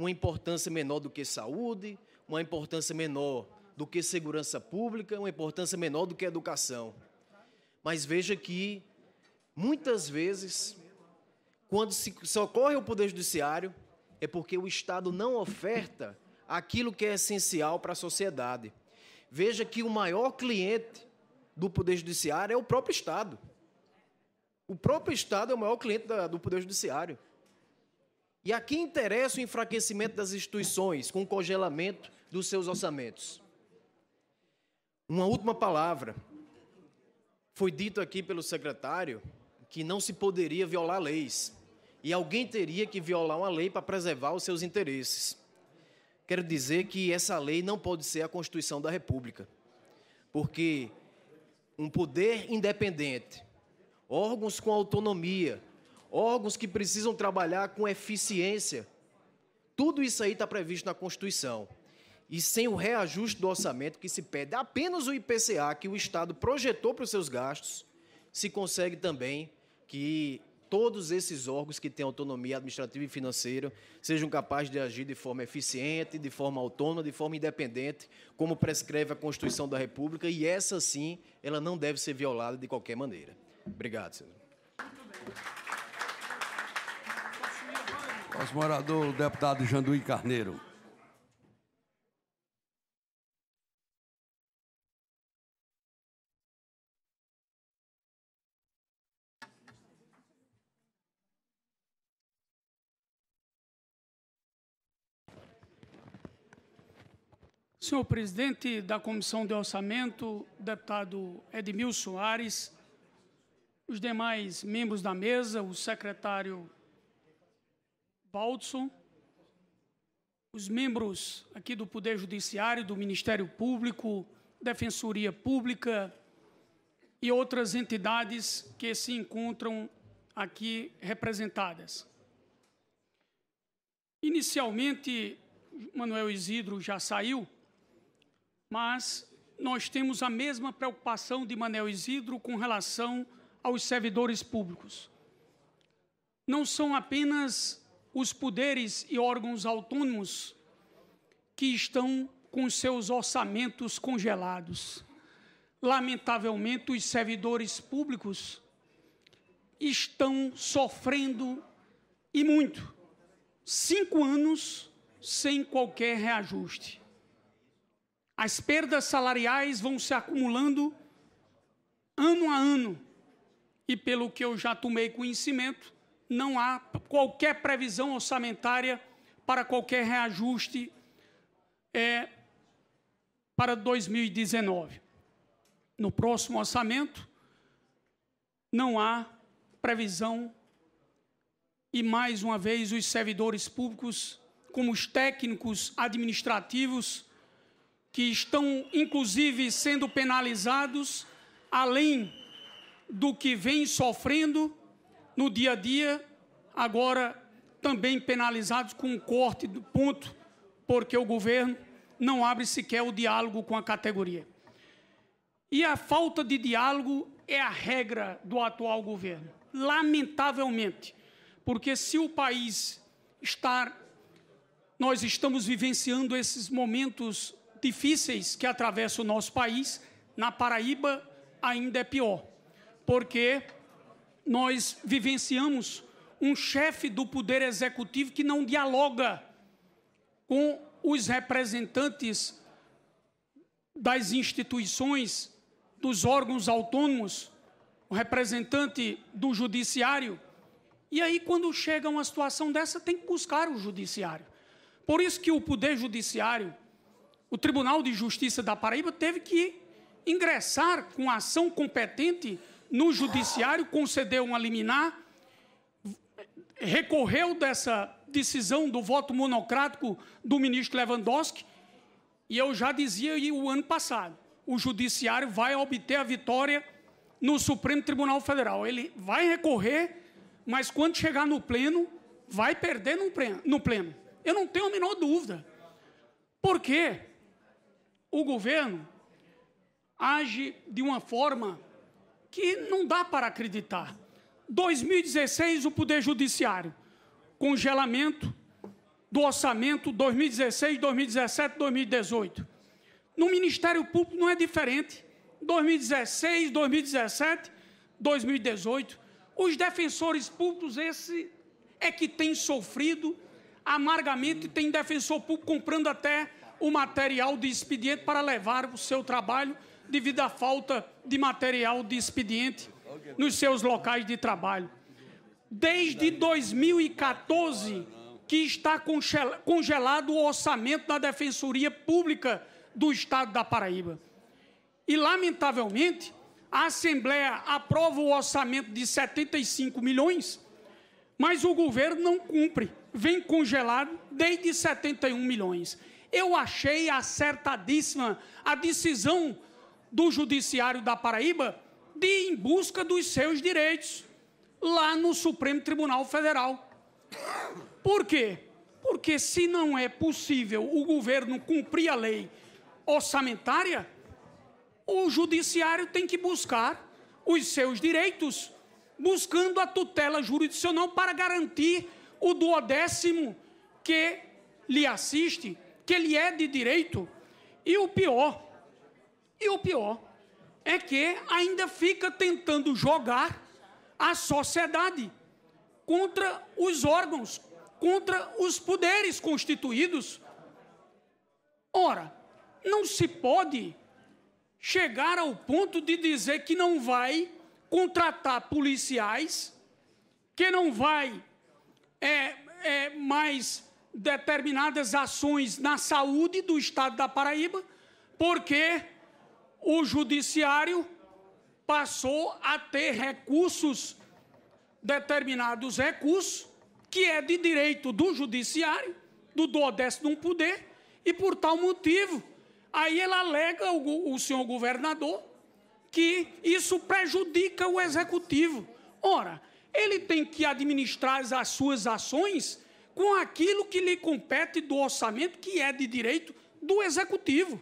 uma importância menor do que saúde, uma importância menor do que segurança pública, uma importância menor do que educação. Mas veja que, muitas vezes, quando se socorre o Poder Judiciário, é porque o Estado não oferta aquilo que é essencial para a sociedade. Veja que o maior cliente do Poder Judiciário é o próprio Estado. O próprio Estado é o maior cliente da, do Poder Judiciário. E aqui interessa o enfraquecimento das instituições, com o congelamento dos seus orçamentos. Uma última palavra. Foi dito aqui pelo secretário que não se poderia violar leis. E alguém teria que violar uma lei para preservar os seus interesses. Quero dizer que essa lei não pode ser a Constituição da República. Porque um poder independente, órgãos com autonomia, órgãos que precisam trabalhar com eficiência. Tudo isso aí está previsto na Constituição. E sem o reajuste do orçamento que se pede apenas o IPCA que o Estado projetou para os seus gastos, se consegue também que todos esses órgãos que têm autonomia administrativa e financeira sejam capazes de agir de forma eficiente, de forma autônoma, de forma independente, como prescreve a Constituição da República, e essa sim, ela não deve ser violada de qualquer maneira. Obrigado, senhor. Muito bem. Nosso morador, o deputado Janduí Carneiro. Senhor presidente da Comissão de Orçamento, deputado Edmilson Soares, os demais membros da mesa, o secretário Baldson, os membros aqui do Poder Judiciário, do Ministério Público, Defensoria Pública e outras entidades que se encontram aqui representadas. Inicialmente, Manuel Isidro já saiu, mas nós temos a mesma preocupação de Manuel Isidro com relação aos servidores públicos. Não são apenas os poderes e órgãos autônomos que estão com seus orçamentos congelados. Lamentavelmente, os servidores públicos estão sofrendo e muito. Cinco anos sem qualquer reajuste. As perdas salariais vão se acumulando ano a ano. E pelo que eu já tomei conhecimento, não há qualquer previsão orçamentária para qualquer reajuste é, para 2019. No próximo orçamento, não há previsão e, mais uma vez, os servidores públicos, como os técnicos administrativos, que estão, inclusive, sendo penalizados, além do que vem sofrendo, no dia a dia, agora também penalizados com um corte do ponto, porque o governo não abre sequer o diálogo com a categoria. E a falta de diálogo é a regra do atual governo, lamentavelmente, porque se o país está nós estamos vivenciando esses momentos difíceis que atravessa o nosso país, na Paraíba ainda é pior. Porque nós vivenciamos um chefe do poder executivo que não dialoga com os representantes das instituições, dos órgãos autônomos, o representante do judiciário. E aí, quando chega uma situação dessa, tem que buscar o judiciário. Por isso que o Poder Judiciário, o Tribunal de Justiça da Paraíba, teve que ingressar com ação competente no judiciário, concedeu uma liminar, recorreu dessa decisão do voto monocrático do ministro Lewandowski, e eu já dizia aí o ano passado, o judiciário vai obter a vitória no Supremo Tribunal Federal. Ele vai recorrer, mas quando chegar no pleno, vai perder no pleno. Eu não tenho a menor dúvida. Porque o governo age de uma forma que não dá para acreditar. 2016, o Poder Judiciário, congelamento do orçamento 2016, 2017, 2018. No Ministério Público não é diferente. 2016, 2017, 2018. Os defensores públicos, esse é que tem sofrido amargamente, tem defensor público comprando até o material de expediente para levar o seu trabalho devido à falta de material de expediente nos seus locais de trabalho. Desde 2014 que está congelado o orçamento da Defensoria Pública do Estado da Paraíba. E, lamentavelmente, a Assembleia aprova o orçamento de 75 milhões, mas o governo não cumpre, vem congelado desde 71 milhões. Eu achei acertadíssima a decisão do Judiciário da Paraíba de ir em busca dos seus direitos lá no Supremo Tribunal Federal. Por quê? Porque se não é possível o governo cumprir a lei orçamentária, o judiciário tem que buscar os seus direitos, buscando a tutela jurisdicional para garantir o duodécimo que lhe assiste, que lhe é de direito. E o pior, e o pior é que ainda fica tentando jogar a sociedade contra os órgãos, contra os poderes constituídos. Ora, não se pode chegar ao ponto de dizer que não vai contratar policiais, que não vai é, é, mais determinadas ações na saúde do estado da Paraíba, porque o judiciário passou a ter recursos, determinados recursos, que é de direito do judiciário, do Dodeste de um poder, e por tal motivo, aí ele alega, o, o senhor governador, que isso prejudica o executivo. Ora, ele tem que administrar as suas ações com aquilo que lhe compete do orçamento, que é de direito do executivo.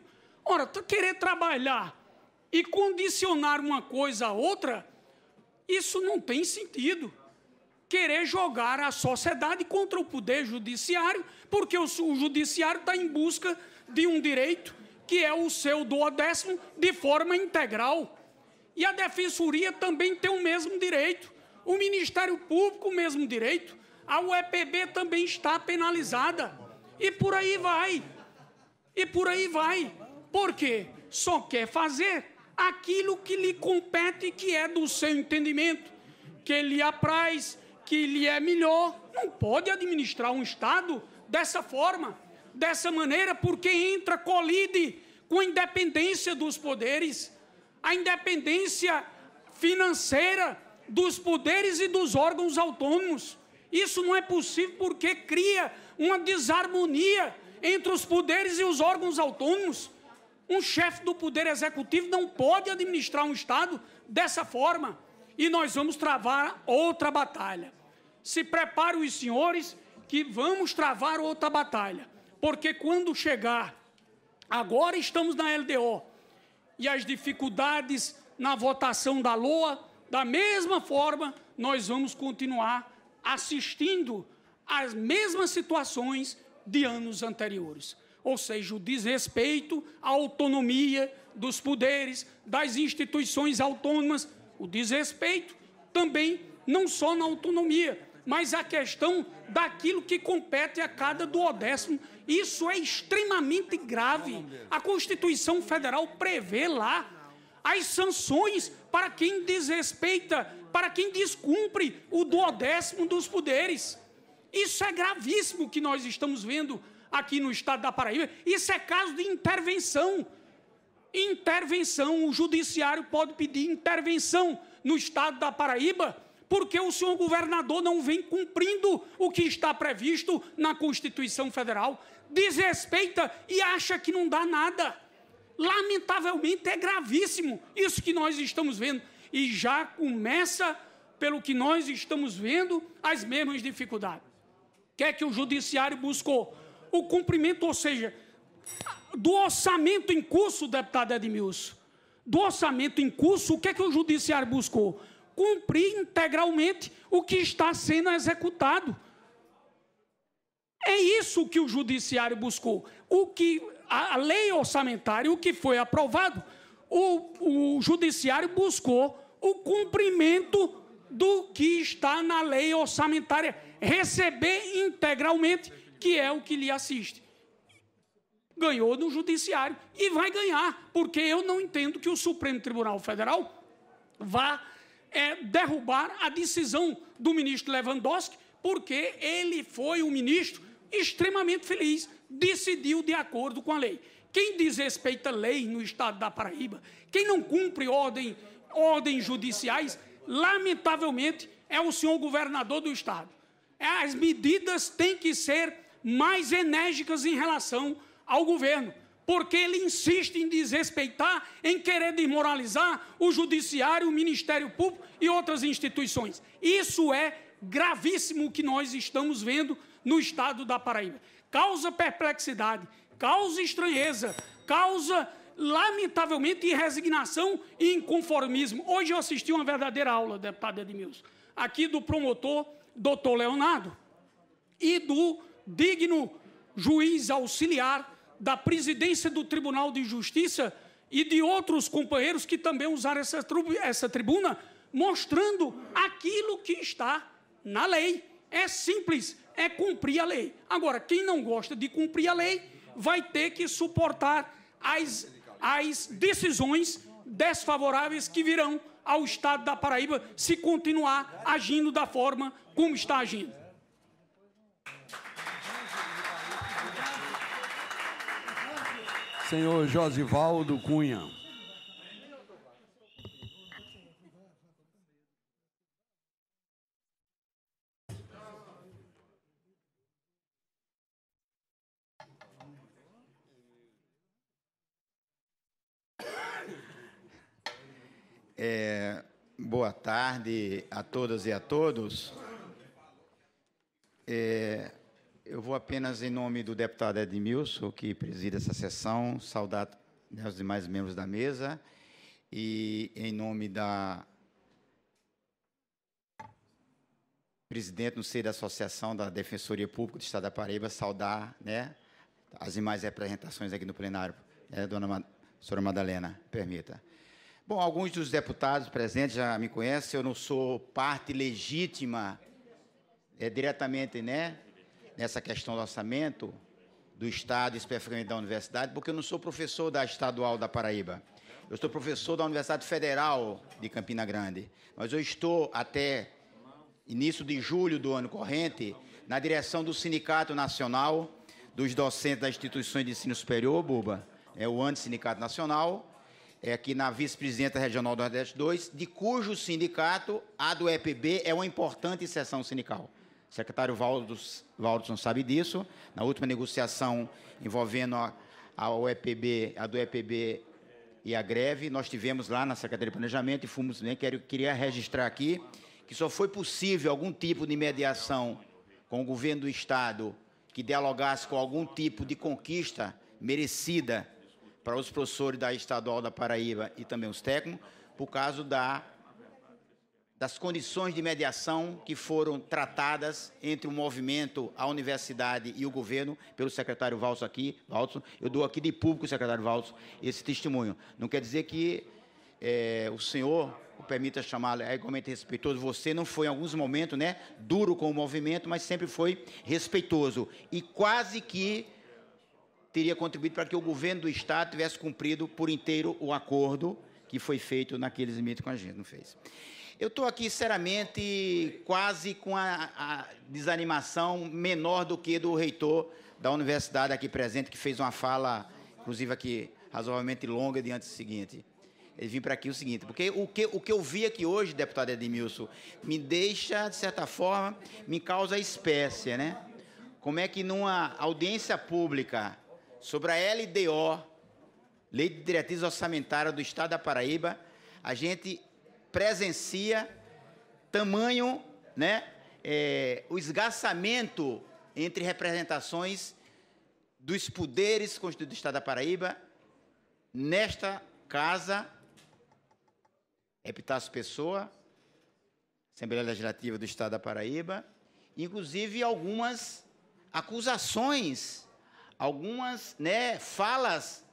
Ora, tu querer trabalhar e condicionar uma coisa a outra, isso não tem sentido. Querer jogar a sociedade contra o poder judiciário, porque o, o judiciário está em busca de um direito que é o seu duodécimo de forma integral. E a defensoria também tem o mesmo direito, o Ministério Público o mesmo direito, a UEPB também está penalizada. E por aí vai. E por aí vai porque só quer fazer aquilo que lhe compete, que é do seu entendimento, que lhe apraz, que lhe é melhor. Não pode administrar um Estado dessa forma, dessa maneira, porque entra, colide com a independência dos poderes, a independência financeira dos poderes e dos órgãos autônomos. Isso não é possível porque cria uma desarmonia entre os poderes e os órgãos autônomos. Um chefe do poder executivo não pode administrar um Estado dessa forma. E nós vamos travar outra batalha. Se preparem os senhores que vamos travar outra batalha. Porque quando chegar, agora estamos na LDO, e as dificuldades na votação da LOA, da mesma forma, nós vamos continuar assistindo às mesmas situações de anos anteriores ou seja, o desrespeito à autonomia dos poderes, das instituições autônomas, o desrespeito também não só na autonomia, mas a questão daquilo que compete a cada duodécimo. Isso é extremamente grave. A Constituição Federal prevê lá as sanções para quem desrespeita, para quem descumpre o duodécimo dos poderes. Isso é gravíssimo que nós estamos vendo aqui no estado da Paraíba, isso é caso de intervenção. Intervenção, o judiciário pode pedir intervenção no estado da Paraíba, porque o senhor governador não vem cumprindo o que está previsto na Constituição Federal, desrespeita e acha que não dá nada. Lamentavelmente é gravíssimo isso que nós estamos vendo e já começa pelo que nós estamos vendo as mesmas dificuldades. O que é que o judiciário buscou? o cumprimento, ou seja, do orçamento em curso, deputado Edmilson, do orçamento em curso, o que é que o judiciário buscou? Cumprir integralmente o que está sendo executado. É isso que o judiciário buscou. O que a lei orçamentária, o que foi aprovado, o, o judiciário buscou o cumprimento do que está na lei orçamentária, receber integralmente que é o que lhe assiste. Ganhou no judiciário e vai ganhar, porque eu não entendo que o Supremo Tribunal Federal vá é, derrubar a decisão do ministro Lewandowski, porque ele foi um ministro extremamente feliz, decidiu de acordo com a lei. Quem desrespeita a lei no estado da Paraíba, quem não cumpre ordem, ordens judiciais, lamentavelmente é o senhor governador do estado. As medidas têm que ser mais enérgicas em relação ao governo, porque ele insiste em desrespeitar, em querer desmoralizar o judiciário, o Ministério Público e outras instituições. Isso é gravíssimo o que nós estamos vendo no estado da Paraíba. Causa perplexidade, causa estranheza, causa lamentavelmente, resignação e inconformismo. Hoje eu assisti uma verdadeira aula, deputado Edmilson, aqui do promotor doutor Leonardo e do digno juiz auxiliar da presidência do Tribunal de Justiça e de outros companheiros que também usaram essa, essa tribuna, mostrando aquilo que está na lei. É simples, é cumprir a lei. Agora, quem não gosta de cumprir a lei vai ter que suportar as, as decisões desfavoráveis que virão ao Estado da Paraíba se continuar agindo da forma como está agindo. senhor Josivaldo Cunha. É, boa tarde a todas e a todos. É, eu vou apenas, em nome do deputado Edmilson, que preside essa sessão, saudar os demais membros da mesa e, em nome da presidente, não sei, da Associação da Defensoria Pública do Estado da Paraíba, saudar né, as demais representações aqui no plenário. Né, dona Ma Senhora Madalena, permita. Bom, alguns dos deputados presentes já me conhecem, eu não sou parte legítima é, diretamente, né? nessa questão do orçamento do Estado, especificamente da Universidade, porque eu não sou professor da Estadual da Paraíba. Eu sou professor da Universidade Federal de Campina Grande. Mas eu estou até início de julho do ano corrente na direção do Sindicato Nacional dos Docentes das Instituições de Ensino Superior, Buba, é o ANDE Sindicato Nacional, é aqui na vice-presidenta regional do Nordeste 2, de cujo sindicato, a do EPB, é uma importante seção sindical. O secretário Valdos, Valdson sabe disso. Na última negociação envolvendo a, a UEPB, a do EPB e a greve, nós tivemos lá na Secretaria de Planejamento e fomos né, quero, queria registrar aqui que só foi possível algum tipo de mediação com o governo do Estado que dialogasse com algum tipo de conquista merecida para os professores da Estadual da Paraíba e também os técnicos, por causa da das condições de mediação que foram tratadas entre o movimento, a universidade e o governo, pelo secretário Valso aqui, Valso. Eu dou aqui de público, secretário Valso, esse testemunho. Não quer dizer que é, o senhor, o permita chamá-lo é igualmente respeitoso, você não foi em alguns momentos né, duro com o movimento, mas sempre foi respeitoso. E quase que teria contribuído para que o governo do Estado tivesse cumprido por inteiro o acordo que foi feito naqueles limites com a gente, não fez. Eu estou aqui, sinceramente, quase com a, a, desanimação menor do que do reitor da universidade aqui presente, que fez uma fala, inclusive aqui, razoavelmente longa diante do seguinte. Ele vim para aqui o seguinte, porque o que, o que eu vi aqui hoje, deputado Edmilson, me deixa, de certa forma, me causa espécie, né? Como é que numa audiência pública sobre a LDO, Lei de Diretrizes Orçamentárias do Estado da Paraíba, a gente presencia tamanho, né, é, o esgarçamento entre representações dos poderes constituídos do Estado da Paraíba nesta casa, Epitácio Pessoa, Assembleia Legislativa do Estado da Paraíba, inclusive algumas acusações, algumas né, falas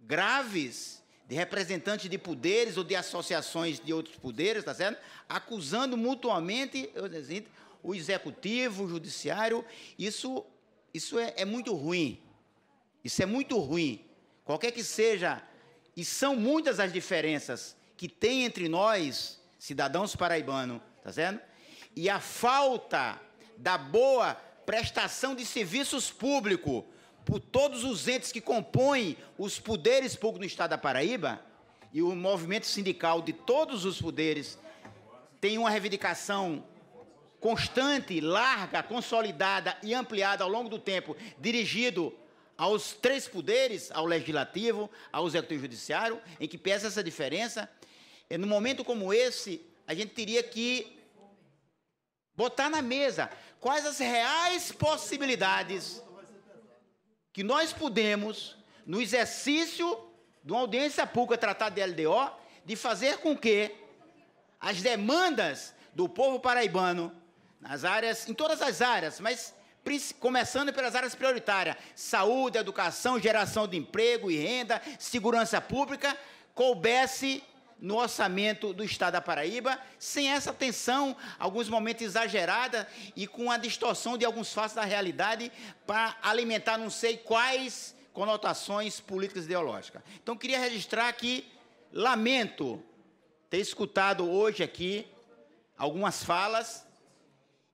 graves de representantes de poderes ou de associações de outros poderes, tá certo? Acusando mutuamente assim, o executivo, o judiciário. Isso, isso é, é muito ruim. Isso é muito ruim. Qualquer que seja, e são muitas as diferenças que tem entre nós, cidadãos paraibanos, tá certo? E a falta da boa prestação de serviços públicos por todos os entes que compõem os poderes públicos no estado da Paraíba, e o movimento sindical de todos os poderes tem uma reivindicação constante, larga, consolidada e ampliada ao longo do tempo, dirigido aos três poderes, ao legislativo, ao executivo e judiciário, em que pesa essa diferença. E num momento como esse, a gente teria que botar na mesa quais as reais possibilidades que nós podemos, no exercício de uma audiência pública tratada de LDO, de fazer com que as demandas do povo paraibano, nas áreas, em todas as áreas, mas começando pelas áreas prioritárias, saúde, educação, geração de emprego e renda, segurança pública, coubesse no orçamento do Estado da Paraíba, sem essa tensão, alguns momentos exagerada e com a distorção de alguns fatos da realidade para alimentar não sei quais conotações políticas ideológicas. Então, queria registrar que lamento ter escutado hoje aqui algumas falas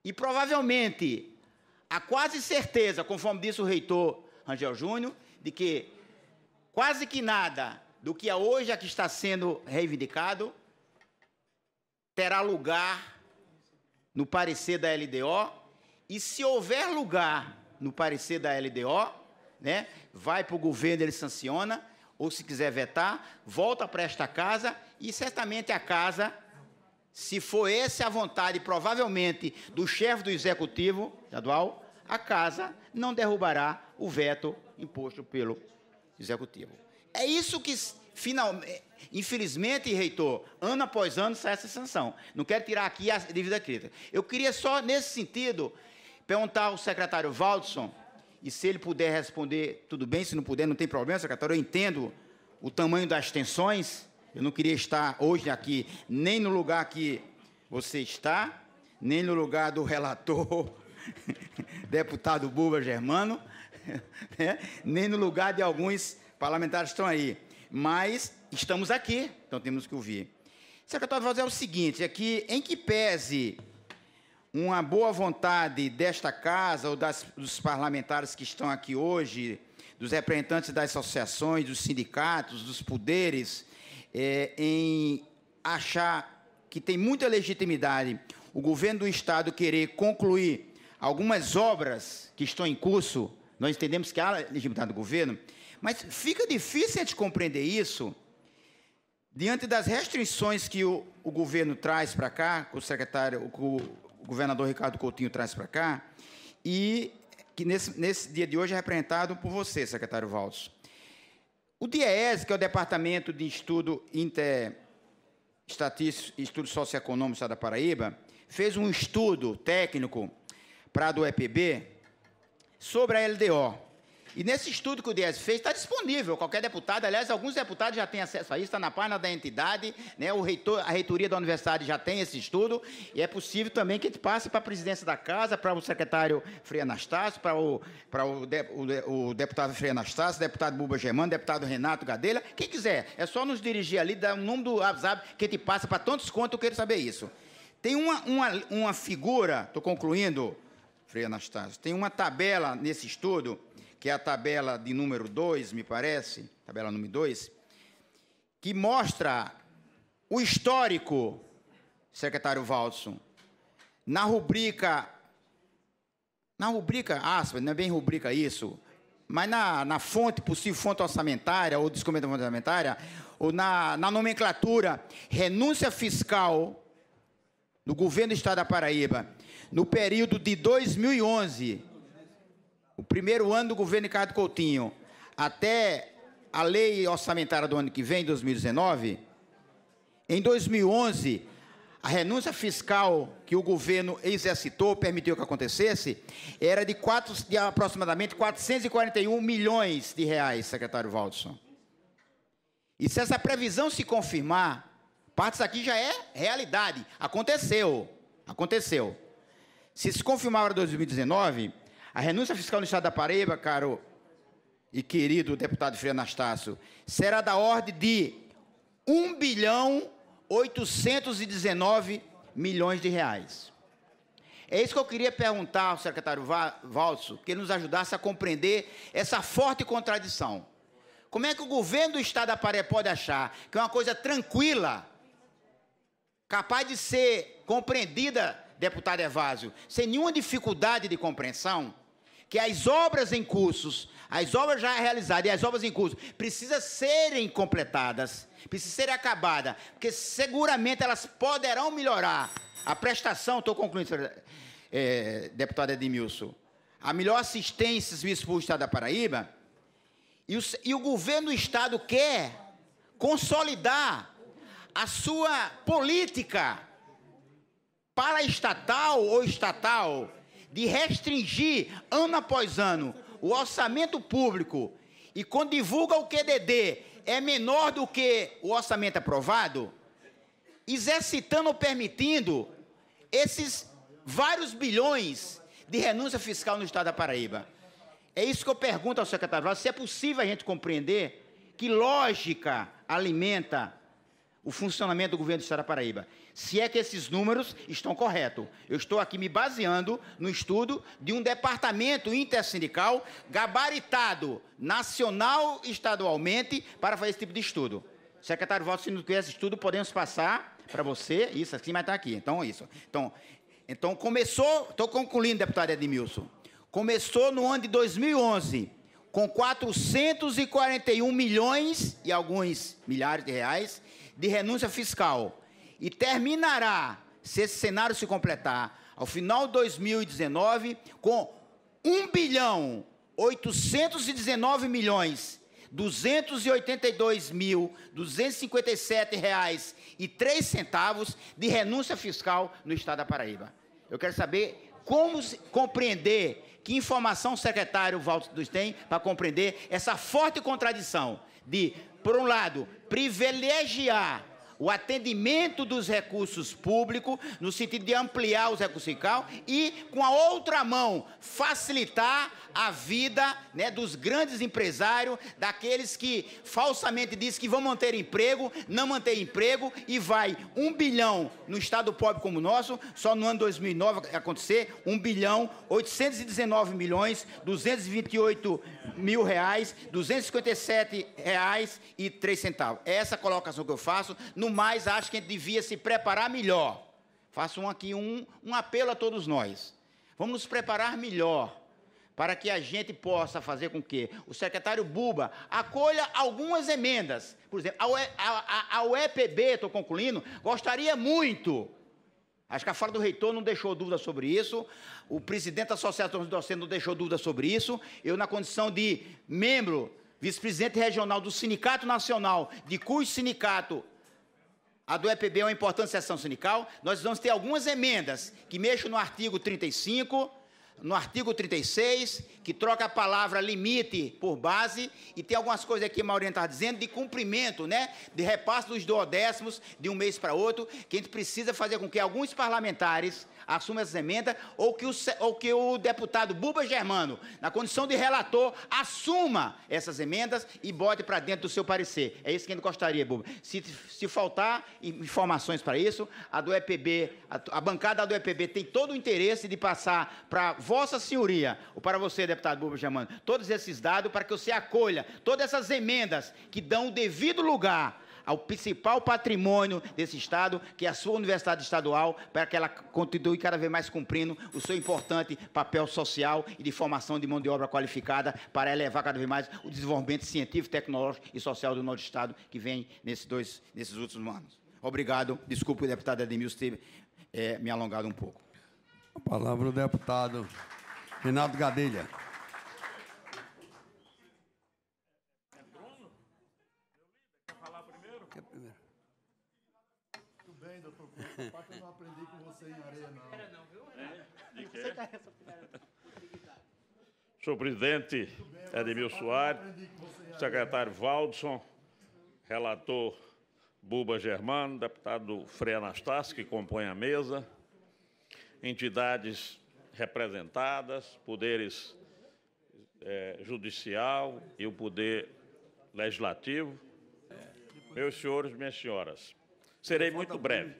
e provavelmente a quase certeza, conforme disse o reitor Rangel Júnior, de que quase que nada do que é hoje a que está sendo reivindicado terá lugar no parecer da LDO e se houver lugar no parecer da LDO, né, vai para o governo, ele sanciona, ou se quiser vetar, volta para esta casa e certamente a casa, se for essa a vontade, provavelmente, do chefe do executivo estadual, a casa não derrubará o veto imposto pelo executivo. É isso que, finalmente, é, infelizmente, reitor, ano após ano sai essa sanção. Não quero tirar aqui a dívida crítica. Eu queria só, nesse sentido, perguntar ao secretário Valdson, e se ele puder responder, tudo bem, se não puder, não tem problema, secretário, eu entendo o tamanho das tensões, eu não queria estar hoje aqui, nem no lugar que você está, nem no lugar do relator, deputado Buba Germano, né? nem no lugar de alguns parlamentares estão aí, mas estamos aqui, então temos que ouvir. Secretário vou é o seguinte, é que, em que pese uma boa vontade desta casa ou das, dos parlamentares que estão aqui hoje, dos representantes das associações, dos sindicatos, dos poderes, é, em achar que tem muita legitimidade o governo do Estado querer concluir algumas obras que estão em curso, nós entendemos que há legitimidade do governo, mas fica difícil a gente compreender isso diante das restrições que o, o governo traz para cá, que o secretário, que o governador Ricardo Coutinho traz para cá, e que nesse, nesse dia de hoje é representado por você, secretário Valdos. O DIES, que é o Departamento de Estudo Inter Estatístico, Estudo Socioeconômico da Paraíba, fez um estudo técnico para a do EPB sobre a LDO. E nesse estudo que o Diese fez, está disponível, qualquer deputado, aliás, alguns deputados já têm acesso a isso, está na página da entidade, né? o reitor, a reitoria da universidade já tem esse estudo, e é possível também que gente passe para a presidência da casa, para o secretário Frei Anastácio, para o, para o, de, o, o deputado Frei Anastácio, deputado Buba Germano, deputado Renato Gadelha, quem quiser, é só nos dirigir ali, dar o número do WhatsApp que a gente passa para tantos quanto eu quero saber isso. Tem uma, uma, uma figura, estou concluindo, Frei Anastácio, tem uma tabela nesse estudo que é a tabela de número 2, me parece, tabela número 2, que mostra o histórico, secretário Valdson, na rubrica, na rubrica, aspas, não é bem rubrica isso, mas na, na fonte, possível fonte orçamentária ou descoberta orçamentária, ou na, na nomenclatura, renúncia fiscal do governo do Estado da Paraíba, no período de 2011 o primeiro ano do governo Ricardo Coutinho até a lei orçamentária do ano que vem, 2019, em 2011, a renúncia fiscal que o governo exercitou, permitiu que acontecesse, era de, quatro, de aproximadamente 441 milhões de reais, secretário Waldson. E se essa previsão se confirmar, parte aqui já é realidade. Aconteceu. Aconteceu. Se se confirmar para 2019, a renúncia fiscal no Estado da Paraíba, caro e querido deputado Frei Anastácio, será da ordem de 1 bilhão 819 milhões de reais. É isso que eu queria perguntar ao secretário Valso, que ele nos ajudasse a compreender essa forte contradição. Como é que o governo do Estado da Paraíba pode achar que é uma coisa tranquila, capaz de ser compreendida, deputado Evásio, sem nenhuma dificuldade de compreensão, que as obras em cursos, as obras já realizadas e as obras em curso, precisam serem completadas, precisam serem acabadas, porque seguramente elas poderão melhorar a prestação, estou concluindo, é, deputado Edmilson, a melhor assistência e do Estado da Paraíba, e o, e o governo do Estado quer consolidar a sua política para estatal ou estatal, de restringir ano após ano o orçamento público e quando divulga o QDD é menor do que o orçamento aprovado, exercitando ou permitindo esses vários bilhões de renúncia fiscal no estado da Paraíba. É isso que eu pergunto ao secretário se é possível a gente compreender que lógica alimenta o funcionamento do governo do estado da Paraíba se é que esses números estão corretos. Eu estou aqui me baseando no estudo de um departamento intersindical gabaritado nacional estadualmente para fazer esse tipo de estudo. Secretário voto se não conhece estudo, podemos passar para você. Isso, assim, mas está aqui. Então, isso. Então, então começou, estou concluindo, deputado Edmilson. Começou no ano de 2011 com 441 milhões e alguns milhares de reais de renúncia fiscal e terminará, se esse cenário se completar, ao final de 2019, com 1 bilhão 819 milhões 282 mil 257 reais e 3 centavos de renúncia fiscal no estado da Paraíba. Eu quero saber como compreender que informação o secretário Valdo dos tem para compreender essa forte contradição de, por um lado, privilegiar o atendimento dos recursos públicos, no sentido de ampliar os recursos fiscais, e, com a outra mão, facilitar a vida né, dos grandes empresários, daqueles que falsamente dizem que vão manter emprego, não manter emprego, e vai um bilhão no Estado pobre como o nosso, só no ano 2009 acontecer, 1 bilhão 819 milhões 228 mil reais, 257 reais e 3 centavos. É essa colocação que eu faço no no mais, acho que a gente devia se preparar melhor. Faço aqui um, um apelo a todos nós. Vamos nos preparar melhor para que a gente possa fazer com que o secretário Buba acolha algumas emendas. Por exemplo, a, a, a, a UEPB, estou concluindo, gostaria muito. Acho que a fala do reitor não deixou dúvida sobre isso, o presidente da Associação dos Docentes não deixou dúvida sobre isso. Eu, na condição de membro, vice-presidente regional do Sindicato Nacional, de cujo sindicato a do EPB é uma importante sessão sindical. Nós vamos ter algumas emendas que mexem no artigo 35, no artigo 36, que troca a palavra limite por base, e tem algumas coisas aqui, que Maurinha está dizendo, de cumprimento, né? De repasse dos duodécimos de um mês para outro, que a gente precisa fazer com que alguns parlamentares assuma essas emendas, ou que, o, ou que o deputado Buba Germano, na condição de relator, assuma essas emendas e bote para dentro do seu parecer. É isso que a gente gostaria, Buba. Se, se faltar informações para isso, a do EPB, a, a bancada do EPB tem todo o interesse de passar para Vossa Senhoria, ou para você, deputado Buba Germano, todos esses dados para que você acolha todas essas emendas que dão o devido lugar ao principal patrimônio desse Estado, que é a sua universidade estadual, para que ela continue cada vez mais cumprindo o seu importante papel social e de formação de mão de obra qualificada para elevar cada vez mais o desenvolvimento científico, tecnológico e social do nosso Estado, que vem nesses, dois, nesses últimos anos. Obrigado. Desculpe, deputado Edmilson, ter é, me alongado um pouco. A palavra o deputado Renato Gadelha. Essa parte eu não aprendi com você em areia, não. Era não, viu? É, de quê? Senhor presidente Edmil Soares, secretário Valdson, relator Buba Germano, deputado Frei Anastácio, que compõe a mesa, entidades representadas, poderes é, judicial e o poder legislativo. É. Meus senhores, minhas senhoras, serei muito breve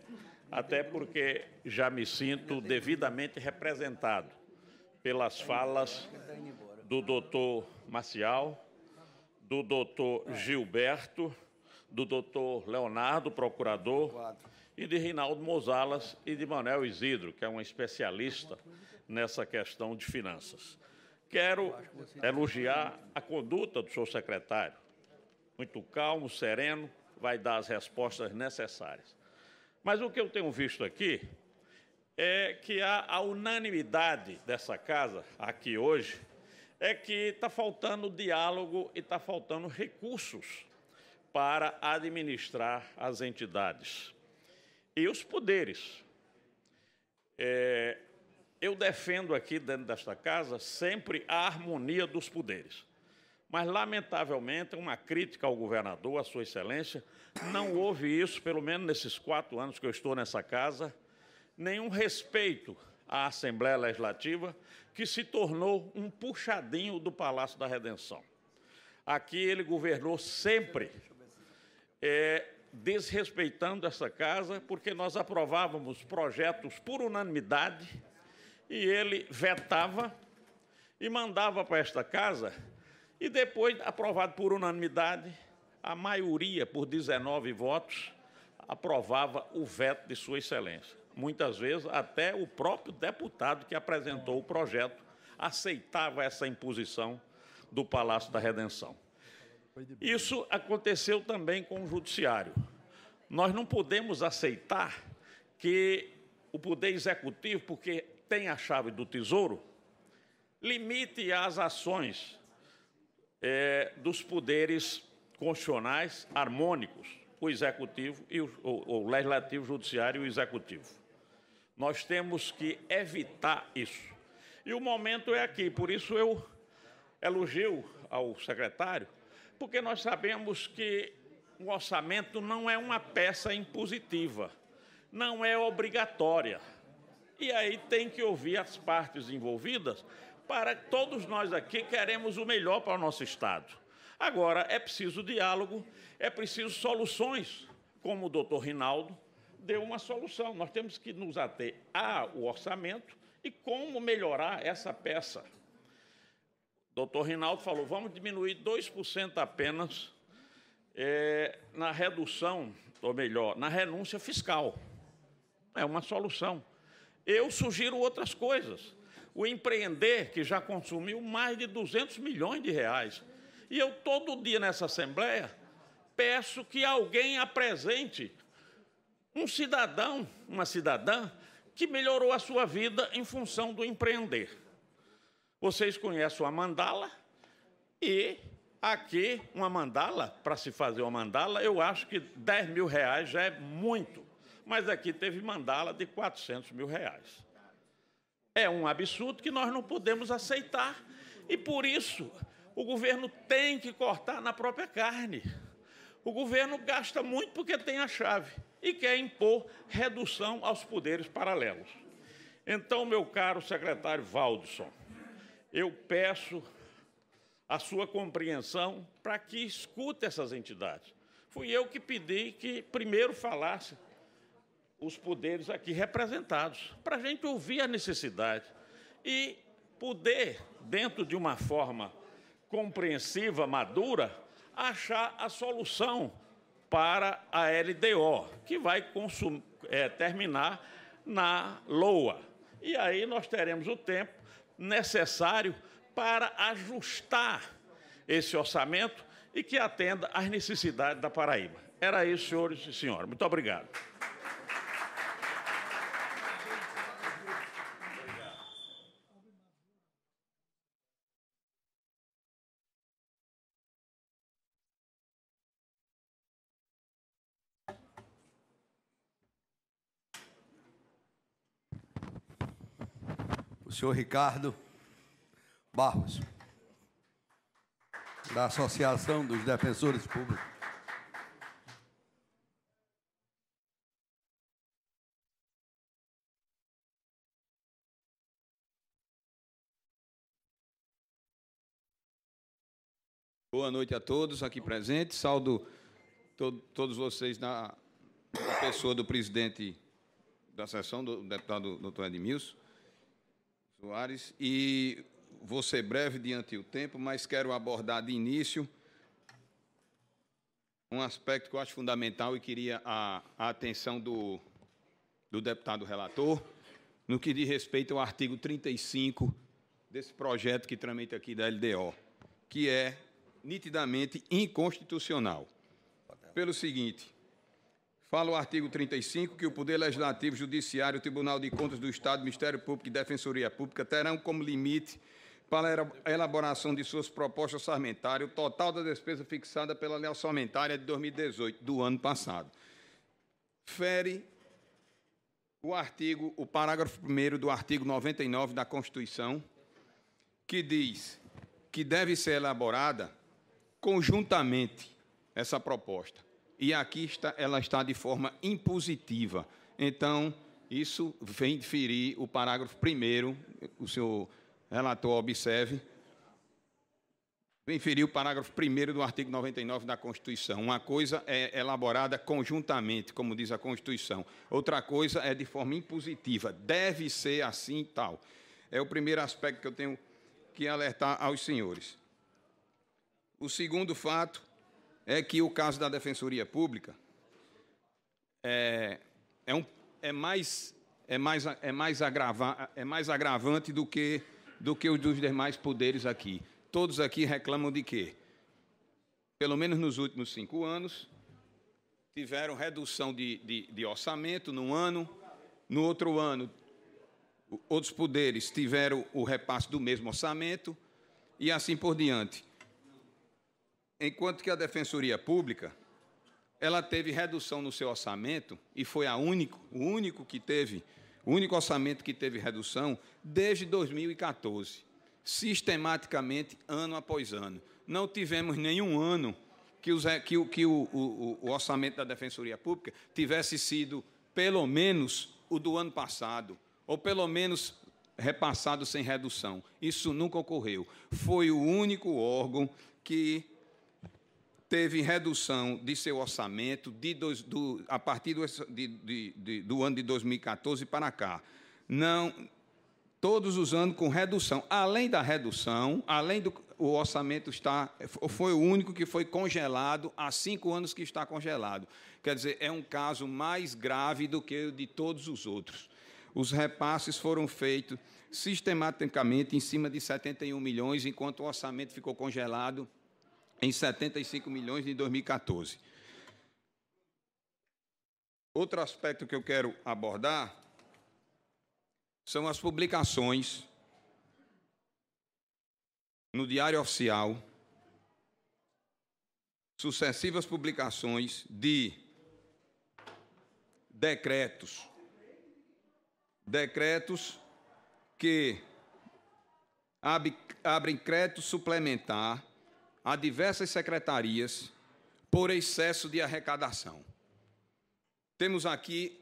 até porque já me sinto devidamente representado pelas falas do doutor Marcial, do doutor Gilberto, do doutor Leonardo, procurador, e de Reinaldo Mozalas e de Manuel Isidro, que é um especialista nessa questão de finanças. Quero elogiar a conduta do senhor secretário. Muito calmo, sereno, vai dar as respostas necessárias. Mas o que eu tenho visto aqui é que a, a unanimidade dessa casa aqui hoje é que está faltando diálogo e está faltando recursos para administrar as entidades e os poderes. É, eu defendo aqui dentro desta casa sempre a harmonia dos poderes. Mas, lamentavelmente, uma crítica ao governador, à Sua Excelência, não houve isso, pelo menos nesses quatro anos que eu estou nessa casa, nenhum respeito à Assembleia Legislativa, que se tornou um puxadinho do Palácio da Redenção. Aqui ele governou sempre é, desrespeitando essa casa, porque nós aprovávamos projetos por unanimidade e ele vetava e mandava para esta casa e depois, aprovado por unanimidade, a maioria, por 19 votos, aprovava o veto de Sua Excelência. Muitas vezes, até o próprio deputado que apresentou o projeto aceitava essa imposição do Palácio da Redenção. Isso aconteceu também com o Judiciário. Nós não podemos aceitar que o Poder Executivo, porque tem a chave do Tesouro, limite as ações é, dos poderes constitucionais harmônicos, o executivo e o, o, o legislativo, o judiciário e o executivo. Nós temos que evitar isso. E o momento é aqui, por isso eu elogio ao secretário, porque nós sabemos que o orçamento não é uma peça impositiva, não é obrigatória. E aí tem que ouvir as partes envolvidas para todos nós aqui queremos o melhor para o nosso Estado. Agora, é preciso diálogo, é preciso soluções, como o doutor Rinaldo deu uma solução. Nós temos que nos ater ao orçamento e como melhorar essa peça. O doutor Rinaldo falou, vamos diminuir 2% apenas é, na redução, ou melhor, na renúncia fiscal. É uma solução. Eu sugiro outras coisas o empreender que já consumiu mais de 200 milhões de reais. E eu todo dia nessa Assembleia peço que alguém apresente um cidadão, uma cidadã, que melhorou a sua vida em função do empreender. Vocês conhecem a mandala e aqui uma mandala, para se fazer uma mandala, eu acho que 10 mil reais já é muito. Mas aqui teve mandala de 400 mil reais. É um absurdo que nós não podemos aceitar e por isso o governo tem que cortar na própria carne. O governo gasta muito porque tem a chave e quer impor redução aos poderes paralelos. Então, meu caro secretário Valdson, eu peço a sua compreensão para que escute essas entidades. Fui eu que pedi que primeiro falasse os poderes aqui representados, para a gente ouvir a necessidade e poder, dentro de uma forma compreensiva, madura, achar a solução para a LDO, que vai é, terminar na LOA. E aí nós teremos o tempo necessário para ajustar esse orçamento e que atenda às necessidades da Paraíba. Era isso, senhores e senhoras. Muito obrigado. senhor Ricardo Barros, da Associação dos Defensores Públicos. Boa noite a todos aqui presentes. Saldo todos vocês na, na, pessoa do presidente da sessão, do deputado doutor Edmilson, Soares, e vou ser breve diante do tempo, mas quero abordar de início um aspecto que eu acho fundamental e queria a, a atenção do, do deputado relator, no que diz respeito ao artigo 35 desse projeto que tramita aqui da LDO, que é nitidamente inconstitucional. Pelo seguinte, Fala o artigo 35 que o Poder Legislativo, Judiciário, Tribunal de Contas do Estado, Ministério Público e Defensoria Pública terão como limite para a elaboração de suas propostas orçamentárias o total da despesa fixada pela lei orçamentária de 2018, do ano passado. Fere o artigo, o parágrafo 1 do artigo 99 da Constituição, que diz que deve ser elaborada conjuntamente essa proposta e aqui está, ela está de forma impositiva. Então, isso vem ferir o parágrafo 1, o senhor relator observe, vem ferir o parágrafo 1 do artigo 99 da Constituição. Uma coisa é elaborada conjuntamente, como diz a Constituição, outra coisa é de forma impositiva, deve ser assim e tal. É o primeiro aspecto que eu tenho que alertar aos senhores. O segundo fato é que o caso da Defensoria Pública é, é, um, é mais, é, mais, é, mais agrava, é mais agravante do que, do que os dos demais poderes aqui. Todos aqui reclamam de quê? Pelo menos nos últimos cinco anos, tiveram redução de, de, de orçamento num ano, no outro ano, outros poderes tiveram o repasse do mesmo orçamento e assim por diante enquanto que a Defensoria Pública ela teve redução no seu orçamento e foi a único, o único que teve, o único orçamento que teve redução desde 2014, sistematicamente ano após ano. Não tivemos nenhum ano que, os, que, o, que o, o, o orçamento da Defensoria Pública tivesse sido pelo menos o do ano passado, ou pelo menos repassado sem redução. Isso nunca ocorreu. Foi o único órgão que teve redução de seu orçamento de dois, do, a partir do, de, de, do ano de 2014 para cá. Não, todos os anos com redução. Além da redução, além do o orçamento está foi o único que foi congelado há cinco anos que está congelado. Quer dizer, é um caso mais grave do que o de todos os outros. Os repasses foram feitos sistematicamente em cima de 71 milhões, enquanto o orçamento ficou congelado em 75 milhões em 2014. Outro aspecto que eu quero abordar são as publicações no Diário Oficial, sucessivas publicações de decretos. Decretos que abrem crédito suplementar a diversas secretarias por excesso de arrecadação. Temos aqui,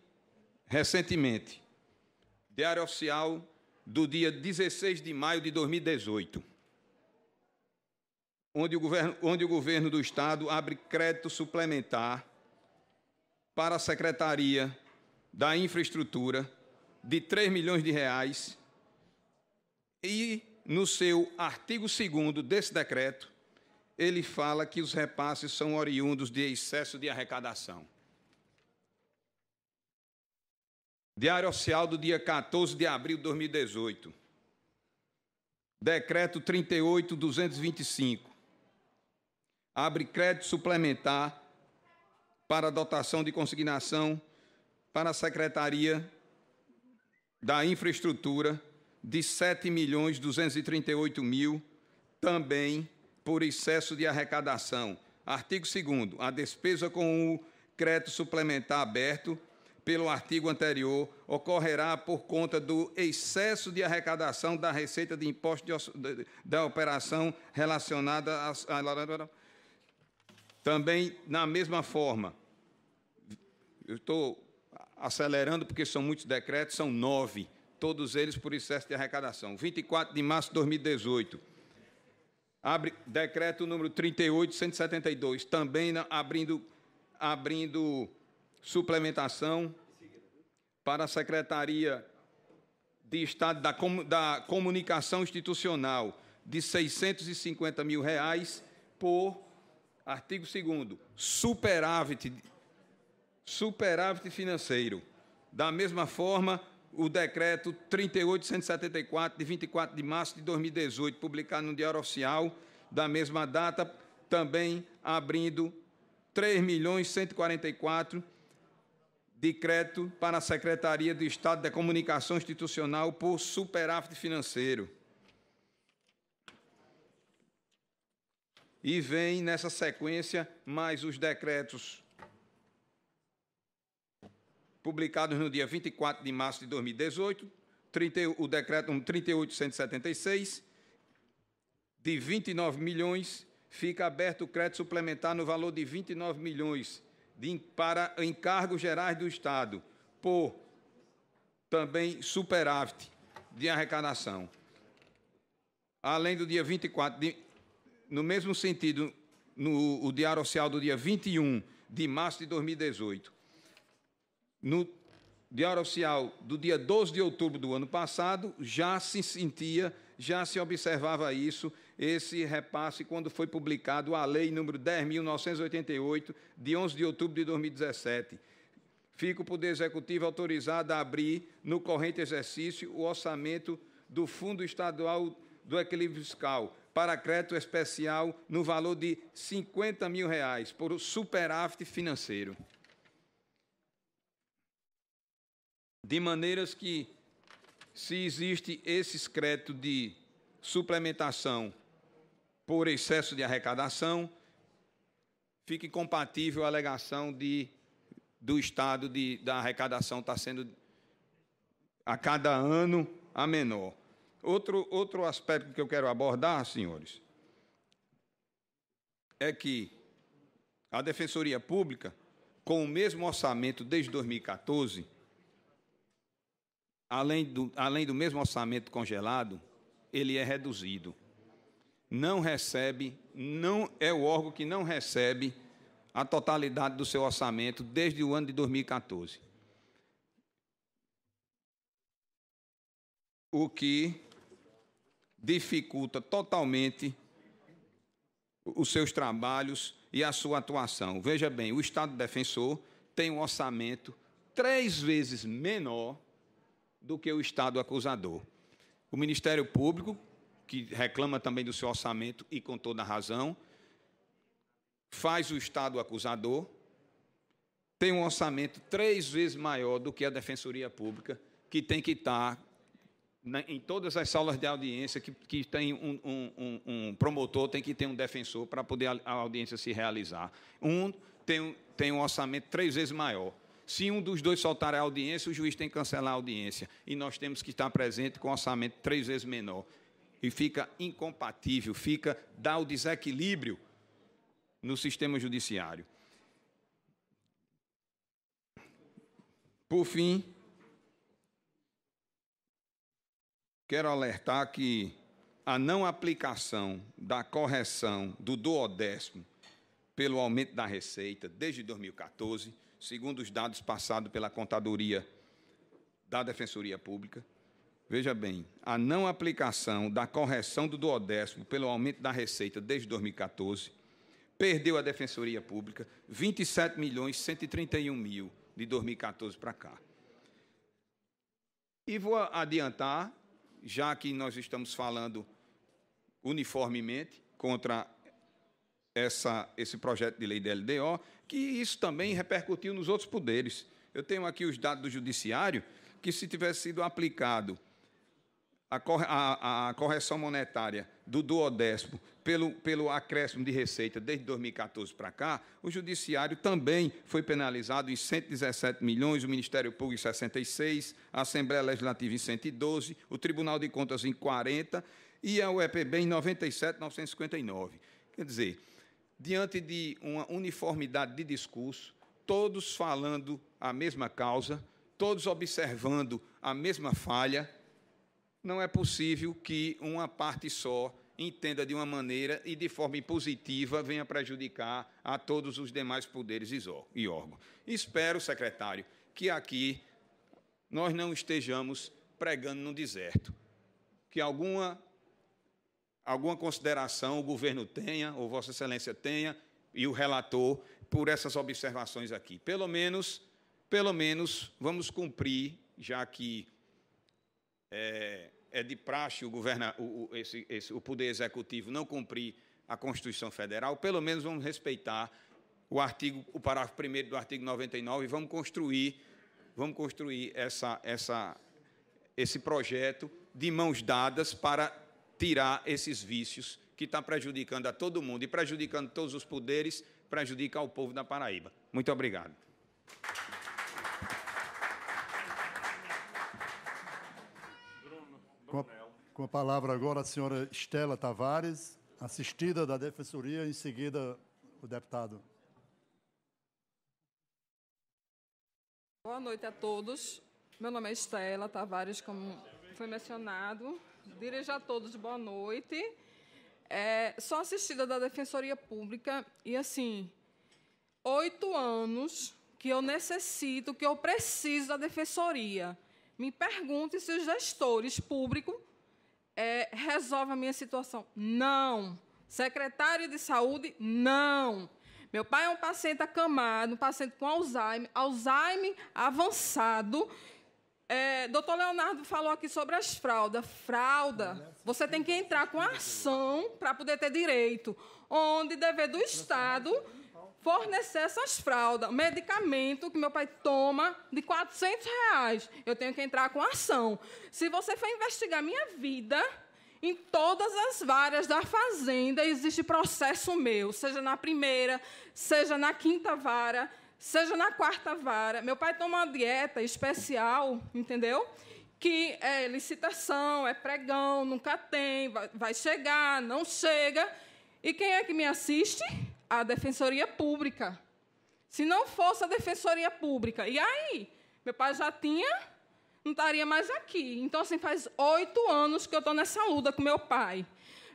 recentemente, Diário Oficial do dia 16 de maio de 2018, onde o governo, onde o governo do Estado abre crédito suplementar para a Secretaria da Infraestrutura de 3 milhões de reais e, no seu artigo 2 desse decreto, ele fala que os repasses são oriundos de excesso de arrecadação. Diário Oficial do dia 14 de abril de 2018. Decreto 38225. Abre crédito suplementar para dotação de consignação para a Secretaria da Infraestrutura de 7 milhões 238 mil também por excesso de arrecadação. Artigo 2 A despesa com o crédito suplementar aberto pelo artigo anterior ocorrerá por conta do excesso de arrecadação da receita de imposto de, de, da operação relacionada também na mesma forma. Eu estou acelerando porque são muitos decretos, são nove, todos eles por excesso de arrecadação. 24 de março de 2018 Abre, decreto número 38172, também abrindo, abrindo suplementação para a Secretaria de Estado da, da Comunicação Institucional de 650 mil reais por, artigo 2 superávit, superávit financeiro. Da mesma forma, o decreto 38174 de 24 de março de 2018, publicado no Diário Oficial da mesma data, também abrindo 3 milhões de crédito para a Secretaria do Estado da Comunicação Institucional por superávit financeiro. E vem nessa sequência mais os decretos publicados no dia 24 de março de 2018, 30, o decreto 3876, de 29 milhões, fica aberto o crédito suplementar no valor de 29 milhões de, para encargos gerais do Estado, por também superávit de arrecadação. Além do dia 24, de, no mesmo sentido, no o Diário Oficial do dia 21 de março de 2018, no Diário Oficial do dia 12 de outubro do ano passado, já se sentia, já se observava isso, esse repasse, quando foi publicado a Lei número 10.988, de 11 de outubro de 2017. Fica o Poder Executivo autorizado a abrir, no corrente exercício, o orçamento do Fundo Estadual do Equilíbrio Fiscal para crédito especial no valor de 50 mil reais por superávit financeiro. de maneiras que, se existe esse crédito de suplementação por excesso de arrecadação, fique compatível a alegação de, do Estado de, da arrecadação está sendo a cada ano a menor. Outro, outro aspecto que eu quero abordar, senhores, é que a Defensoria Pública, com o mesmo orçamento desde 2014, além do, além do mesmo orçamento congelado, ele é reduzido. Não recebe, não é o órgão que não recebe a totalidade do seu orçamento desde o ano de 2014. O que dificulta totalmente os seus trabalhos e a sua atuação. Veja bem, o Estado defensor tem um orçamento três vezes menor do que o Estado acusador. O Ministério Público, que reclama também do seu orçamento e com toda razão, faz o Estado acusador, tem um orçamento três vezes maior do que a Defensoria Pública, que tem que estar né, em todas as salas de audiência que, que tem um, um, um, promotor, tem que ter um defensor para poder a, audiência se realizar. Um tem, tem um orçamento três vezes maior. Se um dos dois soltar a audiência, o juiz tem que cancelar a audiência. E nós temos que estar presente com um orçamento três vezes menor. E fica incompatível, fica, dá o desequilíbrio no sistema judiciário. Por fim, quero alertar que a não aplicação da correção do duodécimo pelo aumento da receita desde 2014 segundo os dados passados pela contadoria da Defensoria Pública, veja bem, a não aplicação da correção do duodécimo pelo aumento da receita desde 2014 perdeu a Defensoria Pública 27 milhões 131 mil de 2014 para cá. E vou adiantar, já que nós estamos falando uniformemente contra essa, esse projeto de lei da LDO, que isso também repercutiu nos outros poderes. Eu tenho aqui os dados do Judiciário, que se tivesse sido aplicado a, corre, a, a correção monetária do Duodésimo pelo, pelo acréscimo de receita desde 2014 para cá, o Judiciário também foi penalizado em 117 milhões, o Ministério Público em 66, a Assembleia Legislativa em 112, o Tribunal de Contas em 40 e a UEPB em 97, 959. Quer dizer, diante de uma uniformidade de discurso, todos falando a mesma causa, todos observando a mesma falha, não é possível que uma parte só entenda de uma maneira e de forma impositiva venha prejudicar a todos os demais poderes e órgãos. Espero, secretário, que aqui nós não estejamos pregando no deserto, que alguma alguma consideração o governo tenha, ou Vossa Excelência tenha, e o relator, por essas observações aqui. Pelo menos, pelo menos, vamos cumprir, já que é, é de praxe o, governa, o, o, esse, esse, o Poder Executivo não cumprir a Constituição Federal, pelo menos vamos respeitar o artigo, o parágrafo 1 do artigo 99 e vamos construir, vamos construir essa, essa, esse projeto de mãos dadas para tirar esses vícios que está prejudicando a todo mundo e prejudicando todos os poderes, prejudica o povo da Paraíba. Muito obrigado. Com a, com a palavra agora a senhora Estela Tavares, assistida da Defensoria, em seguida o deputado. Boa noite a todos. Meu nome é Estela Tavares, como foi mencionado dirijo a todos boa noite. É, sou assistida da Defensoria Pública e, assim, oito anos que eu necessito, que eu preciso da Defensoria. Me pergunte se os gestores públicos é, resolvem a minha situação. Não. Secretário de Saúde, não. Meu pai é um paciente acamado, um paciente com Alzheimer, Alzheimer avançado, é, doutor Leonardo falou aqui sobre as fraldas. Fralda, você tem que entrar com ação para poder ter direito. Onde dever do Estado fornecer essas fraldas. Medicamento que meu pai toma de 400 reais. Eu tenho que entrar com ação. Se você for investigar minha vida, em todas as varas da fazenda existe processo meu, seja na primeira, seja na quinta vara seja na quarta vara. Meu pai toma uma dieta especial, entendeu? Que é licitação, é pregão, nunca tem, vai chegar, não chega. E quem é que me assiste? A Defensoria Pública. Se não fosse a Defensoria Pública. E aí? Meu pai já tinha, não estaria mais aqui. Então, assim, faz oito anos que eu estou nessa luta com meu pai.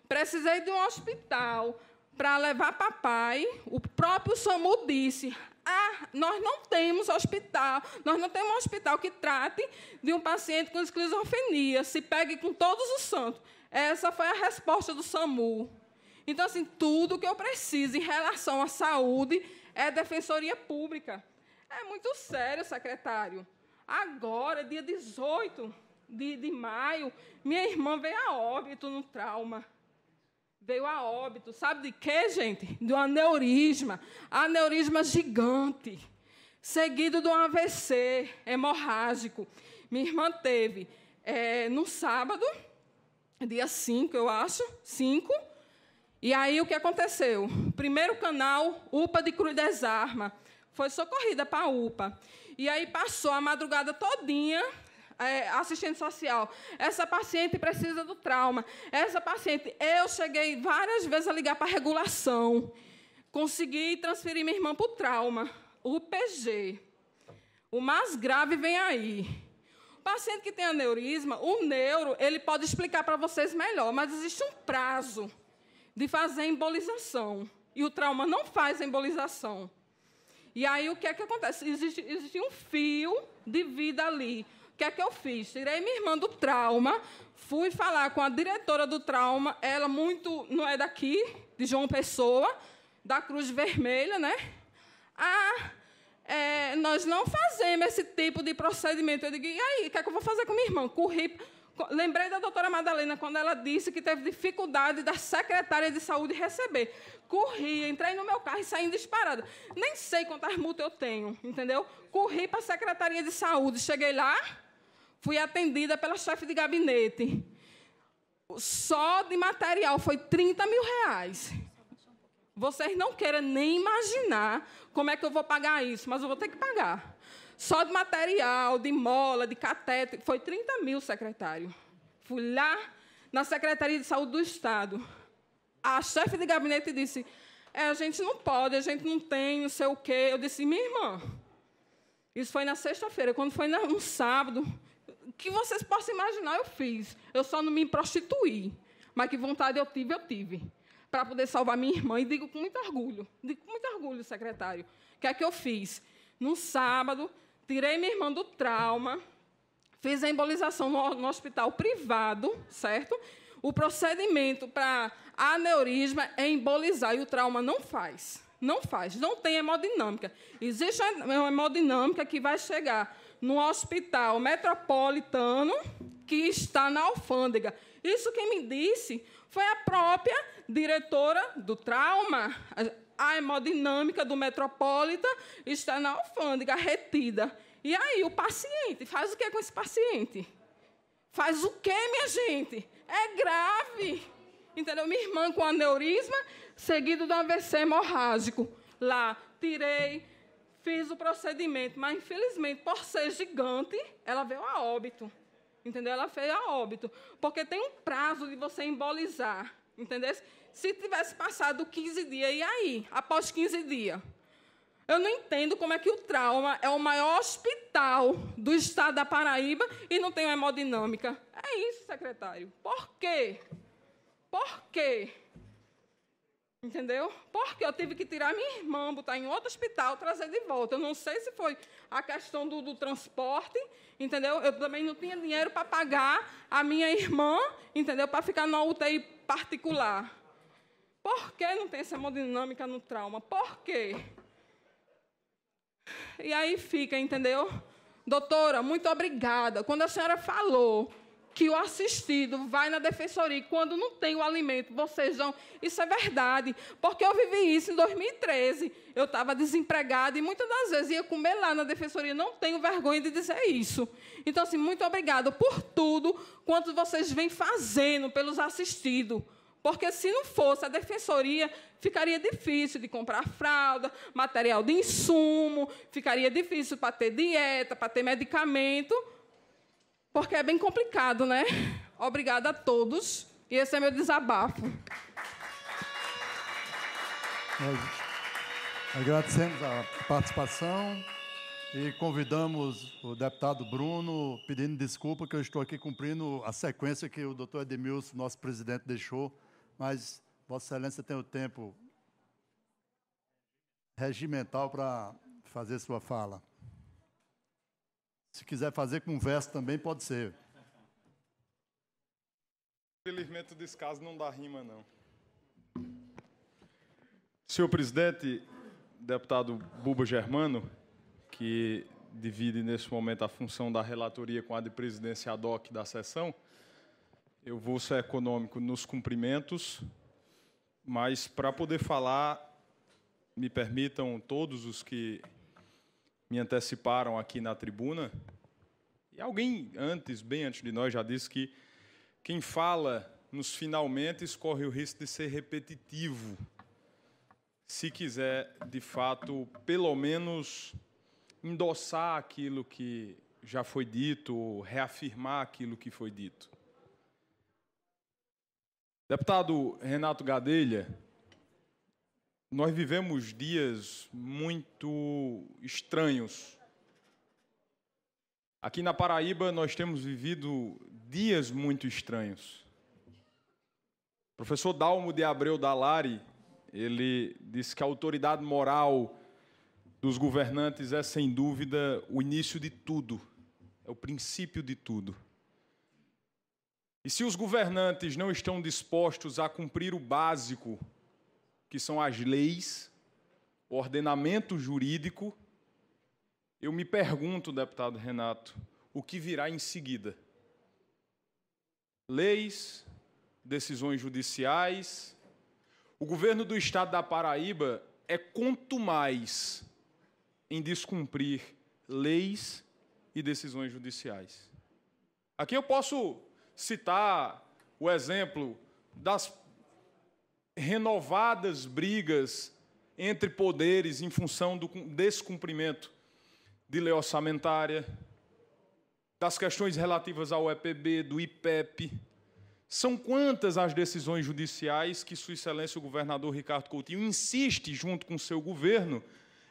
Precisei de um hospital para levar papai. O próprio SAMU disse: ah, nós não temos hospital, nós não temos um hospital que trate de um paciente com esquizofrenia, se pegue com todos os santos. Essa foi a resposta do SAMU. Então, assim, tudo que eu preciso em relação à saúde é defensoria pública. É muito sério, secretário. Agora, dia 18 de, de maio, minha irmã veio a óbito no trauma veio a óbito. Sabe de quê, gente? De um aneurisma. Aneurisma gigante. Seguido de um AVC hemorrágico. Minha irmã teve é, no sábado, dia 5, eu acho, 5. E aí o que aconteceu? Primeiro canal, UPA de Cruz Desarma. Foi socorrida para a UPA. E aí passou a madrugada todinha é, assistente social. Essa paciente precisa do trauma. Essa paciente, eu cheguei várias vezes a ligar para a regulação. Consegui transferir minha irmã para o trauma, o PG. O mais grave vem aí paciente que tem aneurisma, o neuro, ele pode explicar para vocês melhor, mas existe um prazo de fazer embolização. E o trauma não faz embolização. E aí o que é que acontece? Existe, existe um fio de vida ali que é que eu fiz? Tirei minha irmã do trauma, fui falar com a diretora do trauma, ela muito não é daqui, de João Pessoa, da Cruz Vermelha, né? Ah, é, nós não fazemos esse tipo de procedimento. Eu digo, e aí, o que é que eu vou fazer com minha irmã? Corri. Lembrei da doutora Madalena quando ela disse que teve dificuldade da secretária de saúde receber. Corri, entrei no meu carro e saí disparada. Nem sei quantas multas eu tenho, entendeu? Corri para a secretaria de saúde, cheguei lá, fui atendida pela chefe de gabinete. Só de material foi 30 mil reais. Vocês não querem nem imaginar como é que eu vou pagar isso, mas eu vou ter que pagar. Só de material, de mola, de catete, foi 30 mil, secretário. Fui lá na Secretaria de Saúde do Estado. A chefe de gabinete disse: é, a gente não pode, a gente não tem, não sei o quê. Eu disse: minha irmã, isso foi na sexta-feira. Quando foi no um sábado, que vocês possam imaginar, eu fiz. Eu só não me prostituí. Mas que vontade eu tive, eu tive. Para poder salvar minha irmã. E digo com muito orgulho, digo com muito orgulho, secretário. O que é que eu fiz? No sábado, tirei minha irmã do trauma, fiz a embolização no, no hospital privado, certo? O procedimento para aneurisma é embolizar e o trauma não faz. Não faz, não tem hemodinâmica. Existe uma hemodinâmica que vai chegar no Hospital Metropolitano, que está na alfândega. Isso quem me disse foi a própria diretora do trauma. A hemodinâmica do Metropolita está na alfândega, retida. E aí, o paciente, faz o que com esse paciente? Faz o que, minha gente? É grave. Entendeu? Minha irmã com aneurisma, seguido de um AVC hemorrágico. Lá, tirei fiz o procedimento, mas infelizmente, por ser gigante, ela veio a óbito. Entendeu? Ela veio a óbito. Porque tem um prazo de você embolizar. Entendeu? Se tivesse passado 15 dias, e aí? Após 15 dias? Eu não entendo como é que o trauma é o maior hospital do estado da Paraíba e não tem hemodinâmica. É isso, secretário. Por quê? Por quê? Entendeu? Porque eu tive que tirar minha irmã, botar em outro hospital, trazer de volta. Eu não sei se foi a questão do, do transporte, entendeu? Eu também não tinha dinheiro para pagar a minha irmã, entendeu? Para ficar numa UTI particular. Por que não tem essa hemodinâmica no trauma? Por quê? E aí fica, entendeu? Doutora, muito obrigada. Quando a senhora falou que o assistido vai na defensoria e quando não tem o alimento, vocês vão. Isso é verdade, porque eu vivi isso em 2013. Eu estava desempregada e muitas das vezes ia comer lá na defensoria. Não tenho vergonha de dizer isso. Então, assim, muito obrigada por tudo quanto vocês vêm fazendo pelos assistidos. Porque se não fosse a defensoria, ficaria difícil de comprar fralda, material de insumo, ficaria difícil para ter dieta, para ter medicamento porque é bem complicado, né? Obrigada a todos. E esse é meu desabafo. Nós agradecemos a participação e convidamos o deputado Bruno, pedindo desculpa que eu estou aqui cumprindo a sequência que o doutor Edmilson, nosso presidente, deixou, mas Vossa Excelência tem o tempo regimental para fazer sua fala. Se quiser fazer com verso também, pode ser. Infelizmente, o descaso não dá rima, não. Senhor presidente, deputado Buba Germano, que divide nesse momento a função da relatoria com a de presidência ad hoc da sessão, eu vou ser econômico nos cumprimentos, mas para poder falar, me permitam todos os que me anteciparam aqui na tribuna. E alguém antes, bem antes de nós, já disse que quem fala nos finalmente corre o risco de ser repetitivo. Se quiser, de fato, pelo menos endossar aquilo que já foi dito, ou reafirmar aquilo que foi dito. Deputado Renato Gadelha, nós vivemos dias muito estranhos. Aqui na Paraíba nós temos vivido dias muito estranhos. O professor Dalmo de Abreu Dalari, ele disse que a autoridade moral dos governantes é sem dúvida o início de tudo, é o princípio de tudo. E se os governantes não estão dispostos a cumprir o básico, que são as leis, o ordenamento jurídico, eu me pergunto, deputado Renato, o que virá em seguida? Leis, decisões judiciais. O governo do estado da Paraíba é quanto mais em descumprir leis e decisões judiciais. Aqui eu posso citar o exemplo das renovadas brigas entre poderes em função do descumprimento de lei orçamentária, das questões relativas ao EPB, do IPEP. São quantas as decisões judiciais que Sua Excelência o governador Ricardo Coutinho insiste, junto com seu governo,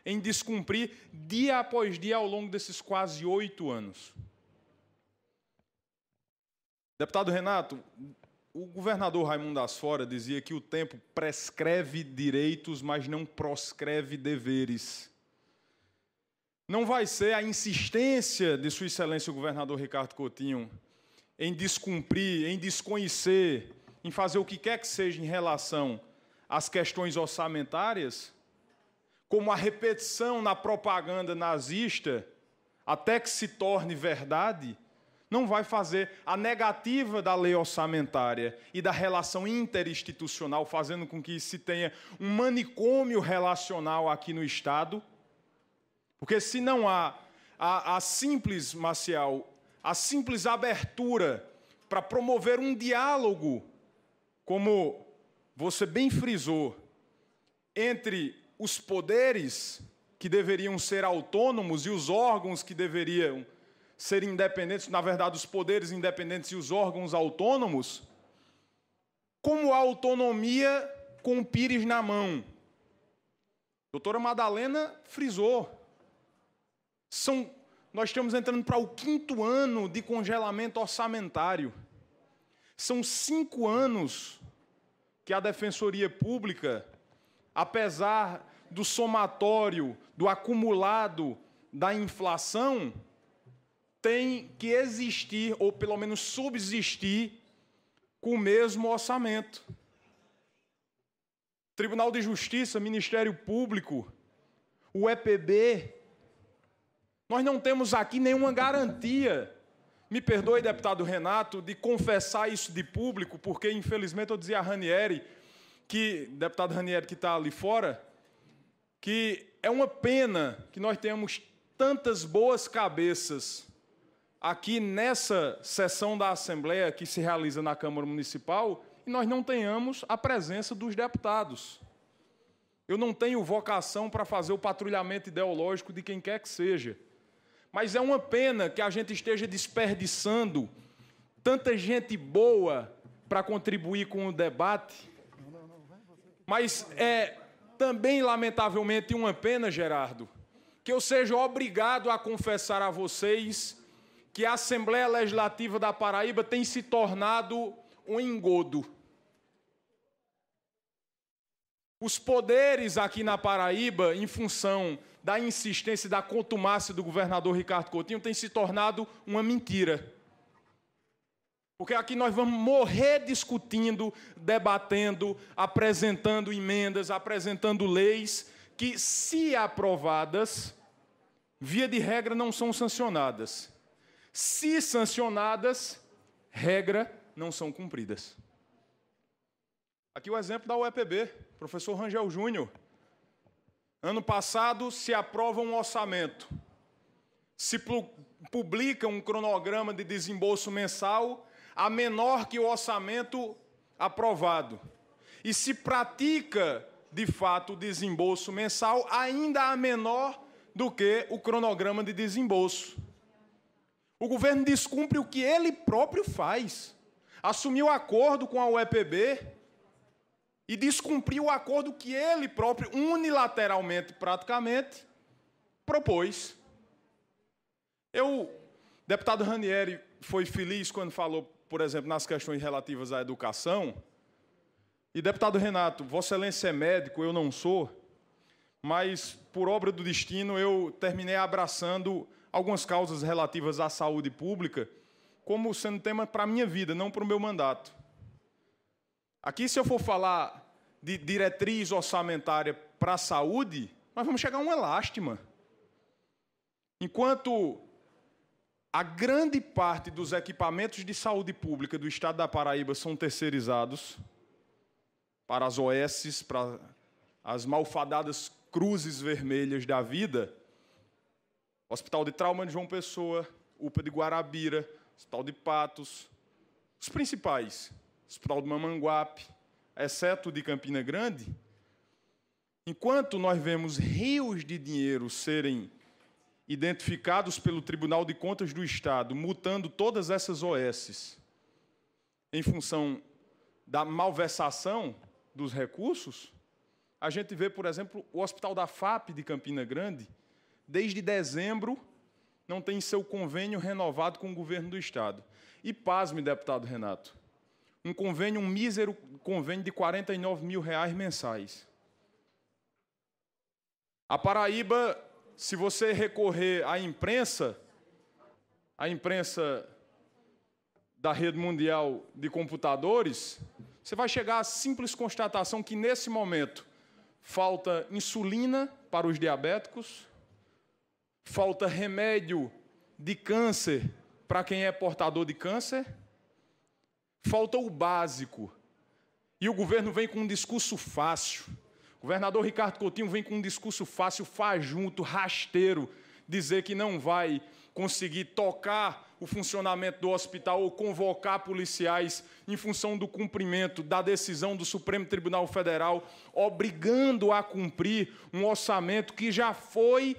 em descumprir dia após dia ao longo desses quase oito anos? Deputado Renato, o governador Raimundo Asfora dizia que o tempo prescreve direitos, mas não proscreve deveres. Não vai ser a insistência de Sua Excelência o governador Ricardo Coutinho em descumprir, em desconhecer, em fazer o que quer que seja em relação às questões orçamentárias, como a repetição na propaganda nazista, até que se torne verdade não vai fazer a negativa da lei orçamentária e da relação interinstitucional, fazendo com que se tenha um manicômio relacional aqui no Estado. Porque se não há a, a simples, Marcial, a simples abertura para promover um diálogo, como você bem frisou, entre os poderes que deveriam ser autônomos e os órgãos que deveriam ser independentes, na verdade, os poderes independentes e os órgãos autônomos, como a autonomia com o pires na mão. Doutora Madalena frisou. São, nós estamos entrando para o quinto ano de congelamento orçamentário. São cinco anos que a Defensoria Pública, apesar do somatório, do acumulado da inflação, tem que existir, ou pelo menos subsistir, com o mesmo orçamento. Tribunal de Justiça, Ministério Público, o EPB, nós não temos aqui nenhuma garantia, me perdoe, deputado Renato, de confessar isso de público, porque infelizmente eu dizia a Ranieri, que, deputado Ranieri que está ali fora, que é uma pena que nós tenhamos tantas boas cabeças aqui nessa sessão da Assembleia que se realiza na Câmara Municipal e nós não tenhamos a presença dos deputados. Eu não tenho vocação para fazer o patrulhamento ideológico de quem quer que seja. Mas é uma pena que a gente esteja desperdiçando tanta gente boa para contribuir com o debate. Mas é também, lamentavelmente, uma pena, Gerardo, que eu seja obrigado a confessar a vocês que a Assembleia Legislativa da Paraíba tem se tornado um engodo. Os poderes aqui na Paraíba, em função da insistência e da contumácia do governador Ricardo Coutinho, têm se tornado uma mentira. Porque aqui nós vamos morrer discutindo, debatendo, apresentando emendas, apresentando leis que, se aprovadas, via de regra não são sancionadas. Se sancionadas, regra não são cumpridas. Aqui o exemplo da UEPB, professor Rangel Júnior. Ano passado se aprova um orçamento, se publica um cronograma de desembolso mensal a menor que o orçamento aprovado. E se pratica, de fato, o desembolso mensal ainda a menor do que o cronograma de desembolso. O governo descumpre o que ele próprio faz. Assumiu acordo com a UEPB e descumpriu o acordo que ele próprio, unilateralmente, praticamente, propôs. Eu, deputado Ranieri, foi feliz quando falou, por exemplo, nas questões relativas à educação. E, deputado Renato, Vossa Excelência é médico, eu não sou, mas, por obra do destino, eu terminei abraçando algumas causas relativas à saúde pública como sendo tema para a minha vida, não para o meu mandato. Aqui, se eu for falar de diretriz orçamentária para a saúde, nós vamos chegar a uma lástima. Enquanto a grande parte dos equipamentos de saúde pública do estado da Paraíba são terceirizados para as OS, para as malfadadas cruzes vermelhas da vida, Hospital de Trauma de João Pessoa, UPA de Guarabira, Hospital de Patos, os principais, Hospital de Mamanguape, exceto o de Campina Grande, enquanto nós vemos rios de dinheiro serem identificados pelo Tribunal de Contas do Estado, mutando todas essas OSs em função da malversação dos recursos, a gente vê, por exemplo, o Hospital da FAP de Campina Grande desde dezembro, não tem seu convênio renovado com o governo do Estado. E pasme, deputado Renato, um convênio, um mísero convênio de 49 mil reais mensais. A Paraíba, se você recorrer à imprensa, à imprensa da rede mundial de computadores, você vai chegar à simples constatação que, nesse momento, falta insulina para os diabéticos, Falta remédio de câncer para quem é portador de câncer? Falta o básico. E o governo vem com um discurso fácil. O governador Ricardo Coutinho vem com um discurso fácil, fajunto, rasteiro, dizer que não vai conseguir tocar o funcionamento do hospital ou convocar policiais em função do cumprimento da decisão do Supremo Tribunal Federal, obrigando a cumprir um orçamento que já foi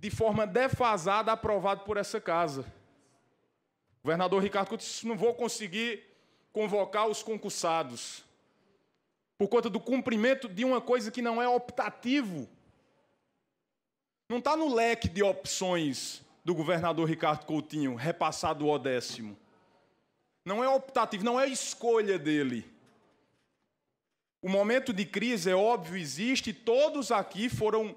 de forma defasada, aprovado por essa casa. O governador Ricardo disse: não vou conseguir convocar os concursados por conta do cumprimento de uma coisa que não é optativo. Não está no leque de opções do governador Ricardo Coutinho, repassado ao décimo. Não é optativo, não é escolha dele. O momento de crise é óbvio, existe, todos aqui foram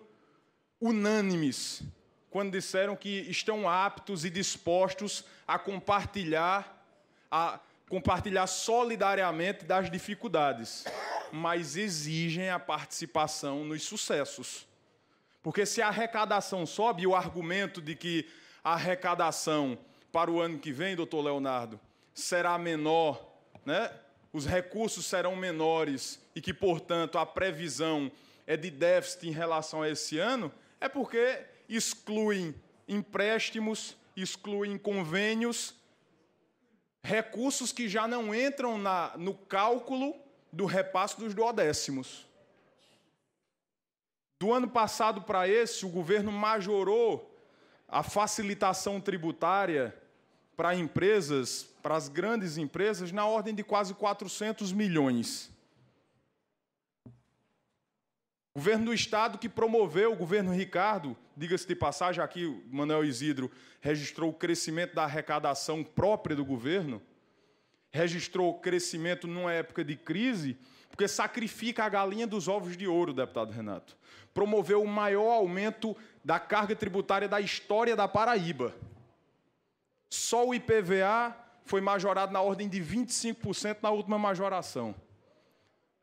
unânimes quando disseram que estão aptos e dispostos a compartilhar, a compartilhar solidariamente das dificuldades, mas exigem a participação nos sucessos. Porque se a arrecadação sobe, o argumento de que a arrecadação para o ano que vem, doutor Leonardo, será menor, né? os recursos serão menores e que, portanto, a previsão é de déficit em relação a esse ano, é porque excluem empréstimos, excluem convênios, recursos que já não entram na, no cálculo do repasse dos duodécimos. Do ano passado para esse, o governo majorou a facilitação tributária para empresas, para as grandes empresas, na ordem de quase 400 milhões. Governo do Estado que promoveu, o governo Ricardo, diga-se de passagem, aqui o Manuel Isidro registrou o crescimento da arrecadação própria do governo, registrou crescimento numa época de crise, porque sacrifica a galinha dos ovos de ouro, deputado Renato. Promoveu o maior aumento da carga tributária da história da Paraíba. Só o IPVA foi majorado na ordem de 25% na última majoração.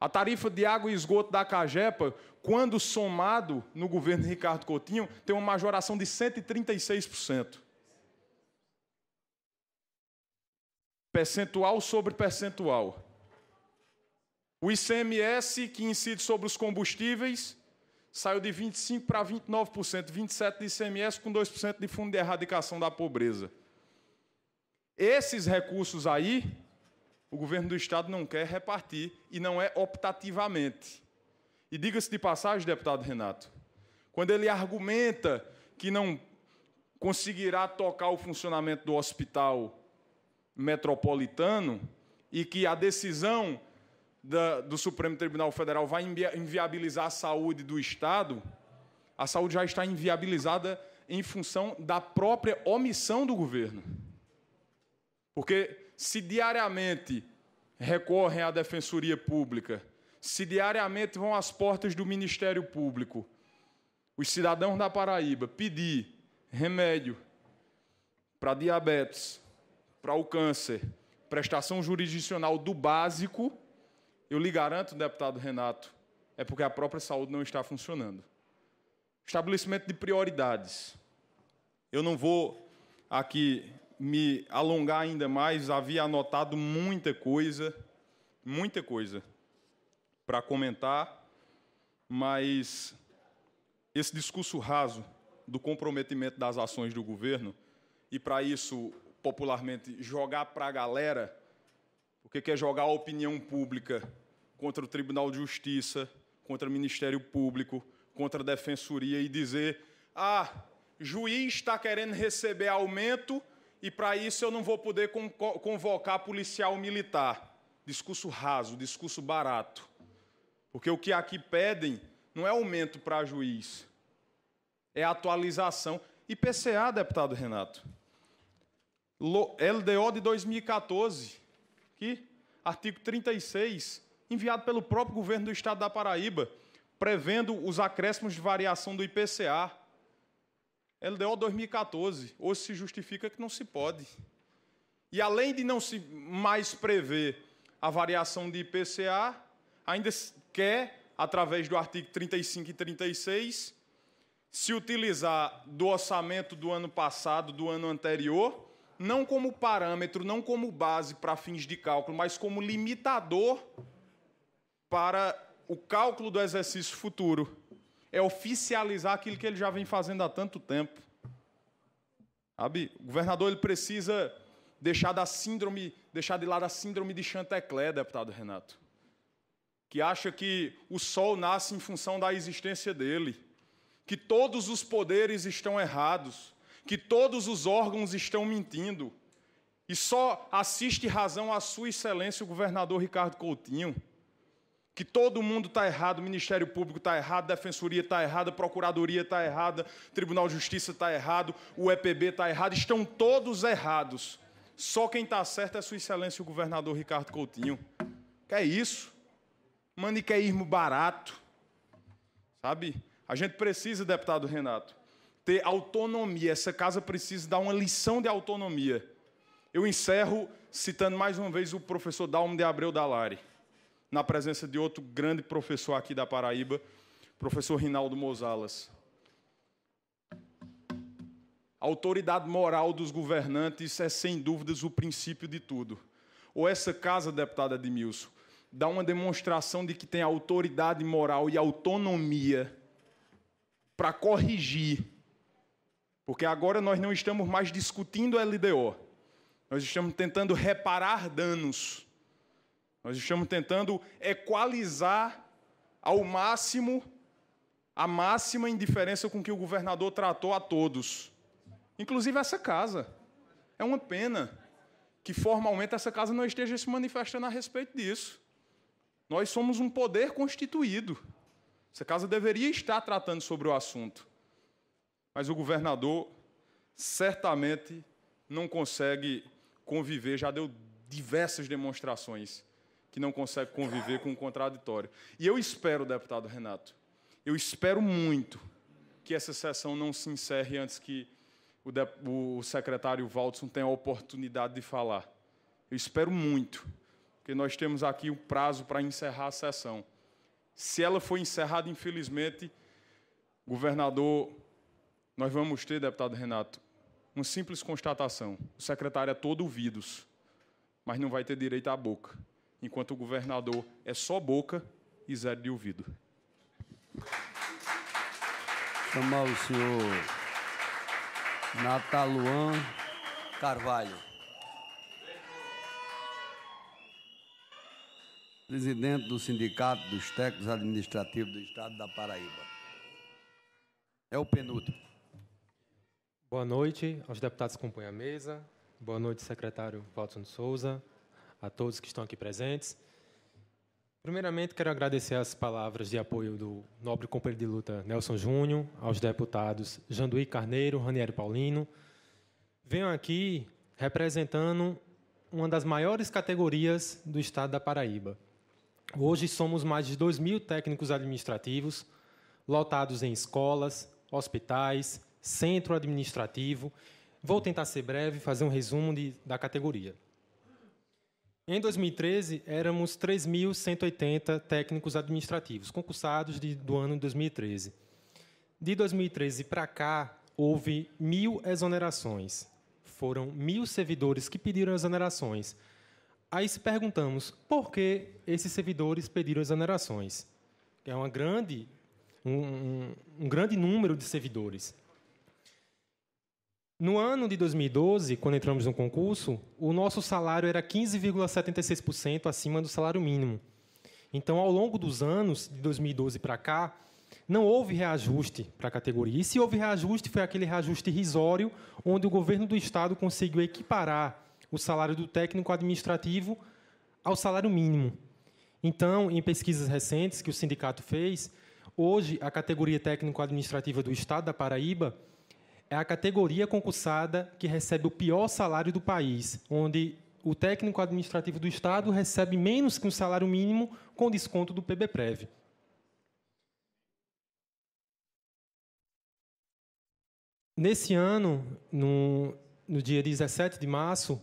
A tarifa de água e esgoto da Cagepa quando somado no governo de Ricardo Coutinho, tem uma majoração de 136%. Percentual sobre percentual. O ICMS, que incide sobre os combustíveis, saiu de 25% para 29%, 27% de ICMS com 2% de fundo de erradicação da pobreza. Esses recursos aí, o governo do Estado não quer repartir, e não é optativamente. E diga-se de passagem, deputado Renato, quando ele argumenta que não conseguirá tocar o funcionamento do hospital metropolitano e que a decisão da, do Supremo Tribunal Federal vai inviabilizar a saúde do Estado, a saúde já está inviabilizada em função da própria omissão do governo. Porque se diariamente recorrem à defensoria pública se diariamente vão às portas do Ministério Público, os cidadãos da Paraíba, pedir remédio para diabetes, para o câncer, prestação jurisdicional do básico, eu lhe garanto, deputado Renato, é porque a própria saúde não está funcionando. Estabelecimento de prioridades. Eu não vou aqui me alongar ainda mais, havia anotado muita coisa, muita coisa para comentar, mas esse discurso raso do comprometimento das ações do governo e para isso popularmente jogar para a galera, porque quer jogar a opinião pública contra o Tribunal de Justiça, contra o Ministério Público, contra a Defensoria e dizer: "Ah, juiz está querendo receber aumento e para isso eu não vou poder convocar policial militar". Discurso raso, discurso barato. Porque o que aqui pedem não é aumento para juiz, é atualização. IPCA, deputado Renato. LDO de 2014, que artigo 36, enviado pelo próprio governo do estado da Paraíba, prevendo os acréscimos de variação do IPCA. LDO 2014, hoje se justifica que não se pode. E além de não se mais prever a variação de IPCA, ainda quer, através do artigo 35 e 36, se utilizar do orçamento do ano passado, do ano anterior, não como parâmetro, não como base para fins de cálculo, mas como limitador para o cálculo do exercício futuro. É oficializar aquilo que ele já vem fazendo há tanto tempo. Sabe? O governador ele precisa deixar da síndrome, deixar de lado a síndrome de Chantecler, deputado Renato que acha que o sol nasce em função da existência dele, que todos os poderes estão errados, que todos os órgãos estão mentindo, e só assiste razão a Sua Excelência o governador Ricardo Coutinho que todo mundo está errado, Ministério Público está errado, Defensoria está errada, Procuradoria está errada, Tribunal de Justiça está errado, o EPB está errado, estão todos errados. Só quem está certo é Sua Excelência o governador Ricardo Coutinho. Que é isso? maniqueísmo barato. Sabe? A gente precisa, deputado Renato, ter autonomia. Essa casa precisa dar uma lição de autonomia. Eu encerro citando mais uma vez o professor Dalmo de Abreu Dalari, na presença de outro grande professor aqui da Paraíba, professor Rinaldo Mozalas. A autoridade moral dos governantes é, sem dúvidas, o princípio de tudo. Ou essa casa, deputada Edmilson, dá uma demonstração de que tem autoridade moral e autonomia para corrigir. Porque agora nós não estamos mais discutindo LDO. Nós estamos tentando reparar danos. Nós estamos tentando equalizar ao máximo a máxima indiferença com que o governador tratou a todos. Inclusive essa casa. É uma pena que formalmente essa casa não esteja se manifestando a respeito disso. Nós somos um poder constituído. Essa casa deveria estar tratando sobre o assunto. Mas o governador certamente não consegue conviver, já deu diversas demonstrações que não consegue conviver com o contraditório. E eu espero, deputado Renato, eu espero muito que essa sessão não se encerre antes que o, o secretário Waldson tenha a oportunidade de falar. Eu espero muito porque nós temos aqui o um prazo para encerrar a sessão. Se ela for encerrada, infelizmente, governador, nós vamos ter, deputado Renato, uma simples constatação. O secretário é todo ouvidos, mas não vai ter direito à boca, enquanto o governador é só boca e zero de ouvido. Chamar o senhor Nataluan Carvalho. presidente do Sindicato dos Técnicos Administrativos do Estado da Paraíba. É o penúltimo. Boa noite aos deputados que acompanham a mesa. Boa noite, secretário Watson Souza, a todos que estão aqui presentes. Primeiramente, quero agradecer as palavras de apoio do nobre companheiro de luta Nelson Júnior, aos deputados Janduí Carneiro, Ranieri Paulino. Venho aqui representando uma das maiores categorias do estado da Paraíba, Hoje somos mais de 2 mil técnicos administrativos, lotados em escolas, hospitais, centro administrativo. Vou tentar ser breve e fazer um resumo de, da categoria. Em 2013, éramos 3.180 técnicos administrativos, concursados de, do ano de 2013. De 2013 para cá, houve mil exonerações. Foram mil servidores que pediram exonerações. Aí se perguntamos por que esses servidores pediram exonerações. É uma grande, um, um, um grande número de servidores. No ano de 2012, quando entramos no concurso, o nosso salário era 15,76% acima do salário mínimo. Então, ao longo dos anos, de 2012 para cá, não houve reajuste para a categoria. E se houve reajuste, foi aquele reajuste irrisório, onde o governo do Estado conseguiu equiparar o salário do técnico administrativo ao salário mínimo. Então, em pesquisas recentes que o sindicato fez, hoje a categoria técnico-administrativa do Estado da Paraíba é a categoria concursada que recebe o pior salário do país, onde o técnico administrativo do Estado recebe menos que um salário mínimo com desconto do PBPREV. Nesse ano, no, no dia 17 de março,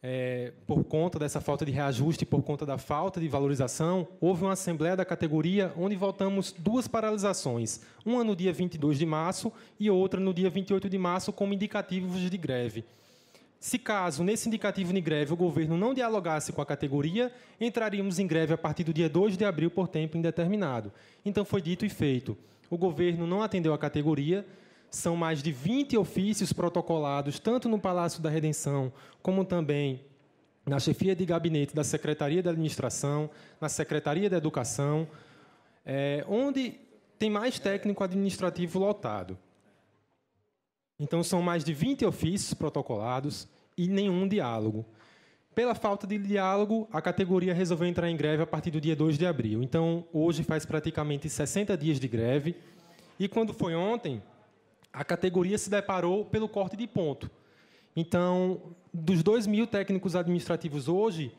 é, por conta dessa falta de reajuste, por conta da falta de valorização, houve uma assembleia da categoria onde votamos duas paralisações, uma no dia 22 de março e outra no dia 28 de março, como indicativos de greve. Se caso, nesse indicativo de greve, o governo não dialogasse com a categoria, entraríamos em greve a partir do dia 2 de abril por tempo indeterminado. Então foi dito e feito. O governo não atendeu a categoria, são mais de 20 ofícios protocolados, tanto no Palácio da Redenção, como também na chefia de gabinete da Secretaria da Administração, na Secretaria da Educação, é, onde tem mais técnico administrativo lotado. Então, são mais de 20 ofícios protocolados e nenhum diálogo. Pela falta de diálogo, a categoria resolveu entrar em greve a partir do dia 2 de abril. Então, hoje faz praticamente 60 dias de greve. E quando foi ontem, a categoria se deparou pelo corte de ponto. Então, dos 2 mil técnicos administrativos hoje,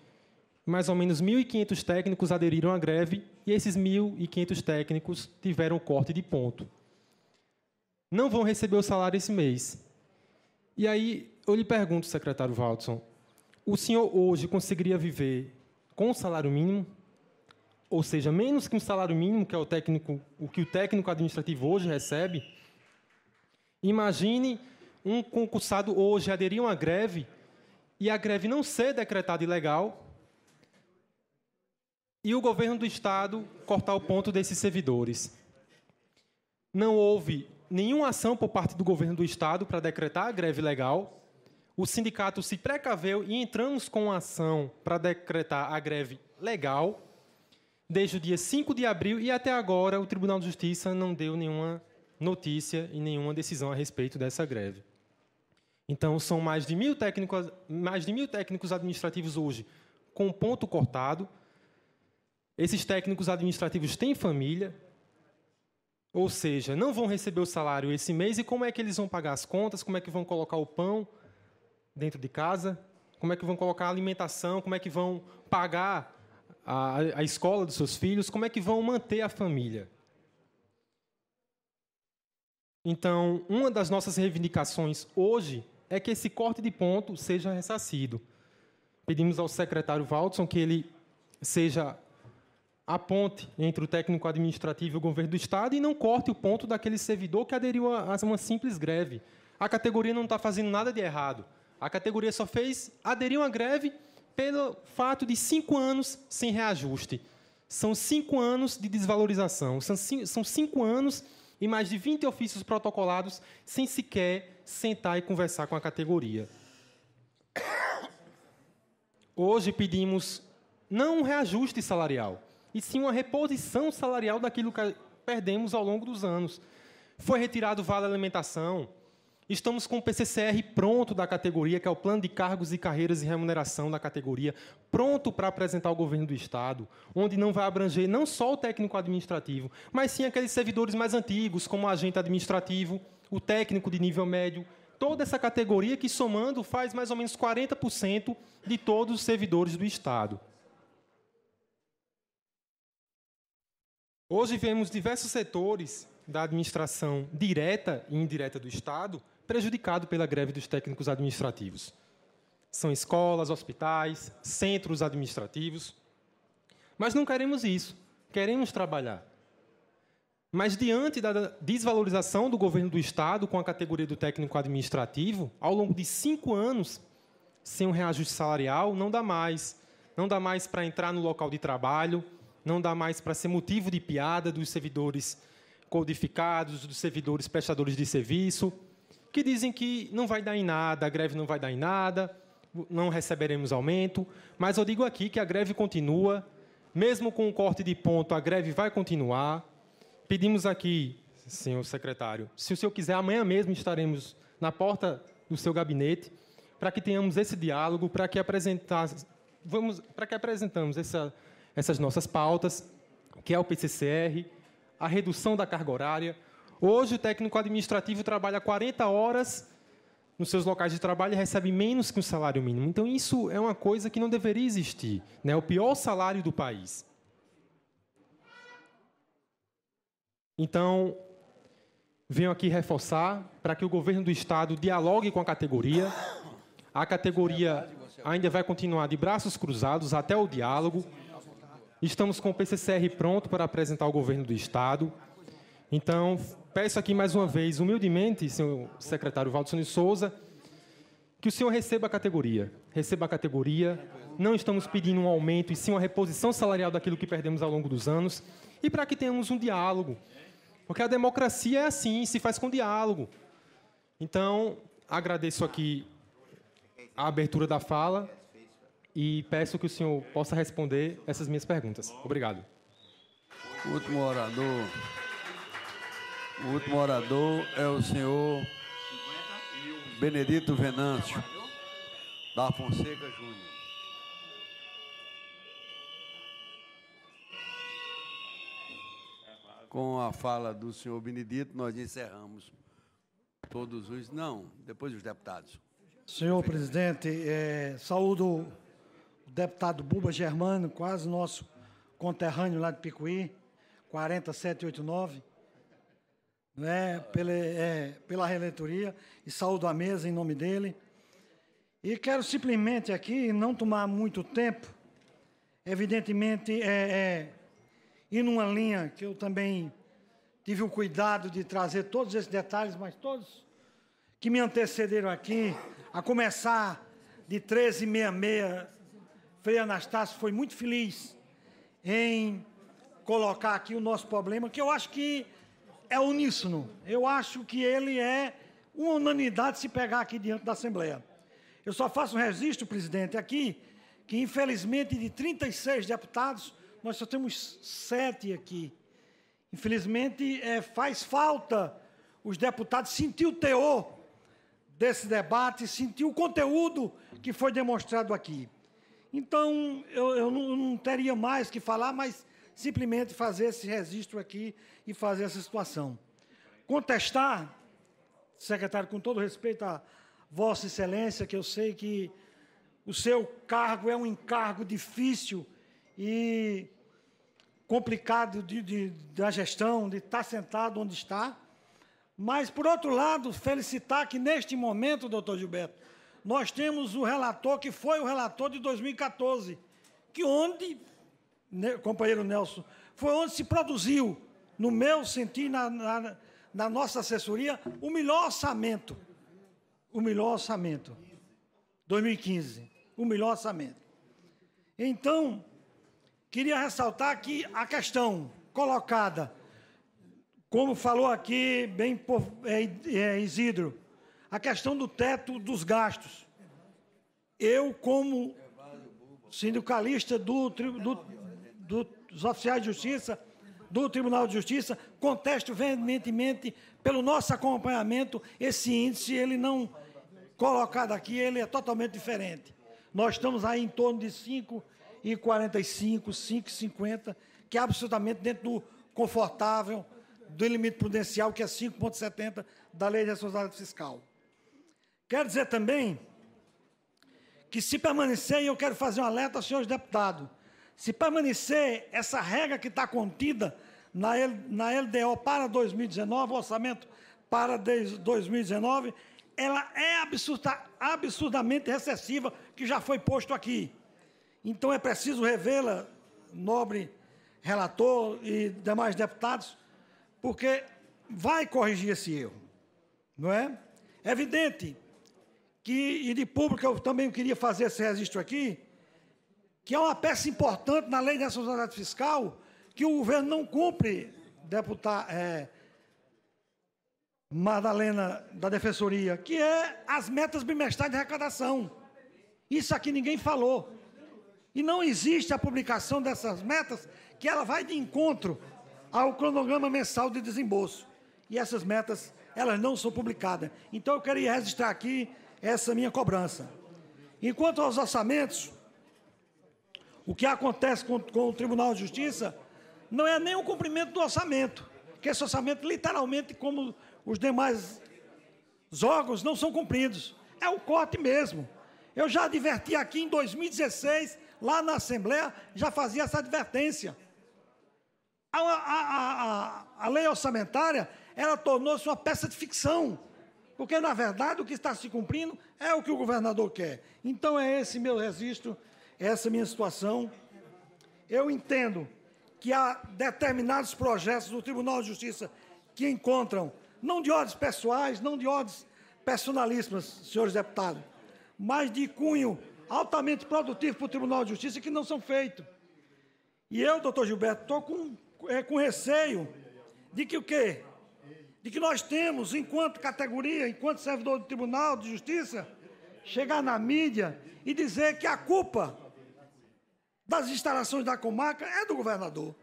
mais ou menos 1.500 técnicos aderiram à greve e esses 1.500 técnicos tiveram corte de ponto. Não vão receber o salário esse mês. E aí eu lhe pergunto, secretário Waldson, o senhor hoje conseguiria viver com o salário mínimo? Ou seja, menos que um salário mínimo, que é o técnico, o que o técnico administrativo hoje recebe? Imagine um concursado hoje aderir a uma greve e a greve não ser decretada ilegal e o governo do Estado cortar o ponto desses servidores. Não houve nenhuma ação por parte do governo do Estado para decretar a greve legal. O sindicato se precaveu e entramos com ação para decretar a greve legal desde o dia 5 de abril e até agora o Tribunal de Justiça não deu nenhuma notícia e nenhuma decisão a respeito dessa greve. Então, são mais de mil técnicos, mais de mil técnicos administrativos hoje com ponto cortado. Esses técnicos administrativos têm família, ou seja, não vão receber o salário esse mês. E como é que eles vão pagar as contas? Como é que vão colocar o pão dentro de casa? Como é que vão colocar a alimentação? Como é que vão pagar a, a escola dos seus filhos? Como é que vão manter a família? Então, uma das nossas reivindicações hoje é que esse corte de ponto seja ressarcido. Pedimos ao secretário Waldson que ele seja a ponte entre o técnico administrativo e o governo do Estado e não corte o ponto daquele servidor que aderiu a uma simples greve. A categoria não está fazendo nada de errado. A categoria só fez aderir a uma greve pelo fato de cinco anos sem reajuste. São cinco anos de desvalorização. São cinco, são cinco anos e mais de 20 ofícios protocolados sem sequer sentar e conversar com a categoria. Hoje pedimos não um reajuste salarial, e sim uma reposição salarial daquilo que perdemos ao longo dos anos. Foi retirado o vale alimentação, Estamos com o PCCR pronto da categoria, que é o Plano de Cargos e Carreiras e Remuneração da categoria, pronto para apresentar ao governo do Estado, onde não vai abranger não só o técnico administrativo, mas sim aqueles servidores mais antigos, como o agente administrativo, o técnico de nível médio, toda essa categoria que, somando, faz mais ou menos 40% de todos os servidores do Estado. Hoje vemos diversos setores da administração direta e indireta do Estado prejudicado pela greve dos técnicos administrativos. São escolas, hospitais, centros administrativos. Mas não queremos isso. Queremos trabalhar. Mas, diante da desvalorização do governo do Estado com a categoria do técnico administrativo, ao longo de cinco anos, sem um reajuste salarial, não dá mais. Não dá mais para entrar no local de trabalho, não dá mais para ser motivo de piada dos servidores codificados, dos servidores prestadores de serviço que dizem que não vai dar em nada, a greve não vai dar em nada, não receberemos aumento, mas eu digo aqui que a greve continua, mesmo com o corte de ponto, a greve vai continuar. Pedimos aqui, senhor secretário, se o senhor quiser, amanhã mesmo estaremos na porta do seu gabinete para que tenhamos esse diálogo, para que vamos, para que apresentamos essa, essas nossas pautas, que é o PCCR, a redução da carga horária, Hoje, o técnico administrativo trabalha 40 horas nos seus locais de trabalho e recebe menos que um salário mínimo. Então, isso é uma coisa que não deveria existir. Né? O pior salário do país. Então, venho aqui reforçar para que o governo do Estado dialogue com a categoria. A categoria ainda vai continuar de braços cruzados até o diálogo. Estamos com o PCCR pronto para apresentar ao governo do Estado. Então, peço aqui mais uma vez, humildemente, senhor secretário Valdson Souza, que o senhor receba a categoria. Receba a categoria. Não estamos pedindo um aumento, e sim uma reposição salarial daquilo que perdemos ao longo dos anos. E para que tenhamos um diálogo. Porque a democracia é assim, se faz com diálogo. Então, agradeço aqui a abertura da fala e peço que o senhor possa responder essas minhas perguntas. Obrigado. Último orador. O último orador é o senhor Benedito Venâncio, da Fonseca Júnior. Com a fala do senhor Benedito, nós encerramos todos os. Não, depois os deputados. Senhor presidente, é, saúdo o deputado Buba Germano, quase nosso conterrâneo lá de Picuí, 40789 né, pela, é, pela e saúdo a mesa em nome dele. E quero simplesmente aqui não tomar muito tempo, evidentemente, é, é, ir numa linha que eu também tive o cuidado de trazer todos esses detalhes, mas todos que me antecederam aqui, a começar de 1366, Frei Anastácio foi muito feliz em colocar aqui o nosso problema, que eu acho que é uníssono. Eu acho que ele é uma unanimidade se pegar aqui diante da Assembleia. Eu só faço um registro, presidente, aqui, que infelizmente de 36 deputados, nós só temos sete aqui. Infelizmente, é, faz falta os deputados sentir o teor desse debate, sentir o conteúdo que foi demonstrado aqui. Então, eu, eu não, não teria mais que falar, mas simplesmente fazer esse registro aqui e fazer essa situação. Contestar, secretário, com todo respeito a Vossa Excelência, que eu sei que o seu cargo é um encargo difícil e complicado de, de, da gestão, de estar sentado onde está. Mas, por outro lado, felicitar que neste momento, doutor Gilberto, nós temos o relator que foi o relator de 2014, que onde companheiro Nelson, foi onde se produziu, no meu sentir, na, na, na nossa assessoria, o melhor orçamento. O melhor orçamento. 2015. O melhor orçamento. Então, queria ressaltar que a questão colocada, como falou aqui bem é, é, Isidro, a questão do teto dos gastos. Eu, como sindicalista do, do, do, dos oficiais de justiça, do Tribunal de Justiça, contesto veementemente pelo nosso acompanhamento esse índice, ele não colocado aqui, ele é totalmente diferente. Nós estamos aí em torno de 5,45, 5,50, que é absolutamente dentro do confortável, do limite prudencial, que é 5,70 da Lei de Responsabilidade Fiscal. Quero dizer também que, se permanecer, e eu quero fazer um alerta aos senhores deputados se permanecer essa regra que está contida na, na LDO para 2019, orçamento para 2019, ela é absurda, absurdamente recessiva, que já foi posto aqui. Então é preciso revê-la, nobre relator e demais deputados, porque vai corrigir esse erro, não é? É evidente que, e de público, eu também queria fazer esse registro aqui, que é uma peça importante na lei da responsabilidade fiscal, que o governo não cumpre, deputada é, Madalena da Defensoria, que é as metas bimestrais de arrecadação. Isso aqui ninguém falou. E não existe a publicação dessas metas que ela vai de encontro ao cronograma mensal de desembolso. E essas metas, elas não são publicadas. Então eu queria registrar aqui essa minha cobrança. Enquanto aos orçamentos, o que acontece com, com o Tribunal de Justiça não é nem o cumprimento do orçamento, que esse orçamento, literalmente, como os demais órgãos, não são cumpridos. É o corte mesmo. Eu já adverti aqui em 2016, lá na Assembleia, já fazia essa advertência. A, a, a, a lei orçamentária, ela tornou-se uma peça de ficção, porque, na verdade, o que está se cumprindo é o que o governador quer. Então, é esse meu registro essa minha situação. Eu entendo que há determinados projetos do Tribunal de Justiça que encontram, não de ordens pessoais, não de ordens personalíssimas, senhores deputados, mas de cunho altamente produtivo para o Tribunal de Justiça que não são feitos. E eu, doutor Gilberto, estou com, é, com receio de que o quê? De que nós temos, enquanto categoria, enquanto servidor do Tribunal de Justiça, chegar na mídia e dizer que a culpa das instalações da comarca é do governador.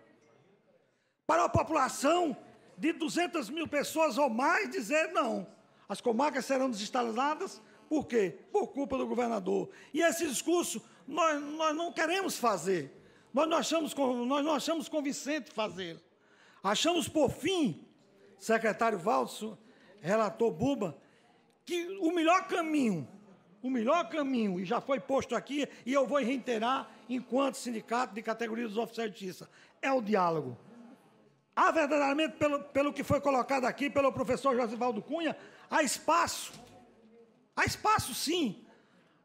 Para a população de 200 mil pessoas ou mais dizer não. As comarcas serão desinstaladas por quê? Por culpa do governador. E esse discurso nós, nós não queremos fazer. Nós não achamos, nós não achamos convincente fazer. Achamos, por fim, secretário Valso, relator Buba, que o melhor caminho o melhor caminho, e já foi posto aqui, e eu vou reiterar enquanto sindicato de categoria dos oficiais de justiça, é o diálogo. Há verdadeiramente, pelo, pelo que foi colocado aqui pelo professor Josivaldo Cunha, há espaço. Há espaço, sim.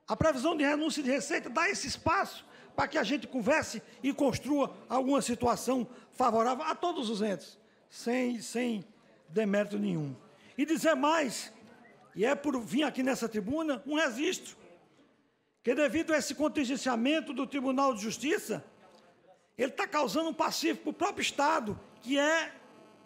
A previsão de renúncia de receita dá esse espaço para que a gente converse e construa alguma situação favorável a todos os entes, sem, sem demérito nenhum. E dizer mais e é por vir aqui nessa tribuna um registro. Que devido a esse contingenciamento do Tribunal de Justiça, ele está causando um passivo para o próprio Estado, que é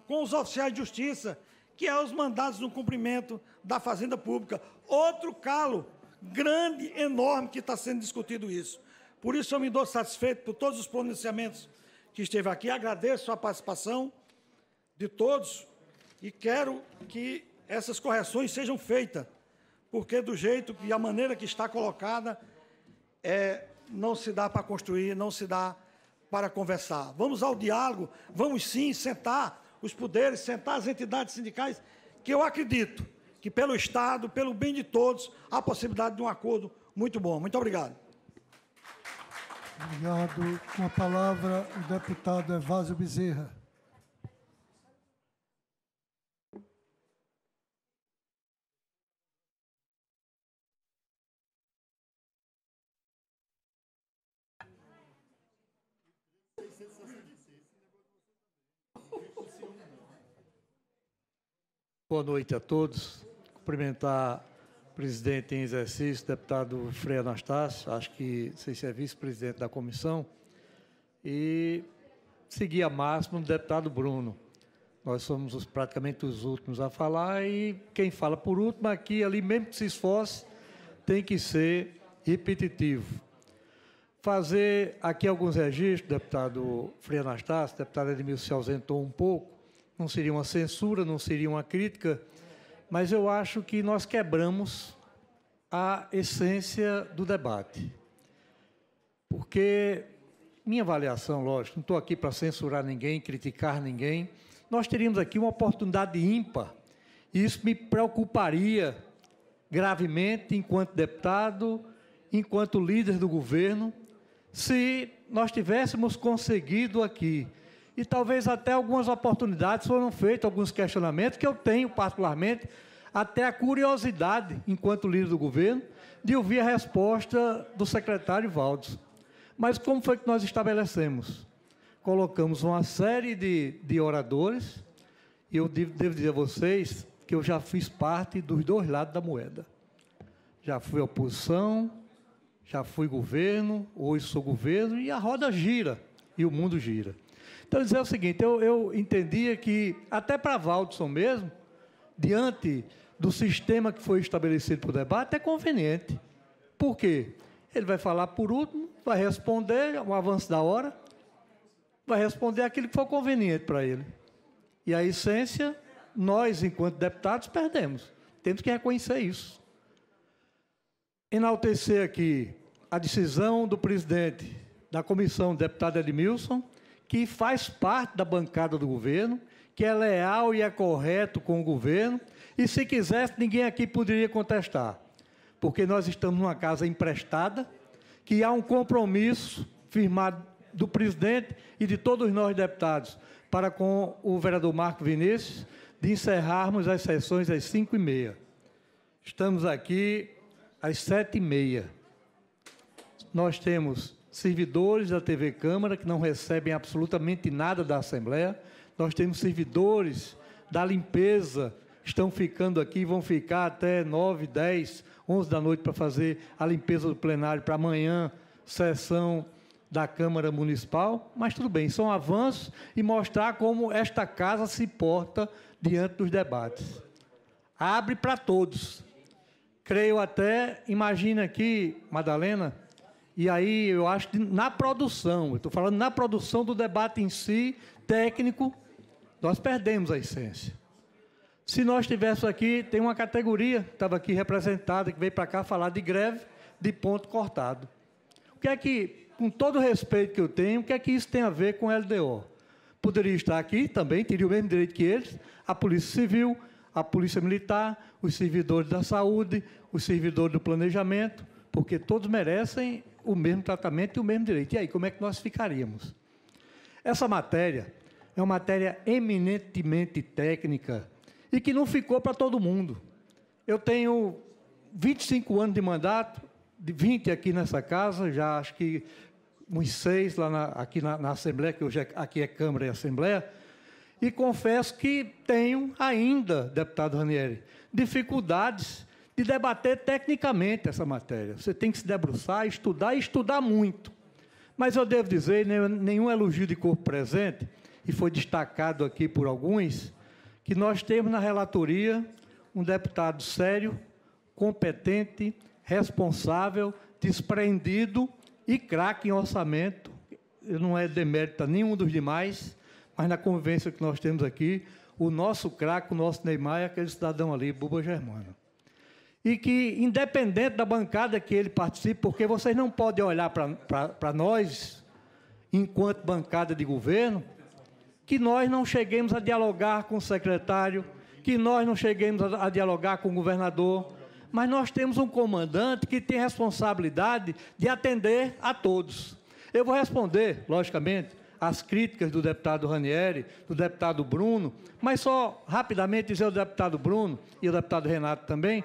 com os oficiais de justiça, que é os mandados no cumprimento da Fazenda Pública. Outro calo grande, enorme, que está sendo discutido isso. Por isso eu me dou satisfeito por todos os pronunciamentos que esteve aqui. Agradeço a participação de todos e quero que essas correções sejam feitas, porque do jeito e a maneira que está colocada é, não se dá para construir, não se dá para conversar. Vamos ao diálogo, vamos sim sentar os poderes, sentar as entidades sindicais, que eu acredito que pelo Estado, pelo bem de todos, há possibilidade de um acordo muito bom. Muito obrigado. Obrigado. Com a palavra, o deputado Evásio Bezerra. Boa noite a todos. Cumprimentar o presidente em exercício, deputado Frei Anastácio, acho que sei se é vice-presidente da comissão, e seguir a máxima do deputado Bruno. Nós somos os, praticamente os últimos a falar e quem fala por último aqui, ali, mesmo que se esforce, tem que ser repetitivo. Fazer aqui alguns registros, deputado Frei Anastácio, deputado Edmilson se ausentou um pouco, não seria uma censura, não seria uma crítica, mas eu acho que nós quebramos a essência do debate. Porque, minha avaliação, lógico, não estou aqui para censurar ninguém, criticar ninguém, nós teríamos aqui uma oportunidade ímpar. E isso me preocuparia gravemente enquanto deputado, enquanto líder do governo, se nós tivéssemos conseguido aqui e talvez até algumas oportunidades foram feitas, alguns questionamentos que eu tenho particularmente, até a curiosidade, enquanto líder do governo, de ouvir a resposta do secretário Valdes. Mas como foi que nós estabelecemos? Colocamos uma série de, de oradores, e eu devo, devo dizer a vocês que eu já fiz parte dos dois lados da moeda. Já fui oposição, já fui governo, hoje sou governo, e a roda gira, e o mundo gira. Então, dizer o seguinte: eu, eu entendia que, até para Valdson mesmo, diante do sistema que foi estabelecido para o debate, é conveniente. Por quê? Ele vai falar por último, vai responder, é um avanço da hora, vai responder aquilo que for conveniente para ele. E a essência, nós, enquanto deputados, perdemos. Temos que reconhecer isso. Enaltecer aqui a decisão do presidente da comissão, deputado Edmilson, que faz parte da bancada do governo, que é leal e é correto com o governo, e se quisesse, ninguém aqui poderia contestar, porque nós estamos numa casa emprestada, que há um compromisso firmado do presidente e de todos nós deputados para com o vereador Marco Vinícius de encerrarmos as sessões às 5 e meia. Estamos aqui às 7 e meia. Nós temos servidores da TV Câmara que não recebem absolutamente nada da Assembleia. Nós temos servidores da limpeza estão ficando aqui, vão ficar até 9, 10, 11 da noite para fazer a limpeza do plenário para amanhã, sessão da Câmara Municipal, mas tudo bem, são avanços e mostrar como esta casa se porta diante dos debates. Abre para todos. Creio até, imagina aqui, Madalena, e aí eu acho que na produção, estou falando na produção do debate em si, técnico, nós perdemos a essência. Se nós tivéssemos aqui, tem uma categoria estava aqui representada, que veio para cá falar de greve de ponto cortado. O que é que, com todo o respeito que eu tenho, o que é que isso tem a ver com o LDO? Poderia estar aqui também, teria o mesmo direito que eles, a Polícia Civil, a Polícia Militar, os servidores da saúde, os servidores do planejamento porque todos merecem o mesmo tratamento e o mesmo direito. E aí, como é que nós ficaríamos? Essa matéria é uma matéria eminentemente técnica e que não ficou para todo mundo. Eu tenho 25 anos de mandato, de 20 aqui nessa casa, já acho que uns seis lá na, aqui na, na, Assembleia, que hoje é, aqui é Câmara e Assembleia, e confesso que tenho ainda, deputado Ranieri, dificuldades de debater tecnicamente essa matéria. Você tem que se debruçar, estudar e estudar muito. Mas eu devo dizer, né, nenhum elogio de corpo presente, e foi destacado aqui por alguns, que nós temos na relatoria um deputado sério, competente, responsável, despreendido e craque em orçamento. Não é demérito a nenhum dos demais, mas na convivência que nós temos aqui, o nosso craque, o nosso Neymar é aquele cidadão ali, Buba Germano e que, independente da bancada que ele participe, porque vocês não podem olhar para nós, enquanto bancada de governo, que nós não cheguemos a dialogar com o secretário, que nós não cheguemos a, a dialogar com o governador, mas nós temos um comandante que tem responsabilidade de atender a todos. Eu vou responder, logicamente, às críticas do deputado Ranieri, do deputado Bruno, mas só rapidamente dizer ao deputado Bruno e ao deputado Renato também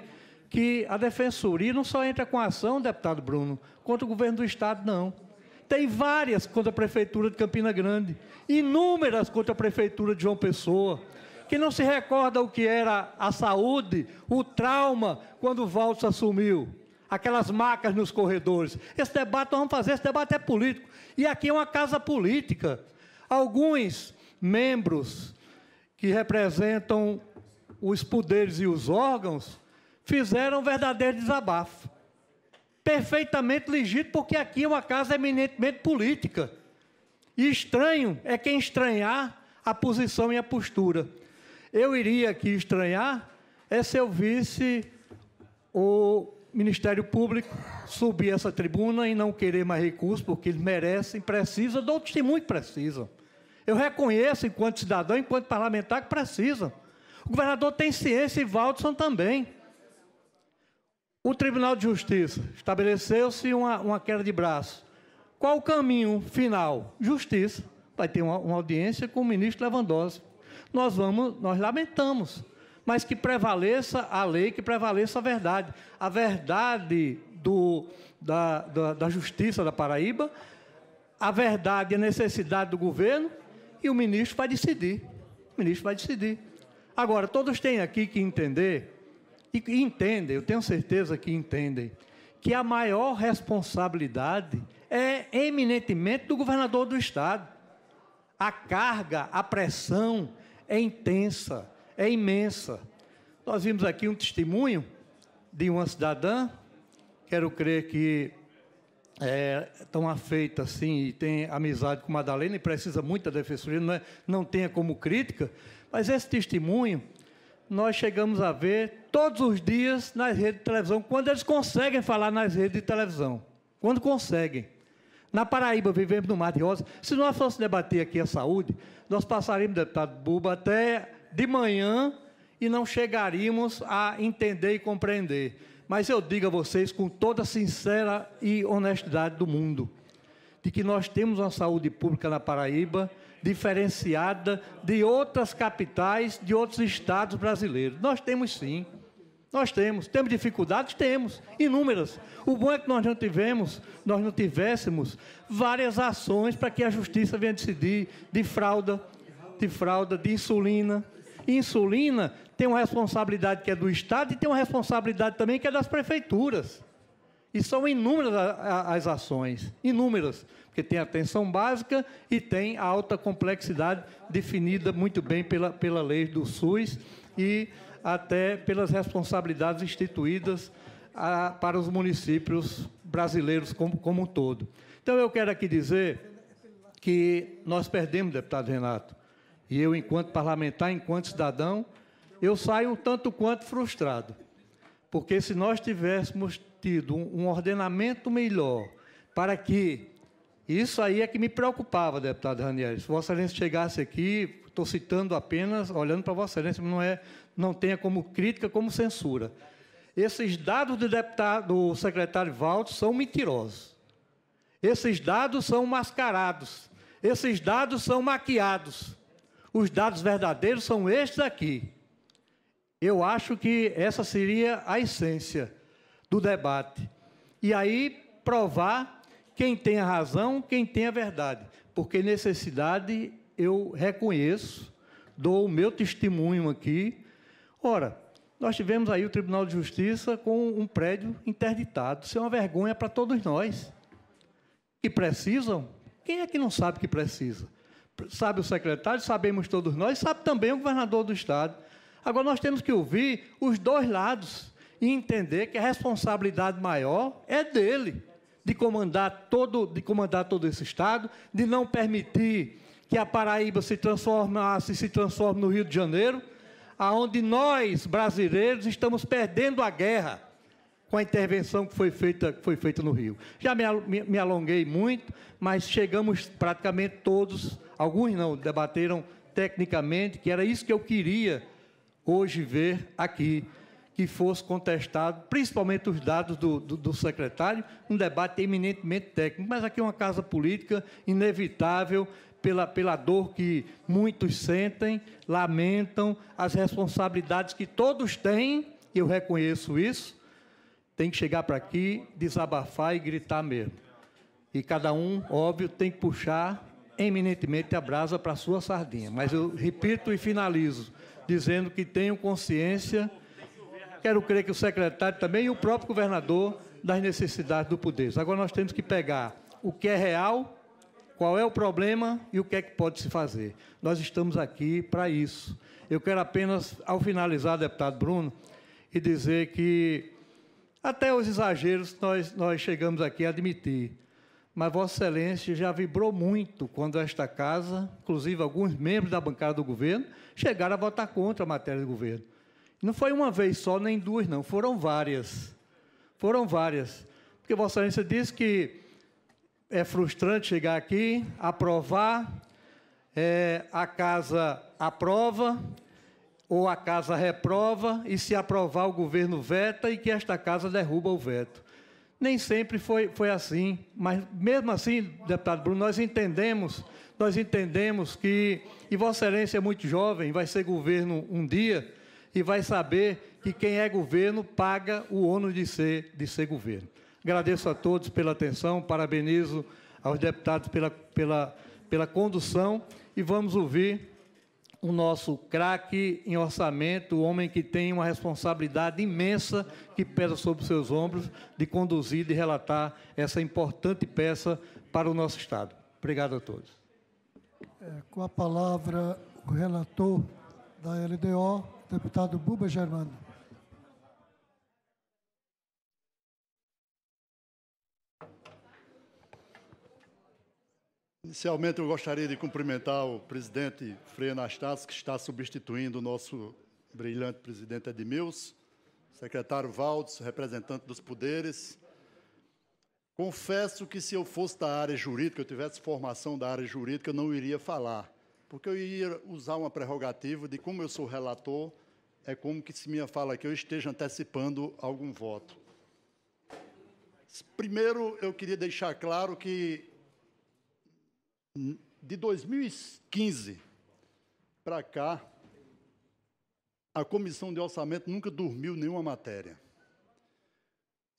que a Defensoria não só entra com ação, deputado Bruno, contra o governo do Estado, não. Tem várias contra a Prefeitura de Campina Grande, inúmeras contra a Prefeitura de João Pessoa. Que não se recorda o que era a saúde, o trauma, quando o Valdes assumiu. Aquelas macas nos corredores. Esse debate nós vamos fazer, esse debate é político. E aqui é uma casa política. Alguns membros que representam os poderes e os órgãos fizeram um verdadeiro desabafo. Perfeitamente legítimo, porque aqui é uma casa eminentemente política. E estranho é quem estranhar a posição e a postura. Eu iria aqui estranhar é se eu visse o Ministério Público subir essa tribuna e não querer mais recursos, porque eles merecem, precisam, dou testemunho que precisam. Eu reconheço, enquanto cidadão, enquanto parlamentar, que precisam. O governador tem ciência e Valdson também. O Tribunal de Justiça estabeleceu-se uma, uma, queda de braço. Qual o caminho final? Justiça. Vai ter uma, uma audiência com o ministro Lewandowski. Nós vamos, nós lamentamos, mas que prevaleça a lei, que prevaleça a verdade. A verdade do, da, da, da justiça da Paraíba, a verdade e a necessidade do governo, e o ministro vai decidir. O ministro vai decidir. Agora, todos têm aqui que entender e, entendem, eu tenho certeza que entendem, que a maior responsabilidade é eminentemente do governador do estado. A carga, a pressão é intensa, é imensa. Nós vimos aqui um testemunho de uma cidadã, quero crer que é tão afeita assim e tem amizade com Madalena e precisa muito da defensoria, não, é, não tenha como crítica, mas esse testemunho nós chegamos a ver todos os dias nas redes de televisão, quando eles conseguem falar nas redes de televisão. Quando conseguem. Na Paraíba, vivemos no Mar de Rosa. Se nós fosse debater aqui a saúde, nós passaríamos, deputado Buba, até de manhã e não chegaríamos a entender e compreender. Mas eu digo a vocês com toda a sincera e honestidade do mundo, de que nós temos uma saúde pública na Paraíba diferenciada de outras capitais, de outros estados brasileiros. Nós temos sim. Nós temos. Temos dificuldades? Temos. Inúmeras. O bom é que nós não tivemos, nós não tivéssemos várias ações para que a justiça venha decidir de fraude, de fraude, de insulina. Insulina tem uma responsabilidade que é do Estado e tem uma responsabilidade também que é das prefeituras. E são inúmeras as ações, inúmeras tem atenção básica e tem alta complexidade definida muito bem pela, pela lei do SUS e até pelas responsabilidades instituídas a, ah, para os municípios brasileiros como, como um todo. Então, eu quero aqui dizer que nós perdemos, deputado Renato, e eu, enquanto parlamentar, enquanto cidadão, eu saio um tanto quanto frustrado, porque se nós tivéssemos tido um ordenamento melhor para que isso aí é que me preocupava, deputado Ranieri. Se Vossa Excelência chegasse aqui, estou citando apenas, olhando para Vossa Excelência, não, é, não tenha como crítica, como censura. Esses dados do, deputado, do secretário Valdo são mentirosos. Esses dados são mascarados. Esses dados são maquiados. Os dados verdadeiros são estes aqui. Eu acho que essa seria a essência do debate. E aí provar quem tem a razão, quem tem a verdade. Porque necessidade eu reconheço, dou o meu testemunho aqui. Ora, nós tivemos aí o Tribunal de Justiça com um prédio interditado. Isso é uma vergonha para todos nós. Que precisam? Quem é que não sabe que precisa? Sabe o secretário, sabemos todos nós, sabe também o governador do Estado. Agora nós temos que ouvir os dois lados e entender que a responsabilidade maior é dele de comandar todo, de comandar todo esse Estado, de não permitir que a Paraíba se transformasse, se transforme no Rio de Janeiro, aonde nós, brasileiros, estamos perdendo a guerra com a intervenção que foi feita, que foi feita no Rio. Já me, me, me alonguei muito, mas chegamos praticamente todos, alguns não, debateram tecnicamente, que era isso que eu queria hoje ver aqui que fosse contestado, principalmente os dados do, do, do, secretário, um debate eminentemente técnico, mas aqui é uma casa política inevitável pela, pela dor que muitos sentem, lamentam, as responsabilidades que todos têm, e eu reconheço isso, tem que chegar para aqui, desabafar e gritar mesmo. E cada um, óbvio, tem que puxar eminentemente a brasa para a sua sardinha. Mas eu repito e finalizo, dizendo que tenho consciência Quero crer que o secretário também e o próprio governador das necessidades do poder. Agora nós temos que pegar o que é real, qual é o problema e o que é que pode se fazer. Nós estamos aqui para isso. Eu quero apenas, ao finalizar, deputado Bruno, e dizer que até os exageros nós, nós chegamos aqui a admitir. Mas Vossa Excelência já vibrou muito quando esta casa, inclusive alguns membros da bancada do governo, chegaram a votar contra a matéria do governo. Não foi uma vez só, nem duas, não. Foram várias. Foram várias. Porque Vossa Excelência disse que é frustrante chegar aqui, aprovar, é, a casa aprova ou a casa reprova, e se aprovar, o governo veta e que esta casa derruba o veto. Nem sempre foi, foi assim, mas mesmo assim, deputado Bruno, nós entendemos, nós entendemos que, e Vossa Excelência é muito jovem, vai ser governo um dia, e vai saber que quem é governo paga o ônus de ser, de ser governo. Agradeço a todos pela atenção, parabenizo aos deputados pela, pela, pela condução e vamos ouvir o nosso craque em orçamento, o homem que tem uma responsabilidade imensa que pesa sobre seus ombros de conduzir, de relatar essa importante peça para o nosso Estado. Obrigado a todos. É, com a palavra, o relator da LDO, Deputado Buba Germano. Inicialmente, eu gostaria de cumprimentar o presidente Frei Anastácio, que está substituindo o nosso brilhante presidente Edmilson, secretário Valdes, representante dos poderes. Confesso que se eu fosse da área jurídica, eu tivesse formação da área jurídica, eu não iria falar porque eu ia usar uma prerrogativa de como eu sou relator, é como que se minha fala aqui eu esteja antecipando algum voto. Primeiro, eu queria deixar claro que de 2015 para cá, a comissão de orçamento nunca dormiu nenhuma matéria.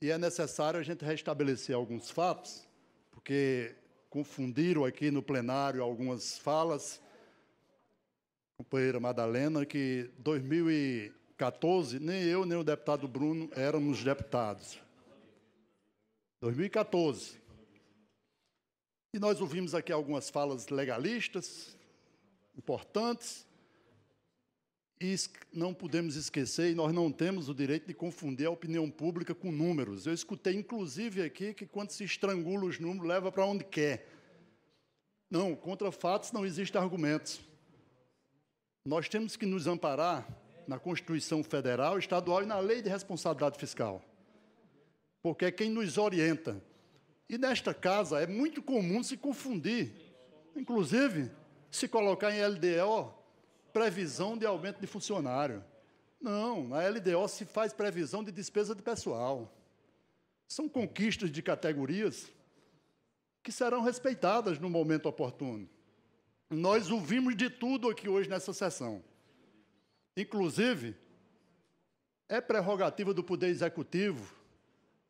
E é necessário a gente restabelecer alguns fatos, porque confundiram aqui no plenário algumas falas companheira Madalena, que 2014, nem eu, nem o deputado Bruno éramos deputados. 2014. E nós ouvimos aqui algumas falas legalistas, importantes, e não podemos esquecer, e nós não temos o direito de confundir a opinião pública com números. Eu escutei, inclusive, aqui que quando se estrangula os números, leva para onde quer. Não, contra fatos não existem argumentos. Nós temos que nos amparar na Constituição Federal, Estadual e na Lei de Responsabilidade Fiscal, porque é quem nos orienta. E nesta casa é muito comum se confundir, inclusive se colocar em LDO previsão de aumento de funcionário. Não, na LDO se faz previsão de despesa de pessoal. São conquistas de categorias que serão respeitadas no momento oportuno. Nós ouvimos de tudo aqui hoje nessa sessão. Inclusive, é prerrogativa do Poder Executivo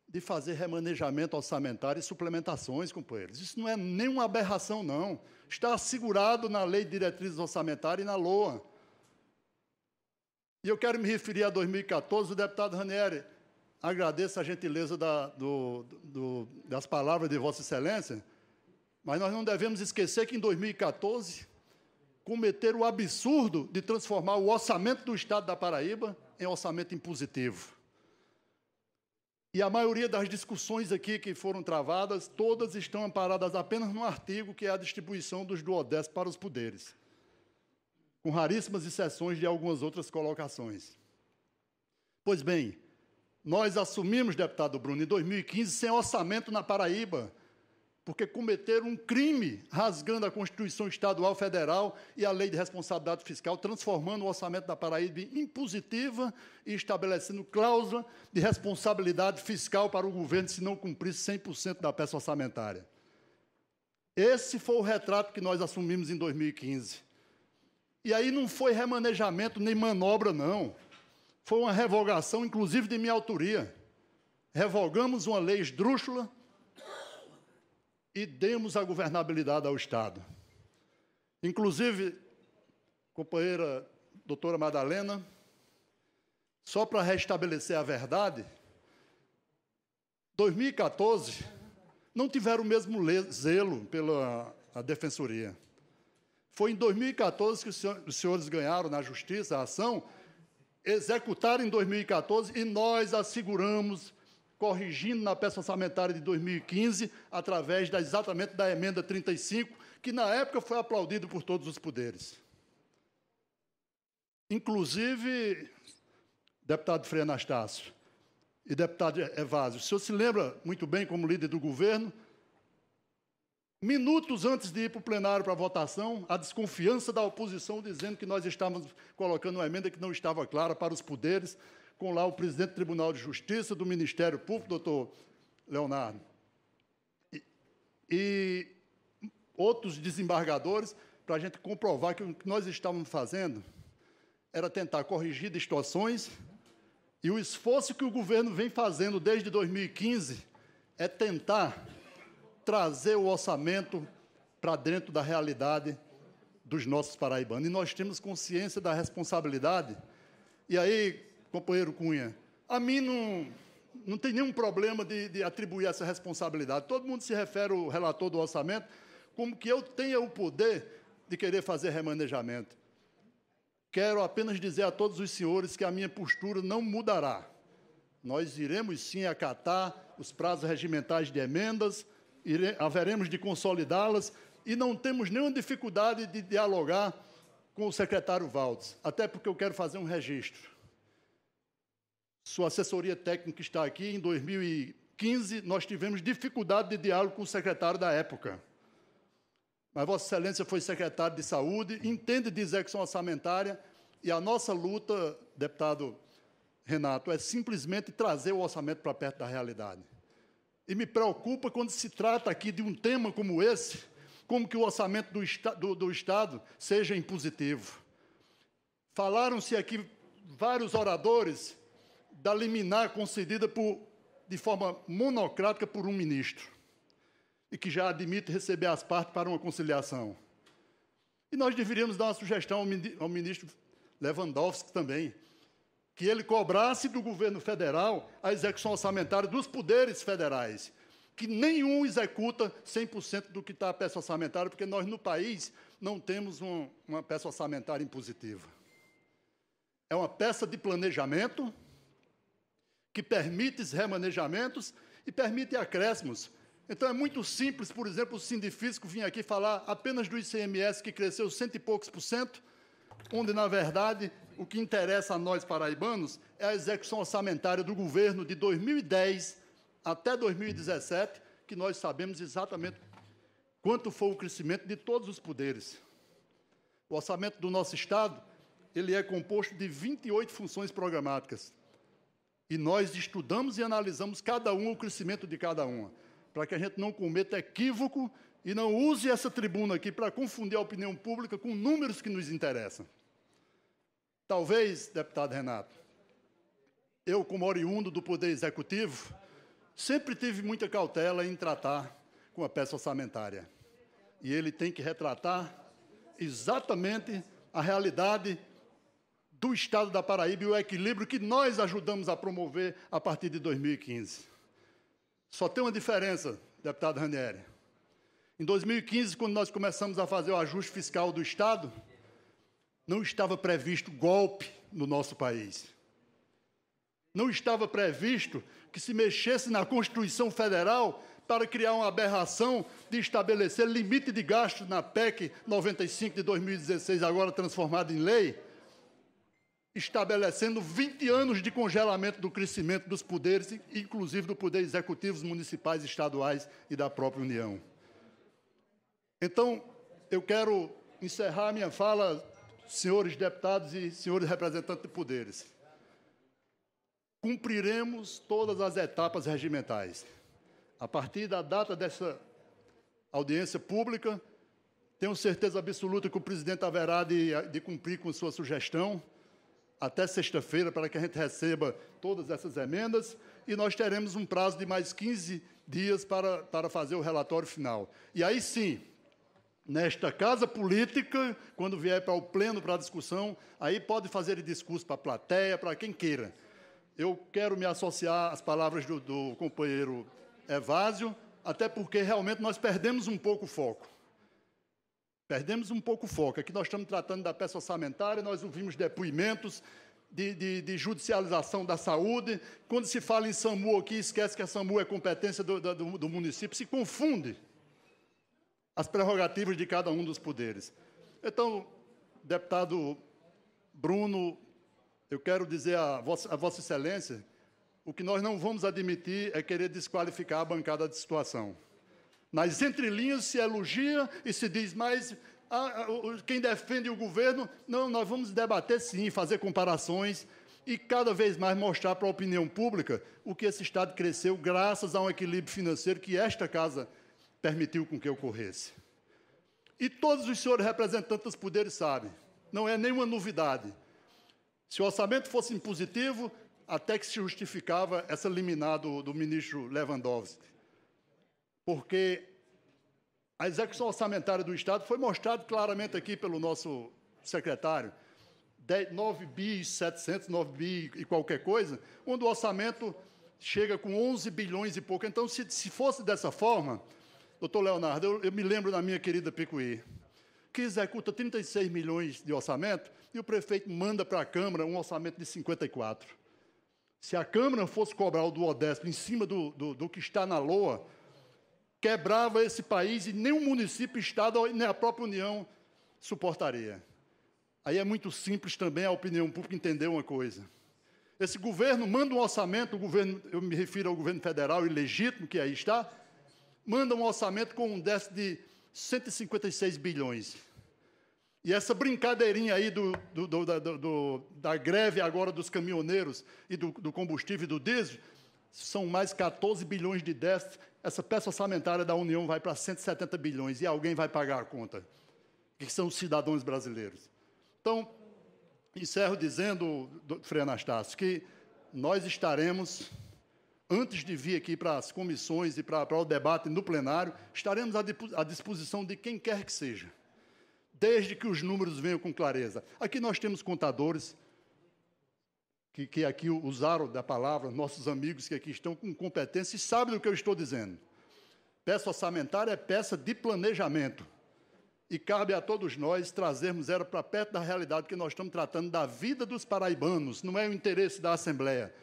de fazer remanejamento orçamentário e suplementações, companheiros. Isso não é nenhuma aberração, não. Está assegurado na Lei de Diretrizes Orçamentárias e na LOA. E eu quero me referir a 2014, o deputado Ranieri. Agradeço a gentileza da, do, do, das palavras de Vossa Excelência, mas nós não devemos esquecer que em 2014 cometeram o absurdo de transformar o orçamento do Estado da Paraíba em orçamento impositivo. E a maioria das discussões aqui que foram travadas, todas estão amparadas apenas no artigo que é a distribuição dos duodés para os poderes, com raríssimas exceções de algumas outras colocações. Pois bem, nós assumimos, deputado Bruno, em 2015, sem orçamento na Paraíba, porque cometeram um crime rasgando a Constituição Estadual Federal e a Lei de Responsabilidade Fiscal, transformando o orçamento da Paraíba em impositiva e estabelecendo cláusula de responsabilidade fiscal para o governo se não cumprisse 100% da peça orçamentária. Esse foi o retrato que nós assumimos em 2015. E aí não foi remanejamento nem manobra, não. Foi uma revogação, inclusive de minha autoria. Revogamos uma lei esdrúxula e demos a governabilidade ao Estado. Inclusive, companheira doutora Madalena, só para restabelecer a verdade, 2014 não tiveram o mesmo zelo pela defensoria. Foi em 2014 que os senhores ganharam na justiça a ação, executaram em 2014 e nós asseguramos corrigindo na peça orçamentária de 2015, através da, exatamente da emenda 35, que na época foi aplaudido por todos os poderes. Inclusive, deputado Frei Anastácio e deputado Evásio, o senhor se lembra muito bem, como líder do governo, minutos antes de ir para o plenário para a votação, a desconfiança da oposição dizendo que nós estávamos colocando uma emenda que não estava clara para os poderes com lá o presidente do Tribunal de Justiça do Ministério Público, doutor Leonardo, e, e outros desembargadores, para a gente comprovar que o que nós estávamos fazendo era tentar corrigir distorções e o esforço que o governo vem fazendo desde 2015 é tentar trazer o orçamento para dentro da realidade dos nossos paraibanos. E nós temos consciência da responsabilidade. E aí, companheiro Cunha, a mim não, não tem nenhum problema de, de atribuir essa responsabilidade. Todo mundo se refere ao relator do orçamento como que eu tenha o poder de querer fazer remanejamento. Quero apenas dizer a todos os senhores que a minha postura não mudará. Nós iremos sim acatar os prazos regimentais de emendas, ire, haveremos de consolidá-las e não temos nenhuma dificuldade de dialogar com o secretário Valdes, até porque eu quero fazer um registro sua assessoria técnica está aqui, em 2015 nós tivemos dificuldade de diálogo com o secretário da época. Mas Vossa Excelência foi secretário de Saúde, entende de execução orçamentária, e a nossa luta, deputado Renato, é simplesmente trazer o orçamento para perto da realidade. E me preocupa quando se trata aqui de um tema como esse, como que o orçamento do, do, do Estado seja impositivo. Falaram-se aqui vários oradores da liminar concedida por, de forma monocrática por um ministro, e que já admite receber as partes para uma conciliação. E nós deveríamos dar uma sugestão ao ministro Lewandowski também, que ele cobrasse do governo federal a execução orçamentária dos poderes federais, que nenhum executa 100% do que está a peça orçamentária, porque nós, no país, não temos uma peça orçamentária impositiva. É uma peça de planejamento, que permite remanejamentos e permite acréscimos. Então é muito simples, por exemplo, o Sindifisco vir aqui falar apenas do ICMS que cresceu cento e poucos por cento, onde, na verdade, o que interessa a nós paraibanos é a execução orçamentária do governo de 2010 até 2017, que nós sabemos exatamente quanto foi o crescimento de todos os poderes. O orçamento do nosso Estado ele é composto de 28 funções programáticas. E nós estudamos e analisamos cada um, o crescimento de cada uma, para que a gente não cometa equívoco e não use essa tribuna aqui para confundir a opinião pública com números que nos interessam. Talvez, deputado Renato, eu, como oriundo do Poder Executivo, sempre tive muita cautela em tratar com a peça orçamentária. E ele tem que retratar exatamente a realidade do Estado da Paraíba e o equilíbrio que nós ajudamos a promover a partir de 2015. Só tem uma diferença, deputado Ranieri. Em 2015, quando nós começamos a fazer o ajuste fiscal do Estado, não estava previsto golpe no nosso país. Não estava previsto que se mexesse na Constituição Federal para criar uma aberração de estabelecer limite de gasto na PEC 95 de 2016, agora transformada em lei estabelecendo 20 anos de congelamento do crescimento dos poderes, inclusive do poder executivo, municipais, estaduais e da própria União. Então, eu quero encerrar minha fala, senhores deputados e senhores representantes de poderes. Cumpriremos todas as etapas regimentais. A partir da data dessa audiência pública, tenho certeza absoluta que o presidente haverá de, de cumprir com sua sugestão até sexta-feira para que a gente receba todas essas emendas e nós teremos um prazo de mais 15 dias para, para fazer o relatório final. E aí sim, nesta casa política, quando vier para o pleno para a discussão, aí pode fazer discurso para a plateia, para quem queira. Eu quero me associar às palavras do, do companheiro Evásio, até porque realmente nós perdemos um pouco o foco. Perdemos um pouco o foco. Aqui nós estamos tratando da peça orçamentária, nós ouvimos depoimentos de, de, de, judicialização da saúde. Quando se fala em SAMU aqui, esquece que a SAMU é competência do, do, do município, se confunde as prerrogativas de cada um dos poderes. Então, deputado Bruno, eu quero dizer a vossa, a vossa Excelência, o que nós não vamos admitir é querer desqualificar a bancada de situação. Nas entrelinhas se elogia e se diz, mas ah, ah, quem defende o governo, não, nós vamos debater sim, fazer comparações e cada vez mais mostrar para a opinião pública o que esse Estado cresceu graças a um equilíbrio financeiro que esta Casa permitiu com que ocorresse. E todos os senhores representantes dos poderes sabem, não é nenhuma novidade. Se o orçamento fosse impositivo, até que se justificava essa liminar do, do ministro Lewandowski porque a execução orçamentária do Estado foi mostrado claramente aqui pelo nosso secretário, 10, 9 bi 700, 9 bi e qualquer coisa, onde o orçamento chega com 11 bilhões e pouco. Então, se, se fosse dessa forma, doutor Leonardo, eu, eu me lembro da minha querida Picuí, que executa 36 milhões de orçamento e o prefeito manda para a Câmara um orçamento de 54. Se a Câmara fosse cobrar o do Odesp em cima do, do, do que está na LOA, quebrava esse país e nenhum município, Estado, nem a própria União suportaria. Aí é muito simples também a opinião pública entender uma coisa. Esse governo manda um orçamento, o governo, eu me refiro ao governo federal ilegítimo que aí está, manda um orçamento com um déficit de 156 bilhões. E essa brincadeirinha aí do, do, do, da greve agora dos caminhoneiros e do, combustível e do diesel, são mais 14 bilhões de déficit essa peça orçamentária da União vai para 170 bilhões e alguém vai pagar a conta, que são os cidadãos brasileiros. Então, encerro dizendo, Frei Anastácio, que nós estaremos, antes de vir aqui para as comissões e para, para o debate no plenário, estaremos à disposição de quem quer que seja, desde que os números venham com clareza. Aqui nós temos contadores, que, que aqui usaram da palavra, nossos amigos que aqui estão com competência e sabem do que eu estou dizendo. Peça orçamentária é peça de planejamento. E cabe a todos nós trazermos ela para perto da realidade que nós estamos tratando da vida dos paraibanos, não é o interesse da Assembleia.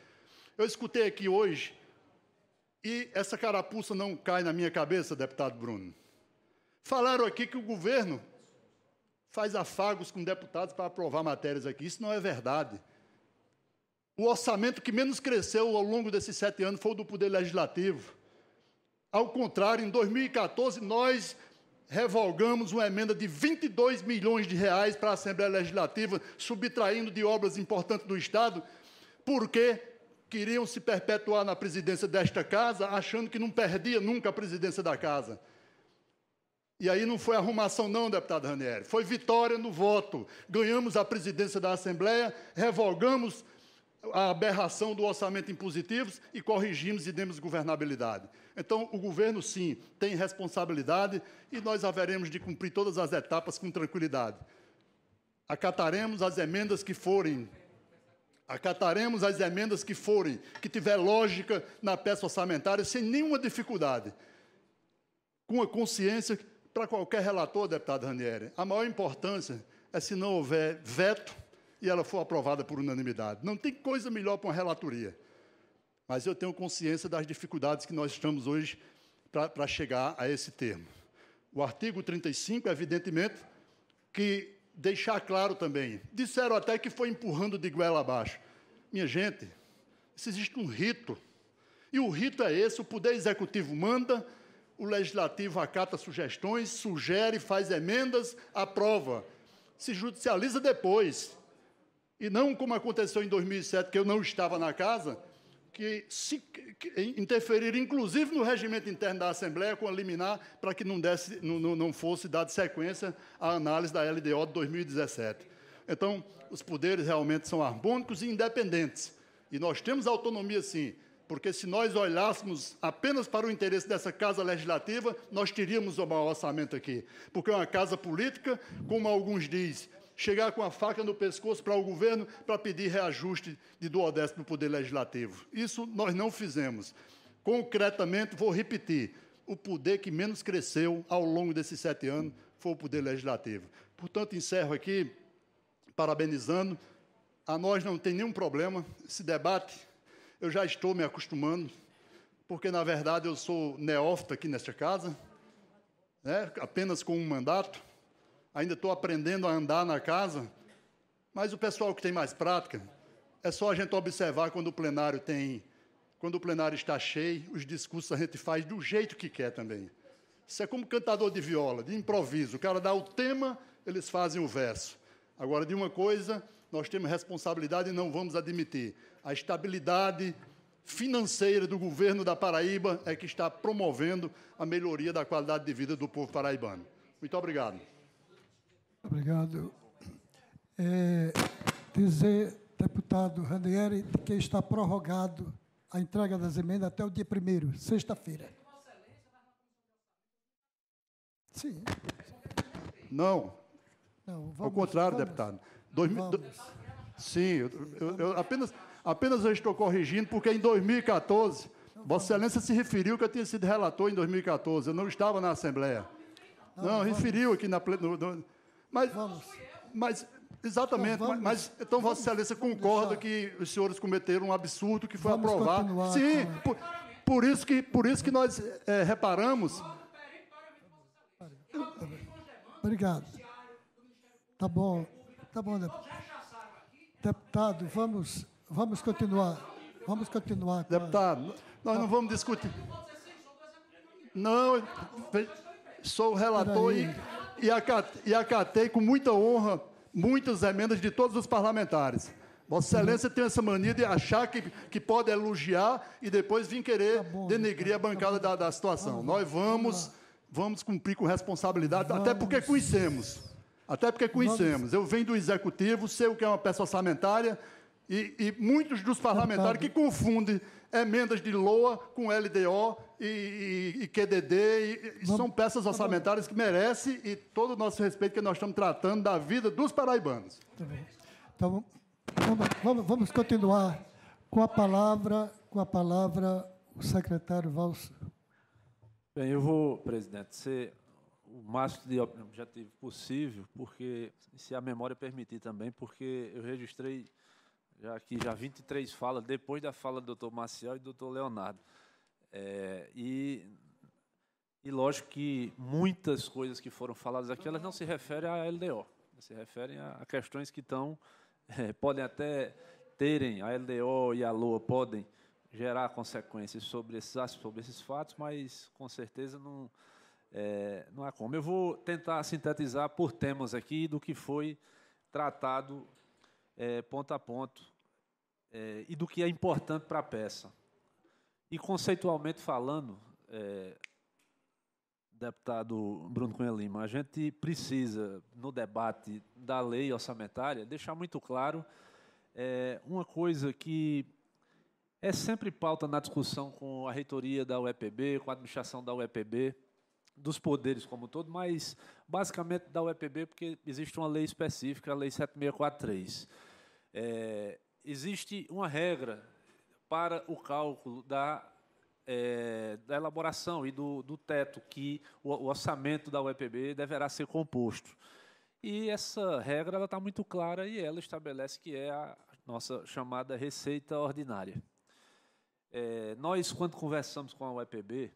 Eu escutei aqui hoje, e essa carapuça não cai na minha cabeça, deputado Bruno. Falaram aqui que o governo faz afagos com deputados para aprovar matérias aqui. Isso não é verdade. O orçamento que menos cresceu ao longo desses sete anos foi o do Poder Legislativo. Ao contrário, em 2014, nós revogamos uma emenda de 22 milhões de reais para a Assembleia Legislativa, subtraindo de obras importantes do Estado, porque queriam se perpetuar na presidência desta casa, achando que não perdia nunca a presidência da casa. E aí não foi arrumação, não, deputado Ranieri. Foi vitória no voto. Ganhamos a presidência da Assembleia, revogamos a aberração do orçamento impositivo e corrigimos e demos governabilidade. Então, o governo, sim, tem responsabilidade e nós haveremos de cumprir todas as etapas com tranquilidade. Acataremos as emendas que forem. Acataremos as emendas que forem, que tiver lógica na peça orçamentária, sem nenhuma dificuldade. Com a consciência, para qualquer relator, deputado Ranieri, a maior importância é se não houver veto e ela foi aprovada por unanimidade. Não tem coisa melhor para uma relatoria. Mas eu tenho consciência das dificuldades que nós estamos hoje para chegar a esse termo. O artigo 35, evidentemente, que deixar claro também. Disseram até que foi empurrando de goela abaixo. Minha gente, isso existe um rito. E o rito é esse: o poder executivo manda, o legislativo acata sugestões, sugere, faz emendas, aprova. Se judicializa depois e não como aconteceu em 2007, que eu não estava na casa, que, se, que interferir, inclusive, no regimento interno da Assembleia com a liminar para que não, desse, não, não fosse dada sequência à análise da LDO de 2017. Então, os poderes realmente são harmônicos e independentes. E nós temos autonomia, sim, porque se nós olhássemos apenas para o interesse dessa Casa Legislativa, nós teríamos o maior orçamento aqui. Porque é uma casa política, como alguns dizem, chegar com a faca no pescoço para o governo para pedir reajuste de duodécimo no Poder Legislativo. Isso nós não fizemos. Concretamente, vou repetir, o poder que menos cresceu ao longo desses sete anos foi o Poder Legislativo. Portanto, encerro aqui parabenizando. A nós não tem nenhum problema esse debate. Eu já estou me acostumando, porque, na verdade, eu sou neófito aqui nesta casa, né? apenas com um mandato ainda estou aprendendo a andar na casa, mas o pessoal que tem mais prática, é só a gente observar quando o plenário tem, quando o plenário está cheio, os discursos a gente faz do jeito que quer também. Isso é como cantador de viola, de improviso. O cara dá o tema, eles fazem o verso. Agora, de uma coisa, nós temos responsabilidade e não vamos admitir. A estabilidade financeira do governo da Paraíba é que está promovendo a melhoria da qualidade de vida do povo paraibano. Muito obrigado. Obrigado. É, dizer, deputado Ranieri, que está prorrogado a entrega das emendas até o dia 1 sexta-feira. Sim. Não. Não vamos, Ao contrário, vamos, deputado. Dois, vamos. Do, sim, eu, eu, apenas, apenas eu estou corrigindo, porque em 2014, Vossa Excelência se referiu que eu tinha sido relator em 2014. Eu não estava na Assembleia. Não, não referiu aqui na. No, no, mas, Vamos. Mas, Exatamente, então, vamos, mas então Vossa Excelência concorda que os senhores cometeram um absurdo que foi vamos aprovado. Sim, por, por, isso que, por isso que nós é, reparamos. Obrigado. Tá bom, tá bom, deputado. Deputado, vamos, vamos continuar. Vamos continuar. Deputado, nós não vamos discutir. Não, sou o relator e e acatei, e acatei com muita honra muitas emendas de todos os parlamentares. Vossa Excelência tem essa mania de achar que, que pode elogiar e depois vir querer tá bom, denegrir a tá bancada tá da, da situação. Tá Nós vamos, vamos cumprir com responsabilidade, vamos. até porque conhecemos. Até porque conhecemos. Vamos. Eu venho do Executivo, sei o que é uma peça orçamentária, e, e muitos dos tá parlamentares que confundem emendas de LOA com LDO e, e, e QDD. E, são peças orçamentárias que merecem e todo o nosso respeito que nós estamos tratando da vida dos paraibanos. Então, vamos, vamos, vamos continuar com a palavra, com a palavra o secretário Valso. Bem, eu vou, presidente, ser o máximo de objetivo possível, porque se a memória permitir também, porque eu registrei já aqui já 23 falas, depois da fala do doutor Marcial e do doutor Leonardo. É, e, e lógico que muitas coisas que foram faladas aqui, elas não se referem à LDO, se referem a, a questões que estão, é, podem até terem, a LDO e a LOA podem gerar consequências sobre esses, sobre esses fatos, mas com certeza não, é, não há como. Eu vou tentar sintetizar por temas aqui do que foi tratado é, ponto a ponto é, e do que é importante para a peça. E conceitualmente falando, é, deputado Bruno Cunha Lima, a gente precisa, no debate da lei orçamentária, deixar muito claro é, uma coisa que é sempre pauta na discussão com a reitoria da UEPB, com a administração da UEPB, dos poderes como um todo, mas basicamente da UEPB, porque existe uma lei específica, a Lei 7643 é, existe uma regra para o cálculo da, é, da elaboração e do, do teto que o, o, orçamento da UEPB deverá ser composto. E essa regra está muito clara e ela estabelece que é a nossa chamada receita ordinária. É, nós, quando conversamos com a UEPB,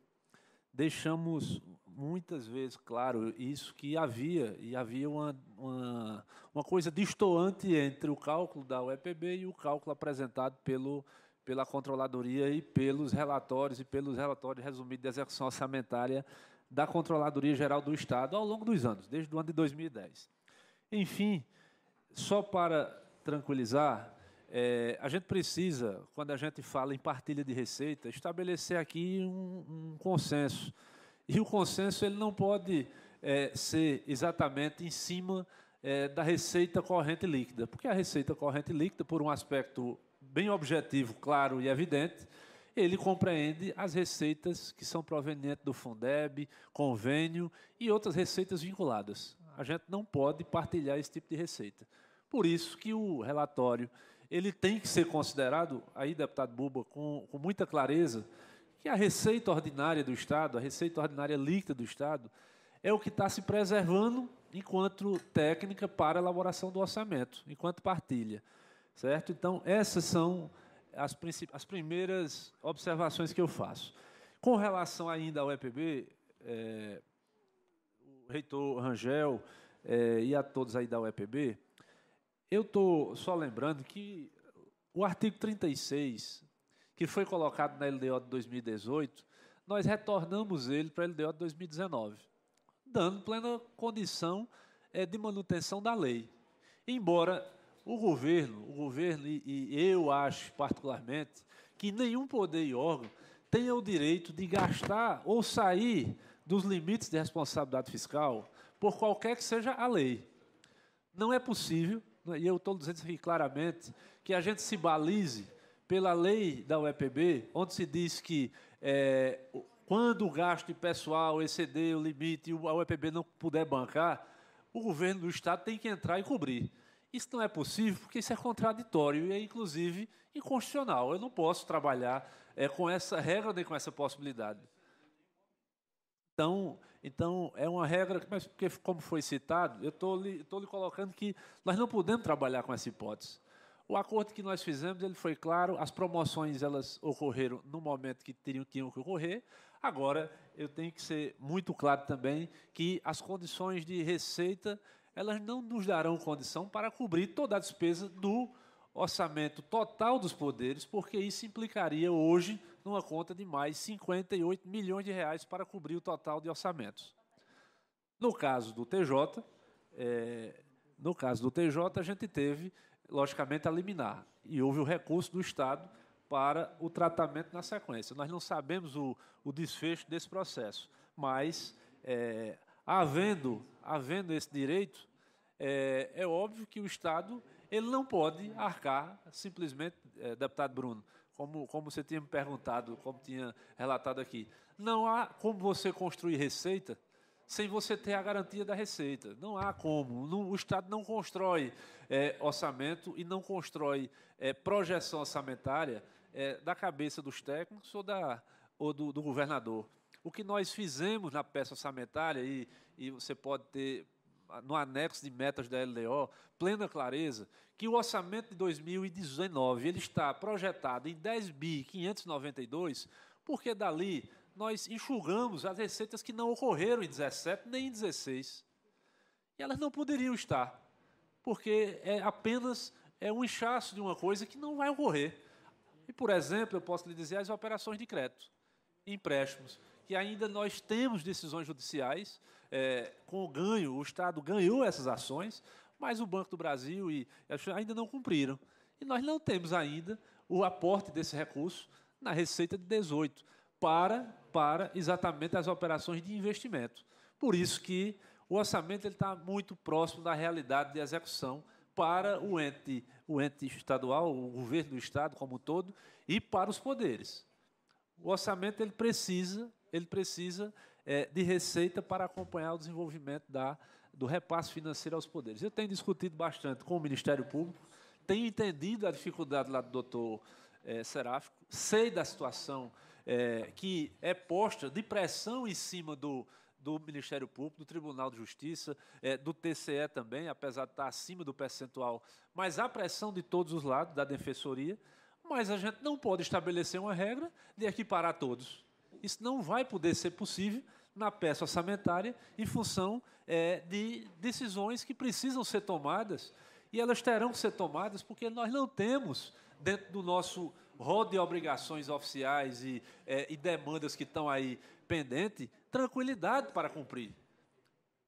deixamos muitas vezes, claro, isso que havia, e havia uma, uma, uma coisa distoante entre o cálculo da UEPB e o cálculo apresentado pelo, pela controladoria e pelos relatórios e pelos relatórios resumidos de execução orçamentária da Controladoria Geral do Estado ao longo dos anos, desde o ano de 2010. Enfim, só para tranquilizar, é, a gente precisa, quando a gente fala em partilha de receita, estabelecer aqui um, um consenso e o consenso ele não pode é, ser exatamente em cima é, da receita corrente líquida, porque a receita corrente líquida, por um aspecto bem objetivo, claro e evidente, ele compreende as receitas que são provenientes do Fundeb, convênio e outras receitas vinculadas. A gente não pode partilhar esse tipo de receita. Por isso que o relatório ele tem que ser considerado, aí, deputado Buba, com, com muita clareza, que a receita ordinária do Estado, a receita ordinária líquida do Estado, é o que está se preservando enquanto técnica para elaboração do orçamento, enquanto partilha. Certo? Então, essas são as, as primeiras observações que eu faço. Com relação ainda ao EPB, é, o reitor Rangel é, e a todos aí da UEPB, eu estou só lembrando que o artigo 36 que foi colocado na LDO de 2018, nós retornamos ele para a LDO de 2019, dando plena condição é, de manutenção da lei. Embora o governo, o governo e, e eu acho particularmente que nenhum poder e órgão tenha o direito de gastar ou sair dos limites de responsabilidade fiscal por qualquer que seja a lei. Não é possível, né, e eu estou dizendo isso aqui claramente, que a gente se balize pela lei da UEPB, onde se diz que é, quando o gasto de pessoal exceder o limite e a UEPB não puder bancar, o governo do Estado tem que entrar e cobrir. Isso não é possível porque isso é contraditório e é, inclusive, inconstitucional. Eu não posso trabalhar é, com essa regra nem com essa possibilidade. Então, então é uma regra, mas porque, como foi citado, eu estou lhe, lhe colocando que nós não podemos trabalhar com essa hipótese. O acordo que nós fizemos ele foi claro, as promoções elas ocorreram no momento que teriam que ocorrer. Agora, eu tenho que ser muito claro também que as condições de receita elas não nos darão condição para cobrir toda a despesa do orçamento total dos poderes, porque isso implicaria hoje numa conta de mais 58 milhões de reais para cobrir o total de orçamentos. No caso do TJ, é, eh, no caso do TJ, a gente teve logicamente, a liminar. E houve o recurso do Estado para o tratamento na sequência. Nós não sabemos o, o desfecho desse processo, mas, é, havendo, havendo esse direito, é, é, óbvio que o Estado ele não pode arcar simplesmente, é, deputado Bruno, como, como você tinha me perguntado, como tinha relatado aqui, não há como você construir receita sem você ter a garantia da receita. Não há como. Não, o Estado não constrói é, orçamento e não constrói é, projeção orçamentária é, da cabeça dos técnicos ou, da, ou do, do, governador. O que nós fizemos na peça orçamentária, e, e você pode ter no anexo de metas da LDO, plena clareza, que o orçamento de 2019 ele está projetado em 10 bi 592, porque dali nós enxugamos as receitas que não ocorreram em 17 nem em 16. E elas não poderiam estar, porque é apenas é um inchaço de uma coisa que não vai ocorrer. E, por exemplo, eu posso lhe dizer as operações de crédito, empréstimos, que ainda nós temos decisões judiciais é, com o ganho, o Estado ganhou essas ações, mas o Banco do Brasil e ainda não cumpriram. E nós não temos ainda o aporte desse recurso na receita de 18 para para exatamente as operações de investimento. Por isso que o orçamento ele está muito próximo da realidade de execução para o ente, o ente estadual, o governo do estado como um todo e para os poderes. O orçamento ele precisa, ele precisa é, de receita para acompanhar o desenvolvimento da, do repasse financeiro aos poderes. Eu tenho discutido bastante com o Ministério Público, tenho entendido a dificuldade lá do doutor é, Seráfico, sei da situação é, que é posta de pressão em cima do, do Ministério Público, do Tribunal de Justiça, é, do TCE também, apesar de estar acima do percentual, mas há pressão de todos os lados, da Defensoria, mas a gente não pode estabelecer uma regra de equiparar todos. Isso não vai poder ser possível na peça orçamentária em função é, de decisões que precisam ser tomadas e elas terão que ser tomadas porque nós não temos dentro do nosso rode obrigações oficiais e, é, e demandas que estão aí pendentes, tranquilidade para cumprir.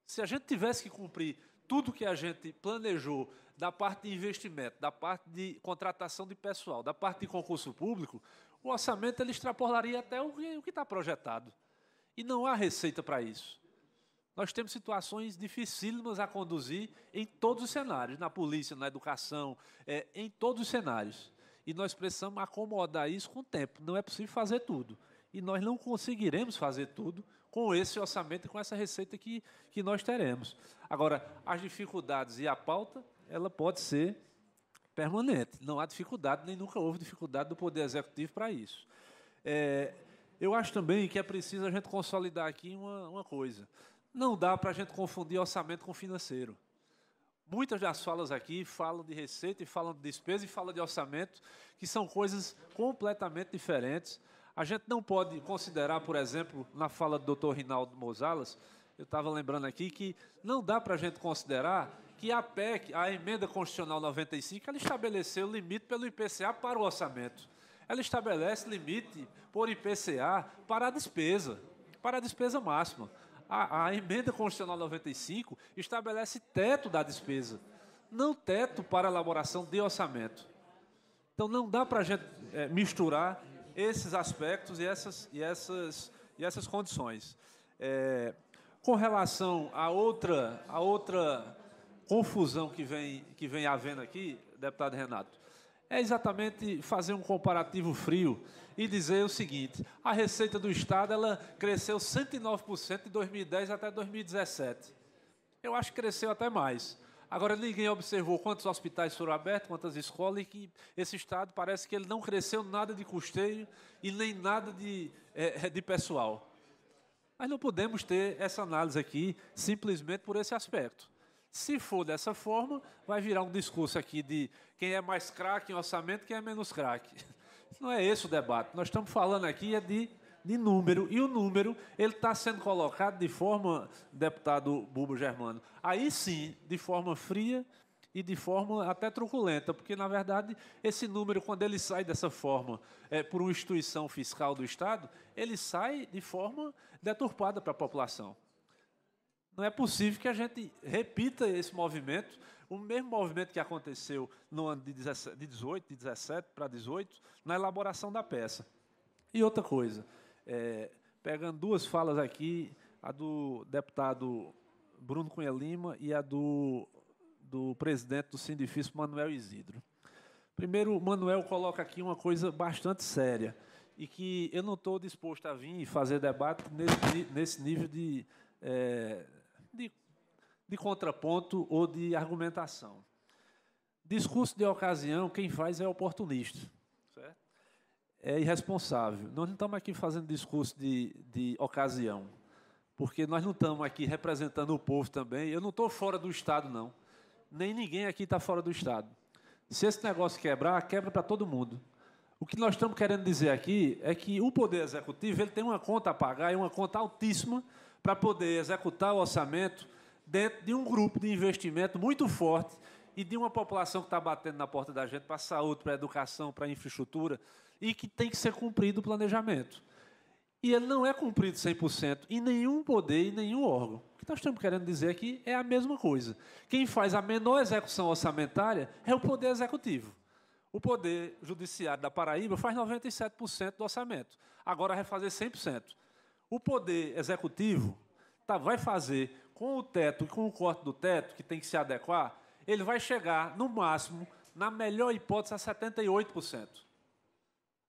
Se a gente tivesse que cumprir tudo que a gente planejou da parte de investimento, da parte de contratação de pessoal, da parte de concurso público, o orçamento ele extrapolaria até o que está projetado. E não há receita para isso. Nós temos situações dificílimas a conduzir em todos os cenários, na polícia, na educação, é, em todos os cenários. E nós precisamos acomodar isso com o tempo. Não é possível fazer tudo. E nós não conseguiremos fazer tudo com esse orçamento e com essa receita que, que nós teremos. Agora, as dificuldades e a pauta, ela pode ser permanente. Não há dificuldade, nem nunca houve dificuldade do Poder Executivo para isso. É, eu acho também que é preciso a gente consolidar aqui uma, uma coisa. Não dá para a gente confundir orçamento com financeiro. Muitas das falas aqui falam de receita, e falam de despesa e falam de orçamento, que são coisas completamente diferentes. A gente não pode considerar, por exemplo, na fala do Dr. Rinaldo Mozalas, eu estava lembrando aqui que não dá para a gente considerar que a PEC, a Emenda Constitucional 95, ela estabeleceu limite pelo IPCA para o orçamento. Ela estabelece limite por IPCA para a despesa, para a despesa máxima a, a emenda constitucional 95 estabelece teto da despesa, não teto para elaboração de orçamento. Então não dá para a gente é, misturar esses aspectos e essas, e essas, e essas condições. É, com relação a outra, à outra confusão que vem, que vem havendo aqui, deputado Renato, é exatamente fazer um comparativo frio e dizer o seguinte: a receita do Estado ela cresceu 109% de 2010 até 2017. Eu acho que cresceu até mais. Agora, ninguém observou quantos hospitais foram abertos, quantas escolas, e que esse Estado parece que ele não cresceu nada de custeio e nem nada de, é, é, de pessoal. Mas não podemos ter essa análise aqui simplesmente por esse aspecto. Se for dessa forma, vai virar um discurso aqui de quem é mais craque em orçamento, quem é menos craque. Não é esse o debate. Nós estamos falando aqui é de, de número. E o número ele está sendo colocado de forma, deputado Bubo Germano, aí sim, de forma fria e de forma até truculenta, porque, na verdade, esse número, quando ele sai dessa forma é, por uma instituição fiscal do Estado, ele sai de forma deturpada para a população. Não é possível que a gente repita esse movimento o mesmo movimento que aconteceu no ano de 18, de 17 para 18, na elaboração da peça. E outra coisa, é, pegando duas falas aqui, a do deputado Bruno Cunha Lima e a do, do presidente do Sindifício, Manuel Isidro. Primeiro, o Manuel coloca aqui uma coisa bastante séria e que eu não estou disposto a vir fazer debate nesse, nesse nível de, é, de contraponto ou de argumentação. Discurso de ocasião, quem faz é oportunista. Certo? É irresponsável. Nós não estamos aqui fazendo discurso de, de ocasião, porque nós não estamos aqui representando o povo também. Eu não estou fora do Estado, não. Nem ninguém aqui está fora do Estado. Se esse negócio quebrar, quebra para todo mundo. O que nós estamos querendo dizer aqui é que o Poder Executivo ele tem uma conta a pagar e uma conta altíssima para poder executar o orçamento, dentro de um grupo de investimento muito forte e de uma população que está batendo na porta da gente para a saúde, para a educação, para a infraestrutura, e que tem que ser cumprido o planejamento. E ele não é cumprido 100% em nenhum poder e nenhum órgão. O que nós estamos querendo dizer aqui é a mesma coisa. Quem faz a menor execução orçamentária é o Poder Executivo. O Poder Judiciário da Paraíba faz 97% do orçamento, agora vai fazer 100%. O Poder Executivo tá, vai fazer com o teto e com o corte do teto, que tem que se adequar, ele vai chegar, no máximo, na melhor hipótese, a 78%.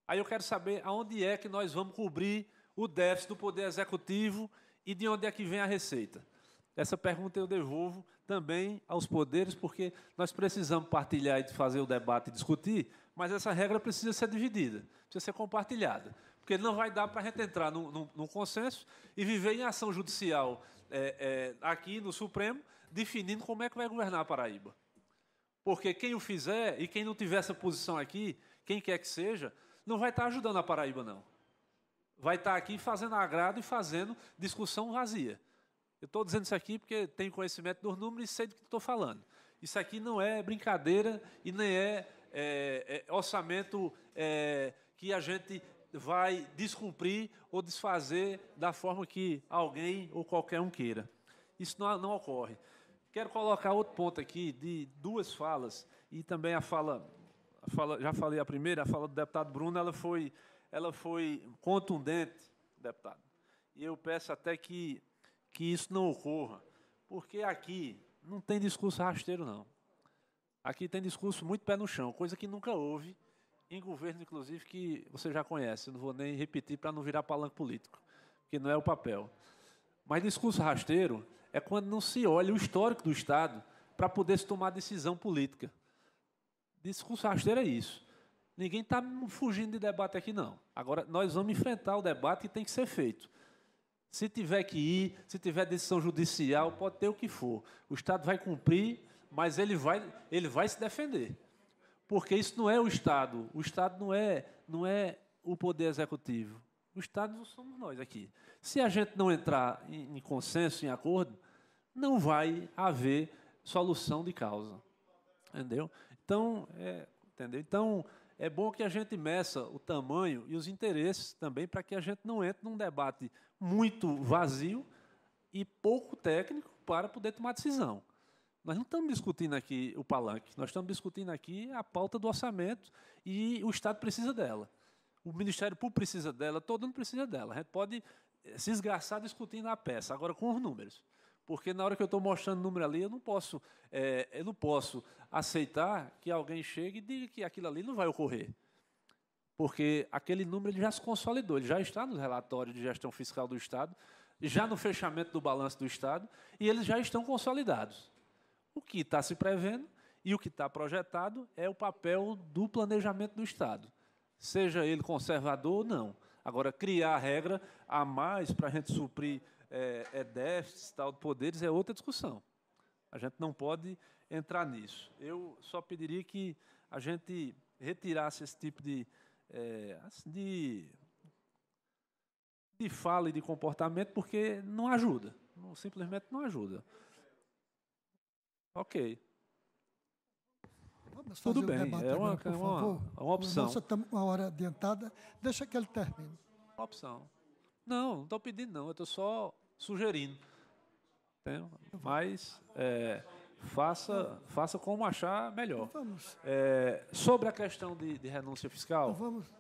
Aí eu quero saber aonde é que nós vamos cobrir o déficit do Poder Executivo e de onde é que vem a receita. Essa pergunta eu devolvo também aos poderes, porque nós precisamos partilhar e fazer o debate e discutir, mas essa regra precisa ser dividida, precisa ser compartilhada, porque não vai dar para a gente entrar num, num, num, consenso e viver em ação judicial é, é, aqui no Supremo definindo como é que vai governar a Paraíba. Porque quem o fizer e quem não tiver essa posição aqui, quem quer que seja, não vai estar ajudando a Paraíba, não. Vai estar aqui fazendo agrado e fazendo discussão vazia. Eu estou dizendo isso aqui porque tenho conhecimento dos números e sei do que estou falando. Isso aqui não é brincadeira e nem é, é, é orçamento é, que a gente vai descumprir ou desfazer da forma que alguém ou qualquer um queira. Isso não, não ocorre. Quero colocar outro ponto aqui de duas falas e também a fala, a fala, já falei a primeira, a fala do deputado Bruno, ela foi, ela foi contundente, deputado. E eu peço até que, que isso não ocorra, porque aqui não tem discurso rasteiro não. Aqui tem discurso muito pé no chão, coisa que nunca houve em governo, inclusive, que você já conhece. não vou nem repetir para não virar palanque político, que não é o papel. Mas discurso rasteiro é quando não se olha o histórico do Estado para poder se tomar decisão política. Discurso rasteiro é isso. Ninguém está fugindo de debate aqui, não. Agora, nós vamos enfrentar o debate que tem que ser feito. Se tiver que ir, se tiver decisão judicial, pode ter o que for. O Estado vai cumprir, mas ele vai, ele vai se defender. Porque isso não é o Estado. O Estado não é, não é o poder executivo. O Estado somos nós aqui. Se a gente não entrar em, em consenso, em acordo, não vai haver solução de causa. Entendeu? Então, é, entendeu? Então, é bom que a gente meça o tamanho e os interesses também para que a gente não entre num debate muito vazio e pouco técnico para poder tomar decisão. Nós não estamos discutindo aqui o palanque, nós estamos discutindo aqui a pauta do orçamento e o Estado precisa dela. O Ministério Público precisa dela, todo mundo precisa dela. A gente pode eh, se esgarçar discutindo a peça, agora com os números. Porque na hora que eu estou mostrando o número ali, eu não posso, é, eu não posso aceitar que alguém chegue e diga que aquilo ali não vai ocorrer. Porque aquele número ele já se consolidou, ele já está nos relatórios de gestão fiscal do Estado, já no fechamento do balanço do Estado, e eles já estão consolidados. O que está se prevendo e o que está projetado é o papel do planejamento do Estado. Seja ele conservador ou não. Agora, criar a regra a mais para a gente suprir é, é déficits, tal, de poderes, é outra discussão. A gente não pode entrar nisso. Eu só pediria que a gente retirasse esse tipo de, é, assim, de, de fala e de comportamento, porque não ajuda. simplesmente não ajuda. Ok. Vamos Tudo bem, um é, uma, agora, é uma, é uma opção. Nós estamos uma hora adiantada, deixa que ele termine. Opção. Não, não estou pedindo, não, eu estou só sugerindo. Mas é, faça, faça como achar melhor. Então vamos. É, sobre a questão de, de renúncia fiscal. Então vamos,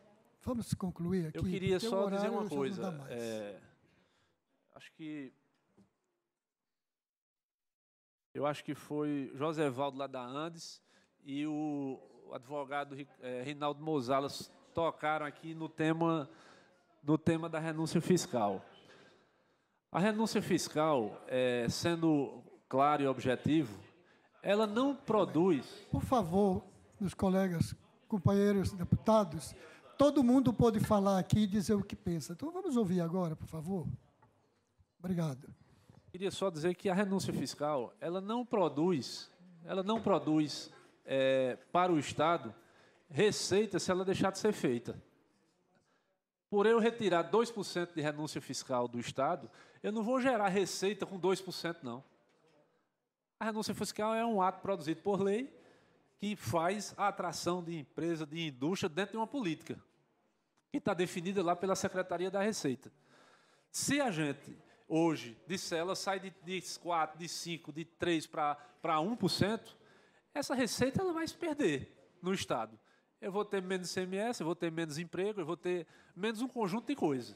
vamos concluir aqui. Eu queria só dizer uma coisa. É, acho que eu acho que foi José Valdo lá da Andes e o advogado eh, Reinaldo Mozalas tocaram aqui no tema, no tema da renúncia fiscal. A renúncia fiscal, é, sendo claro e objetivo, ela não produz. Por favor, meus colegas, companheiros deputados, todo mundo pode falar aqui e dizer o que pensa. Então vamos ouvir agora, por favor. Obrigado queria só dizer que a renúncia fiscal ela não produz, ela não produz é, para o Estado receita se ela deixar de ser feita. Por eu retirar 2% de renúncia fiscal do Estado, eu não vou gerar receita com 2%, não. A renúncia fiscal é um ato produzido por lei que faz a atração de empresa, de indústria dentro de uma política que está definida lá pela Secretaria da Receita. Se a gente hoje de célula sai de, de 4, de 5, de 3 para 1%, essa receita ela vai se perder no Estado. Eu vou ter menos CMS, eu vou ter menos emprego, eu vou ter menos um conjunto de coisas.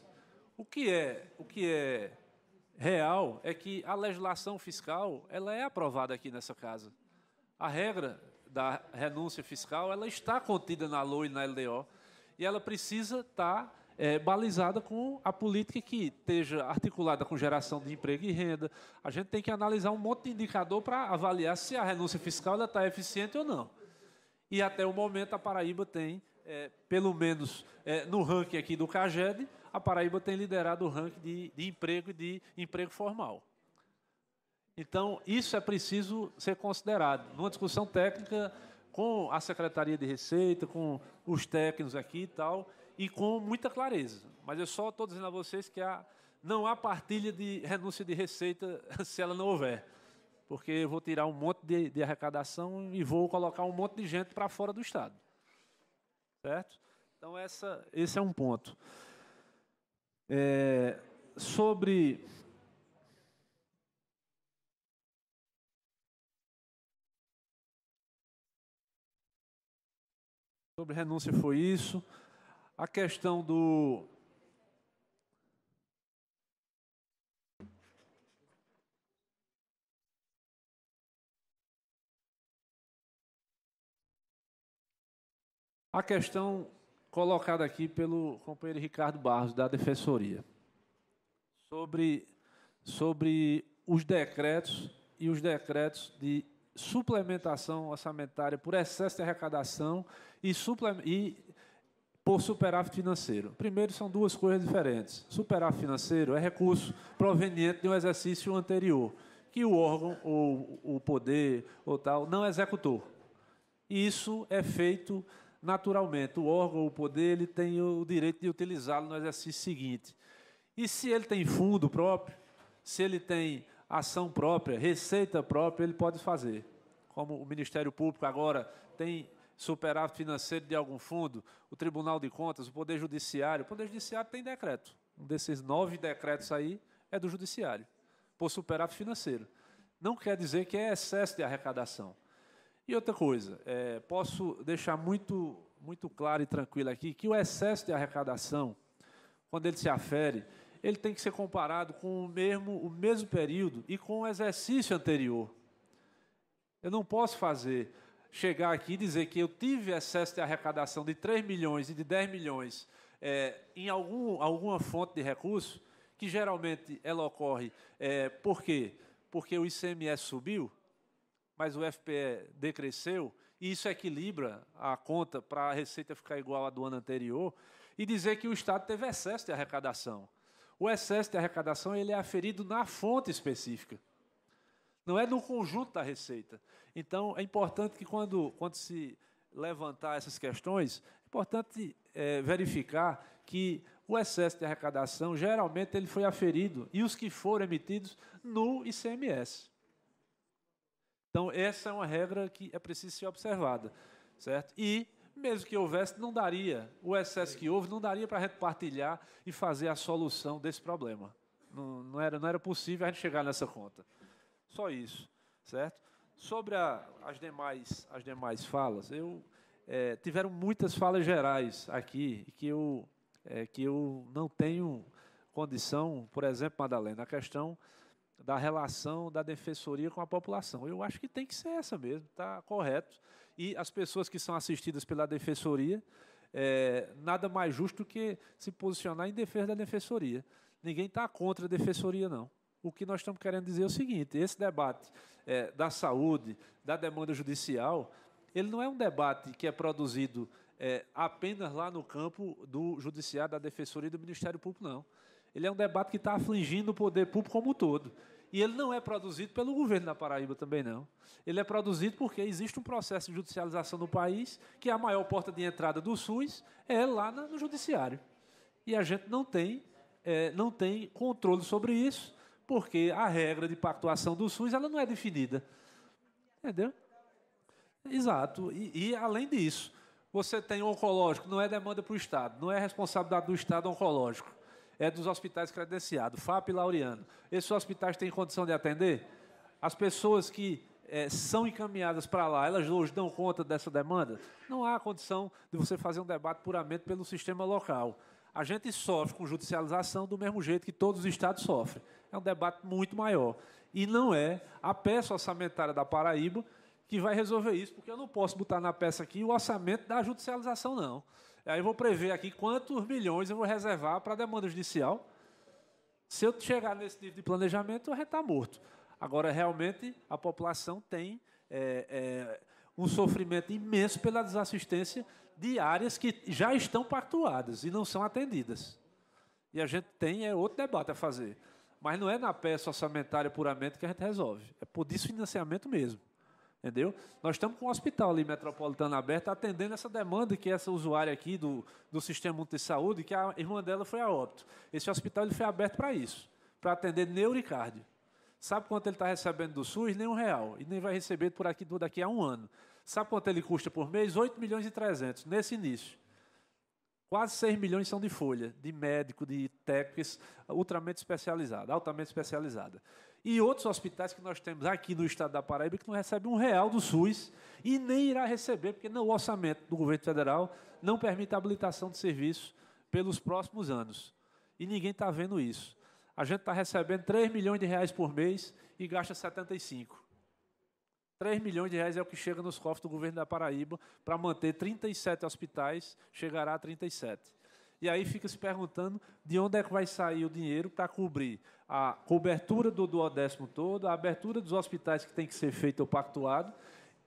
O que é, o que é real é que a legislação fiscal ela é aprovada aqui nessa casa. A regra da renúncia fiscal ela está contida na LOA e na LDO e ela precisa estar tá é, balizada com a política que esteja articulada com geração de emprego e renda. A gente tem que analisar um monte de indicador para avaliar se a renúncia fiscal está eficiente ou não. E até o momento a Paraíba tem, é, pelo menos é, no ranking aqui do CAGED, a Paraíba tem liderado o ranking de, de emprego e de emprego formal. Então, isso é preciso ser considerado. Numa discussão técnica com a Secretaria de Receita, com os técnicos aqui e tal, e com muita clareza. Mas eu só estou dizendo a vocês que há, não há partilha de renúncia de receita se ela não houver. Porque eu vou tirar um monte de, de arrecadação e vou colocar um monte de gente para fora do Estado. Certo? Então, essa, esse é um ponto. É, sobre. Sobre renúncia foi isso a questão do. A questão colocada aqui pelo companheiro Ricardo Barros, da Defensoria, sobre, sobre os decretos e os decretos de suplementação orçamentária por excesso de arrecadação e, suple e por superávit financeiro. Primeiro, são duas coisas diferentes. Superávit financeiro é recurso proveniente de um exercício anterior, que o órgão ou o poder ou tal não executou. Isso é feito naturalmente. O órgão ou o poder ele tem o direito de utilizá-lo no exercício seguinte. E se ele tem fundo próprio, se ele tem ação própria, receita própria, ele pode fazer. Como o Ministério Público agora tem superávit financeiro de algum fundo, o Tribunal de Contas, o Poder Judiciário. O Poder Judiciário tem decreto. Um desses nove decretos aí é do Judiciário, por superávit financeiro. Não quer dizer que é excesso de arrecadação. E outra coisa, é, posso deixar muito, muito claro e tranquilo aqui que o excesso de arrecadação, quando ele se afere, ele tem que ser comparado com o mesmo, o mesmo período e com o exercício anterior. Eu não posso fazer chegar aqui e dizer que eu tive excesso de arrecadação de 3 milhões e de 10 milhões é, em algum, alguma fonte de recurso, que geralmente ela ocorre é, por quê? Porque o ICMS subiu, mas o FPE decresceu, e isso equilibra a conta para a receita ficar igual à do ano anterior, e dizer que o Estado teve excesso de arrecadação. O excesso de arrecadação ele é aferido na fonte específica não é no conjunto da receita. Então, é importante que quando, quando se levantar essas questões, é importante é, verificar que o excesso de arrecadação, geralmente, ele foi aferido, e os que foram emitidos, no ICMS. Então, essa é uma regra que é preciso ser observada. certo? E, mesmo que houvesse, não daria, o excesso que houve, não daria para repartilhar e fazer a solução desse problema. Não, não, era, não era possível a gente chegar nessa conta. Só isso, certo? Sobre a, as, demais, as demais falas, eu é, tiveram muitas falas gerais aqui que eu, é, que eu não tenho condição, por exemplo, Madalena, a questão da relação da defensoria com a população. Eu acho que tem que ser essa mesmo, está correto. E as pessoas que são assistidas pela defensoria, é, nada mais justo que se posicionar em defesa da defensoria. Ninguém está contra a defensoria, não. O que nós estamos querendo dizer é o seguinte: esse debate é, da saúde, da demanda judicial, ele não é um debate que é produzido é, apenas lá no campo do Judiciário, da Defensoria e do Ministério Público, não. Ele é um debate que está afligindo o poder público como um todo. E ele não é produzido pelo governo da Paraíba também, não. Ele é produzido porque existe um processo de judicialização no país, que é a maior porta de entrada do SUS é lá no Judiciário. E a gente não tem, é, não tem controle sobre isso porque a regra de pactuação do SUS ela não é definida. Entendeu? Exato. E, e além disso, você tem oncológico, não é demanda para o Estado, não é responsabilidade do Estado oncológico, é dos hospitais credenciados, FAP e Laureano. Esses hospitais têm condição de atender? As pessoas que é, são encaminhadas para lá, elas hoje dão conta dessa demanda? Não há condição de você fazer um debate puramente pelo sistema local. A gente sofre com judicialização do mesmo jeito que todos os estados sofrem é um debate muito maior. E não é a peça orçamentária da Paraíba que vai resolver isso, porque eu não posso botar na peça aqui o orçamento da judicialização, não. Aí eu vou prever aqui quantos milhões eu vou reservar para a demanda judicial. Se eu chegar nesse tipo de planejamento, eu está morto. Agora, realmente, a população tem é, é, um sofrimento imenso pela desassistência de áreas que já estão pactuadas e não são atendidas. E a gente tem é, outro debate a fazer. Mas não é na peça orçamentária puramente que a gente resolve. É por desfinanciamento mesmo. Entendeu? Nós estamos com um hospital ali metropolitano aberto, atendendo essa demanda que essa usuária aqui do, do Sistema de Saúde, que a irmã dela foi a óbito. Esse hospital ele foi aberto para isso, para atender neuricárdio. Sabe quanto ele está recebendo do SUS? Nem um real. E nem vai receber por aqui, daqui a um ano. Sabe quanto ele custa por mês? 8 milhões e 300, nesse início. Quase 6 milhões são de folha, de médico, de técnicos ultramente especializada, altamente especializada. E outros hospitais que nós temos aqui no estado da Paraíba que não recebem um real do SUS e nem irá receber, porque não, o orçamento do governo federal não permite a habilitação de serviço pelos próximos anos. E ninguém está vendo isso. A gente está recebendo 3 milhões de reais por mês e gasta 75. 3 milhões de reais é o que chega nos cofres do governo da Paraíba para manter 37 hospitais, chegará a 37. E aí fica se perguntando de onde é que vai sair o dinheiro para cobrir a cobertura do duodécimo todo, a abertura dos hospitais que tem que ser feito ou pactuado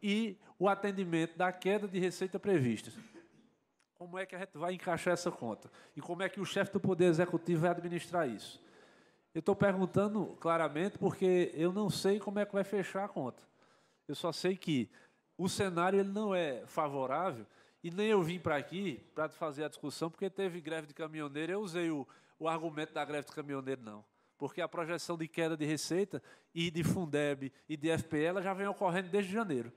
e o atendimento da queda de receita prevista. Como é que a gente vai encaixar essa conta? E como é que o chefe do Poder Executivo vai administrar isso? Eu estou perguntando claramente porque eu não sei como é que vai fechar a conta. Eu só sei que o cenário ele não é favorável e nem eu vim para aqui para fazer a discussão, porque teve greve de caminhoneiro. Eu usei o, o argumento da greve de caminhoneiro, não. Porque a projeção de queda de receita e de Fundeb e de FPE ela já vem ocorrendo desde janeiro.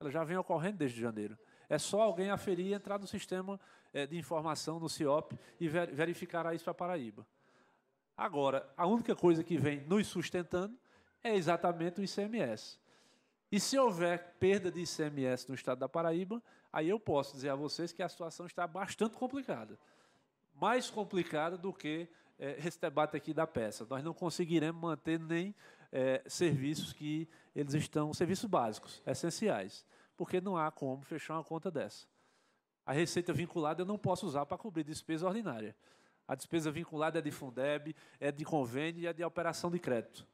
Ela já vem ocorrendo desde janeiro. É só alguém aferir e entrar no sistema eh, de informação, no CIOP, e verificar isso para Paraíba. Agora, a única coisa que vem nos sustentando é exatamente o ICMS. E se houver perda de ICMS no estado da Paraíba, aí eu posso dizer a vocês que a situação está bastante complicada. Mais complicada do que é, esse debate aqui da peça. Nós não conseguiremos manter nem é, serviços que eles estão, serviços básicos, essenciais, porque não há como fechar uma conta dessa. A receita vinculada eu não posso usar para cobrir despesa ordinária. A despesa vinculada é de Fundeb, é de convênio e é de operação de crédito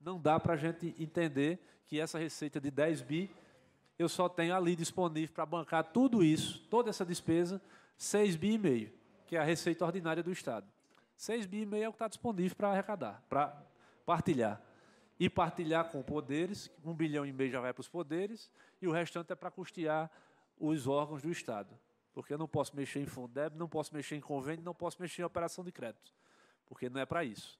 não dá para a gente entender que essa receita de 10 bi eu só tenho ali disponível para bancar tudo isso, toda essa despesa, 6 bi e meio, que é a receita ordinária do Estado. 6 bi e meio é o que está disponível para arrecadar, para partilhar. E partilhar com poderes, um bilhão e meio já vai para os poderes, e o restante é para custear os órgãos do Estado. Porque eu não posso mexer em Fundeb, não posso mexer em convênio, não posso mexer em operação de crédito. Porque não é para isso.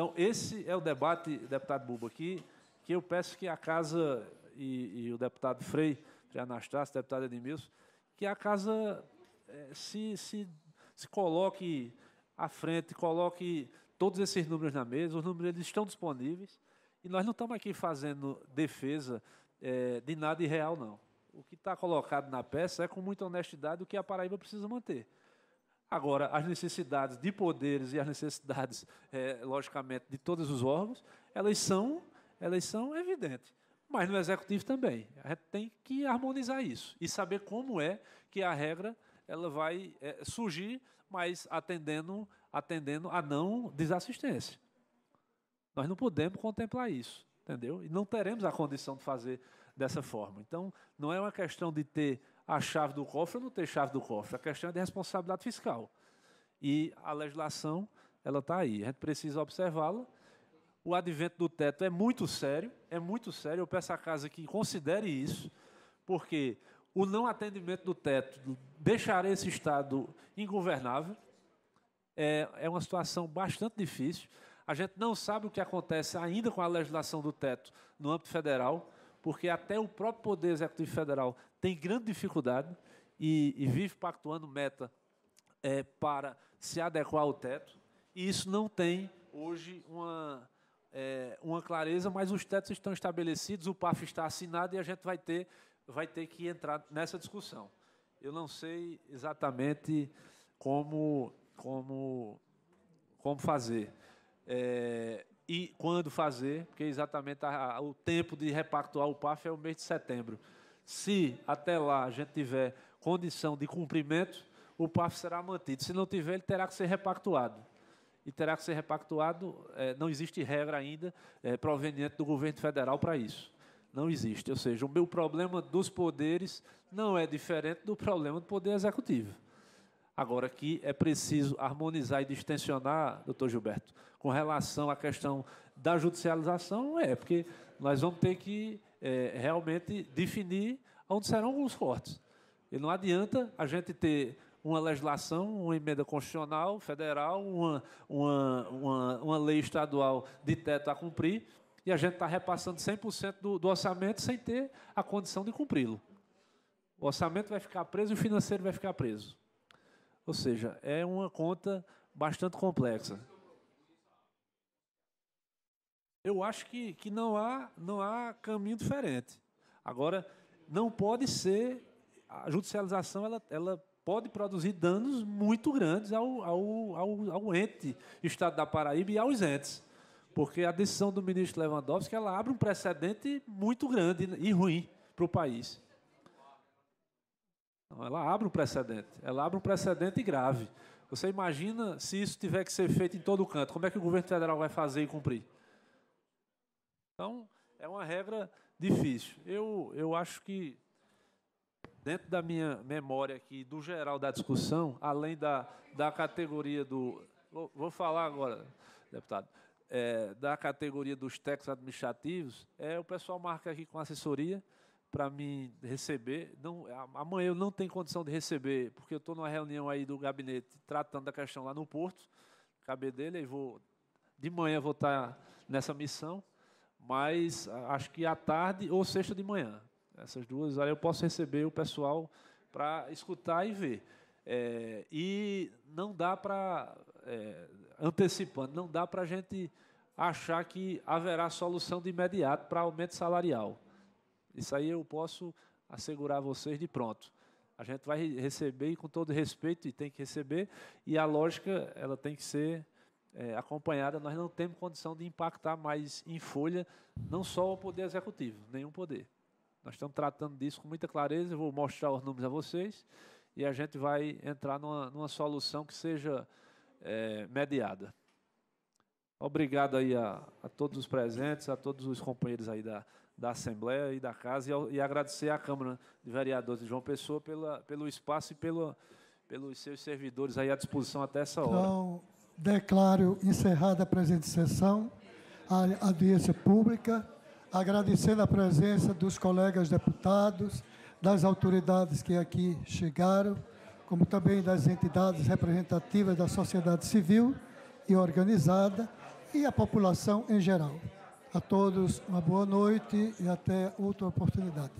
Então, esse é o debate, deputado Bubo, aqui, que eu peço que a Casa e, e o deputado Frei, Frei Anastácio, deputado Edmilson, que a Casa é, se, se, se coloque à frente, coloque todos esses números na mesa, os números eles estão disponíveis, e nós não estamos aqui fazendo defesa é, de nada irreal, não. O que está colocado na peça é com muita honestidade o que a Paraíba precisa manter. Agora, as necessidades de poderes e as necessidades, é, logicamente, de todos os órgãos, elas são, elas são evidentes. Mas no executivo também. A gente tem que harmonizar isso e saber como é que a regra ela vai é, surgir, mas atendendo, atendendo a não desassistência. Nós não podemos contemplar isso, entendeu? E não teremos a condição de fazer dessa forma. Então, não é uma questão de ter a chave do cofre ou não ter chave do cofre. A questão é de responsabilidade fiscal. E a legislação, ela está aí. A gente precisa observá-la. O advento do teto é muito sério, é muito sério. Eu peço à casa que considere isso, porque o não atendimento do teto deixará esse Estado ingovernável. É, é uma situação bastante difícil. A gente não sabe o que acontece ainda com a legislação do teto no âmbito federal, porque até o próprio Poder Executivo Federal tem grande dificuldade e, e vive pactuando meta é, para se adequar ao teto. E isso não tem hoje uma, é, uma clareza, mas os tetos estão estabelecidos, o PAF está assinado e a gente vai ter, vai ter que entrar nessa discussão. Eu não sei exatamente como, como, como fazer. É, e quando fazer, porque exatamente a, a, o tempo de repactuar o PAF é o mês de setembro. Se até lá a gente tiver condição de cumprimento, o PAF será mantido. Se não tiver, ele terá que ser repactuado. E terá que ser repactuado, é, não existe regra ainda é, proveniente do governo federal para isso. Não existe. Ou seja, o meu problema dos poderes não é diferente do problema do poder executivo. Agora aqui é preciso harmonizar e distensionar, doutor Gilberto, com relação à questão da judicialização é, porque nós vamos ter que é, realmente definir onde serão os cortes. E não adianta a gente ter uma legislação, uma emenda constitucional, federal, uma, uma, uma, uma lei estadual de teto a cumprir, e a gente está repassando 100% do, do orçamento sem ter a condição de cumpri-lo. O orçamento vai ficar preso e o financeiro vai ficar preso. Ou seja, é uma conta bastante complexa. Eu acho que, que não, há, não há caminho diferente. Agora, não pode ser. A judicialização ela, ela pode produzir danos muito grandes ao, ao, ao, ao ente Estado da Paraíba e aos entes. Porque a decisão do ministro Lewandowski ela abre um precedente muito grande e ruim para o país. ela abre um precedente. Ela abre um precedente grave. Você imagina se isso tiver que ser feito em todo canto, como é que o governo federal vai fazer e cumprir? Então, é uma regra difícil. Eu, eu acho que, dentro da minha memória aqui, do geral da discussão, além da, da categoria do. Vou falar agora, deputado. É, da categoria dos textos administrativos, é, o pessoal marca aqui com assessoria para mim receber. Não, amanhã eu não tenho condição de receber, porque eu estou numa reunião aí do gabinete tratando da questão lá no Porto. cabe dele, e vou. De manhã vou estar tá nessa missão mas acho que à tarde ou sexta de manhã. Essas duas aí eu posso receber o pessoal para escutar e ver. É, e não dá para, é, antecipando, não dá para a gente achar que haverá solução de imediato para aumento salarial. Isso aí eu posso assegurar a vocês de pronto. A gente vai receber com todo respeito e tem que receber, e a lógica ela tem que ser é, acompanhada, nós não temos condição de impactar mais em folha, não só o poder executivo, nenhum poder. Nós estamos tratando disso com muita clareza, eu vou mostrar os números a vocês e a gente vai entrar numa, numa solução que seja é, mediada. Obrigado aí a, a, todos os presentes, a todos os companheiros aí da, da Assembleia e da Casa, e, e agradecer à Câmara de Vereadores de João Pessoa pela, pelo espaço e pelo, pelos seus servidores aí à disposição até essa hora. Então, declaro encerrada a presente sessão, a audiência pública, agradecendo a presença dos colegas deputados, das autoridades que aqui chegaram, como também das entidades representativas da sociedade civil e organizada e a população em geral. A todos uma boa noite e até outra oportunidade.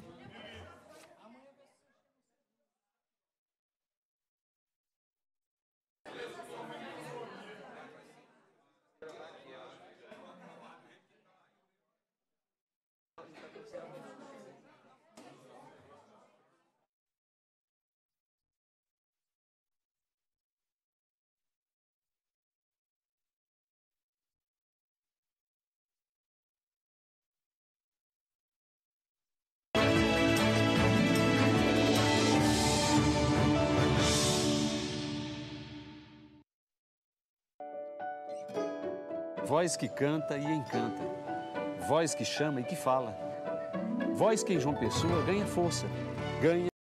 Voz que canta e encanta. Voz que chama e que fala. Voz que em João Pessoa ganha força, ganha